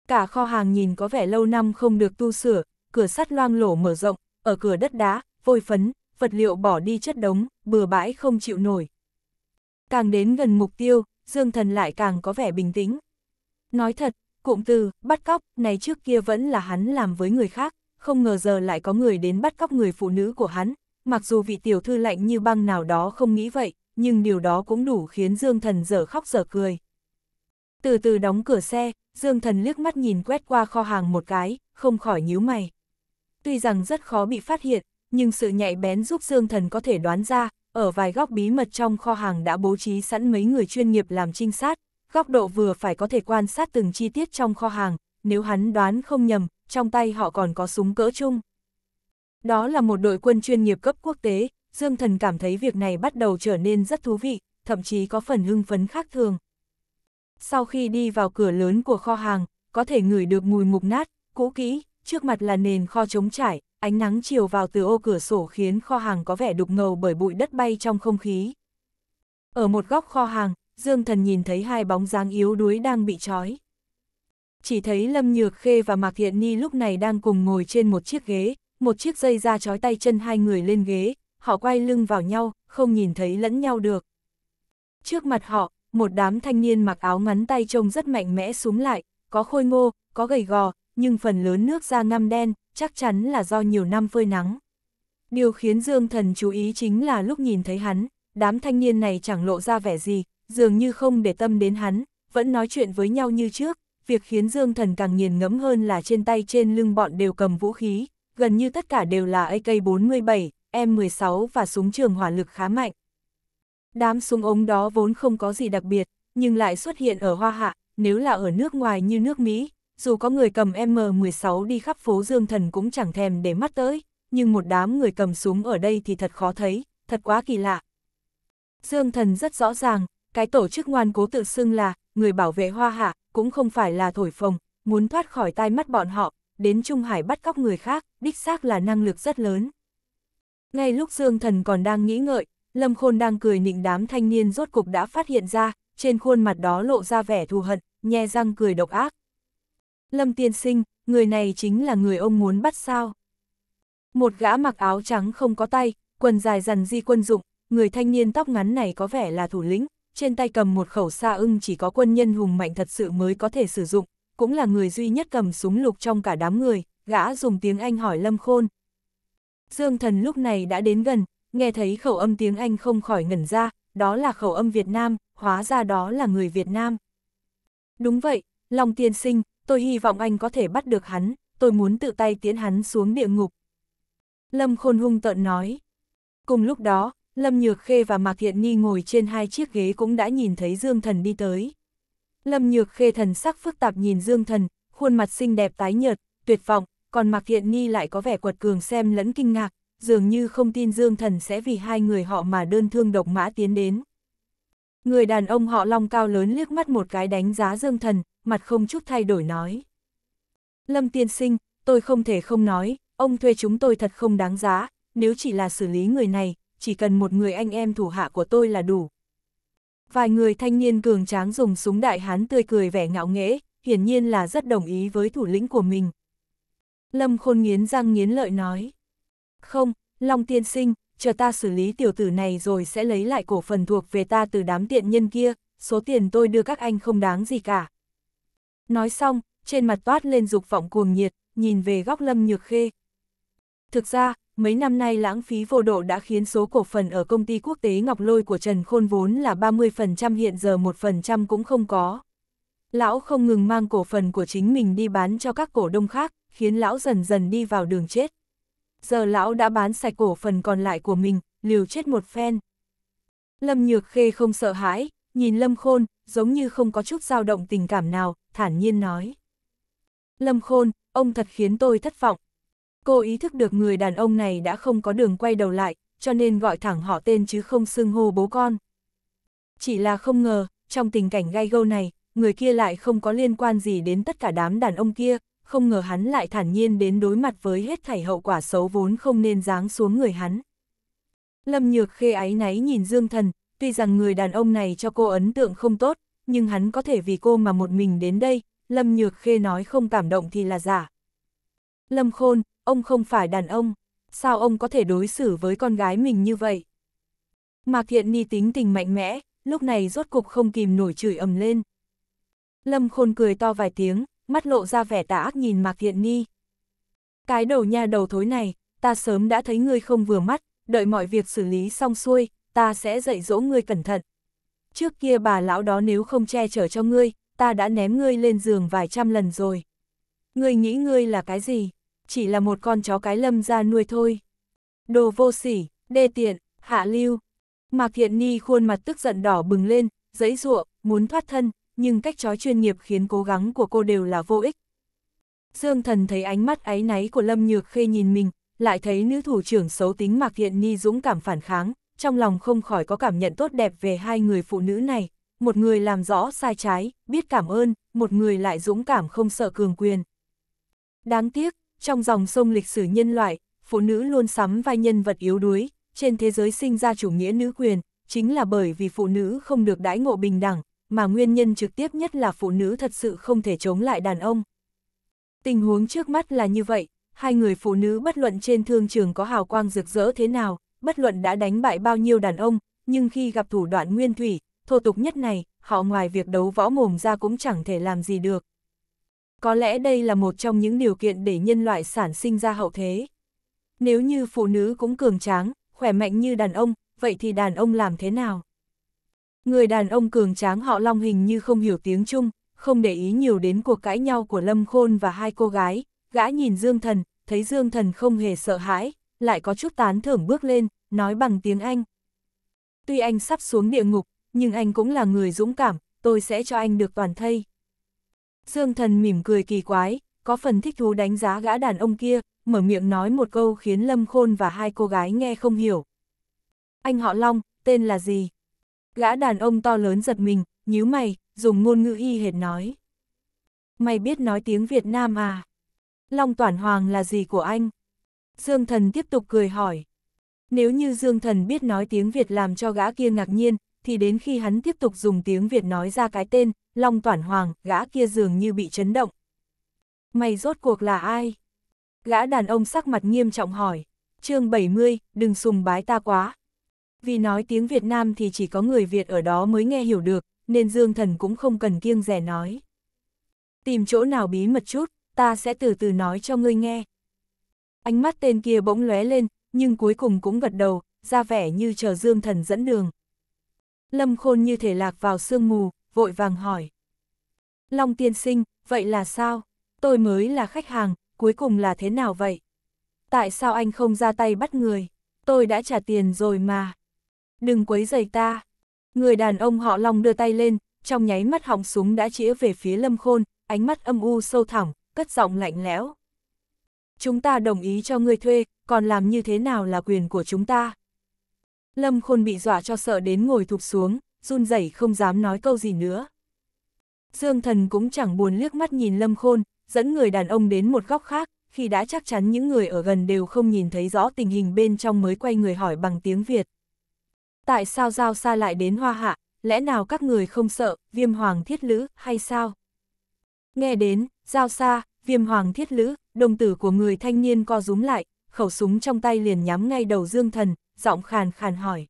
Cả kho hàng nhìn có vẻ lâu năm không được tu sửa, cửa sắt loang lổ mở rộng, ở cửa đất đá, vôi phấn, vật liệu bỏ đi chất đống, bừa bãi không chịu nổi. Càng đến gần mục tiêu, Dương Thần lại càng có vẻ bình tĩnh. Nói thật, cụm từ, bắt cóc, này trước kia vẫn là hắn làm với người khác, không ngờ giờ lại có người đến bắt cóc người phụ nữ của hắn, mặc dù vị tiểu thư lạnh như băng nào đó không nghĩ vậy, nhưng điều đó cũng đủ khiến Dương Thần dở khóc dở cười. Từ từ đóng cửa xe, Dương Thần liếc mắt nhìn quét qua kho hàng một cái, không khỏi nhíu mày. Tuy rằng rất khó bị phát hiện, nhưng sự nhạy bén giúp Dương Thần có thể đoán ra, ở vài góc bí mật trong kho hàng đã bố trí sẵn mấy người chuyên nghiệp làm trinh sát, góc độ vừa phải có thể quan sát từng chi tiết trong kho hàng, nếu hắn đoán không nhầm, trong tay họ còn có súng cỡ chung. Đó là một đội quân chuyên nghiệp cấp quốc tế, Dương Thần cảm thấy việc này bắt đầu trở nên rất thú vị, thậm chí có phần hưng phấn khác thường. Sau khi đi vào cửa lớn của kho hàng, có thể ngửi được mùi mục nát, cũ kỹ, trước mặt là nền kho trống trải, ánh nắng chiều vào từ ô cửa sổ khiến kho hàng có vẻ đục ngầu bởi bụi đất bay trong không khí. Ở một góc kho hàng, Dương Thần nhìn thấy hai bóng dáng yếu đuối đang bị trói chỉ thấy Lâm Nhược Khê và Mạc Thiện Ni lúc này đang cùng ngồi trên một chiếc ghế, một chiếc dây ra trói tay chân hai người lên ghế, họ quay lưng vào nhau, không nhìn thấy lẫn nhau được. Trước mặt họ, một đám thanh niên mặc áo ngắn tay trông rất mạnh mẽ súng lại, có khôi ngô, có gầy gò, nhưng phần lớn nước da ngăm đen, chắc chắn là do nhiều năm phơi nắng. Điều khiến Dương Thần chú ý chính là lúc nhìn thấy hắn, đám thanh niên này chẳng lộ ra vẻ gì, dường như không để tâm đến hắn, vẫn nói chuyện với nhau như trước, việc khiến Dương Thần càng nghiền ngẫm hơn là trên tay trên lưng bọn đều cầm vũ khí, gần như tất cả đều là AK-47, M16 và súng trường hỏa lực khá mạnh. Đám súng ống đó vốn không có gì đặc biệt, nhưng lại xuất hiện ở Hoa Hạ, nếu là ở nước ngoài như nước Mỹ, dù có người cầm M16 đi khắp phố Dương Thần cũng chẳng thèm để mắt tới, nhưng một đám người cầm súng ở đây thì thật khó thấy, thật quá kỳ lạ. Dương Thần rất rõ ràng, cái tổ chức ngoan cố tự xưng là người bảo vệ Hoa Hạ, cũng không phải là thổi phồng, muốn thoát khỏi tai mắt bọn họ, đến Trung Hải bắt cóc người khác, đích xác là năng lực rất lớn. Ngay lúc Dương Thần còn đang nghĩ ngợi, Lâm Khôn đang cười nịnh đám thanh niên rốt cục đã phát hiện ra, trên khuôn mặt đó lộ ra vẻ thù hận, nhe răng cười độc ác. Lâm tiên sinh, người này chính là người ông muốn bắt sao. Một gã mặc áo trắng không có tay, quần dài dằn di quân dụng, người thanh niên tóc ngắn này có vẻ là thủ lĩnh, trên tay cầm một khẩu xa ưng chỉ có quân nhân hùng mạnh thật sự mới có thể sử dụng, cũng là người duy nhất cầm súng lục trong cả đám người, gã dùng tiếng Anh hỏi Lâm Khôn. Dương thần lúc này đã đến gần, nghe thấy khẩu âm tiếng Anh không khỏi ngẩn ra, đó là khẩu âm Việt Nam, hóa ra đó là người Việt Nam. Đúng vậy, Long tiên sinh, tôi hy vọng anh có thể bắt được hắn, tôi muốn tự tay tiến hắn xuống địa ngục. Lâm Khôn hung tợn nói. Cùng lúc đó, Lâm Nhược Khê và Mạc Thiện Ni ngồi trên hai chiếc ghế cũng đã nhìn thấy Dương Thần đi tới. Lâm Nhược Khê thần sắc phức tạp nhìn Dương Thần, khuôn mặt xinh đẹp tái nhợt, tuyệt vọng, còn Mạc Thiện Ni lại có vẻ quật cường xem lẫn kinh ngạc, dường như không tin Dương Thần sẽ vì hai người họ mà đơn thương độc mã tiến đến. Người đàn ông họ long cao lớn liếc mắt một cái đánh giá Dương Thần, mặt không chút thay đổi nói. Lâm tiên sinh, tôi không thể không nói, ông thuê chúng tôi thật không đáng giá, nếu chỉ là xử lý người này, chỉ cần một người anh em thủ hạ của tôi là đủ. Vài người thanh niên cường tráng dùng súng đại hán tươi cười vẻ ngạo nghễ, hiển nhiên là rất đồng ý với thủ lĩnh của mình. Lâm Khôn nghiến răng nghiến lợi nói. Không, Long Tiên Sinh, chờ ta xử lý tiểu tử này rồi sẽ lấy lại cổ phần thuộc về ta từ đám tiện nhân kia, số tiền tôi đưa các anh không đáng gì cả. Nói xong, trên mặt toát lên dục vọng cuồng nhiệt, nhìn về góc Lâm Nhược Khê. Thực ra, mấy năm nay lãng phí vô độ đã khiến số cổ phần ở công ty quốc tế Ngọc Lôi của Trần Khôn vốn là 30% hiện giờ 1% cũng không có. Lão không ngừng mang cổ phần của chính mình đi bán cho các cổ đông khác, khiến lão dần dần đi vào đường chết. Giờ lão đã bán sạch cổ phần còn lại của mình, liều chết một phen. Lâm Nhược Khê không sợ hãi, nhìn Lâm Khôn, giống như không có chút dao động tình cảm nào, thản nhiên nói. Lâm Khôn, ông thật khiến tôi thất vọng, Cô ý thức được người đàn ông này đã không có đường quay đầu lại, cho nên gọi thẳng họ tên chứ không xưng hô bố con. Chỉ là không ngờ, trong tình cảnh gai gâu này, người kia lại không có liên quan gì đến tất cả đám đàn ông kia, không ngờ hắn lại thản nhiên đến đối mặt với hết thảy hậu quả xấu vốn không nên giáng xuống người hắn. Lâm Nhược khê áy náy nhìn Dương Thần, tuy rằng người đàn ông này cho cô ấn tượng không tốt, nhưng hắn có thể vì cô mà một mình đến đây, Lâm Nhược khê nói không cảm động thì là giả, Lâm Khôn, ông không phải đàn ông, sao ông có thể đối xử với con gái mình như vậy? Mạc Thiện Ni tính tình mạnh mẽ, lúc này rốt cục không kìm nổi chửi ầm lên. Lâm Khôn cười to vài tiếng, mắt lộ ra vẻ tà ác nhìn Mạc Thiện Ni. Cái đầu nha đầu thối này, ta sớm đã thấy ngươi không vừa mắt, đợi mọi việc xử lý xong xuôi, ta sẽ dạy dỗ ngươi cẩn thận. Trước kia bà lão đó nếu không che chở cho ngươi, ta đã ném ngươi lên giường vài trăm lần rồi. Ngươi nghĩ ngươi là cái gì? chỉ là một con chó cái lâm ra nuôi thôi. Đồ vô sỉ, đê tiện, hạ lưu. Mạc Thiện Ni khuôn mặt tức giận đỏ bừng lên, giấy ruộng, muốn thoát thân, nhưng cách chó chuyên nghiệp khiến cố gắng của cô đều là vô ích. Dương thần thấy ánh mắt áy náy của Lâm Nhược Khê nhìn mình, lại thấy nữ thủ trưởng xấu tính Mạc Thiện Ni dũng cảm phản kháng, trong lòng không khỏi có cảm nhận tốt đẹp về hai người phụ nữ này, một người làm rõ sai trái, biết cảm ơn, một người lại dũng cảm không sợ cường quyền. Đáng tiếc, trong dòng sông lịch sử nhân loại, phụ nữ luôn sắm vai nhân vật yếu đuối, trên thế giới sinh ra chủ nghĩa nữ quyền, chính là bởi vì phụ nữ không được đãi ngộ bình đẳng, mà nguyên nhân trực tiếp nhất là phụ nữ thật sự không thể chống lại đàn ông. Tình huống trước mắt là như vậy, hai người phụ nữ bất luận trên thương trường có hào quang rực rỡ thế nào, bất luận đã đánh bại bao nhiêu đàn ông, nhưng khi gặp thủ đoạn nguyên thủy, thô tục nhất này, họ ngoài việc đấu võ mồm ra cũng chẳng thể làm gì được, có lẽ đây là một trong những điều kiện để nhân loại sản sinh ra hậu thế. Nếu như phụ nữ cũng cường tráng, khỏe mạnh như đàn ông, vậy thì đàn ông làm thế nào? Người đàn ông cường tráng họ long hình như không hiểu tiếng Trung, không để ý nhiều đến cuộc cãi nhau của Lâm Khôn và hai cô gái, gã nhìn Dương Thần, thấy Dương Thần không hề sợ hãi, lại có chút tán thưởng bước lên, nói bằng tiếng Anh. Tuy anh sắp xuống địa ngục, nhưng anh cũng là người dũng cảm, tôi sẽ cho anh được toàn thây. Dương thần mỉm cười kỳ quái, có phần thích thú đánh giá gã đàn ông kia, mở miệng nói một câu khiến Lâm Khôn và hai cô gái nghe không hiểu. Anh họ Long, tên là gì? Gã đàn ông to lớn giật mình, nhíu mày, dùng ngôn ngữ y hệt nói. Mày biết nói tiếng Việt Nam à? Long Toản Hoàng là gì của anh? Dương Thần tiếp tục cười hỏi. Nếu như Dương Thần biết nói tiếng Việt làm cho gã kia ngạc nhiên, thì đến khi hắn tiếp tục dùng tiếng Việt nói ra cái tên, Long Toản Hoàng, gã kia dường như bị chấn động. Mày rốt cuộc là ai? Gã đàn ông sắc mặt nghiêm trọng hỏi, chương 70, đừng sùng bái ta quá. Vì nói tiếng Việt Nam thì chỉ có người Việt ở đó mới nghe hiểu được, nên Dương Thần cũng không cần kiêng rẻ nói. Tìm chỗ nào bí mật chút, ta sẽ từ từ nói cho ngươi nghe. Ánh mắt tên kia bỗng lóe lên, nhưng cuối cùng cũng gật đầu, ra vẻ như chờ Dương Thần dẫn đường. Lâm Khôn như thể lạc vào sương mù, vội vàng hỏi. Long tiên sinh, vậy là sao? Tôi mới là khách hàng, cuối cùng là thế nào vậy? Tại sao anh không ra tay bắt người? Tôi đã trả tiền rồi mà. Đừng quấy rầy ta. Người đàn ông họ Long đưa tay lên, trong nháy mắt họng súng đã chĩa về phía Lâm Khôn, ánh mắt âm u sâu thẳm, cất giọng lạnh lẽo. Chúng ta đồng ý cho ngươi thuê, còn làm như thế nào là quyền của chúng ta? Lâm Khôn bị dọa cho sợ đến ngồi thụp xuống, run rẩy không dám nói câu gì nữa. Dương Thần cũng chẳng buồn liếc mắt nhìn Lâm Khôn, dẫn người đàn ông đến một góc khác, khi đã chắc chắn những người ở gần đều không nhìn thấy rõ tình hình bên trong mới quay người hỏi bằng tiếng Việt. Tại sao Giao Sa lại đến Hoa Hạ, lẽ nào các người không sợ, viêm hoàng thiết lữ, hay sao? Nghe đến, Giao Sa, viêm hoàng thiết lữ, đồng tử của người thanh niên co rúm lại, khẩu súng trong tay liền nhắm ngay đầu Dương Thần, giọng khàn khàn hỏi.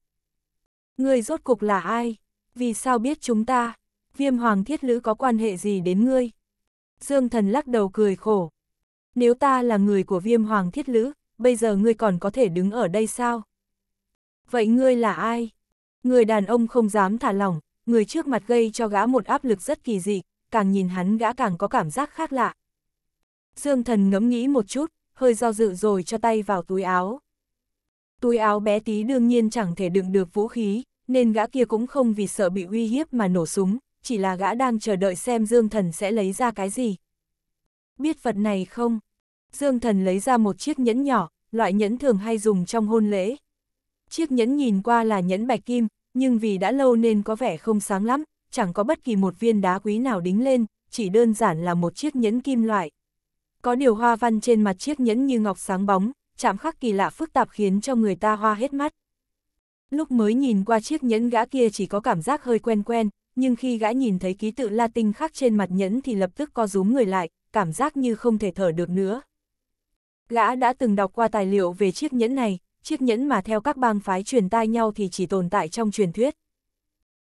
Ngươi rốt cục là ai? Vì sao biết chúng ta? Viêm hoàng thiết lữ có quan hệ gì đến ngươi? Dương thần lắc đầu cười khổ. Nếu ta là người của viêm hoàng thiết lữ, bây giờ ngươi còn có thể đứng ở đây sao? Vậy ngươi là ai? Người đàn ông không dám thả lỏng, người trước mặt gây cho gã một áp lực rất kỳ dị, càng nhìn hắn gã càng có cảm giác khác lạ. Dương thần ngẫm nghĩ một chút, hơi do dự rồi cho tay vào túi áo. Túi áo bé tí đương nhiên chẳng thể đựng được vũ khí, nên gã kia cũng không vì sợ bị uy hiếp mà nổ súng, chỉ là gã đang chờ đợi xem Dương Thần sẽ lấy ra cái gì. Biết vật này không? Dương Thần lấy ra một chiếc nhẫn nhỏ, loại nhẫn thường hay dùng trong hôn lễ. Chiếc nhẫn nhìn qua là nhẫn bạch kim, nhưng vì đã lâu nên có vẻ không sáng lắm, chẳng có bất kỳ một viên đá quý nào đính lên, chỉ đơn giản là một chiếc nhẫn kim loại. Có điều hoa văn trên mặt chiếc nhẫn như ngọc sáng bóng, chạm khắc kỳ lạ phức tạp khiến cho người ta hoa hết mắt. Lúc mới nhìn qua chiếc nhẫn gã kia chỉ có cảm giác hơi quen quen, nhưng khi gã nhìn thấy ký tự Latin khắc trên mặt nhẫn thì lập tức co rúm người lại, cảm giác như không thể thở được nữa. Gã đã từng đọc qua tài liệu về chiếc nhẫn này, chiếc nhẫn mà theo các bang phái truyền tai nhau thì chỉ tồn tại trong truyền thuyết.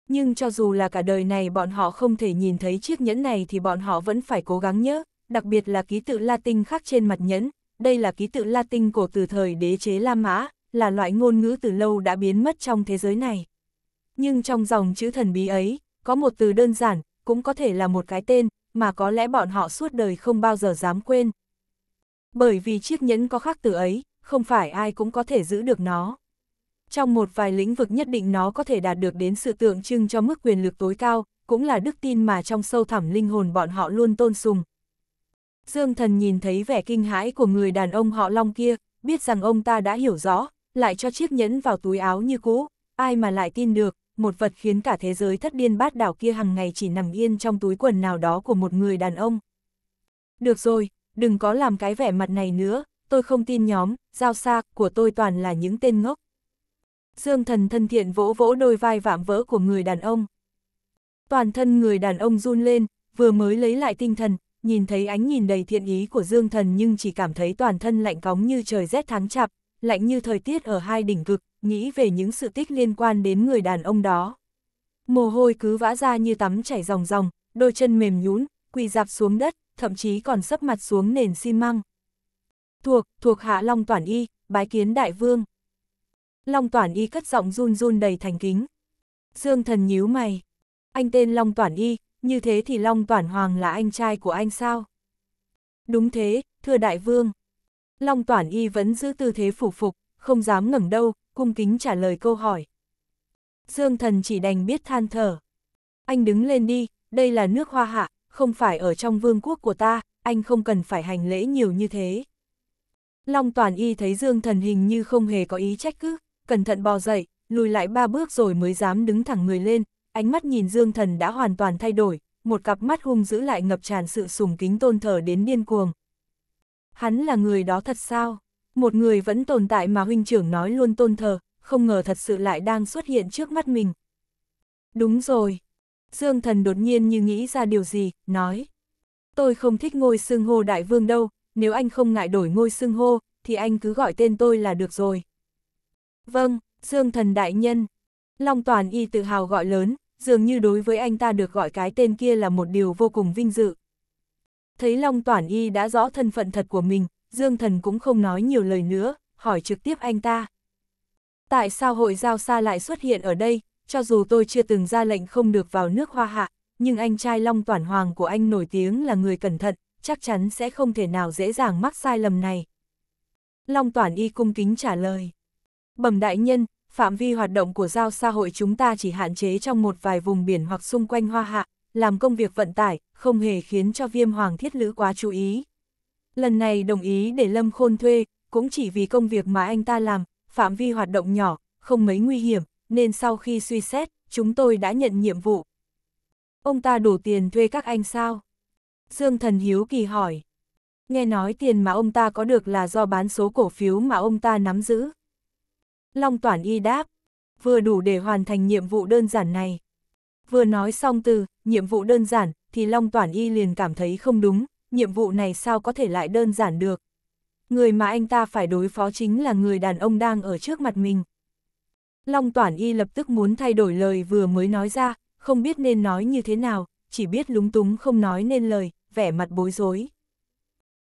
Nhưng cho dù là cả đời này bọn họ không thể nhìn thấy chiếc nhẫn này thì bọn họ vẫn phải cố gắng nhớ, đặc biệt là ký tự Latin khắc trên mặt nhẫn, đây là ký tự Latin cổ từ thời đế chế La Mã, là loại ngôn ngữ từ lâu đã biến mất trong thế giới này. Nhưng trong dòng chữ thần bí ấy, có một từ đơn giản, cũng có thể là một cái tên, mà có lẽ bọn họ suốt đời không bao giờ dám quên. Bởi vì chiếc nhẫn có khắc từ ấy, không phải ai cũng có thể giữ được nó. Trong một vài lĩnh vực nhất định nó có thể đạt được đến sự tượng trưng cho mức quyền lực tối cao, cũng là đức tin mà trong sâu thẳm linh hồn bọn họ luôn tôn sùng, Dương thần nhìn thấy vẻ kinh hãi của người đàn ông họ Long kia, biết rằng ông ta đã hiểu rõ, lại cho chiếc nhẫn vào túi áo như cũ, ai mà lại tin được, một vật khiến cả thế giới thất điên bát đảo kia hằng ngày chỉ nằm yên trong túi quần nào đó của một người đàn ông. Được rồi, đừng có làm cái vẻ mặt này nữa, tôi không tin nhóm, giao xa của tôi toàn là những tên ngốc. Dương thần thân thiện vỗ vỗ đôi vai vạm vỡ của người đàn ông. Toàn thân người đàn ông run lên, vừa mới lấy lại tinh thần, nhìn thấy ánh nhìn đầy thiện ý của Dương Thần nhưng chỉ cảm thấy toàn thân lạnh cóng như trời rét tháng chạp, lạnh như thời tiết ở hai đỉnh cực, nghĩ về những sự tích liên quan đến người đàn ông đó. Mồ hôi cứ vã ra như tắm chảy ròng ròng, đôi chân mềm nhún, quỳ dạp xuống đất, thậm chí còn sấp mặt xuống nền xi măng. Thuộc, thuộc hạ Long Toản Y, bái kiến đại vương. Long Toản Y cất giọng run run đầy thành kính. Dương thần nhíu mày. Anh tên Long Toản Y, như thế thì Long Toản Hoàng là anh trai của anh sao? Đúng thế, thưa đại vương. Long Toản Y vẫn giữ tư thế phủ phục, không dám ngẩng đâu, cung kính trả lời câu hỏi. Dương thần chỉ đành biết than thở. Anh đứng lên đi, đây là nước hoa hạ, không phải ở trong vương quốc của ta, anh không cần phải hành lễ nhiều như thế. Long Toản Y thấy Dương thần hình như không hề có ý trách cứ, cẩn thận bò dậy, lùi lại ba bước rồi mới dám đứng thẳng người lên, ánh mắt nhìn Dương Thần đã hoàn toàn thay đổi, một cặp mắt hung dữ lại ngập tràn sự sùng kính tôn thờ đến điên cuồng. Hắn là người đó thật sao? Một người vẫn tồn tại mà huynh trưởng nói luôn tôn thờ, không ngờ thật sự lại đang xuất hiện trước mắt mình. Đúng rồi. Dương Thần đột nhiên như nghĩ ra điều gì, nói. Tôi không thích ngôi xưng hô đại vương đâu, nếu anh không ngại đổi ngôi xưng hô, thì anh cứ gọi tên tôi là được rồi. Vâng, Dương Thần đại nhân. Long Toàn Y tự hào gọi lớn, dường như đối với anh ta được gọi cái tên kia là một điều vô cùng vinh dự. Thấy Long Toản Y đã rõ thân phận thật của mình, Dương Thần cũng không nói nhiều lời nữa, hỏi trực tiếp anh ta. Tại sao hội giao xa lại xuất hiện ở đây, cho dù tôi chưa từng ra lệnh không được vào nước hoa hạ, nhưng anh trai Long Toản Hoàng của anh nổi tiếng là người cẩn thận, chắc chắn sẽ không thể nào dễ dàng mắc sai lầm này. Long Toản Y cung kính trả lời. Bẩm đại nhân, phạm vi hoạt động của giao xã hội chúng ta chỉ hạn chế trong một vài vùng biển hoặc xung quanh hoa hạ, làm công việc vận tải, không hề khiến cho viêm hoàng thiết lữ quá chú ý. Lần này đồng ý để Lâm Khôn thuê, cũng chỉ vì công việc mà anh ta làm, phạm vi hoạt động nhỏ, không mấy nguy hiểm, nên sau khi suy xét, chúng tôi đã nhận nhiệm vụ. Ông ta đủ tiền thuê các anh sao? Dương Thần Hiếu kỳ hỏi. Nghe nói tiền mà ông ta có được là do bán số cổ phiếu mà ông ta nắm giữ. Long Toản Y đáp, vừa đủ để hoàn thành nhiệm vụ đơn giản này. Vừa nói xong từ, nhiệm vụ đơn giản, thì Long Toản Y liền cảm thấy không đúng, nhiệm vụ này sao có thể lại đơn giản được. Người mà anh ta phải đối phó chính là người đàn ông đang ở trước mặt mình. Long Toản Y lập tức muốn thay đổi lời vừa mới nói ra, không biết nên nói như thế nào, chỉ biết lúng túng không nói nên lời, vẻ mặt bối rối.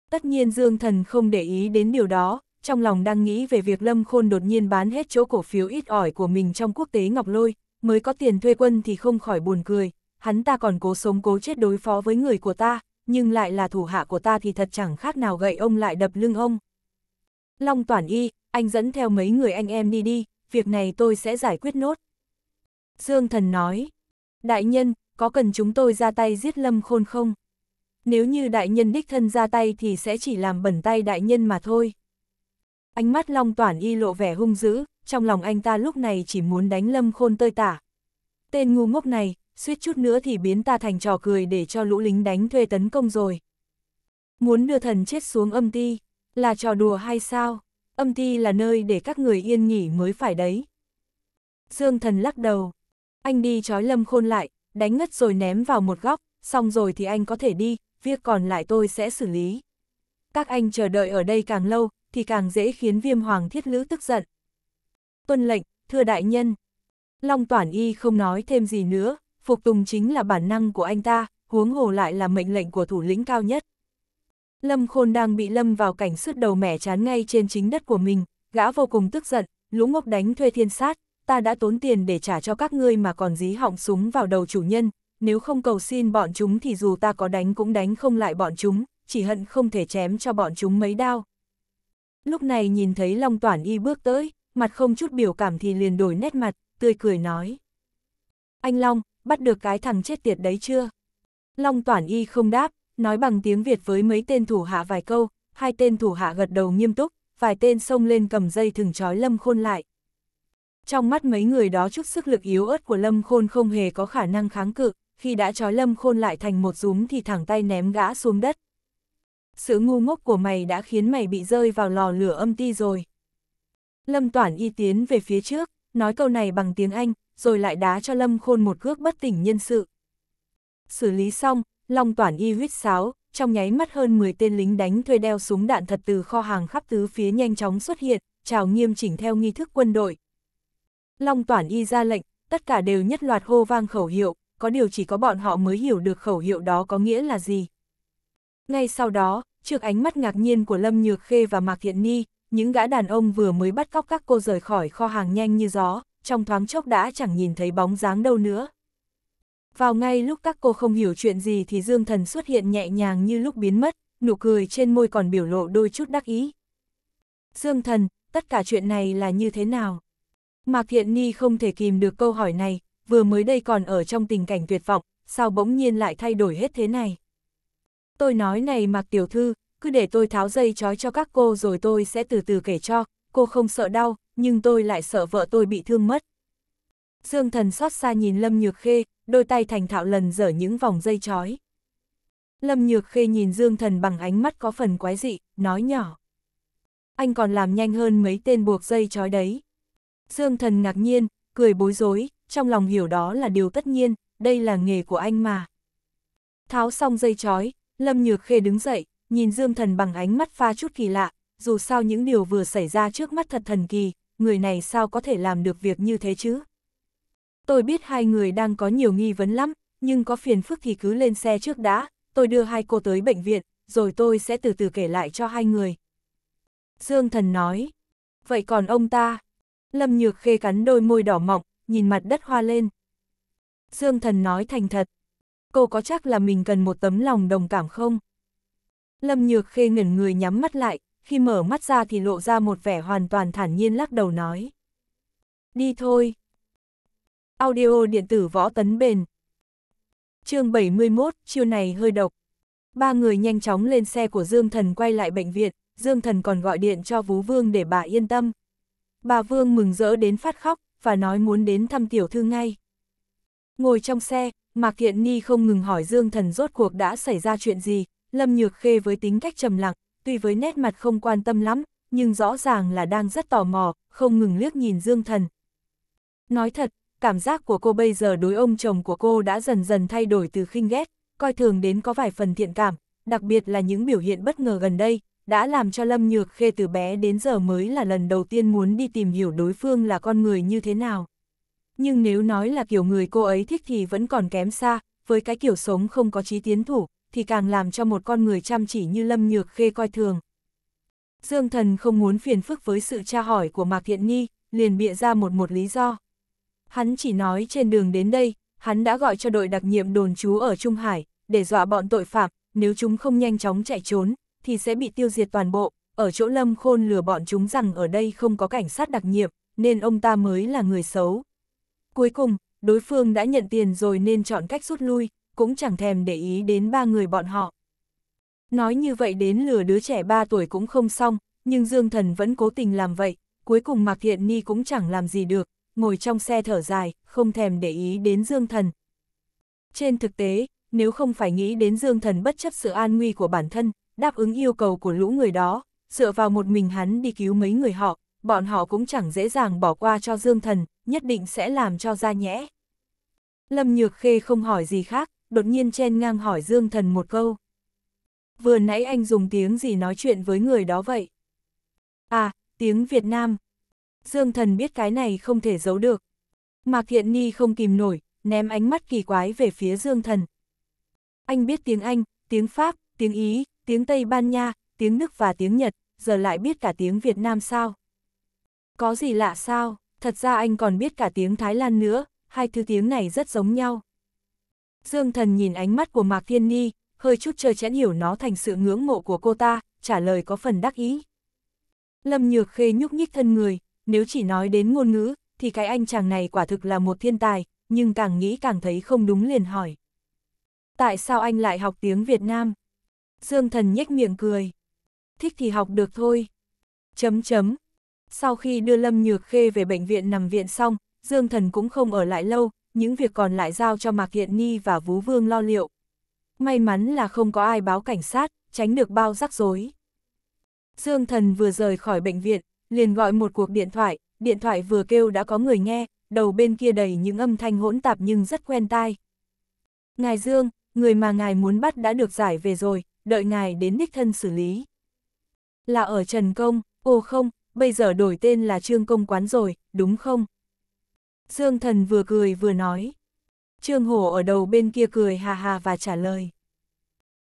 Tất nhiên Dương Thần không để ý đến điều đó, trong lòng đang nghĩ về việc Lâm Khôn đột nhiên bán hết chỗ cổ phiếu ít ỏi của mình trong quốc tế Ngọc Lôi, mới có tiền thuê quân thì không khỏi buồn cười, hắn ta còn cố sống cố chết đối phó với người của ta, nhưng lại là thủ hạ của ta thì thật chẳng khác nào gậy ông lại đập lưng ông. Long Toản Y, anh dẫn theo mấy người anh em đi đi, việc này tôi sẽ giải quyết nốt. Dương Thần nói, đại nhân, có cần chúng tôi ra tay giết Lâm Khôn không? Nếu như đại nhân đích thân ra tay thì sẽ chỉ làm bẩn tay đại nhân mà thôi. Ánh mắt Long Toản Y lộ vẻ hung dữ, trong lòng anh ta lúc này chỉ muốn đánh lâm khôn tơi tả. Tên ngu ngốc này, suýt chút nữa thì biến ta thành trò cười để cho lũ lính đánh thuê tấn công rồi. Muốn đưa thần chết xuống âm ti, là trò đùa hay sao? Âm ti là nơi để các người yên nghỉ mới phải đấy. Dương thần lắc đầu. Anh đi trói lâm khôn lại, đánh ngất rồi ném vào một góc, xong rồi thì anh có thể đi, việc còn lại tôi sẽ xử lý. Các anh chờ đợi ở đây càng lâu, thì càng dễ khiến viêm hoàng thiết lữ tức giận. Tuân lệnh, thưa đại nhân. Long Toản Y không nói thêm gì nữa, phục tùng chính là bản năng của anh ta, huống hồ lại là mệnh lệnh của thủ lĩnh cao nhất. Lâm Khôn đang bị lâm vào cảnh sứt đầu mẻ chán ngay trên chính đất của mình, gã vô cùng tức giận, lũ ngốc đánh thuê thiên sát, ta đã tốn tiền để trả cho các ngươi mà còn dí họng súng vào đầu chủ nhân, nếu không cầu xin bọn chúng thì dù ta có đánh cũng đánh không lại bọn chúng, chỉ hận không thể chém cho bọn chúng mấy đao. Lúc này nhìn thấy Long Toản Y bước tới, mặt không chút biểu cảm thì liền đổi nét mặt, tươi cười nói. Anh Long, bắt được cái thằng chết tiệt đấy chưa? Long Toản Y không đáp, nói bằng tiếng Việt với mấy tên thủ hạ vài câu, hai tên thủ hạ gật đầu nghiêm túc, vài tên xông lên cầm dây thừng trói Lâm Khôn lại. Trong mắt mấy người đó chút sức lực yếu ớt của Lâm Khôn không hề có khả năng kháng cự, khi đã trói Lâm Khôn lại thành một rúm thì thẳng tay ném gã xuống đất sự ngu ngốc của mày đã khiến mày bị rơi vào lò lửa âm ti rồi. Lâm Toản y tiến về phía trước, nói câu này bằng tiếng Anh, rồi lại đá cho Lâm Khôn một cước bất tỉnh nhân sự. Xử lý xong, Long Toản y huyết sáo, trong nháy mắt hơn 10 tên lính đánh thuê đeo súng đạn thật từ kho hàng khắp tứ phía nhanh chóng xuất hiện, chào nghiêm chỉnh theo nghi thức quân đội. Long Toản y ra lệnh, tất cả đều nhất loạt hô vang khẩu hiệu, có điều chỉ có bọn họ mới hiểu được khẩu hiệu đó có nghĩa là gì. Ngay sau đó, Trước ánh mắt ngạc nhiên của Lâm Nhược Khê và Mạc Thiện Ni, những gã đàn ông vừa mới bắt cóc các cô rời khỏi kho hàng nhanh như gió, trong thoáng chốc đã chẳng nhìn thấy bóng dáng đâu nữa. Vào ngay lúc các cô không hiểu chuyện gì thì Dương Thần xuất hiện nhẹ nhàng như lúc biến mất, nụ cười trên môi còn biểu lộ đôi chút đắc ý. Dương Thần, tất cả chuyện này là như thế nào? Mạc Thiện Ni không thể kìm được câu hỏi này, vừa mới đây còn ở trong tình cảnh tuyệt vọng, sao bỗng nhiên lại thay đổi hết thế này? Tôi nói này mặc tiểu thư, cứ để tôi tháo dây trói cho các cô rồi tôi sẽ từ từ kể cho, cô không sợ đau, nhưng tôi lại sợ vợ tôi bị thương mất. Dương thần xót xa nhìn Lâm Nhược Khê, đôi tay thành thạo lần dở những vòng dây trói. Lâm Nhược Khê nhìn Dương thần bằng ánh mắt có phần quái dị, nói nhỏ. Anh còn làm nhanh hơn mấy tên buộc dây trói đấy. Dương thần ngạc nhiên, cười bối rối, trong lòng hiểu đó là điều tất nhiên, đây là nghề của anh mà. Tháo xong dây trói, Lâm Nhược Khê đứng dậy, nhìn Dương Thần bằng ánh mắt pha chút kỳ lạ, dù sao những điều vừa xảy ra trước mắt thật thần kỳ, người này sao có thể làm được việc như thế chứ? Tôi biết hai người đang có nhiều nghi vấn lắm, nhưng có phiền phức thì cứ lên xe trước đã, tôi đưa hai cô tới bệnh viện, rồi tôi sẽ từ từ kể lại cho hai người. Dương Thần nói, vậy còn ông ta? Lâm Nhược Khê cắn đôi môi đỏ mọng, nhìn mặt đất hoa lên. Dương Thần nói thành thật, cô có chắc là mình cần một tấm lòng đồng cảm không? Lâm Nhược Khê ngẩn người nhắm mắt lại, khi mở mắt ra thì lộ ra một vẻ hoàn toàn thản nhiên lắc đầu nói. Đi thôi. Audio điện tử võ tấn bền. chương 71, chiều này hơi độc. Ba người nhanh chóng lên xe của Dương Thần quay lại bệnh viện, Dương Thần còn gọi điện cho Vú Vương để bà yên tâm. Bà Vương mừng rỡ đến phát khóc và nói muốn đến thăm tiểu thư ngay. Ngồi trong xe, Mạc Hiện Ni không ngừng hỏi Dương Thần rốt cuộc đã xảy ra chuyện gì, Lâm Nhược Khê với tính cách trầm lặng, tuy với nét mặt không quan tâm lắm, nhưng rõ ràng là đang rất tò mò, không ngừng liếc nhìn Dương Thần. Nói thật, cảm giác của cô bây giờ đối ông chồng của cô đã dần dần thay đổi từ khinh ghét, coi thường đến có vài phần thiện cảm, đặc biệt là những biểu hiện bất ngờ gần đây, đã làm cho Lâm Nhược Khê từ bé đến giờ mới là lần đầu tiên muốn đi tìm hiểu đối phương là con người như thế nào nhưng nếu nói là kiểu người cô ấy thích thì vẫn còn kém xa, với cái kiểu sống không có chí tiến thủ, thì càng làm cho một con người chăm chỉ như Lâm Nhược Khê coi thường. Dương Thần không muốn phiền phức với sự tra hỏi của Mạc Thiện Nhi, liền bịa ra một một lý do. Hắn chỉ nói trên đường đến đây, hắn đã gọi cho đội đặc nhiệm đồn trú ở Trung Hải, để dọa bọn tội phạm, nếu chúng không nhanh chóng chạy trốn, thì sẽ bị tiêu diệt toàn bộ. Ở chỗ Lâm Khôn lừa bọn chúng rằng ở đây không có cảnh sát đặc nhiệm, nên ông ta mới là người xấu. Cuối cùng, đối phương đã nhận tiền rồi nên chọn cách rút lui, cũng chẳng thèm để ý đến ba người bọn họ. Nói như vậy đến lừa đứa trẻ 3 tuổi cũng không xong, nhưng Dương Thần vẫn cố tình làm vậy, cuối cùng Mạc Thiện Ni cũng chẳng làm gì được, ngồi trong xe thở dài, không thèm để ý đến Dương Thần. Trên thực tế, nếu không phải nghĩ đến Dương Thần bất chấp sự an nguy của bản thân, đáp ứng yêu cầu của lũ người đó, dựa vào một mình hắn đi cứu mấy người họ, bọn họ cũng chẳng dễ dàng bỏ qua cho Dương Thần, nhất định sẽ làm cho ra nhẽ. Lâm Nhược Khê không hỏi gì khác, đột nhiên chen ngang hỏi Dương Thần một câu. Vừa nãy anh dùng tiếng gì nói chuyện với người đó vậy? À, tiếng Việt Nam. Dương Thần biết cái này không thể giấu được. Mạc Thiện Ni không kìm nổi, ném ánh mắt kỳ quái về phía Dương Thần. Anh biết tiếng Anh, tiếng Pháp, tiếng Ý, tiếng Tây Ban Nha, tiếng Đức và tiếng Nhật, giờ lại biết cả tiếng Việt Nam sao? Có gì lạ sao? thật ra anh còn biết cả tiếng Thái Lan nữa, hai thứ tiếng này rất giống nhau. Dương thần nhìn ánh mắt của Mạc Thiên Ni, hơi chút chờ chẽn hiểu nó thành sự ngưỡng mộ của cô ta, trả lời có phần đắc ý. Lâm Nhược Khê nhúc nhích thân người, nếu chỉ nói đến ngôn ngữ, thì cái anh chàng này quả thực là một thiên tài, nhưng càng nghĩ càng thấy không đúng liền hỏi. Tại sao anh lại học tiếng Việt Nam? Dương thần nhếch miệng cười. Thích thì học được thôi. Chấm chấm, sau khi đưa Lâm Nhược Khê về bệnh viện nằm viện xong, Dương Thần cũng không ở lại lâu, những việc còn lại giao cho Mạc Hiện Ni và Vú Vương lo liệu. May mắn là không có ai báo cảnh sát, tránh được bao rắc rối. Dương Thần vừa rời khỏi bệnh viện, liền gọi một cuộc điện thoại, điện thoại vừa kêu đã có người nghe, đầu bên kia đầy những âm thanh hỗn tạp nhưng rất quen tai. Ngài Dương, người mà ngài muốn bắt đã được giải về rồi, đợi ngài đến đích thân xử lý. Là ở Trần Công, ồ không, bây giờ đổi tên là Trương Công Quán rồi, đúng không? Dương Thần vừa cười vừa nói. Trương Hổ ở đầu bên kia cười hà hà và trả lời.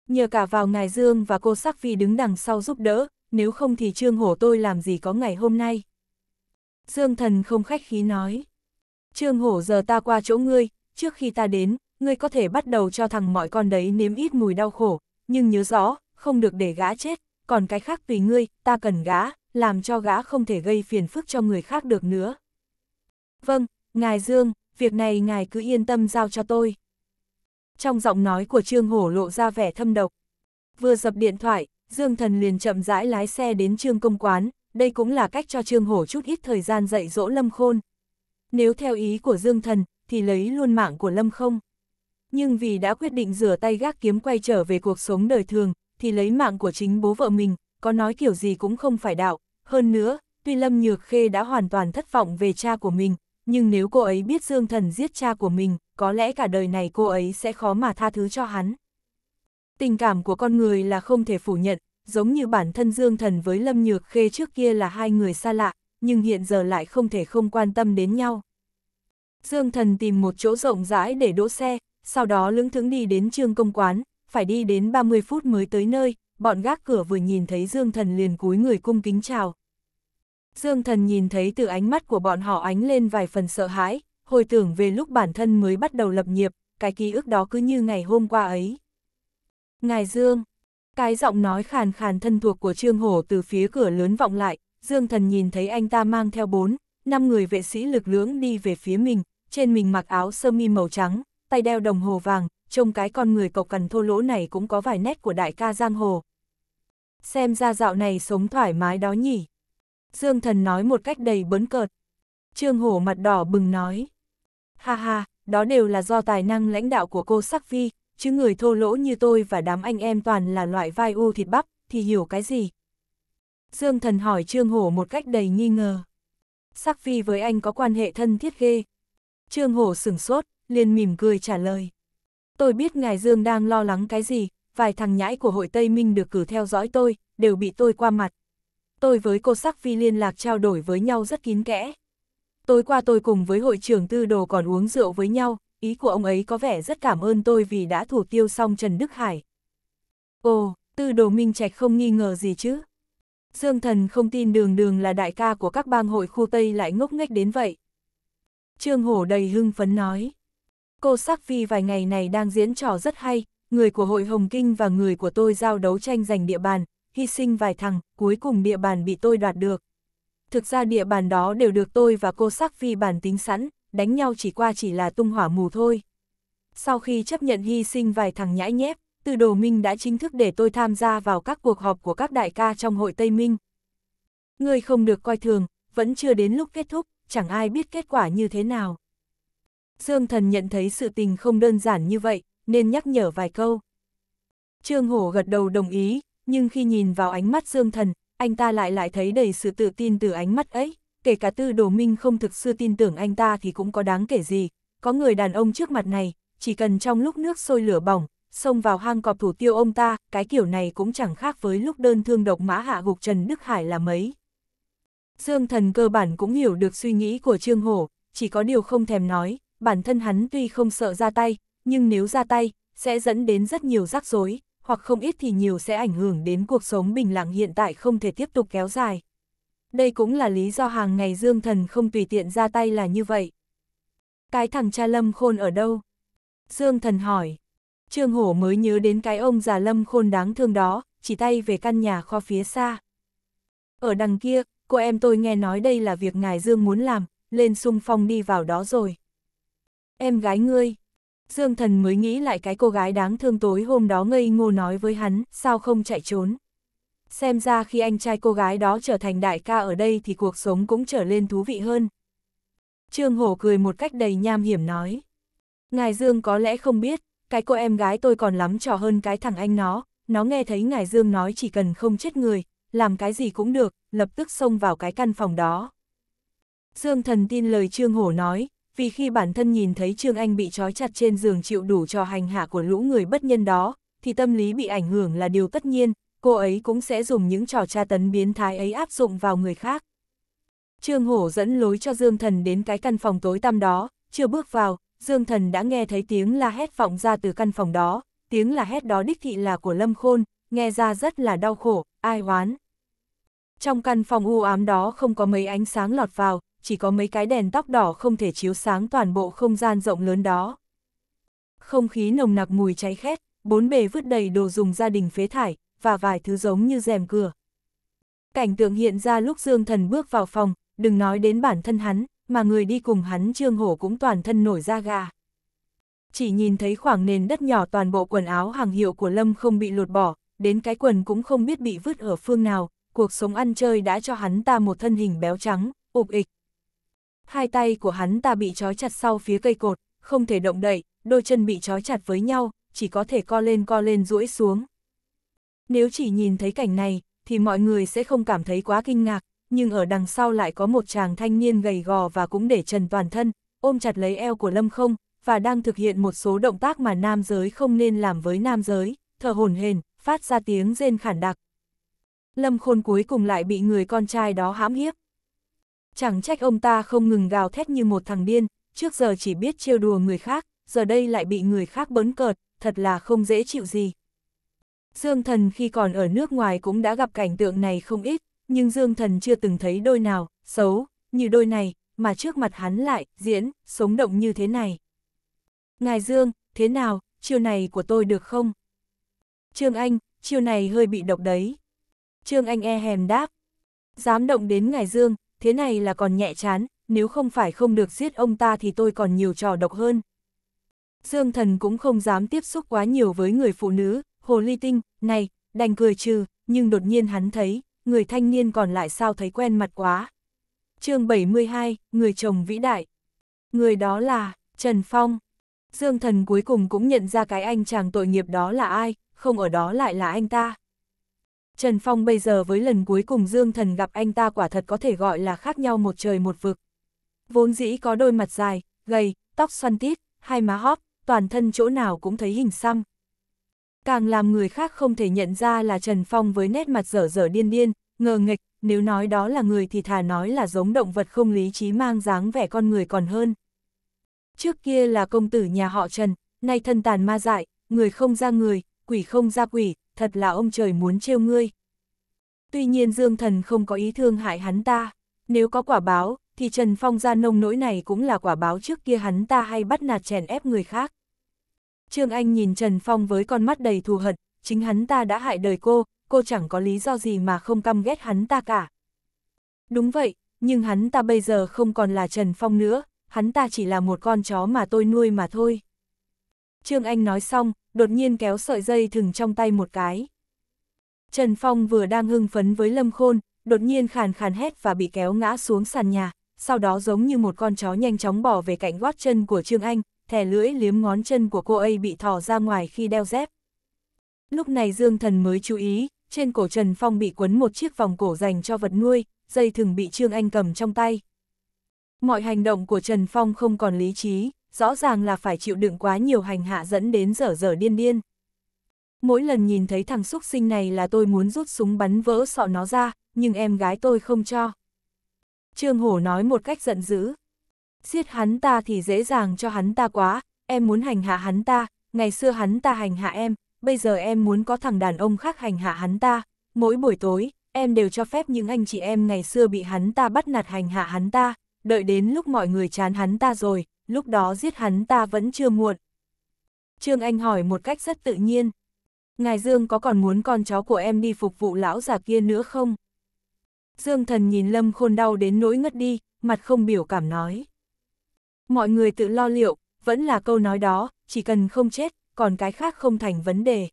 Nhờ cả vào ngài Dương và cô Sắc Phi đứng đằng sau giúp đỡ, nếu không thì Trương Hổ tôi làm gì có ngày hôm nay. Dương Thần không khách khí nói. Trương Hổ giờ ta qua chỗ ngươi, trước khi ta đến, ngươi có thể bắt đầu cho thằng mọi con đấy nếm ít mùi đau khổ, nhưng nhớ rõ, không được để gã chết, còn cái khác tùy ngươi, ta cần gã, làm cho gã không thể gây phiền phức cho người khác được nữa. Vâng, ngài Dương, việc này ngài cứ yên tâm giao cho tôi. Trong giọng nói của Trương Hổ lộ ra vẻ thâm độc. Vừa dập điện thoại, Dương Thần liền chậm rãi lái xe đến Trương Công Quán, đây cũng là cách cho Trương Hổ chút ít thời gian dạy dỗ Lâm Khôn. Nếu theo ý của Dương Thần, thì lấy luôn mạng của Lâm không. Nhưng vì đã quyết định rửa tay gác kiếm quay trở về cuộc sống đời thường, thì lấy mạng của chính bố vợ mình, có nói kiểu gì cũng không phải đạo, hơn nữa, tuy Lâm Nhược Khê đã hoàn toàn thất vọng về cha của mình, nhưng nếu cô ấy biết Dương Thần giết cha của mình, có lẽ cả đời này cô ấy sẽ khó mà tha thứ cho hắn. Tình cảm của con người là không thể phủ nhận, giống như bản thân Dương Thần với Lâm Nhược Khê trước kia là hai người xa lạ, nhưng hiện giờ lại không thể không quan tâm đến nhau. Dương Thần tìm một chỗ rộng rãi để đỗ xe, sau đó lững thững đi đến trương công quán, phải đi đến 30 phút mới tới nơi, bọn gác cửa vừa nhìn thấy Dương Thần liền cúi người cung kính chào. Dương Thần nhìn thấy từ ánh mắt của bọn họ ánh lên vài phần sợ hãi, hồi tưởng về lúc bản thân mới bắt đầu lập nghiệp, cái ký ức đó cứ như ngày hôm qua ấy. Ngài Dương, cái giọng nói khàn khàn thân thuộc của Trương Hổ từ phía cửa lớn vọng lại, Dương Thần nhìn thấy anh ta mang theo bốn, năm người vệ sĩ lực lưỡng đi về phía mình, trên mình mặc áo sơ mi màu trắng, tay đeo đồng hồ vàng, trông cái con người cộc cằn thô lỗ này cũng có vài nét của đại ca Giang Hồ. Xem ra dạo này sống thoải mái đó nhỉ. Dương Thần nói một cách đầy bấn cợt. Trương Hổ mặt đỏ bừng nói. Ha ha, đó đều là do tài năng lãnh đạo của cô Sắc phi. chứ người thô lỗ như tôi và đám anh em toàn là loại vai u thịt bắp, thì hiểu cái gì? Dương Thần hỏi Trương Hổ một cách đầy nghi ngờ. Sắc phi với anh có quan hệ thân thiết ghê. Trương Hổ sửng sốt, liền mỉm cười trả lời. Tôi biết Ngài Dương đang lo lắng cái gì, vài thằng nhãi của hội Tây Minh được cử theo dõi tôi, đều bị tôi qua mặt, tôi với cô sắc phi liên lạc trao đổi với nhau rất kín kẽ. Tối qua tôi cùng với hội trưởng tư đồ còn uống rượu với nhau, ý của ông ấy có vẻ rất cảm ơn tôi vì đã thủ tiêu xong Trần Đức Hải. Ồ, tư đồ minh trạch không nghi ngờ gì chứ. Dương thần không tin đường đường là đại ca của các bang hội khu Tây lại ngốc nghếch đến vậy. Trương Hổ đầy hưng phấn nói. Cô Sắc Phi vài ngày này đang diễn trò rất hay, người của hội Hồng Kinh và người của tôi giao đấu tranh giành địa bàn, hy sinh vài thằng, cuối cùng địa bàn bị tôi đoạt được. Thực ra địa bàn đó đều được tôi và cô Sắc Phi bàn tính sẵn, đánh nhau chỉ qua chỉ là tung hỏa mù thôi. Sau khi chấp nhận hy sinh vài thằng nhãi nhép, từ đồ Minh đã chính thức để tôi tham gia vào các cuộc họp của các đại ca trong hội Tây Minh. Người không được coi thường, vẫn chưa đến lúc kết thúc, chẳng ai biết kết quả như thế nào. Dương thần nhận thấy sự tình không đơn giản như vậy, nên nhắc nhở vài câu. Trương Hổ gật đầu đồng ý, nhưng khi nhìn vào ánh mắt Dương Thần, anh ta lại lại thấy đầy sự tự tin từ ánh mắt ấy, kể cả tư đồ minh không thực sự tin tưởng anh ta thì cũng có đáng kể gì, có người đàn ông trước mặt này, chỉ cần trong lúc nước sôi lửa bỏng, xông vào hang cọp thủ tiêu ông ta, cái kiểu này cũng chẳng khác với lúc đơn thương độc mã hạ gục Trần Đức Hải là mấy. Dương thần cơ bản cũng hiểu được suy nghĩ của Trương Hổ, chỉ có điều không thèm nói, bản thân hắn tuy không sợ ra tay, nhưng nếu ra tay, sẽ dẫn đến rất nhiều rắc rối, hoặc không ít thì nhiều sẽ ảnh hưởng đến cuộc sống bình lặng hiện tại không thể tiếp tục kéo dài. Đây cũng là lý do hàng ngày Dương Thần không tùy tiện ra tay là như vậy. Cái thằng cha Lâm Khôn ở đâu? Dương Thần hỏi. Trương Hổ mới nhớ đến cái ông già Lâm Khôn đáng thương đó, chỉ tay về căn nhà kho phía xa. Ở đằng kia, cô em tôi nghe nói đây là việc ngài Dương muốn làm, lên sung phong đi vào đó rồi. Em gái ngươi, Dương Thần mới nghĩ lại cái cô gái đáng thương tối hôm đó ngây ngô nói với hắn, sao không chạy trốn. Xem ra khi anh trai cô gái đó trở thành đại ca ở đây thì cuộc sống cũng trở lên thú vị hơn. Trương Hổ cười một cách đầy nham hiểm nói. Ngài Dương có lẽ không biết, cái cô em gái tôi còn lắm trò hơn cái thằng anh nó, nó nghe thấy Ngài Dương nói chỉ cần không chết người, làm cái gì cũng được, lập tức xông vào cái căn phòng đó. Dương thần tin lời Trương Hổ nói, vì khi bản thân nhìn thấy Trương Anh bị trói chặt trên giường chịu đủ cho hành hạ của lũ người bất nhân đó, thì tâm lý bị ảnh hưởng là điều tất nhiên, cô ấy cũng sẽ dùng những trò tra tấn biến thái ấy áp dụng vào người khác. Trương Hổ dẫn lối cho Dương Thần đến cái căn phòng tối tăm đó, chưa bước vào, Dương Thần đã nghe thấy tiếng la hét vọng ra từ căn phòng đó, tiếng la hét đó đích thị là của Lâm Khôn, nghe ra rất là đau khổ, ai oán. Trong căn phòng u ám đó không có mấy ánh sáng lọt vào, chỉ có mấy cái đèn tóc đỏ không thể chiếu sáng toàn bộ không gian rộng lớn đó. Không khí nồng nặc mùi cháy khét, bốn bề vứt đầy đồ dùng gia đình phế thải, và vài thứ giống như rèm cửa. Cảnh tượng hiện ra lúc Dương Thần bước vào phòng, đừng nói đến bản thân hắn, mà người đi cùng hắn Trương Hổ cũng toàn thân nổi da gà. Chỉ nhìn thấy khoảng nền đất nhỏ toàn bộ quần áo hàng hiệu của Lâm không bị lột bỏ, đến cái quần cũng không biết bị vứt ở phương nào, cuộc sống ăn chơi đã cho hắn ta một thân hình béo trắng, ụp ịch, hai tay của hắn ta bị trói chặt sau phía cây cột, không thể động đậy, đôi chân bị trói chặt với nhau, chỉ có thể co lên co lên duỗi xuống. Nếu chỉ nhìn thấy cảnh này, thì mọi người sẽ không cảm thấy quá kinh ngạc, nhưng ở đằng sau lại có một chàng thanh niên gầy gò và cũng để trần toàn thân, ôm chặt lấy eo của Lâm không, và đang thực hiện một số động tác mà nam giới không nên làm với nam giới, thở hổn hển, phát ra tiếng rên khản đặc. Lâm khôn cuối cùng lại bị người con trai đó hãm hiếp, Chẳng trách ông ta không ngừng gào thét như một thằng điên, trước giờ chỉ biết trêu đùa người khác, giờ đây lại bị người khác bấn cợt, thật là không dễ chịu gì. Dương thần khi còn ở nước ngoài cũng đã gặp cảnh tượng này không ít, nhưng Dương thần chưa từng thấy đôi nào, xấu, như đôi này, mà trước mặt hắn lại, diễn, sống động như thế này. Ngài Dương, thế nào, chiều này của tôi được không? Trương Anh, chiều này hơi bị độc đấy. Trương Anh e hèm đáp. Dám động đến Ngài Dương, thế này là còn nhẹ chán, nếu không phải không được giết ông ta thì tôi còn nhiều trò độc hơn. Dương thần cũng không dám tiếp xúc quá nhiều với người phụ nữ, hồ ly tinh, này, đành cười trừ, nhưng đột nhiên hắn thấy, người thanh niên còn lại sao thấy quen mặt quá. chương 72, người chồng vĩ đại. Người đó là, Trần Phong. Dương thần cuối cùng cũng nhận ra cái anh chàng tội nghiệp đó là ai, không ở đó lại là anh ta. Trần Phong bây giờ với lần cuối cùng Dương Thần gặp anh ta quả thật có thể gọi là khác nhau một trời một vực. Vốn dĩ có đôi mặt dài, gầy, tóc xoăn tít, hai má hóp, toàn thân chỗ nào cũng thấy hình xăm. Càng làm người khác không thể nhận ra là Trần Phong với nét mặt dở dở điên điên, ngờ nghịch, nếu nói đó là người thì thà nói là giống động vật không lý trí mang dáng vẻ con người còn hơn. Trước kia là công tử nhà họ Trần, nay thân tàn ma dại, người không ra người, quỷ không ra quỷ, thật là ông trời muốn trêu ngươi. Tuy nhiên Dương Thần không có ý thương hại hắn ta, nếu có quả báo, thì Trần Phong ra nông nỗi này cũng là quả báo trước kia hắn ta hay bắt nạt chèn ép người khác. Trương Anh nhìn Trần Phong với con mắt đầy thù hận, chính hắn ta đã hại đời cô, cô chẳng có lý do gì mà không căm ghét hắn ta cả. Đúng vậy, nhưng hắn ta bây giờ không còn là Trần Phong nữa, hắn ta chỉ là một con chó mà tôi nuôi mà thôi. Trương Anh nói xong, đột nhiên kéo sợi dây thừng trong tay một cái. Trần Phong vừa đang hưng phấn với Lâm Khôn, đột nhiên khàn khàn hét và bị kéo ngã xuống sàn nhà, sau đó giống như một con chó nhanh chóng bỏ về cạnh gót chân của Trương Anh, thẻ lưỡi liếm ngón chân của cô ấy bị thò ra ngoài khi đeo dép. Lúc này Dương Thần mới chú ý, trên cổ Trần Phong bị quấn một chiếc vòng cổ dành cho vật nuôi, dây thừng bị Trương Anh cầm trong tay. Mọi hành động của Trần Phong không còn lý trí, rõ ràng là phải chịu đựng quá nhiều hành hạ dẫn đến dở dở điên điên. Mỗi lần nhìn thấy thằng xúc sinh này là tôi muốn rút súng bắn vỡ sọ nó ra, nhưng em gái tôi không cho. Trương Hổ nói một cách giận dữ. Giết hắn ta thì dễ dàng cho hắn ta quá, em muốn hành hạ hắn ta, ngày xưa hắn ta hành hạ em, bây giờ em muốn có thằng đàn ông khác hành hạ hắn ta. Mỗi buổi tối, em đều cho phép những anh chị em ngày xưa bị hắn ta bắt nạt hành hạ hắn ta, đợi đến lúc mọi người chán hắn ta rồi, lúc đó giết hắn ta vẫn chưa muộn. Trương Anh hỏi một cách rất tự nhiên. Ngài Dương có còn muốn con chó của em đi phục vụ lão già kia nữa không? Dương thần nhìn Lâm Khôn đau đến nỗi ngất đi, mặt không biểu cảm nói. Mọi người tự lo liệu, vẫn là câu nói đó, chỉ cần không chết, còn cái khác không thành vấn đề.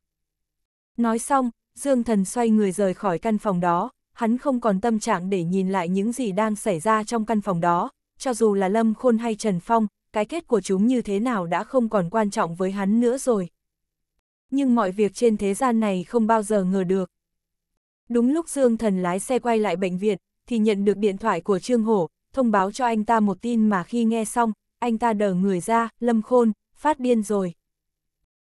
Nói xong, Dương thần xoay người rời khỏi căn phòng đó, hắn không còn tâm trạng để nhìn lại những gì đang xảy ra trong căn phòng đó, cho dù là Lâm Khôn hay Trần Phong, cái kết của chúng như thế nào đã không còn quan trọng với hắn nữa rồi. Nhưng mọi việc trên thế gian này không bao giờ ngờ được. Đúng lúc Dương Thần lái xe quay lại bệnh viện, thì nhận được điện thoại của Trương Hổ, thông báo cho anh ta một tin mà khi nghe xong, anh ta đờ người ra, Lâm Khôn, phát điên rồi.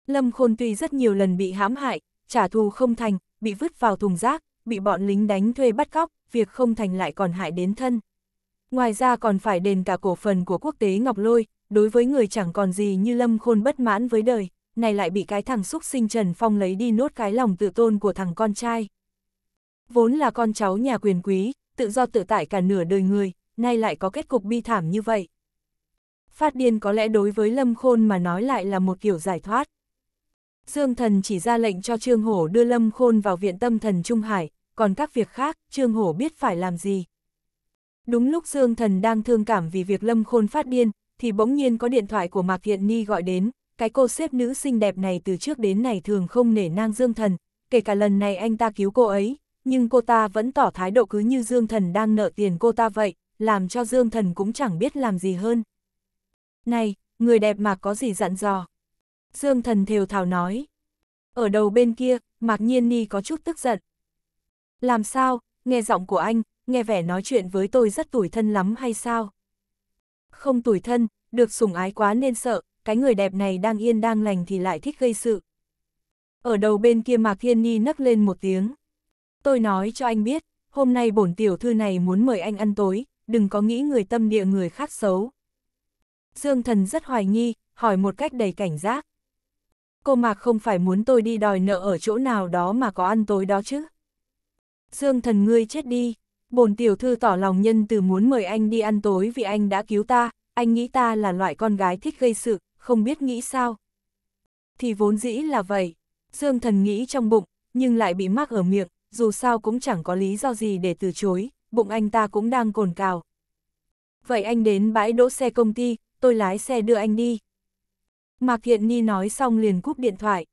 Lâm Khôn tuy rất nhiều lần bị hãm hại, trả thù không thành, bị vứt vào thùng rác, bị bọn lính đánh thuê bắt cóc, việc không thành lại còn hại đến thân. Ngoài ra còn phải đền cả cổ phần của quốc tế Ngọc Lôi, đối với người chẳng còn gì như Lâm Khôn bất mãn với đời, này lại bị cái thằng xúc sinh Trần Phong lấy đi nốt cái lòng tự tôn của thằng con trai. Vốn là con cháu nhà quyền quý, tự do tự tại cả nửa đời người, nay lại có kết cục bi thảm như vậy. Phát điên có lẽ đối với Lâm Khôn mà nói lại là một kiểu giải thoát. Dương thần chỉ ra lệnh cho Trương Hổ đưa Lâm Khôn vào viện tâm thần Trung Hải, còn các việc khác, Trương Hổ biết phải làm gì. Đúng lúc Dương Thần đang thương cảm vì việc Lâm Khôn phát điên, thì bỗng nhiên có điện thoại của Mạc thiện Ni gọi đến, cái cô xếp nữ xinh đẹp này từ trước đến này thường không nể nang Dương Thần, kể cả lần này anh ta cứu cô ấy, nhưng cô ta vẫn tỏ thái độ cứ như Dương Thần đang nợ tiền cô ta vậy, làm cho Dương Thần cũng chẳng biết làm gì hơn. Này, người đẹp mà có gì dặn dò? Dương Thần thều thào nói. Ở đầu bên kia, Mạc Nhiên Ni có chút tức giận, làm sao, nghe giọng của anh, nghe vẻ nói chuyện với tôi rất tủi thân lắm hay sao? Không tủi thân, được sủng ái quá nên sợ, cái người đẹp này đang yên đang lành thì lại thích gây sự. Ở đầu bên kia Mạc Thiên Ni nấc lên một tiếng. Tôi nói cho anh biết, hôm nay bổn tiểu thư này muốn mời anh ăn tối, đừng có nghĩ người tâm địa người khác xấu. Dương thần rất hoài nghi, hỏi một cách đầy cảnh giác. Cô Mạc không phải muốn tôi đi đòi nợ ở chỗ nào đó mà có ăn tối đó chứ? Dương thần ngươi chết đi, bổn tiểu thư tỏ lòng nhân từ muốn mời anh đi ăn tối vì anh đã cứu ta, anh nghĩ ta là loại con gái thích gây sự, không biết nghĩ sao. Thì vốn dĩ là vậy, Dương thần nghĩ trong bụng, nhưng lại bị mắc ở miệng, dù sao cũng chẳng có lý do gì để từ chối, bụng anh ta cũng đang cồn cào. Vậy anh đến bãi đỗ xe công ty, tôi lái xe đưa anh đi. Mạc Thiện Ni nói xong liền cúp điện thoại.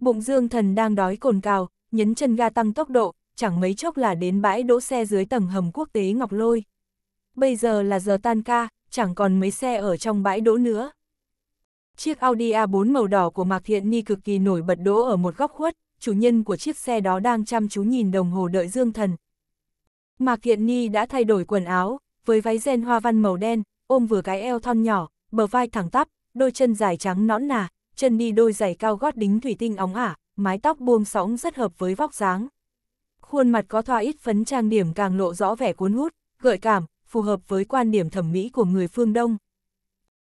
Bụng Dương Thần đang đói cồn cào, nhấn chân ga tăng tốc độ, chẳng mấy chốc là đến bãi đỗ xe dưới tầng hầm quốc tế Ngọc Lôi. Bây giờ là giờ tan ca, chẳng còn mấy xe ở trong bãi đỗ nữa. Chiếc Audi A4 màu đỏ của Mạc Thiện Ni cực kỳ nổi bật đỗ ở một góc khuất, chủ nhân của chiếc xe đó đang chăm chú nhìn đồng hồ đợi Dương Thần. Mạc Thiện Ni đã thay đổi quần áo, với váy ren hoa văn màu đen, ôm vừa cái eo thon nhỏ, bờ vai thẳng tắp, đôi chân dài trắng nõn nà, chân đi đôi giày cao gót đính thủy tinh óng ả, mái tóc buông sóng rất hợp với vóc dáng khuôn mặt có thoa ít phấn trang điểm càng lộ rõ vẻ cuốn hút, gợi cảm, phù hợp với quan điểm thẩm mỹ của người phương Đông.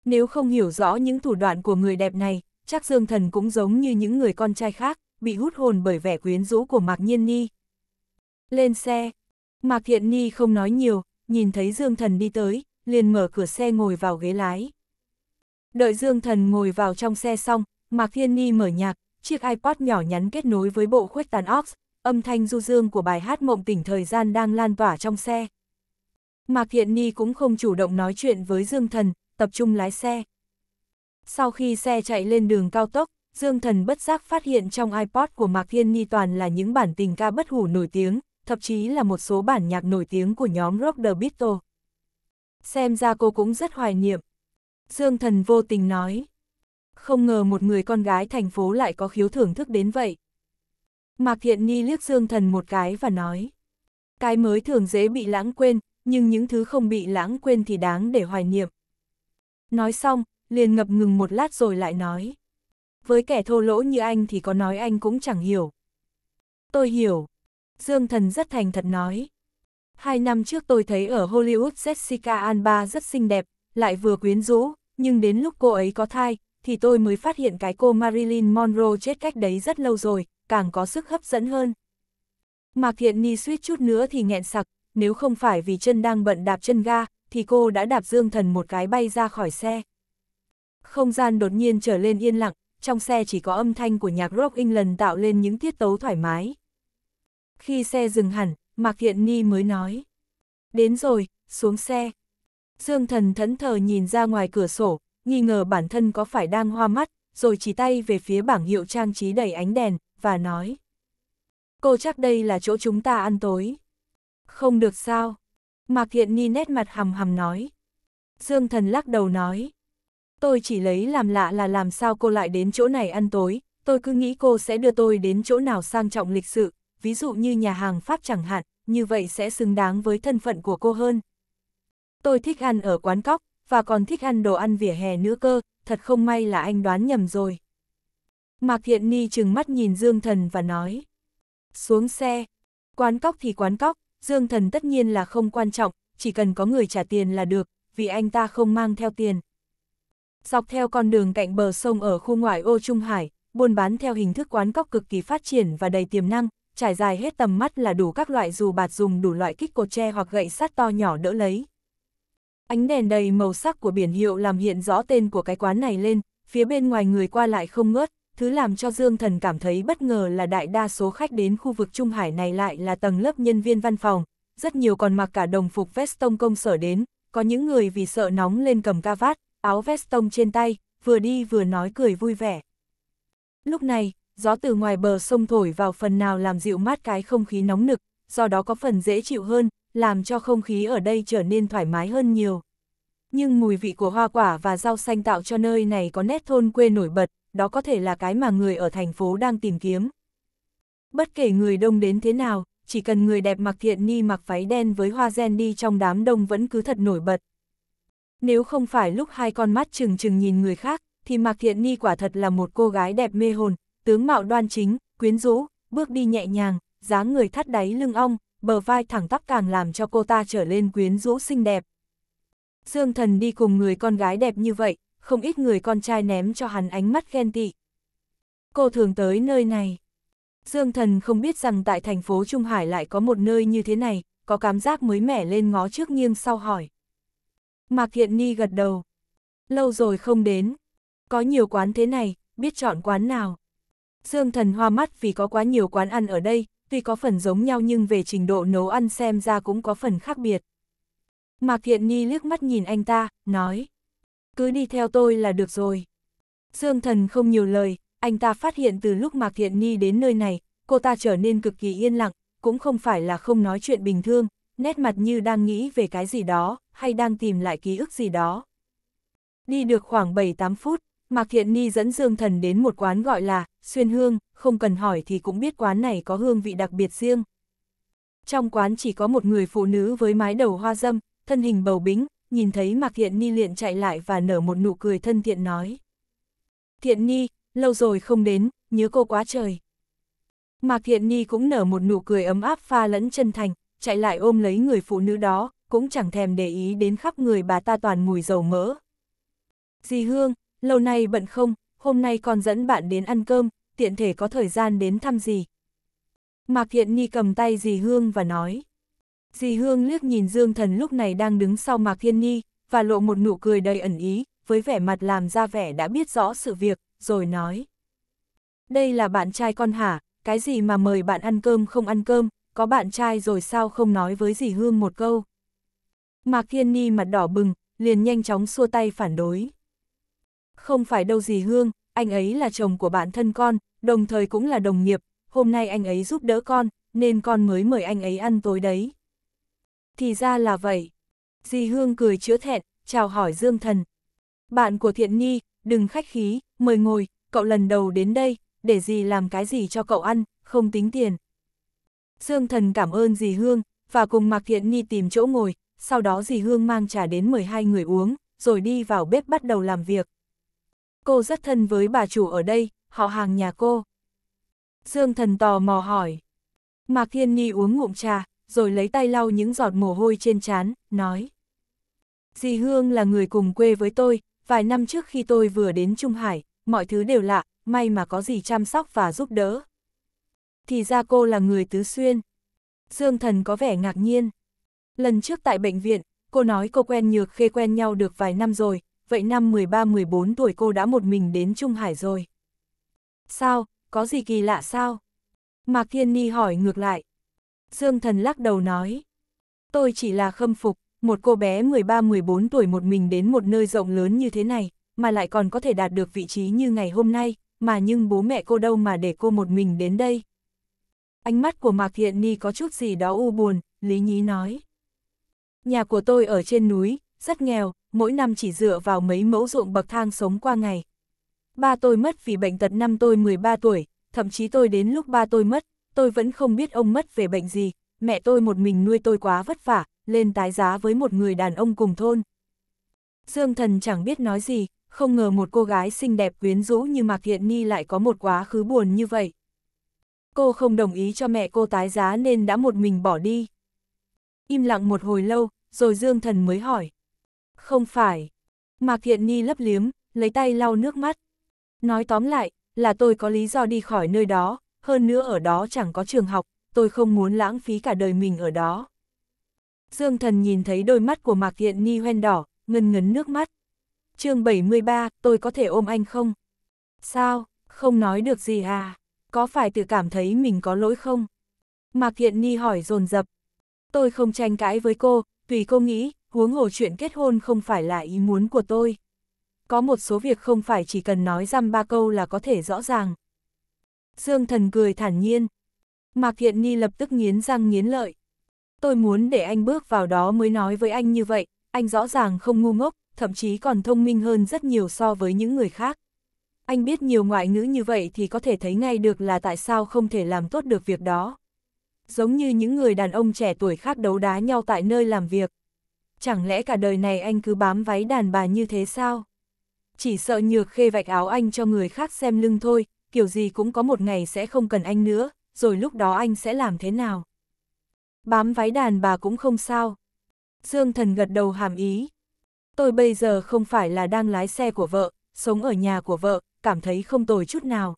Nếu không hiểu rõ những thủ đoạn của người đẹp này, chắc Dương Thần cũng giống như những người con trai khác, bị hút hồn bởi vẻ quyến rũ của Mạc Nhiên Ni. Lên xe, Mạc Thiện Ni không nói nhiều, nhìn thấy Dương Thần đi tới, liền mở cửa xe ngồi vào ghế lái. Đợi Dương Thần ngồi vào trong xe xong, Mạc Thiên Ni mở nhạc, chiếc iPod nhỏ nhắn kết nối với bộ khuếch tàn aux, âm thanh du dương của bài hát mộng tỉnh thời gian đang lan tỏa trong xe. Mạc Thiện Ni cũng không chủ động nói chuyện với Dương Thần, tập trung lái xe. Sau khi xe chạy lên đường cao tốc, Dương Thần bất giác phát hiện trong iPod của Mạc Thiên Ni toàn là những bản tình ca bất hủ nổi tiếng, thậm chí là một số bản nhạc nổi tiếng của nhóm Rock The Beatles. Xem ra cô cũng rất hoài niệm. Dương Thần vô tình nói. Không ngờ một người con gái thành phố lại có khiếu thưởng thức đến vậy. Mạc Thiện Ni liếc Dương Thần một cái và nói. Cái mới thường dễ bị lãng quên, nhưng những thứ không bị lãng quên thì đáng để hoài niệm. Nói xong, liền ngập ngừng một lát rồi lại nói. Với kẻ thô lỗ như anh thì có nói anh cũng chẳng hiểu. Tôi hiểu. Dương Thần rất thành thật nói. Hai năm trước tôi thấy ở Hollywood Jessica Alba rất xinh đẹp, lại vừa quyến rũ, nhưng đến lúc cô ấy có thai, thì tôi mới phát hiện cái cô Marilyn Monroe chết cách đấy rất lâu rồi, càng có sức hấp dẫn hơn. Mạc Thiện Ni suýt chút nữa thì nghẹn sặc, nếu không phải vì chân đang bận đạp chân ga, thì cô đã đạp Dương Thần một cái bay ra khỏi xe. Không gian đột nhiên trở lên yên lặng, trong xe chỉ có âm thanh của nhạc rock England tạo lên những tiết tấu thoải mái. Khi xe dừng hẳn, Mạc Thiện Ni mới nói. Đến rồi, xuống xe. Dương Thần thẫn thờ nhìn ra ngoài cửa sổ, nghi ngờ bản thân có phải đang hoa mắt, rồi chỉ tay về phía bảng hiệu trang trí đầy ánh đèn, và nói. Cô chắc đây là chỗ chúng ta ăn tối. Không được sao. Mạc hiện Ni nét mặt hầm hầm nói. Dương thần lắc đầu nói. Tôi chỉ lấy làm lạ là làm sao cô lại đến chỗ này ăn tối, tôi cứ nghĩ cô sẽ đưa tôi đến chỗ nào sang trọng lịch sự, ví dụ như nhà hàng Pháp chẳng hạn, như vậy sẽ xứng đáng với thân phận của cô hơn. Tôi thích ăn ở quán cóc, và còn thích ăn đồ ăn vỉa hè nữa cơ, thật không may là anh đoán nhầm rồi. Mạc Thiện Ni chừng mắt nhìn Dương Thần và nói. Xuống xe. Quán cóc thì quán cóc, Dương Thần tất nhiên là không quan trọng, chỉ cần có người trả tiền là được, vì anh ta không mang theo tiền. Dọc theo con đường cạnh bờ sông ở khu ngoại ô Trung Hải, buôn bán theo hình thức quán cóc cực kỳ phát triển và đầy tiềm năng, trải dài hết tầm mắt là đủ các loại dù bạt dùng đủ loại kích cột tre hoặc gậy sắt to nhỏ đỡ lấy. Ánh đèn đầy màu sắc của biển hiệu làm hiện rõ tên của cái quán này lên, phía bên ngoài người qua lại không ngớt, Thứ làm cho Dương Thần cảm thấy bất ngờ là đại đa số khách đến khu vực Trung Hải này lại là tầng lớp nhân viên văn phòng, rất nhiều còn mặc cả đồng phục veston công sở đến, có những người vì sợ nóng lên cầm ca vát, áo veston trên tay, vừa đi vừa nói cười vui vẻ. Lúc này, gió từ ngoài bờ sông thổi vào phần nào làm dịu mát cái không khí nóng nực, do đó có phần dễ chịu hơn, làm cho không khí ở đây trở nên thoải mái hơn nhiều. Nhưng mùi vị của hoa quả và rau xanh tạo cho nơi này có nét thôn quê nổi bật, đó có thể là cái mà người ở thành phố đang tìm kiếm. Bất kể người đông đến thế nào, chỉ cần người đẹp mặc thiện ni mặc váy đen với hoa gen đi trong đám đông vẫn cứ thật nổi bật. Nếu không phải lúc hai con mắt trừng trừng nhìn người khác, thì mặc Thiện Ni quả thật là một cô gái đẹp mê hồn, tướng mạo đoan chính, quyến rũ, bước đi nhẹ nhàng, dáng người thắt đáy lưng ong, bờ vai thẳng tắp càng làm cho cô ta trở lên quyến rũ xinh đẹp. Dương Thần đi cùng người con gái đẹp như vậy, không ít người con trai ném cho hắn ánh mắt ghen tị. Cô thường tới nơi này. Dương thần không biết rằng tại thành phố Trung Hải lại có một nơi như thế này, có cảm giác mới mẻ lên ngó trước nghiêng sau hỏi. Mạc Hiện Ni gật đầu. Lâu rồi không đến. Có nhiều quán thế này, biết chọn quán nào. Dương thần hoa mắt vì có quá nhiều quán ăn ở đây, tuy có phần giống nhau nhưng về trình độ nấu ăn xem ra cũng có phần khác biệt. Mạc hiện Ni liếc mắt nhìn anh ta, nói cứ đi theo tôi là được rồi. Dương thần không nhiều lời, anh ta phát hiện từ lúc Mạc Thiện Ni đến nơi này, cô ta trở nên cực kỳ yên lặng, cũng không phải là không nói chuyện bình thường, nét mặt như đang nghĩ về cái gì đó, hay đang tìm lại ký ức gì đó. Đi được khoảng 7-8 phút, Mạc Thiện Ni dẫn Dương Thần đến một quán gọi là Xuyên Hương, không cần hỏi thì cũng biết quán này có hương vị đặc biệt riêng. Trong quán chỉ có một người phụ nữ với mái đầu hoa dâm, thân hình bầu bính, nhìn thấy Mạc Thiện Ni liền chạy lại và nở một nụ cười thân thiện nói. Thiện Ni, lâu rồi không đến, nhớ cô quá trời. Mạc Thiện Ni cũng nở một nụ cười ấm áp pha lẫn chân thành, chạy lại ôm lấy người phụ nữ đó, cũng chẳng thèm để ý đến khắp người bà ta toàn mùi dầu mỡ. Dì Hương, lâu nay bận không, hôm nay con dẫn bạn đến ăn cơm, tiện thể có thời gian đến thăm dì. Mạc Thiện Nhi cầm tay dì Hương và nói. Dì Hương liếc nhìn Dương Thần lúc này đang đứng sau Mạc Thiên Nhi, và lộ một nụ cười đầy ẩn ý, với vẻ mặt làm ra vẻ đã biết rõ sự việc, rồi nói. Đây là bạn trai con hả, cái gì mà mời bạn ăn cơm không ăn cơm, có bạn trai rồi sao không nói với dì Hương một câu. Mạc Thiên Ni mặt đỏ bừng, liền nhanh chóng xua tay phản đối. Không phải đâu dì Hương, anh ấy là chồng của bạn thân con, đồng thời cũng là đồng nghiệp, hôm nay anh ấy giúp đỡ con, nên con mới mời anh ấy ăn tối đấy. Thì ra là vậy. Di Hương cười chữa thẹn, chào hỏi Dương Thần. Bạn của Thiện Nhi, đừng khách khí, mời ngồi, cậu lần đầu đến đây, để gì làm cái gì cho cậu ăn, không tính tiền. Dương Thần cảm ơn Dì Hương, và cùng Mạc Thiện Nhi tìm chỗ ngồi, sau đó Dì Hương mang trà đến mời hai người uống, rồi đi vào bếp bắt đầu làm việc. Cô rất thân với bà chủ ở đây, họ hàng nhà cô. Dương Thần tò mò hỏi. Mạc Thiên Nhi uống ngụm trà, rồi lấy tay lau những giọt mồ hôi trên trán, nói. Dì Hương là người cùng quê với tôi, vài năm trước khi tôi vừa đến Trung Hải, mọi thứ đều lạ, may mà có gì chăm sóc và giúp đỡ. Thì ra cô là người tứ xuyên. Dương thần có vẻ ngạc nhiên. Lần trước tại bệnh viện, cô nói cô quen nhược khê quen nhau được vài năm rồi, vậy năm 13-14 tuổi cô đã một mình đến Trung Hải rồi. Sao, có gì kỳ lạ sao? Mạc Thiên Ni hỏi ngược lại. Dương Thần lắc đầu nói. Tôi chỉ là khâm phục, một cô bé 13-14 tuổi một mình đến một nơi rộng lớn như thế này, mà lại còn có thể đạt được vị trí như ngày hôm nay, mà nhưng bố mẹ cô đâu mà để cô một mình đến đây. Ánh mắt của Mạc Thiện Ni có chút gì đó u buồn, Lý Nhí nói. Nhà của tôi ở trên núi, rất nghèo, mỗi năm chỉ dựa vào mấy mẫu ruộng bậc thang sống qua ngày. Ba tôi mất vì bệnh tật năm tôi 13 tuổi, thậm chí tôi đến lúc ba tôi mất, tôi vẫn không biết ông mất về bệnh gì, mẹ tôi một mình nuôi tôi quá vất vả, lên tái giá với một người đàn ông cùng thôn. Dương thần chẳng biết nói gì, không ngờ một cô gái xinh đẹp quyến rũ như Mạc Thiện Ni lại có một quá khứ buồn như vậy. Cô không đồng ý cho mẹ cô tái giá nên đã một mình bỏ đi. Im lặng một hồi lâu, rồi Dương thần mới hỏi. Không phải. Mạc Thiện Ni lấp liếm, lấy tay lau nước mắt. Nói tóm lại, là tôi có lý do đi khỏi nơi đó, hơn nữa ở đó chẳng có trường học, tôi không muốn lãng phí cả đời mình ở đó. Dương thần nhìn thấy đôi mắt của Mạc Thiện Ni hoen đỏ, ngân ngấn nước mắt. chương 73, tôi có thể ôm anh không? Sao, không nói được gì à? Có phải tự cảm thấy mình có lỗi không? Mạc Thiện Ni hỏi dồn dập Tôi không tranh cãi với cô, tùy cô nghĩ, huống hồ chuyện kết hôn không phải là ý muốn của tôi. Có một số việc không phải chỉ cần nói răm ba câu là có thể rõ ràng, Dương Thần cười thản nhiên. Mạc Hiện Ni lập tức nghiến răng nghiến lợi. Tôi muốn để anh bước vào đó mới nói với anh như vậy, anh rõ ràng không ngu ngốc, thậm chí còn thông minh hơn rất nhiều so với những người khác. Anh biết nhiều ngoại ngữ như vậy thì có thể thấy ngay được là tại sao không thể làm tốt được việc đó. Giống như những người đàn ông trẻ tuổi khác đấu đá nhau tại nơi làm việc. Chẳng lẽ cả đời này anh cứ bám váy đàn bà như thế sao? Chỉ sợ nhược khê vạch áo anh cho người khác xem lưng thôi, kiểu gì cũng có một ngày sẽ không cần anh nữa, rồi lúc đó anh sẽ làm thế nào? Bám váy đàn bà cũng không sao. Dương thần gật đầu hàm ý. Tôi bây giờ không phải là đang lái xe của vợ, sống ở nhà của vợ, cảm thấy không tồi chút nào.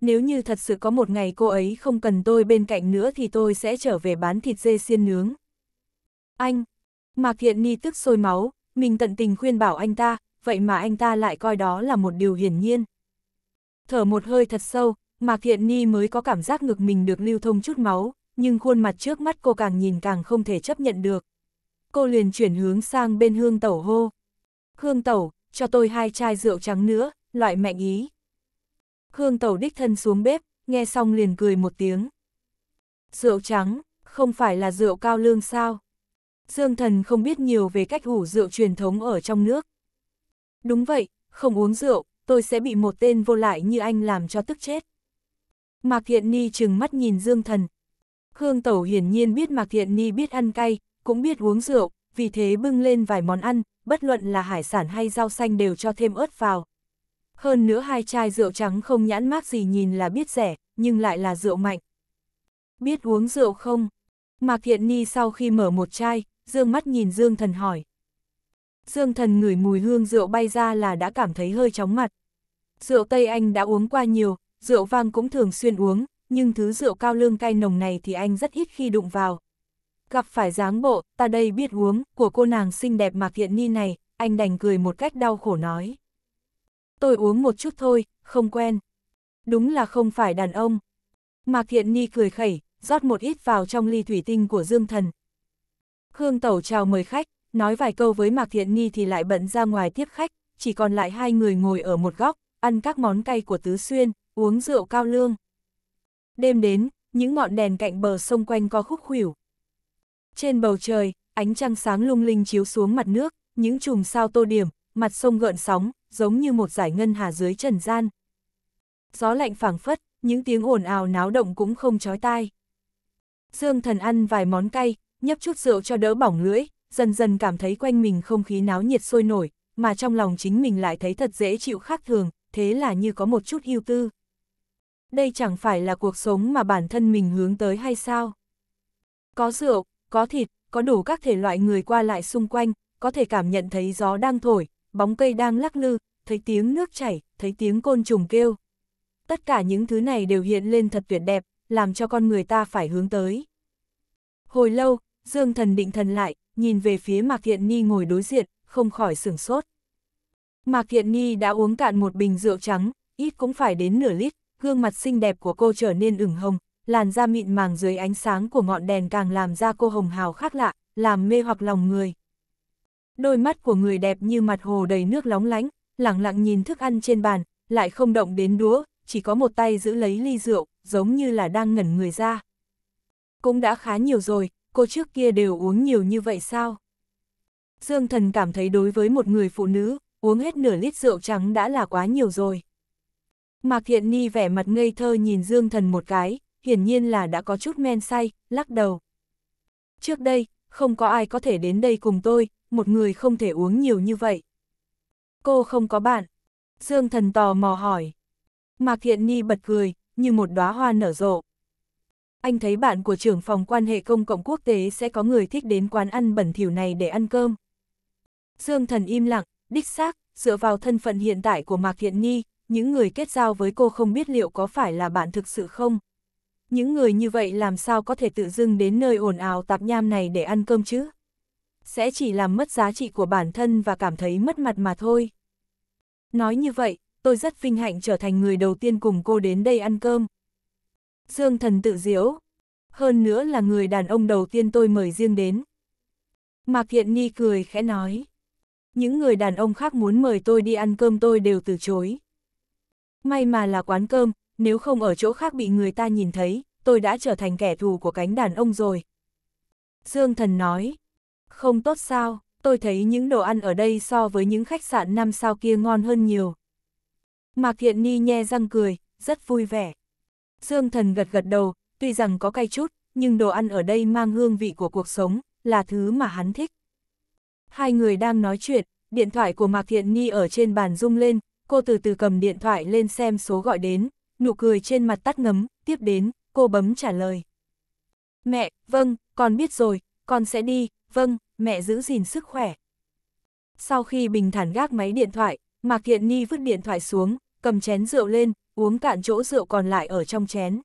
Nếu như thật sự có một ngày cô ấy không cần tôi bên cạnh nữa thì tôi sẽ trở về bán thịt dê xiên nướng. Anh, Mạc Thiện Ni tức sôi máu, mình tận tình khuyên bảo anh ta, vậy mà anh ta lại coi đó là một điều hiển nhiên. Thở một hơi thật sâu, Mạc Thiện Ni mới có cảm giác ngực mình được lưu thông chút máu, nhưng khuôn mặt trước mắt cô càng nhìn càng không thể chấp nhận được. Cô liền chuyển hướng sang bên Hương Tẩu hô. Hương Tẩu, cho tôi hai chai rượu trắng nữa, loại mạnh ý. Hương Tẩu đích thân xuống bếp, nghe xong liền cười một tiếng. Rượu trắng, không phải là rượu cao lương sao? Dương thần không biết nhiều về cách ủ rượu truyền thống ở trong nước. Đúng vậy, không uống rượu, tôi sẽ bị một tên vô lại như anh làm cho tức chết. Mạc Thiện Ni chừng mắt nhìn Dương Thần. Khương Tẩu hiển nhiên biết Mạc Thiện Ni biết ăn cay, cũng biết uống rượu, vì thế bưng lên vài món ăn, bất luận là hải sản hay rau xanh đều cho thêm ớt vào. Hơn nữa hai chai rượu trắng không nhãn mát gì nhìn là biết rẻ, nhưng lại là rượu mạnh. Biết uống rượu không? Mạc Thiện Ni sau khi mở một chai, dương mắt nhìn Dương Thần hỏi. Dương thần ngửi mùi hương rượu bay ra là đã cảm thấy hơi chóng mặt. Rượu Tây Anh đã uống qua nhiều, rượu vang cũng thường xuyên uống, nhưng thứ rượu cao lương cay nồng này thì anh rất ít khi đụng vào. Gặp phải dáng bộ, ta đây biết uống, của cô nàng xinh đẹp mà Thiện Ni này, anh đành cười một cách đau khổ nói. Tôi uống một chút thôi, không quen. Đúng là không phải đàn ông. Mạc Thiện Ni cười khẩy, rót một ít vào trong ly thủy tinh của Dương Thần. Hương Tẩu chào mời khách, nói vài câu với Mạc Thiện Nghi thì lại bận ra ngoài tiếp khách, chỉ còn lại hai người ngồi ở một góc, ăn các món cay của Tứ Xuyên, uống rượu cao lương. Đêm đến, những ngọn đèn cạnh bờ sông quanh co khúc khủyểu. Trên bầu trời, ánh trăng sáng lung linh chiếu xuống mặt nước, những chùm sao tô điểm, mặt sông gợn sóng, giống như một giải ngân hà dưới trần gian. Gió lạnh phảng phất, những tiếng ồn ào náo động cũng không chói tai. Dương thần ăn vài món cay, nhấp chút rượu cho đỡ bỏng lưỡi, dần dần cảm thấy quanh mình không khí náo nhiệt sôi nổi, mà trong lòng chính mình lại thấy thật dễ chịu khác thường, thế là như có một chút hưu tư. Đây chẳng phải là cuộc sống mà bản thân mình hướng tới hay sao? Có rượu, có thịt, có đủ các thể loại người qua lại xung quanh, có thể cảm nhận thấy gió đang thổi, bóng cây đang lắc lư, thấy tiếng nước chảy, thấy tiếng côn trùng kêu. Tất cả những thứ này đều hiện lên thật tuyệt đẹp, làm cho con người ta phải hướng tới. Hồi lâu, Dương Thần định thần lại, nhìn về phía Mạc Thiện Ni ngồi đối diện, không khỏi sửng sốt. Mạc Thiện Ni đã uống cạn một bình rượu trắng, ít cũng phải đến nửa lít, gương mặt xinh đẹp của cô trở nên ửng hồng, làn da mịn màng dưới ánh sáng của ngọn đèn càng làm ra cô hồng hào khác lạ, làm mê hoặc lòng người. Đôi mắt của người đẹp như mặt hồ đầy nước lóng lánh, lặng lặng nhìn thức ăn trên bàn, lại không động đến đũa, chỉ có một tay giữ lấy ly rượu, giống như là đang ngẩn người ra. Cũng đã khá nhiều rồi, cô trước kia đều uống nhiều như vậy sao? Dương thần cảm thấy đối với một người phụ nữ, uống hết nửa lít rượu trắng đã là quá nhiều rồi. Mạc Thiện Ni vẻ mặt ngây thơ nhìn Dương thần một cái, hiển nhiên là đã có chút men say, lắc đầu. Trước đây, không có ai có thể đến đây cùng tôi, một người không thể uống nhiều như vậy. Cô không có bạn. Dương thần tò mò hỏi. Mạc Thiện Ni bật cười, như một đóa hoa nở rộ anh thấy bạn của trưởng phòng quan hệ công cộng quốc tế sẽ có người thích đến quán ăn bẩn thỉu này để ăn cơm. Dương thần im lặng, đích xác, dựa vào thân phận hiện tại của Mạc Thiện Nhi, những người kết giao với cô không biết liệu có phải là bạn thực sự không. Những người như vậy làm sao có thể tự dưng đến nơi ồn ào tạp nham này để ăn cơm chứ? Sẽ chỉ làm mất giá trị của bản thân và cảm thấy mất mặt mà thôi. Nói như vậy, tôi rất vinh hạnh trở thành người đầu tiên cùng cô đến đây ăn cơm. Dương thần tự diễu. Hơn nữa là người đàn ông đầu tiên tôi mời riêng đến. Mạc Thiện Ni cười khẽ nói. Những người đàn ông khác muốn mời tôi đi ăn cơm tôi đều từ chối. May mà là quán cơm, nếu không ở chỗ khác bị người ta nhìn thấy, tôi đã trở thành kẻ thù của cánh đàn ông rồi. Dương thần nói. Không tốt sao, tôi thấy những đồ ăn ở đây so với những khách sạn năm sao kia ngon hơn nhiều. Mạc Thiện Ni nhe răng cười, rất vui vẻ. Dương Thần gật gật đầu, tuy rằng có cay chút, nhưng đồ ăn ở đây mang hương vị của cuộc sống, là thứ mà hắn thích. Hai người đang nói chuyện, điện thoại của Mạc Thiện Ni ở trên bàn rung lên, cô từ từ cầm điện thoại lên xem số gọi đến, nụ cười trên mặt tắt ngấm, tiếp đến, cô bấm trả lời. Mẹ, vâng, con biết rồi, con sẽ đi, vâng, mẹ giữ gìn sức khỏe. Sau khi bình thản gác máy điện thoại, Mạc Thiện Ni vứt điện thoại xuống, cầm chén rượu lên, uống cạn chỗ rượu còn lại ở trong chén.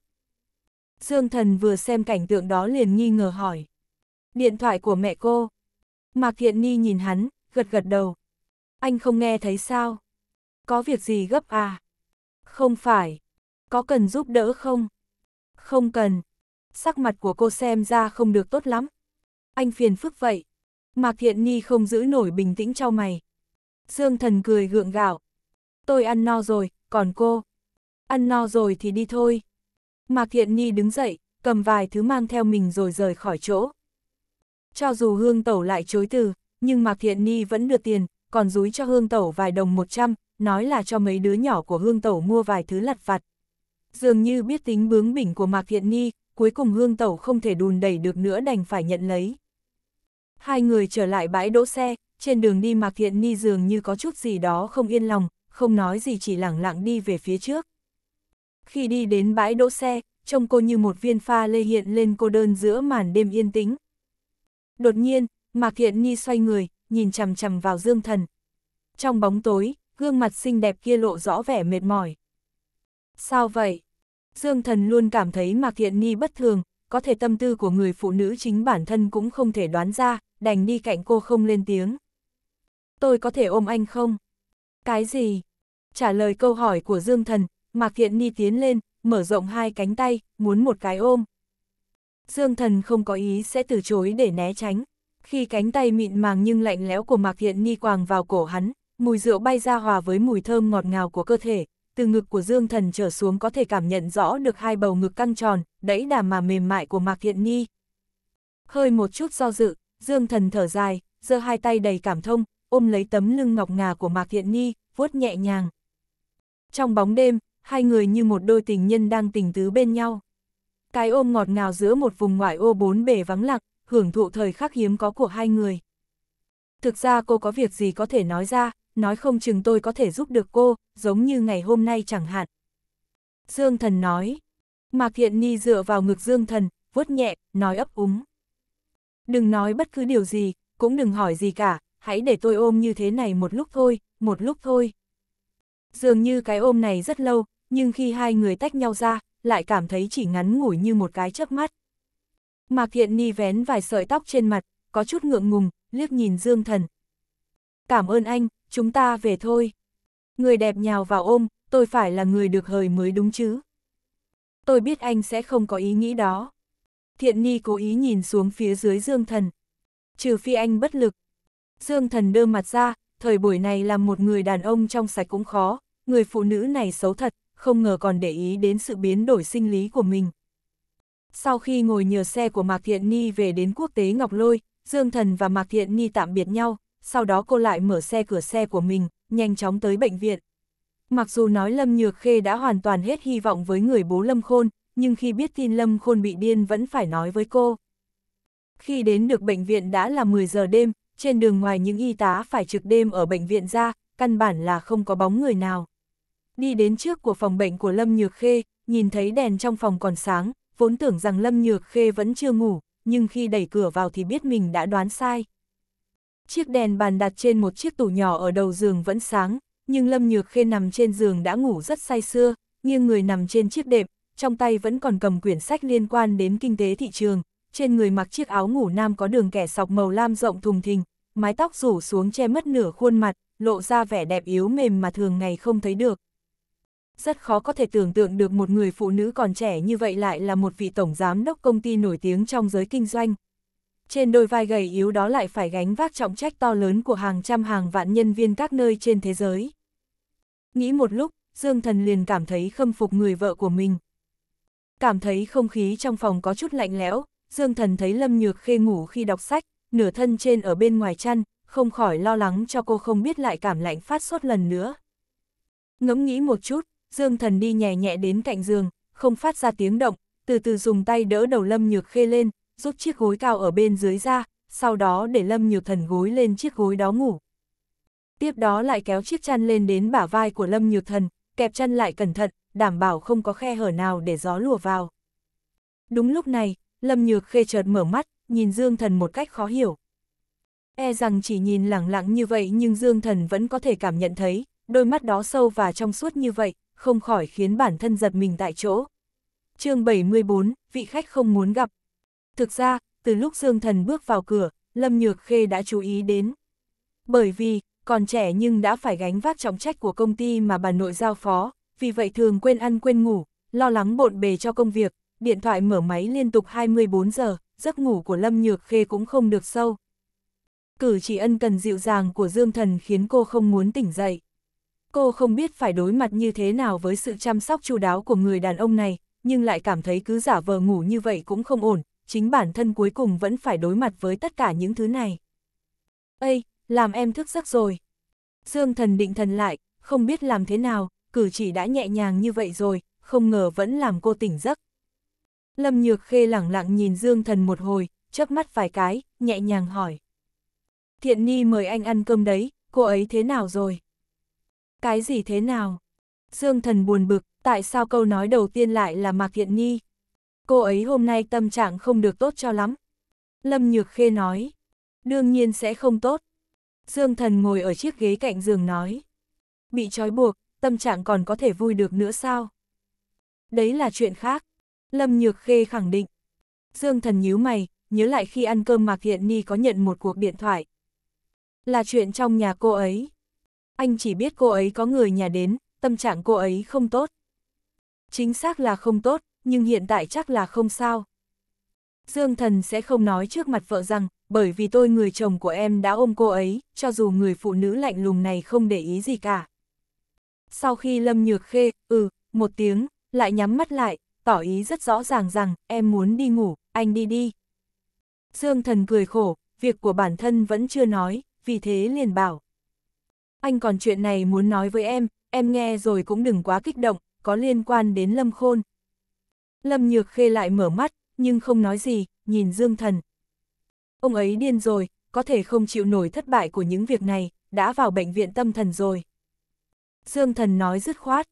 Dương thần vừa xem cảnh tượng đó liền nghi ngờ hỏi. Điện thoại của mẹ cô. Mạc Thiện Ni nhìn hắn, gật gật đầu. Anh không nghe thấy sao? Có việc gì gấp à? Không phải. Có cần giúp đỡ không? Không cần. Sắc mặt của cô xem ra không được tốt lắm. Anh phiền phức vậy. Mạc Thiện Ni không giữ nổi bình tĩnh cho mày. Dương thần cười gượng gạo. Tôi ăn no rồi, còn cô? ăn no rồi thì đi thôi. Mạc Thiện Ni đứng dậy, cầm vài thứ mang theo mình rồi rời khỏi chỗ. Cho dù Hương Tẩu lại chối từ, nhưng Mạc Thiện Ni vẫn đưa tiền, còn dúi cho Hương Tẩu vài đồng 100, nói là cho mấy đứa nhỏ của Hương Tẩu mua vài thứ lặt vặt. Dường như biết tính bướng bỉnh của Mạc Thiện Ni, cuối cùng Hương Tẩu không thể đùn đẩy được nữa đành phải nhận lấy. Hai người trở lại bãi đỗ xe, trên đường đi Mạc Thiện Ni dường như có chút gì đó không yên lòng, không nói gì chỉ lẳng lặng đi về phía trước. Khi đi đến bãi đỗ xe, trông cô như một viên pha lê hiện lên cô đơn giữa màn đêm yên tĩnh. Đột nhiên, Mạc Thiện Nhi xoay người, nhìn chằm chằm vào Dương Thần. Trong bóng tối, gương mặt xinh đẹp kia lộ rõ vẻ mệt mỏi. Sao vậy? Dương Thần luôn cảm thấy Mạc Thiện Nhi bất thường, có thể tâm tư của người phụ nữ chính bản thân cũng không thể đoán ra, đành đi cạnh cô không lên tiếng. Tôi có thể ôm anh không? Cái gì? Trả lời câu hỏi của Dương Thần, Mạc Thiện Ni tiến lên, mở rộng hai cánh tay, muốn một cái ôm. Dương thần không có ý sẽ từ chối để né tránh. Khi cánh tay mịn màng nhưng lạnh lẽo của Mạc Thiện Ni quàng vào cổ hắn, mùi rượu bay ra hòa với mùi thơm ngọt ngào của cơ thể, từ ngực của Dương Thần trở xuống có thể cảm nhận rõ được hai bầu ngực căng tròn, đẫy đà mà mềm mại của Mạc Thiện Nhi. Hơi một chút do dự, Dương Thần thở dài, giơ hai tay đầy cảm thông, ôm lấy tấm lưng ngọc ngà của Mạc Thiện Nhi, vuốt nhẹ nhàng. Trong bóng đêm, hai người như một đôi tình nhân đang tình tứ bên nhau. Cái ôm ngọt ngào giữa một vùng ngoại ô bốn bể vắng lặng, hưởng thụ thời khắc hiếm có của hai người. Thực ra cô có việc gì có thể nói ra, nói không chừng tôi có thể giúp được cô, giống như ngày hôm nay chẳng hạn. Dương thần nói. Mạc Thiện Ni dựa vào ngực Dương thần, vuốt nhẹ, nói ấp úng. Đừng nói bất cứ điều gì, cũng đừng hỏi gì cả, hãy để tôi ôm như thế này một lúc thôi, một lúc thôi. Dường như cái ôm này rất lâu, nhưng khi hai người tách nhau ra, lại cảm thấy chỉ ngắn ngủi như một cái chớp mắt. Mạc Thiện Ni vén vài sợi tóc trên mặt, có chút ngượng ngùng, liếc nhìn Dương Thần. Cảm ơn anh, chúng ta về thôi. Người đẹp nhào vào ôm, tôi phải là người được hời mới đúng chứ. Tôi biết anh sẽ không có ý nghĩ đó. Thiện Ni cố ý nhìn xuống phía dưới Dương Thần. Trừ phi anh bất lực. Dương Thần đưa mặt ra, thời buổi này làm một người đàn ông trong sạch cũng khó, người phụ nữ này xấu thật, không ngờ còn để ý đến sự biến đổi sinh lý của mình. Sau khi ngồi nhờ xe của Mạc Thiện Ni về đến quốc tế Ngọc Lôi, Dương Thần và Mạc Thiện Ni tạm biệt nhau, sau đó cô lại mở xe cửa xe của mình, nhanh chóng tới bệnh viện. Mặc dù nói Lâm Nhược Khê đã hoàn toàn hết hy vọng với người bố Lâm Khôn, nhưng khi biết tin Lâm Khôn bị điên vẫn phải nói với cô. Khi đến được bệnh viện đã là 10 giờ đêm, trên đường ngoài những y tá phải trực đêm ở bệnh viện ra, căn bản là không có bóng người nào. Đi đến trước của phòng bệnh của Lâm Nhược Khê, nhìn thấy đèn trong phòng còn sáng, vốn tưởng rằng Lâm Nhược Khê vẫn chưa ngủ, nhưng khi đẩy cửa vào thì biết mình đã đoán sai. Chiếc đèn bàn đặt trên một chiếc tủ nhỏ ở đầu giường vẫn sáng, nhưng Lâm Nhược Khê nằm trên giường đã ngủ rất say sưa, nghiêng người nằm trên chiếc đệm, trong tay vẫn còn cầm quyển sách liên quan đến kinh tế thị trường, trên người mặc chiếc áo ngủ nam có đường kẻ sọc màu lam rộng thùng thình, mái tóc rủ xuống che mất nửa khuôn mặt, lộ ra vẻ đẹp yếu mềm mà thường ngày không thấy được. Rất khó có thể tưởng tượng được một người phụ nữ còn trẻ như vậy lại là một vị tổng giám đốc công ty nổi tiếng trong giới kinh doanh. Trên đôi vai gầy yếu đó lại phải gánh vác trọng trách to lớn của hàng trăm hàng vạn nhân viên các nơi trên thế giới. Nghĩ một lúc, Dương Thần liền cảm thấy khâm phục người vợ của mình. Cảm thấy không khí trong phòng có chút lạnh lẽo, Dương Thần thấy Lâm Nhược Khê ngủ khi đọc sách, nửa thân trên ở bên ngoài chăn, không khỏi lo lắng cho cô không biết lại cảm lạnh phát sốt lần nữa. Ngẫm nghĩ một chút, Dương Thần đi nhẹ nhẹ đến cạnh giường, không phát ra tiếng động, từ từ dùng tay đỡ đầu Lâm Nhược Khê lên, rút chiếc gối cao ở bên dưới ra, sau đó để Lâm Nhược Thần gối lên chiếc gối đó ngủ. Tiếp đó lại kéo chiếc chăn lên đến bả vai của Lâm Nhược Thần, kẹp chăn lại cẩn thận, đảm bảo không có khe hở nào để gió lùa vào. Đúng lúc này, Lâm Nhược Khê chợt mở mắt, nhìn Dương Thần một cách khó hiểu. E rằng chỉ nhìn lẳng lặng như vậy nhưng Dương Thần vẫn có thể cảm nhận thấy, đôi mắt đó sâu và trong suốt như vậy, không khỏi khiến bản thân giật mình tại chỗ. chương 74, vị khách không muốn gặp. Thực ra, từ lúc Dương Thần bước vào cửa, Lâm Nhược Khê đã chú ý đến. Bởi vì, còn trẻ nhưng đã phải gánh vác trọng trách của công ty mà bà nội giao phó, vì vậy thường quên ăn quên ngủ, lo lắng bộn bề cho công việc, điện thoại mở máy liên tục 24 giờ, giấc ngủ của Lâm Nhược Khê cũng không được sâu. Cử chỉ ân cần dịu dàng của Dương Thần khiến cô không muốn tỉnh dậy. Cô không biết phải đối mặt như thế nào với sự chăm sóc chu đáo của người đàn ông này, nhưng lại cảm thấy cứ giả vờ ngủ như vậy cũng không ổn, chính bản thân cuối cùng vẫn phải đối mặt với tất cả những thứ này. Ây, làm em thức giấc rồi. Dương thần định thần lại, không biết làm thế nào, cử chỉ đã nhẹ nhàng như vậy rồi, không ngờ vẫn làm cô tỉnh giấc. Lâm Nhược Khê lẳng lặng nhìn Dương Thần một hồi, chớp mắt vài cái, nhẹ nhàng hỏi. Thiện Ni mời anh ăn cơm đấy, cô ấy thế nào rồi? Cái gì thế nào? Dương Thần buồn bực, tại sao câu nói đầu tiên lại là Mạc Thiện Ni? Cô ấy hôm nay tâm trạng không được tốt cho lắm. Lâm Nhược Khê nói, đương nhiên sẽ không tốt. Dương Thần ngồi ở chiếc ghế cạnh giường nói, bị trói buộc, tâm trạng còn có thể vui được nữa sao? Đấy là chuyện khác, Lâm Nhược Khê khẳng định. Dương Thần nhíu mày, nhớ lại khi ăn cơm Mạc hiện Ni có nhận một cuộc điện thoại. Là chuyện trong nhà cô ấy. Anh chỉ biết cô ấy có người nhà đến, tâm trạng cô ấy không tốt. Chính xác là không tốt, nhưng hiện tại chắc là không sao. Dương Thần sẽ không nói trước mặt vợ rằng, bởi vì tôi người chồng của em đã ôm cô ấy, cho dù người phụ nữ lạnh lùng này không để ý gì cả. Sau khi Lâm Nhược Khê, ừ, một tiếng, lại nhắm mắt lại, tỏ ý rất rõ ràng rằng, em muốn đi ngủ, anh đi đi. Dương thần cười khổ, việc của bản thân vẫn chưa nói, vì thế liền bảo. Anh còn chuyện này muốn nói với em, em nghe rồi cũng đừng quá kích động, có liên quan đến Lâm Khôn. Lâm Nhược Khê lại mở mắt, nhưng không nói gì, nhìn Dương Thần. Ông ấy điên rồi, có thể không chịu nổi thất bại của những việc này, đã vào bệnh viện tâm thần rồi. Dương Thần nói dứt khoát.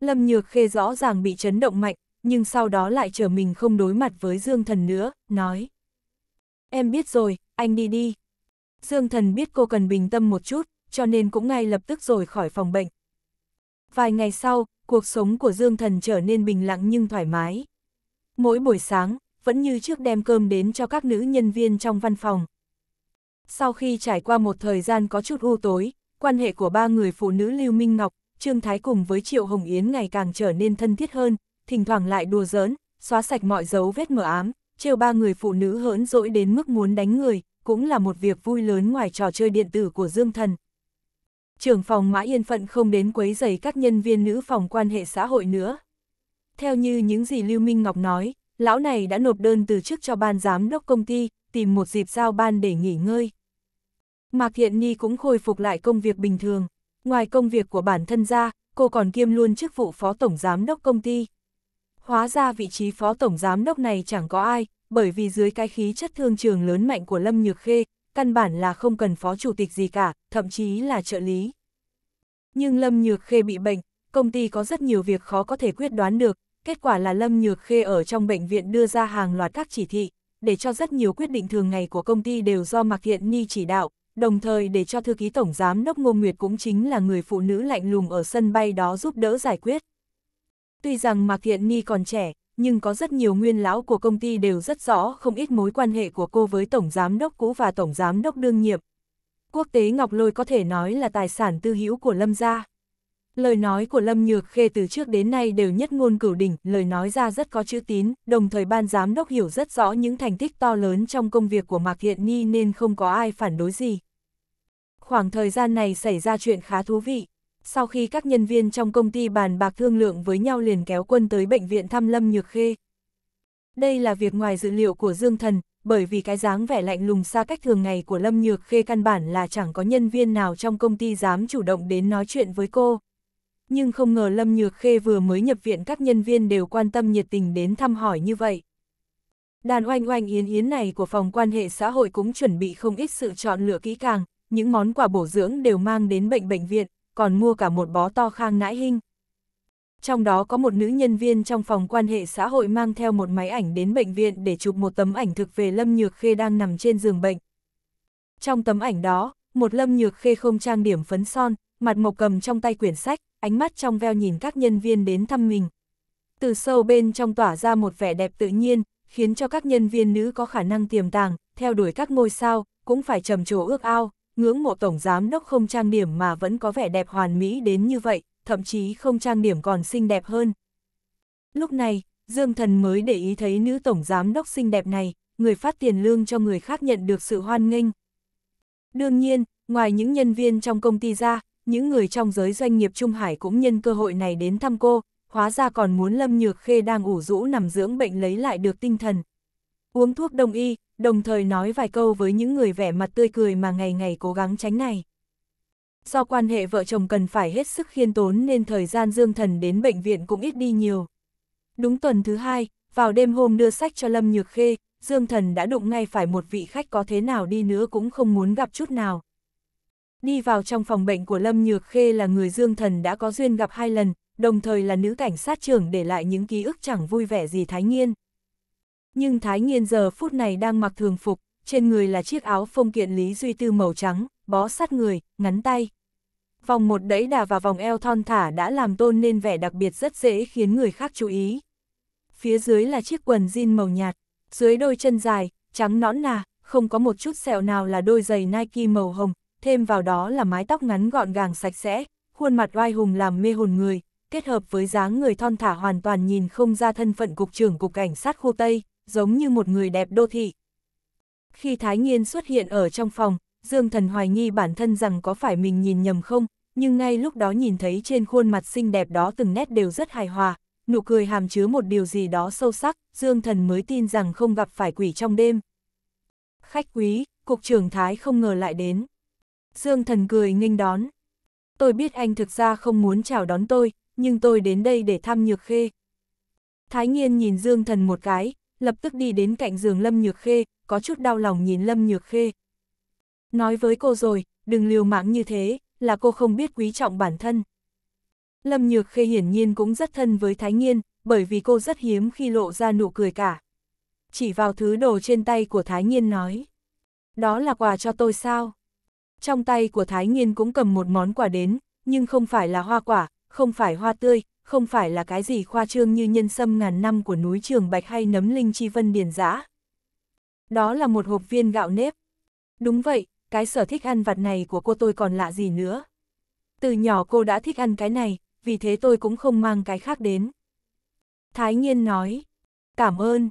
Lâm Nhược Khê rõ ràng bị chấn động mạnh, nhưng sau đó lại trở mình không đối mặt với Dương Thần nữa, nói. Em biết rồi, anh đi đi. Dương Thần biết cô cần bình tâm một chút, cho nên cũng ngay lập tức rồi khỏi phòng bệnh. Vài ngày sau, cuộc sống của Dương Thần trở nên bình lặng nhưng thoải mái. Mỗi buổi sáng, vẫn như trước đem cơm đến cho các nữ nhân viên trong văn phòng. Sau khi trải qua một thời gian có chút u tối, quan hệ của ba người phụ nữ Lưu Minh Ngọc, Trương Thái cùng với Triệu Hồng Yến ngày càng trở nên thân thiết hơn, thỉnh thoảng lại đùa giỡn, xóa sạch mọi dấu vết mờ ám, trêu ba người phụ nữ hỡn dỗi đến mức muốn đánh người, cũng là một việc vui lớn ngoài trò chơi điện tử của Dương Thần. Trưởng phòng Mã Yên Phận không đến quấy rầy các nhân viên nữ phòng quan hệ xã hội nữa. Theo như những gì Lưu Minh Ngọc nói, lão này đã nộp đơn từ chức cho ban giám đốc công ty, tìm một dịp giao ban để nghỉ ngơi. Mạc Thiện Nhi cũng khôi phục lại công việc bình thường. Ngoài công việc của bản thân ra, cô còn kiêm luôn chức vụ phó tổng giám đốc công ty. Hóa ra vị trí phó tổng giám đốc này chẳng có ai, bởi vì dưới cái khí chất thương trường lớn mạnh của Lâm Nhược Khê, căn bản là không cần phó chủ tịch gì cả, thậm chí là trợ lý. Nhưng Lâm Nhược Khê bị bệnh, công ty có rất nhiều việc khó có thể quyết đoán được, kết quả là Lâm Nhược Khê ở trong bệnh viện đưa ra hàng loạt các chỉ thị, để cho rất nhiều quyết định thường ngày của công ty đều do Mạc Hiện Ni chỉ đạo, đồng thời để cho thư ký tổng giám đốc Ngô Nguyệt cũng chính là người phụ nữ lạnh lùng ở sân bay đó giúp đỡ giải quyết. Tuy rằng Mạc Thiện Ni còn trẻ, nhưng có rất nhiều nguyên lão của công ty đều rất rõ không ít mối quan hệ của cô với Tổng Giám Đốc cũ và Tổng Giám Đốc đương nhiệm. Quốc tế Ngọc Lôi có thể nói là tài sản tư hữu của Lâm gia. Lời nói của Lâm Nhược Khê từ trước đến nay đều nhất ngôn cửu đỉnh, lời nói ra rất có chữ tín, đồng thời ban giám đốc hiểu rất rõ những thành tích to lớn trong công việc của Mạc Hiện Ni nên không có ai phản đối gì. Khoảng thời gian này xảy ra chuyện khá thú vị, sau khi các nhân viên trong công ty bàn bạc thương lượng với nhau liền kéo quân tới bệnh viện thăm Lâm Nhược Khê. Đây là việc ngoài dự liệu của Dương Thần, bởi vì cái dáng vẻ lạnh lùng xa cách thường ngày của Lâm Nhược Khê căn bản là chẳng có nhân viên nào trong công ty dám chủ động đến nói chuyện với cô. Nhưng không ngờ Lâm Nhược Khê vừa mới nhập viện các nhân viên đều quan tâm nhiệt tình đến thăm hỏi như vậy. Đàn oanh oanh yến yến này của phòng quan hệ xã hội cũng chuẩn bị không ít sự chọn lựa kỹ càng, những món quà bổ dưỡng đều mang đến bệnh bệnh viện, còn mua cả một bó to khang nãi hinh. Trong đó có một nữ nhân viên trong phòng quan hệ xã hội mang theo một máy ảnh đến bệnh viện để chụp một tấm ảnh thực về Lâm Nhược Khê đang nằm trên giường bệnh. Trong tấm ảnh đó, một Lâm Nhược Khê không trang điểm phấn son, mặt mộc cầm trong tay quyển sách, ánh mắt trong veo nhìn các nhân viên đến thăm mình. Từ sâu bên trong tỏa ra một vẻ đẹp tự nhiên, khiến cho các nhân viên nữ có khả năng tiềm tàng, theo đuổi các ngôi sao, cũng phải trầm trồ ước ao ngưỡng mộ tổng giám đốc không trang điểm mà vẫn có vẻ đẹp hoàn mỹ đến như vậy, thậm chí không trang điểm còn xinh đẹp hơn. Lúc này, Dương Thần mới để ý thấy nữ tổng giám đốc xinh đẹp này, người phát tiền lương cho người khác nhận được sự hoan nghênh. Đương nhiên, ngoài những nhân viên trong công ty ra, những người trong giới doanh nghiệp Trung Hải cũng nhân cơ hội này đến thăm cô, hóa ra còn muốn Lâm Nhược Khê đang ủ rũ nằm dưỡng bệnh lấy lại được tinh thần, uống thuốc đông y, đồng thời nói vài câu với những người vẻ mặt tươi cười mà ngày ngày cố gắng tránh này. Do quan hệ vợ chồng cần phải hết sức khiên tốn nên thời gian Dương Thần đến bệnh viện cũng ít đi nhiều. Đúng tuần thứ hai, vào đêm hôm đưa sách cho Lâm Nhược Khê, Dương Thần đã đụng ngay phải một vị khách có thế nào đi nữa cũng không muốn gặp chút nào. Đi vào trong phòng bệnh của Lâm Nhược Khê là người Dương Thần đã có duyên gặp hai lần, đồng thời là nữ cảnh sát trưởng để lại những ký ức chẳng vui vẻ gì Thái nhiên nhưng Thái Nghiên giờ phút này đang mặc thường phục, trên người là chiếc áo phong kiện Lý Duy Tư màu trắng, bó sát người, ngắn tay. Vòng một đẫy đà và vòng eo thon thả đã làm tôn nên vẻ đặc biệt rất dễ khiến người khác chú ý. Phía dưới là chiếc quần jean màu nhạt, dưới đôi chân dài, trắng nõn nà, không có một chút sẹo nào là đôi giày Nike màu hồng, thêm vào đó là mái tóc ngắn gọn gàng sạch sẽ, khuôn mặt oai hùng làm mê hồn người, kết hợp với dáng người thon thả hoàn toàn nhìn không ra thân phận cục trưởng cục cảnh sát khu Tây giống như một người đẹp đô thị. Khi Thái Nghiên xuất hiện ở trong phòng, Dương Thần hoài nghi bản thân rằng có phải mình nhìn nhầm không, nhưng ngay lúc đó nhìn thấy trên khuôn mặt xinh đẹp đó từng nét đều rất hài hòa, nụ cười hàm chứa một điều gì đó sâu sắc, Dương Thần mới tin rằng không gặp phải quỷ trong đêm. Khách quý, cục trưởng Thái không ngờ lại đến. Dương Thần cười nghênh đón. Tôi biết anh thực ra không muốn chào đón tôi, nhưng tôi đến đây để thăm Nhược Khê. Thái Nghiên nhìn Dương Thần một cái, lập tức đi đến cạnh giường Lâm Nhược Khê, có chút đau lòng nhìn Lâm Nhược Khê. Nói với cô rồi, đừng liều mạng như thế, là cô không biết quý trọng bản thân. Lâm Nhược Khê hiển nhiên cũng rất thân với Thái nhiên bởi vì cô rất hiếm khi lộ ra nụ cười cả. Chỉ vào thứ đồ trên tay của Thái nhiên nói. Đó là quà cho tôi sao? Trong tay của Thái nhiên cũng cầm một món quà đến, nhưng không phải là hoa quả, không phải hoa tươi, không phải là cái gì khoa trương như nhân sâm ngàn năm của núi Trường Bạch hay nấm linh chi vân điền giã. Đó là một hộp viên gạo nếp. Đúng vậy, cái sở thích ăn vặt này của cô tôi còn lạ gì nữa. Từ nhỏ cô đã thích ăn cái này, vì thế tôi cũng không mang cái khác đến. Thái Nhiên nói, cảm ơn.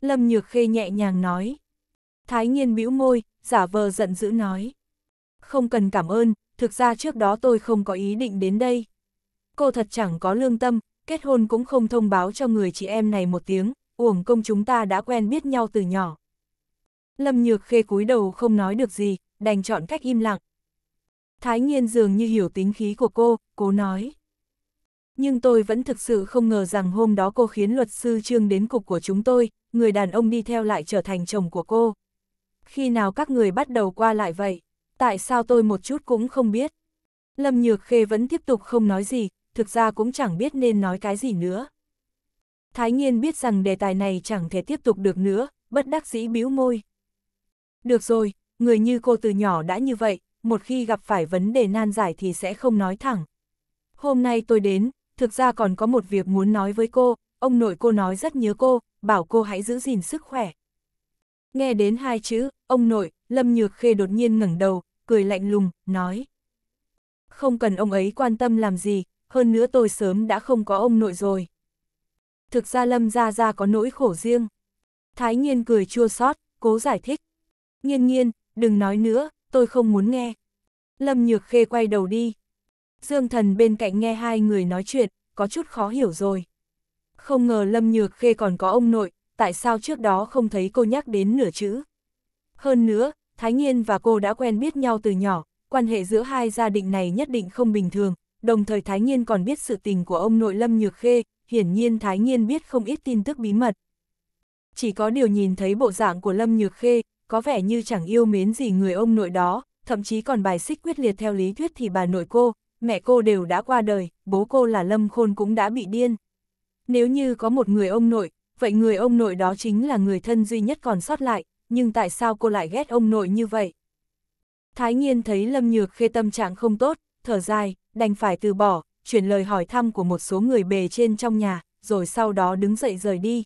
Lâm Nhược Khê nhẹ nhàng nói. Thái Nhiên bĩu môi, giả vờ giận dữ nói. Không cần cảm ơn, thực ra trước đó tôi không có ý định đến đây cô thật chẳng có lương tâm, kết hôn cũng không thông báo cho người chị em này một tiếng, uổng công chúng ta đã quen biết nhau từ nhỏ. Lâm Nhược Khê cúi đầu không nói được gì, đành chọn cách im lặng. Thái Nhiên dường như hiểu tính khí của cô, cố nói. Nhưng tôi vẫn thực sự không ngờ rằng hôm đó cô khiến luật sư Trương đến cục của chúng tôi, người đàn ông đi theo lại trở thành chồng của cô. Khi nào các người bắt đầu qua lại vậy? Tại sao tôi một chút cũng không biết? Lâm Nhược Khê vẫn tiếp tục không nói gì, thực ra cũng chẳng biết nên nói cái gì nữa. Thái Nhiên biết rằng đề tài này chẳng thể tiếp tục được nữa, bất đắc dĩ bĩu môi. Được rồi, người như cô từ nhỏ đã như vậy, một khi gặp phải vấn đề nan giải thì sẽ không nói thẳng. Hôm nay tôi đến, thực ra còn có một việc muốn nói với cô, ông nội cô nói rất nhớ cô, bảo cô hãy giữ gìn sức khỏe. Nghe đến hai chữ, ông nội, Lâm Nhược Khê đột nhiên ngẩng đầu, cười lạnh lùng, nói. Không cần ông ấy quan tâm làm gì, hơn nữa tôi sớm đã không có ông nội rồi. Thực ra Lâm Gia Gia có nỗi khổ riêng. Thái Nhiên cười chua xót, cố giải thích. Nhiên nhiên, đừng nói nữa, tôi không muốn nghe. Lâm Nhược Khê quay đầu đi. Dương Thần bên cạnh nghe hai người nói chuyện, có chút khó hiểu rồi. Không ngờ Lâm Nhược Khê còn có ông nội, tại sao trước đó không thấy cô nhắc đến nửa chữ. Hơn nữa, Thái Nhiên và cô đã quen biết nhau từ nhỏ, quan hệ giữa hai gia đình này nhất định không bình thường, đồng thời Thái Nhiên còn biết sự tình của ông nội Lâm Nhược Khê, hiển nhiên Thái Nhiên biết không ít tin tức bí mật. Chỉ có điều nhìn thấy bộ dạng của Lâm Nhược Khê, có vẻ như chẳng yêu mến gì người ông nội đó, thậm chí còn bài xích quyết liệt theo lý thuyết thì bà nội cô, mẹ cô đều đã qua đời, bố cô là Lâm Khôn cũng đã bị điên. Nếu như có một người ông nội, vậy người ông nội đó chính là người thân duy nhất còn sót lại, nhưng tại sao cô lại ghét ông nội như vậy? Thái Nhiên thấy Lâm Nhược Khê tâm trạng không tốt, thở dài, đành phải từ bỏ, chuyển lời hỏi thăm của một số người bề trên trong nhà, rồi sau đó đứng dậy rời đi.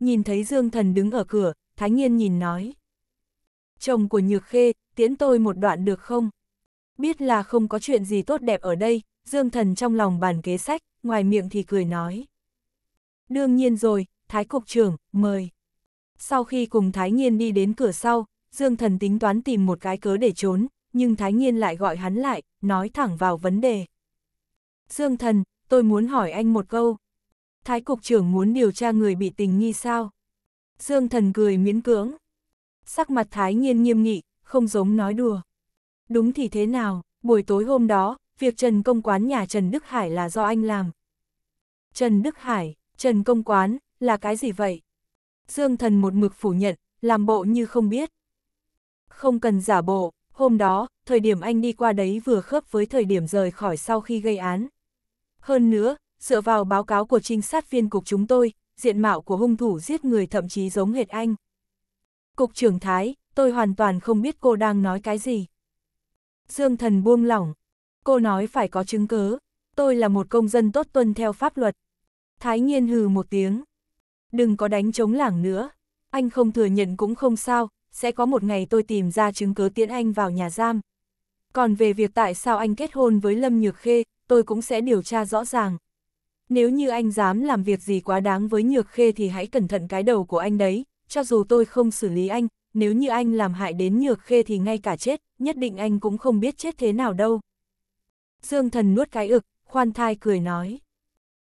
Nhìn thấy Dương Thần đứng ở cửa, Thái Nghiên nhìn nói. Chồng của Nhược Khê, tiễn tôi một đoạn được không? Biết là không có chuyện gì tốt đẹp ở đây, Dương Thần trong lòng bàn kế sách, ngoài miệng thì cười nói. Đương nhiên rồi, Thái Cục trưởng, mời. Sau khi cùng Thái Nghiên đi đến cửa sau, Dương Thần tính toán tìm một cái cớ để trốn, nhưng Thái Nhiên lại gọi hắn lại, nói thẳng vào vấn đề. Dương thần, tôi muốn hỏi anh một câu. Thái cục trưởng muốn điều tra người bị tình nghi sao? Dương thần cười miễn cưỡng. Sắc mặt Thái Nhiên nghiêm nghị, không giống nói đùa. Đúng thì thế nào, buổi tối hôm đó, việc Trần Công Quán nhà Trần Đức Hải là do anh làm. Trần Đức Hải, Trần Công Quán, là cái gì vậy? Dương thần một mực phủ nhận, làm bộ như không biết. Không cần giả bộ, Hôm đó, thời điểm anh đi qua đấy vừa khớp với thời điểm rời khỏi sau khi gây án. Hơn nữa, dựa vào báo cáo của trinh sát viên cục chúng tôi, diện mạo của hung thủ giết người thậm chí giống hệt anh. Cục trưởng Thái, tôi hoàn toàn không biết cô đang nói cái gì. Dương thần buông lỏng. Cô nói phải có chứng cứ Tôi là một công dân tốt tuân theo pháp luật. Thái nhiên hừ một tiếng. Đừng có đánh chống lảng nữa. Anh không thừa nhận cũng không sao, sẽ có một ngày tôi tìm ra chứng cứ tiễn anh vào nhà giam. Còn về việc tại sao anh kết hôn với Lâm Nhược Khê, tôi cũng sẽ điều tra rõ ràng. Nếu như anh dám làm việc gì quá đáng với Nhược Khê thì hãy cẩn thận cái đầu của anh đấy, cho dù tôi không xử lý anh, nếu như anh làm hại đến Nhược Khê thì ngay cả chết, nhất định anh cũng không biết chết thế nào đâu. Dương thần nuốt cái ực, khoan thai cười nói.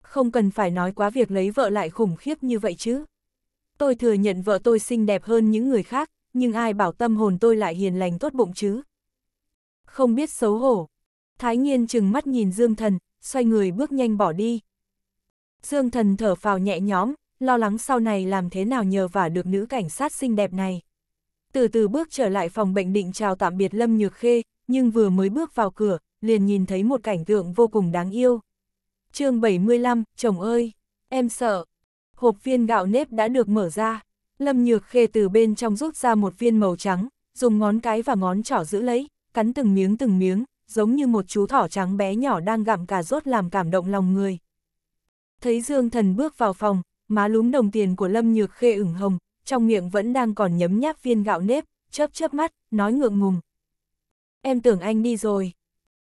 Không cần phải nói quá việc lấy vợ lại khủng khiếp như vậy chứ. Tôi thừa nhận vợ tôi xinh đẹp hơn những người khác, nhưng ai bảo tâm hồn tôi lại hiền lành tốt bụng chứ. Không biết xấu hổ. Thái Nghiên chừng mắt nhìn Dương Thần, xoay người bước nhanh bỏ đi. Dương Thần thở phào nhẹ nhõm, lo lắng sau này làm thế nào nhờ vả được nữ cảnh sát xinh đẹp này. Từ từ bước trở lại phòng bệnh định chào tạm biệt Lâm Nhược Khê, nhưng vừa mới bước vào cửa, liền nhìn thấy một cảnh tượng vô cùng đáng yêu. chương 75, chồng ơi, em sợ. Hộp viên gạo nếp đã được mở ra. Lâm Nhược Khê từ bên trong rút ra một viên màu trắng, dùng ngón cái và ngón trỏ giữ lấy, cắn từng miếng từng miếng, giống như một chú thỏ trắng bé nhỏ đang gặm cà rốt làm cảm động lòng người. Thấy Dương Thần bước vào phòng, má lúm đồng tiền của Lâm Nhược Khê ửng hồng, trong miệng vẫn đang còn nhấm nháp viên gạo nếp, chớp chớp mắt, nói ngượng ngùng. Em tưởng anh đi rồi.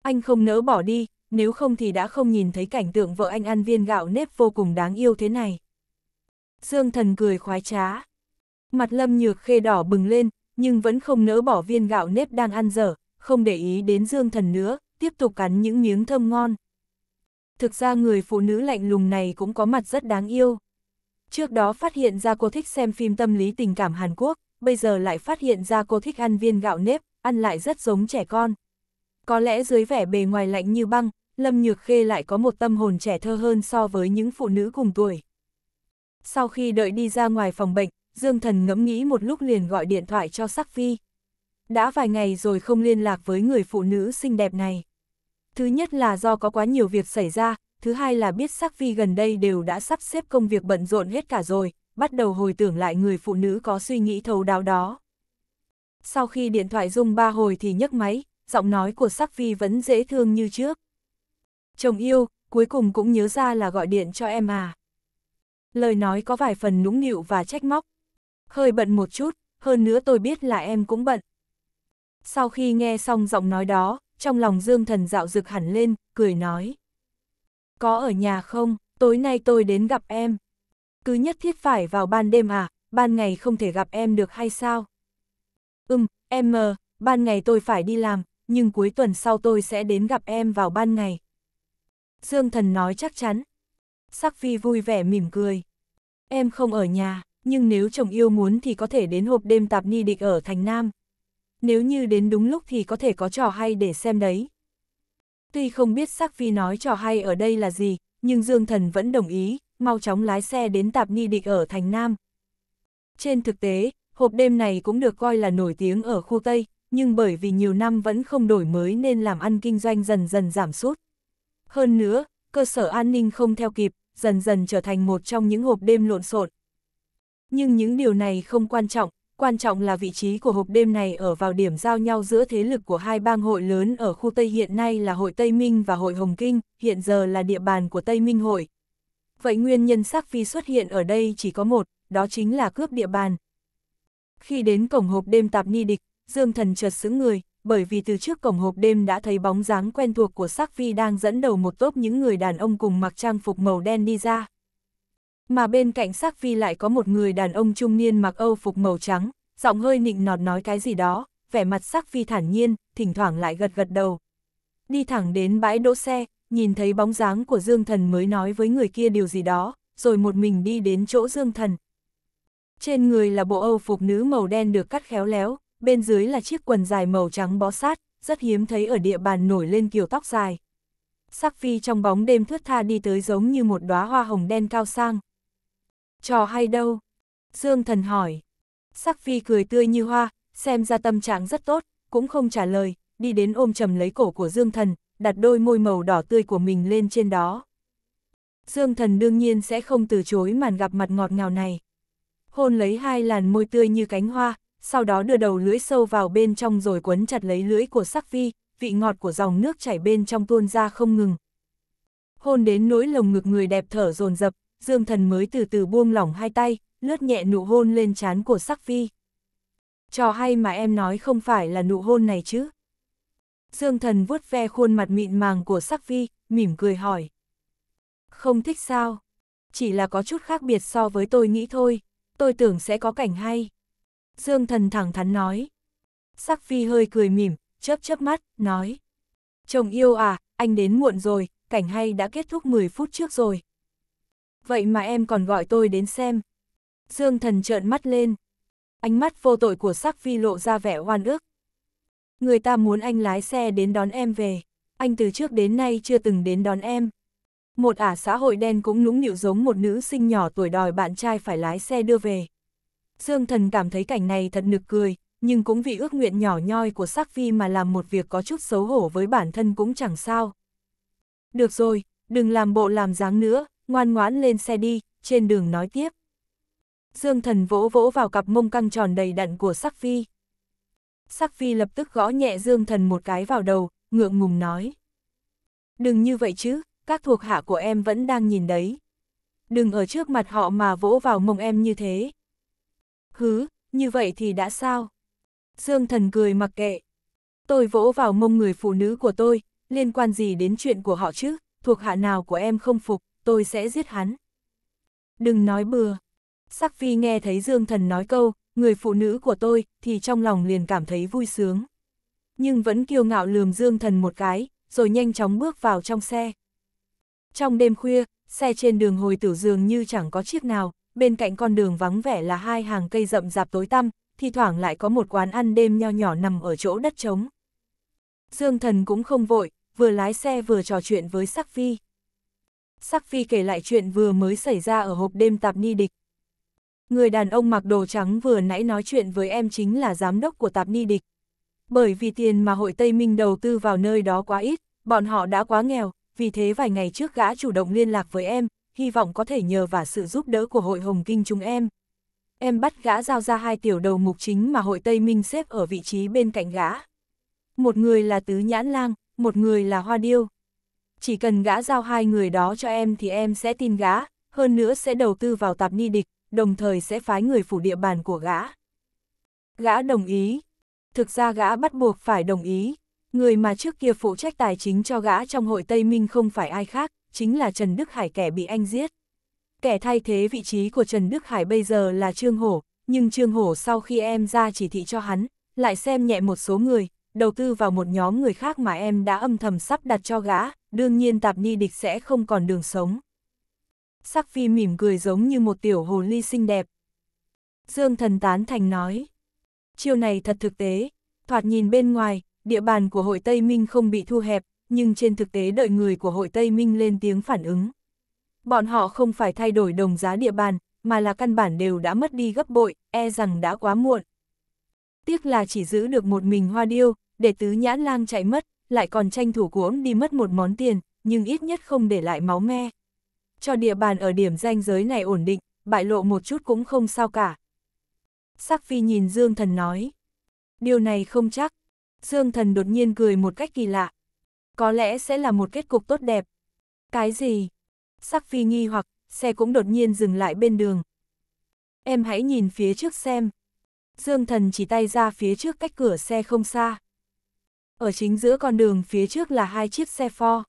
Anh không nỡ bỏ đi, nếu không thì đã không nhìn thấy cảnh tượng vợ anh ăn viên gạo nếp vô cùng đáng yêu thế này. Dương Thần cười khoái trá. Mặt lâm nhược khê đỏ bừng lên, nhưng vẫn không nỡ bỏ viên gạo nếp đang ăn dở, không để ý đến dương thần nữa, tiếp tục cắn những miếng thơm ngon. Thực ra người phụ nữ lạnh lùng này cũng có mặt rất đáng yêu. Trước đó phát hiện ra cô thích xem phim tâm lý tình cảm Hàn Quốc, bây giờ lại phát hiện ra cô thích ăn viên gạo nếp, ăn lại rất giống trẻ con. Có lẽ dưới vẻ bề ngoài lạnh như băng, Lâm Nhược Khê lại có một tâm hồn trẻ thơ hơn so với những phụ nữ cùng tuổi. Sau khi đợi đi ra ngoài phòng bệnh, Dương Thần ngẫm nghĩ một lúc liền gọi điện thoại cho Sắc Phi. Đã vài ngày rồi không liên lạc với người phụ nữ xinh đẹp này. Thứ nhất là do có quá nhiều việc xảy ra, thứ hai là biết Sắc Phi gần đây đều đã sắp xếp công việc bận rộn hết cả rồi, bắt đầu hồi tưởng lại người phụ nữ có suy nghĩ thấu đáo đó. Sau khi điện thoại rung ba hồi thì nhấc máy, giọng nói của Sắc Phi vẫn dễ thương như trước. Chồng yêu, cuối cùng cũng nhớ ra là gọi điện cho em à. Lời nói có vài phần nũng nịu và trách móc, hơi bận một chút, hơn nữa tôi biết là em cũng bận. Sau khi nghe xong giọng nói đó, trong lòng Dương Thần dạo rực hẳn lên, cười nói. Có ở nhà không, tối nay tôi đến gặp em. Cứ nhất thiết phải vào ban đêm à, ban ngày không thể gặp em được hay sao? Ừm, em mờ, ban ngày tôi phải đi làm, nhưng cuối tuần sau tôi sẽ đến gặp em vào ban ngày. Dương Thần nói chắc chắn. Sắc Phi vui vẻ mỉm cười. Em không ở nhà nhưng nếu chồng yêu muốn thì có thể đến hộp đêm tạp ni địch ở thành Nam. Nếu như đến đúng lúc thì có thể có trò hay để xem đấy. Tuy không biết Sắc Phi nói trò hay ở đây là gì, nhưng Dương Thần vẫn đồng ý, mau chóng lái xe đến tạp ni địch ở thành Nam. Trên thực tế, hộp đêm này cũng được coi là nổi tiếng ở khu Tây, nhưng bởi vì nhiều năm vẫn không đổi mới nên làm ăn kinh doanh dần dần giảm sút. Hơn nữa, cơ sở an ninh không theo kịp, dần dần trở thành một trong những hộp đêm lộn xộn, nhưng những điều này không quan trọng, quan trọng là vị trí của hộp đêm này ở vào điểm giao nhau giữa thế lực của hai bang hội lớn ở khu Tây hiện nay là hội Tây Minh và hội Hồng Kinh, hiện giờ là địa bàn của Tây Minh hội. Vậy nguyên nhân sắc phi xuất hiện ở đây chỉ có một, đó chính là cướp địa bàn. Khi đến cổng hộp đêm tạp ni địch, Dương Thần chợt sững người, bởi vì từ trước cổng hộp đêm đã thấy bóng dáng quen thuộc của sắc phi đang dẫn đầu một tốp những người đàn ông cùng mặc trang phục màu đen đi ra mà bên cạnh sắc phi lại có một người đàn ông trung niên mặc âu phục màu trắng, giọng hơi nịnh nọt nói cái gì đó, vẻ mặt sắc phi thản nhiên, thỉnh thoảng lại gật gật đầu. Đi thẳng đến bãi đỗ xe, nhìn thấy bóng dáng của Dương Thần mới nói với người kia điều gì đó, rồi một mình đi đến chỗ Dương Thần. Trên người là bộ âu phục nữ màu đen được cắt khéo léo, bên dưới là chiếc quần dài màu trắng bó sát, rất hiếm thấy ở địa bàn nổi lên kiểu tóc dài. Sắc phi trong bóng đêm thướt tha đi tới giống như một đóa hoa hồng đen cao sang, trò hay đâu? Dương thần hỏi. Sắc phi cười tươi như hoa, xem ra tâm trạng rất tốt, cũng không trả lời, đi đến ôm chầm lấy cổ của Dương thần, đặt đôi môi màu đỏ tươi của mình lên trên đó. Dương thần đương nhiên sẽ không từ chối màn gặp mặt ngọt ngào này. Hôn lấy hai làn môi tươi như cánh hoa, sau đó đưa đầu lưỡi sâu vào bên trong rồi quấn chặt lấy lưỡi của sắc phi, vị ngọt của dòng nước chảy bên trong tuôn ra không ngừng. Hôn đến nỗi lồng ngực người đẹp thở dồn dập Dương Thần mới từ từ buông lỏng hai tay, lướt nhẹ nụ hôn lên trán của Sắc Phi. Trò hay mà em nói không phải là nụ hôn này chứ? Dương Thần vuốt ve khuôn mặt mịn màng của Sắc Phi, mỉm cười hỏi. Không thích sao? Chỉ là có chút khác biệt so với tôi nghĩ thôi, tôi tưởng sẽ có cảnh hay. Dương Thần thẳng thắn nói. Sắc Phi hơi cười mỉm, chớp chớp mắt, nói. Chồng yêu à, anh đến muộn rồi, cảnh hay đã kết thúc 10 phút trước rồi, vậy mà em còn gọi tôi đến xem. Dương thần trợn mắt lên. Ánh mắt vô tội của sắc phi lộ ra vẻ oan ức. Người ta muốn anh lái xe đến đón em về. Anh từ trước đến nay chưa từng đến đón em. Một ả xã hội đen cũng nũng nịu giống một nữ sinh nhỏ tuổi đòi bạn trai phải lái xe đưa về. Dương thần cảm thấy cảnh này thật nực cười, nhưng cũng vì ước nguyện nhỏ nhoi của sắc phi mà làm một việc có chút xấu hổ với bản thân cũng chẳng sao. Được rồi, đừng làm bộ làm dáng nữa, ngoan ngoãn lên xe đi, trên đường nói tiếp. Dương thần vỗ vỗ vào cặp mông căng tròn đầy đặn của sắc phi. Sắc phi lập tức gõ nhẹ dương thần một cái vào đầu, ngượng ngùng nói. Đừng như vậy chứ, các thuộc hạ của em vẫn đang nhìn đấy. Đừng ở trước mặt họ mà vỗ vào mông em như thế. Hứ, như vậy thì đã sao? Dương thần cười mặc kệ. Tôi vỗ vào mông người phụ nữ của tôi, liên quan gì đến chuyện của họ chứ, thuộc hạ nào của em không phục tôi sẽ giết hắn. Đừng nói bừa. Sắc Phi nghe thấy Dương Thần nói câu, người phụ nữ của tôi, thì trong lòng liền cảm thấy vui sướng. Nhưng vẫn kiêu ngạo lườm Dương Thần một cái, rồi nhanh chóng bước vào trong xe. Trong đêm khuya, xe trên đường hồi tử dường như chẳng có chiếc nào, bên cạnh con đường vắng vẻ là hai hàng cây rậm rạp tối tăm, thi thoảng lại có một quán ăn đêm nho nhỏ nằm ở chỗ đất trống. Dương Thần cũng không vội, vừa lái xe vừa trò chuyện với Sắc Phi. Sắc Phi kể lại chuyện vừa mới xảy ra ở hộp đêm tạp ni địch. Người đàn ông mặc đồ trắng vừa nãy nói chuyện với em chính là giám đốc của tạp ni địch. Bởi vì tiền mà hội Tây Minh đầu tư vào nơi đó quá ít, bọn họ đã quá nghèo, vì thế vài ngày trước gã chủ động liên lạc với em, hy vọng có thể nhờ và sự giúp đỡ của hội Hồng Kinh chúng em. Em bắt gã giao ra hai tiểu đầu mục chính mà hội Tây Minh xếp ở vị trí bên cạnh gã. Một người là Tứ Nhãn Lang, một người là Hoa Điêu chỉ cần gã giao hai người đó cho em thì em sẽ tin gã, hơn nữa sẽ đầu tư vào tạp ni địch, đồng thời sẽ phái người phủ địa bàn của gã. Gã đồng ý. Thực ra gã bắt buộc phải đồng ý. Người mà trước kia phụ trách tài chính cho gã trong hội Tây Minh không phải ai khác, chính là Trần Đức Hải kẻ bị anh giết. Kẻ thay thế vị trí của Trần Đức Hải bây giờ là Trương Hổ, nhưng Trương Hổ sau khi em ra chỉ thị cho hắn, lại xem nhẹ một số người, đầu tư vào một nhóm người khác mà em đã âm thầm sắp đặt cho gã, đương nhiên tạp ni địch sẽ không còn đường sống. Sắc phi mỉm cười giống như một tiểu hồ ly xinh đẹp. Dương thần tán thành nói. Chiêu này thật thực tế, thoạt nhìn bên ngoài, địa bàn của hội Tây Minh không bị thu hẹp, nhưng trên thực tế đợi người của hội Tây Minh lên tiếng phản ứng. Bọn họ không phải thay đổi đồng giá địa bàn, mà là căn bản đều đã mất đi gấp bội, e rằng đã quá muộn. Tiếc là chỉ giữ được một mình hoa điêu, để tứ nhãn lang chạy mất, lại còn tranh thủ cuống đi mất một món tiền, nhưng ít nhất không để lại máu me. Cho địa bàn ở điểm danh giới này ổn định, bại lộ một chút cũng không sao cả. Sắc phi nhìn Dương Thần nói. Điều này không chắc. Dương Thần đột nhiên cười một cách kỳ lạ. Có lẽ sẽ là một kết cục tốt đẹp. Cái gì? Sắc phi nghi hoặc, xe cũng đột nhiên dừng lại bên đường. Em hãy nhìn phía trước xem. Dương Thần chỉ tay ra phía trước cách cửa xe không xa. Ở chính giữa con đường phía trước là hai chiếc xe Ford.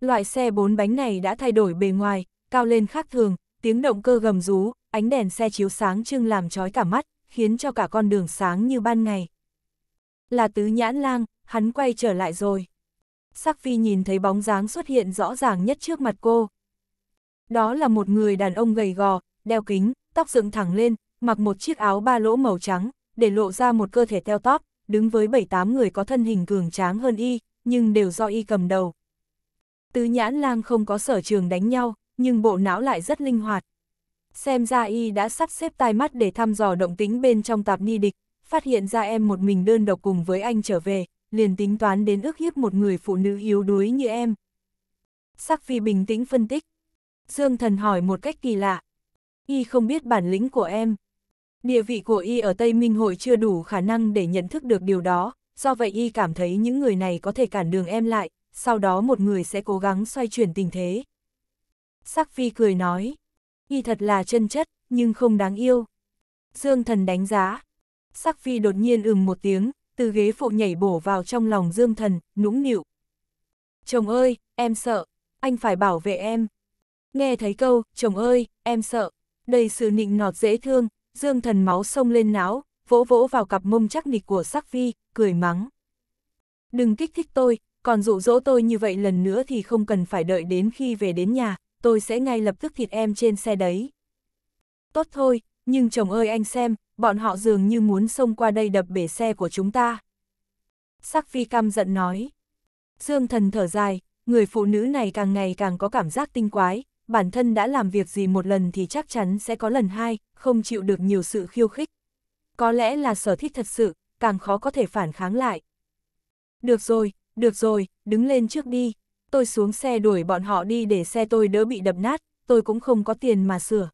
Loại xe bốn bánh này đã thay đổi bề ngoài, cao lên khác thường, tiếng động cơ gầm rú, ánh đèn xe chiếu sáng trưng làm trói cả mắt, khiến cho cả con đường sáng như ban ngày. Là tứ nhãn lang, hắn quay trở lại rồi. Sắc phi nhìn thấy bóng dáng xuất hiện rõ ràng nhất trước mặt cô. Đó là một người đàn ông gầy gò, đeo kính, tóc dựng thẳng lên, mặc một chiếc áo ba lỗ màu trắng, để lộ ra một cơ thể teo tóp, đứng với bảy tám người có thân hình cường tráng hơn y, nhưng đều do y cầm đầu. Tứ nhãn lang không có sở trường đánh nhau, nhưng bộ não lại rất linh hoạt. Xem ra y đã sắp xếp tai mắt để thăm dò động tính bên trong tạp ni địch, phát hiện ra em một mình đơn độc cùng với anh trở về, liền tính toán đến ước hiếp một người phụ nữ yếu đuối như em. Sắc phi bình tĩnh phân tích. Dương thần hỏi một cách kỳ lạ. Y không biết bản lĩnh của em. Địa vị của y ở Tây Minh Hội chưa đủ khả năng để nhận thức được điều đó, do vậy y cảm thấy những người này có thể cản đường em lại, sau đó một người sẽ cố gắng xoay chuyển tình thế. Sắc Phi cười nói, y thật là chân chất, nhưng không đáng yêu. Dương Thần đánh giá. Sắc Phi đột nhiên ừm một tiếng, từ ghế phụ nhảy bổ vào trong lòng Dương Thần, nũng nịu. Chồng ơi, em sợ, anh phải bảo vệ em. Nghe thấy câu, chồng ơi, em sợ, đầy sự nịnh nọt dễ thương, Dương thần máu sông lên não, vỗ vỗ vào cặp mông chắc nịch của sắc phi, cười mắng. Đừng kích thích tôi, còn dụ dỗ tôi như vậy lần nữa thì không cần phải đợi đến khi về đến nhà, tôi sẽ ngay lập tức thịt em trên xe đấy. Tốt thôi, nhưng chồng ơi anh xem, bọn họ dường như muốn xông qua đây đập bể xe của chúng ta. Sắc phi căm giận nói. Dương thần thở dài, người phụ nữ này càng ngày càng có cảm giác tinh quái, bản thân đã làm việc gì một lần thì chắc chắn sẽ có lần hai, không chịu được nhiều sự khiêu khích. Có lẽ là sở thích thật sự, càng khó có thể phản kháng lại. Được rồi, được rồi, đứng lên trước đi. Tôi xuống xe đuổi bọn họ đi để xe tôi đỡ bị đập nát, tôi cũng không có tiền mà sửa.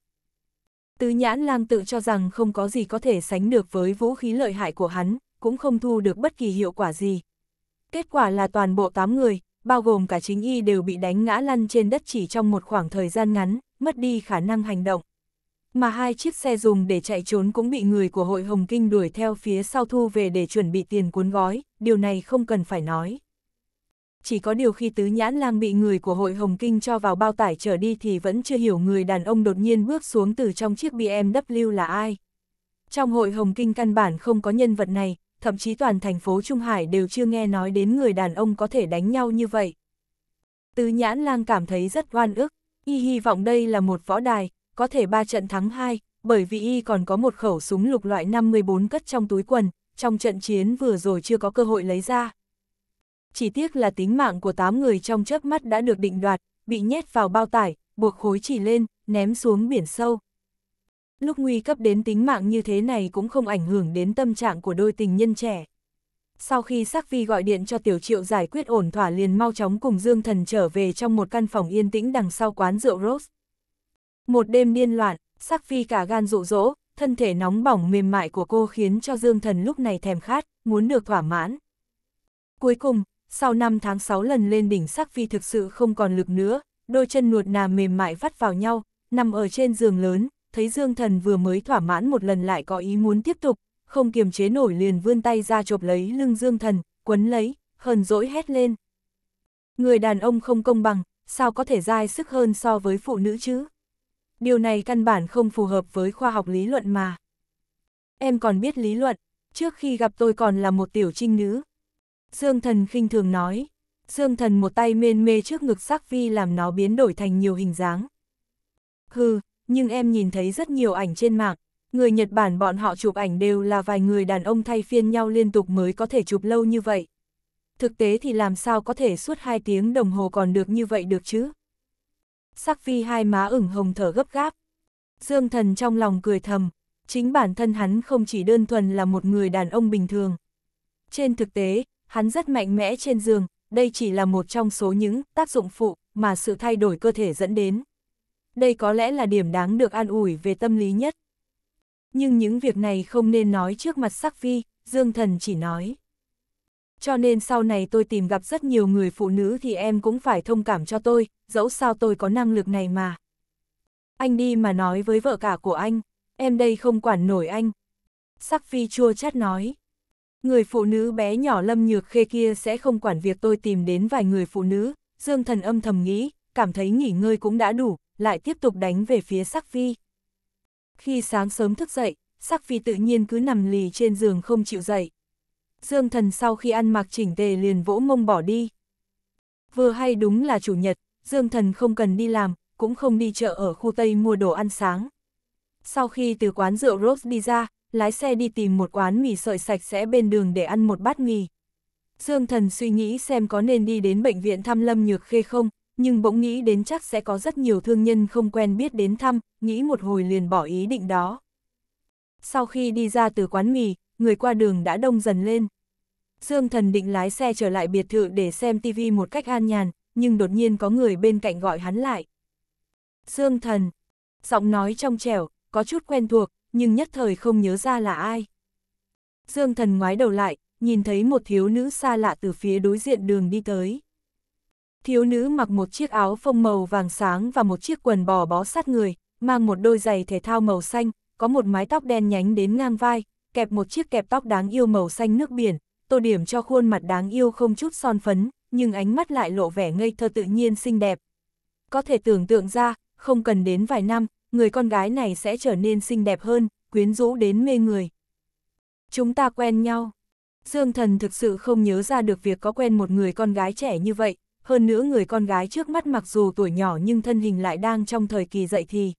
Tứ nhãn lang tự cho rằng không có gì có thể sánh được với vũ khí lợi hại của hắn, cũng không thu được bất kỳ hiệu quả gì. Kết quả là toàn bộ 8 người, bao gồm cả chính y đều bị đánh ngã lăn trên đất chỉ trong một khoảng thời gian ngắn, mất đi khả năng hành động. Mà hai chiếc xe dùng để chạy trốn cũng bị người của hội Hồng Kinh đuổi theo phía sau thu về để chuẩn bị tiền cuốn gói, điều này không cần phải nói. Chỉ có điều khi tứ nhãn lang bị người của hội Hồng Kinh cho vào bao tải trở đi thì vẫn chưa hiểu người đàn ông đột nhiên bước xuống từ trong chiếc BMW là ai. Trong hội Hồng Kinh căn bản không có nhân vật này, thậm chí toàn thành phố Trung Hải đều chưa nghe nói đến người đàn ông có thể đánh nhau như vậy. Tứ nhãn lang cảm thấy rất oan ức, y hy vọng đây là một võ đài, có thể ba trận thắng hai, bởi vì y còn có một khẩu súng lục loại 54 cất trong túi quần, trong trận chiến vừa rồi chưa có cơ hội lấy ra. Chỉ tiếc là tính mạng của 8 người trong chớp mắt đã được định đoạt, bị nhét vào bao tải, buộc khối chỉ lên, ném xuống biển sâu lúc nguy cấp đến tính mạng như thế này cũng không ảnh hưởng đến tâm trạng của đôi tình nhân trẻ. Sau khi Sắc Vi gọi điện cho Tiểu Triệu giải quyết ổn thỏa liền mau chóng cùng Dương Thần trở về trong một căn phòng yên tĩnh đằng sau quán rượu Rose. Một đêm điên loạn, Sắc Vi cả gan dụ dỗ, thân thể nóng bỏng mềm mại của cô khiến cho Dương Thần lúc này thèm khát, muốn được thỏa mãn. Cuối cùng, sau 5 tháng 6 lần lên đỉnh Sắc Vi thực sự không còn lực nữa, đôi chân nuột nà mềm mại vắt vào nhau, nằm ở trên giường lớn, thấy Dương Thần vừa mới thỏa mãn một lần lại có ý muốn tiếp tục, không kiềm chế nổi liền vươn tay ra chộp lấy lưng Dương Thần, quấn lấy, hờn dỗi hét lên. Người đàn ông không công bằng, sao có thể dai sức hơn so với phụ nữ chứ? Điều này căn bản không phù hợp với khoa học lý luận mà. Em còn biết lý luận, trước khi gặp tôi còn là một tiểu trinh nữ. Dương thần khinh thường nói, dương thần một tay mên mê trước ngực sắc vi làm nó biến đổi thành nhiều hình dáng. Hừ, nhưng em nhìn thấy rất nhiều ảnh trên mạng. Người Nhật Bản bọn họ chụp ảnh đều là vài người đàn ông thay phiên nhau liên tục mới có thể chụp lâu như vậy. Thực tế thì làm sao có thể suốt 2 tiếng đồng hồ còn được như vậy được chứ? Sắc phi hai má ửng hồng thở gấp gáp. Dương thần trong lòng cười thầm, chính bản thân hắn không chỉ đơn thuần là một người đàn ông bình thường. Trên thực tế, hắn rất mạnh mẽ trên giường, đây chỉ là một trong số những tác dụng phụ mà sự thay đổi cơ thể dẫn đến đây có lẽ là điểm đáng được an ủi về tâm lý nhất. Nhưng những việc này không nên nói trước mặt sắc vi, Dương Thần chỉ nói. Cho nên sau này tôi tìm gặp rất nhiều người phụ nữ thì em cũng phải thông cảm cho tôi, dẫu sao tôi có năng lực này mà. Anh đi mà nói với vợ cả của anh, em đây không quản nổi anh. Sắc phi chua chát nói. Người phụ nữ bé nhỏ lâm nhược khê kia sẽ không quản việc tôi tìm đến vài người phụ nữ, Dương Thần âm thầm nghĩ, cảm thấy nghỉ ngơi cũng đã đủ, lại tiếp tục đánh về phía Sắc phi. Khi sáng sớm thức dậy, Sắc phi tự nhiên cứ nằm lì trên giường không chịu dậy. Dương thần sau khi ăn mặc chỉnh tề liền vỗ mông bỏ đi. Vừa hay đúng là chủ nhật, Dương thần không cần đi làm, cũng không đi chợ ở khu Tây mua đồ ăn sáng. Sau khi từ quán rượu Rose đi ra, lái xe đi tìm một quán mì sợi sạch sẽ bên đường để ăn một bát mì. Dương thần suy nghĩ xem có nên đi đến bệnh viện thăm Lâm Nhược Khê không, nhưng bỗng nghĩ đến chắc sẽ có rất nhiều thương nhân không quen biết đến thăm, nghĩ một hồi liền bỏ ý định đó. Sau khi đi ra từ quán mì, người qua đường đã đông dần lên. Dương thần định lái xe trở lại biệt thự để xem TV một cách an nhàn, nhưng đột nhiên có người bên cạnh gọi hắn lại. Dương thần, giọng nói trong trẻo, có chút quen thuộc, nhưng nhất thời không nhớ ra là ai. Dương thần ngoái đầu lại, nhìn thấy một thiếu nữ xa lạ từ phía đối diện đường đi tới thiếu nữ mặc một chiếc áo phông màu vàng sáng và một chiếc quần bò bó sát người, mang một đôi giày thể thao màu xanh, có một mái tóc đen nhánh đến ngang vai, kẹp một chiếc kẹp tóc đáng yêu màu xanh nước biển, tô điểm cho khuôn mặt đáng yêu không chút son phấn, nhưng ánh mắt lại lộ vẻ ngây thơ tự nhiên xinh đẹp. Có thể tưởng tượng ra, không cần đến vài năm, người con gái này sẽ trở nên xinh đẹp hơn, quyến rũ đến mê người. Chúng ta quen nhau. Dương thần thực sự không nhớ ra được việc có quen một người con gái trẻ như vậy, hơn nữa người con gái trước mắt mặc dù tuổi nhỏ nhưng thân hình lại đang trong thời kỳ dậy thì.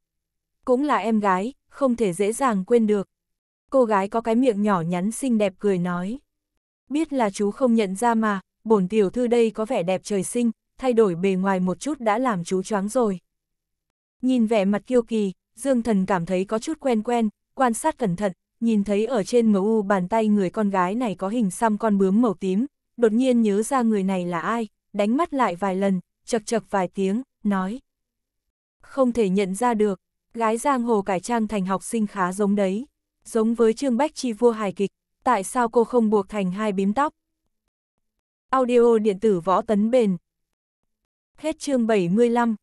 Cũng là em gái, không thể dễ dàng quên được. Cô gái có cái miệng nhỏ nhắn xinh đẹp cười nói. Biết là chú không nhận ra mà, bổn tiểu thư đây có vẻ đẹp trời sinh, thay đổi bề ngoài một chút đã làm chú choáng rồi. Nhìn vẻ mặt kiêu kỳ, Dương Thần cảm thấy có chút quen quen, quan sát cẩn thận, nhìn thấy ở trên mu bàn tay người con gái này có hình xăm con bướm màu tím, đột nhiên nhớ ra người này là ai, đánh mắt lại vài lần, chật chật vài tiếng, nói. Không thể nhận ra được, gái giang hồ cải trang thành học sinh khá giống đấy, giống với Trương Bách Chi vua hài kịch, tại sao cô không buộc thành hai bím tóc? Audio điện tử võ tấn bền. Hết chương 75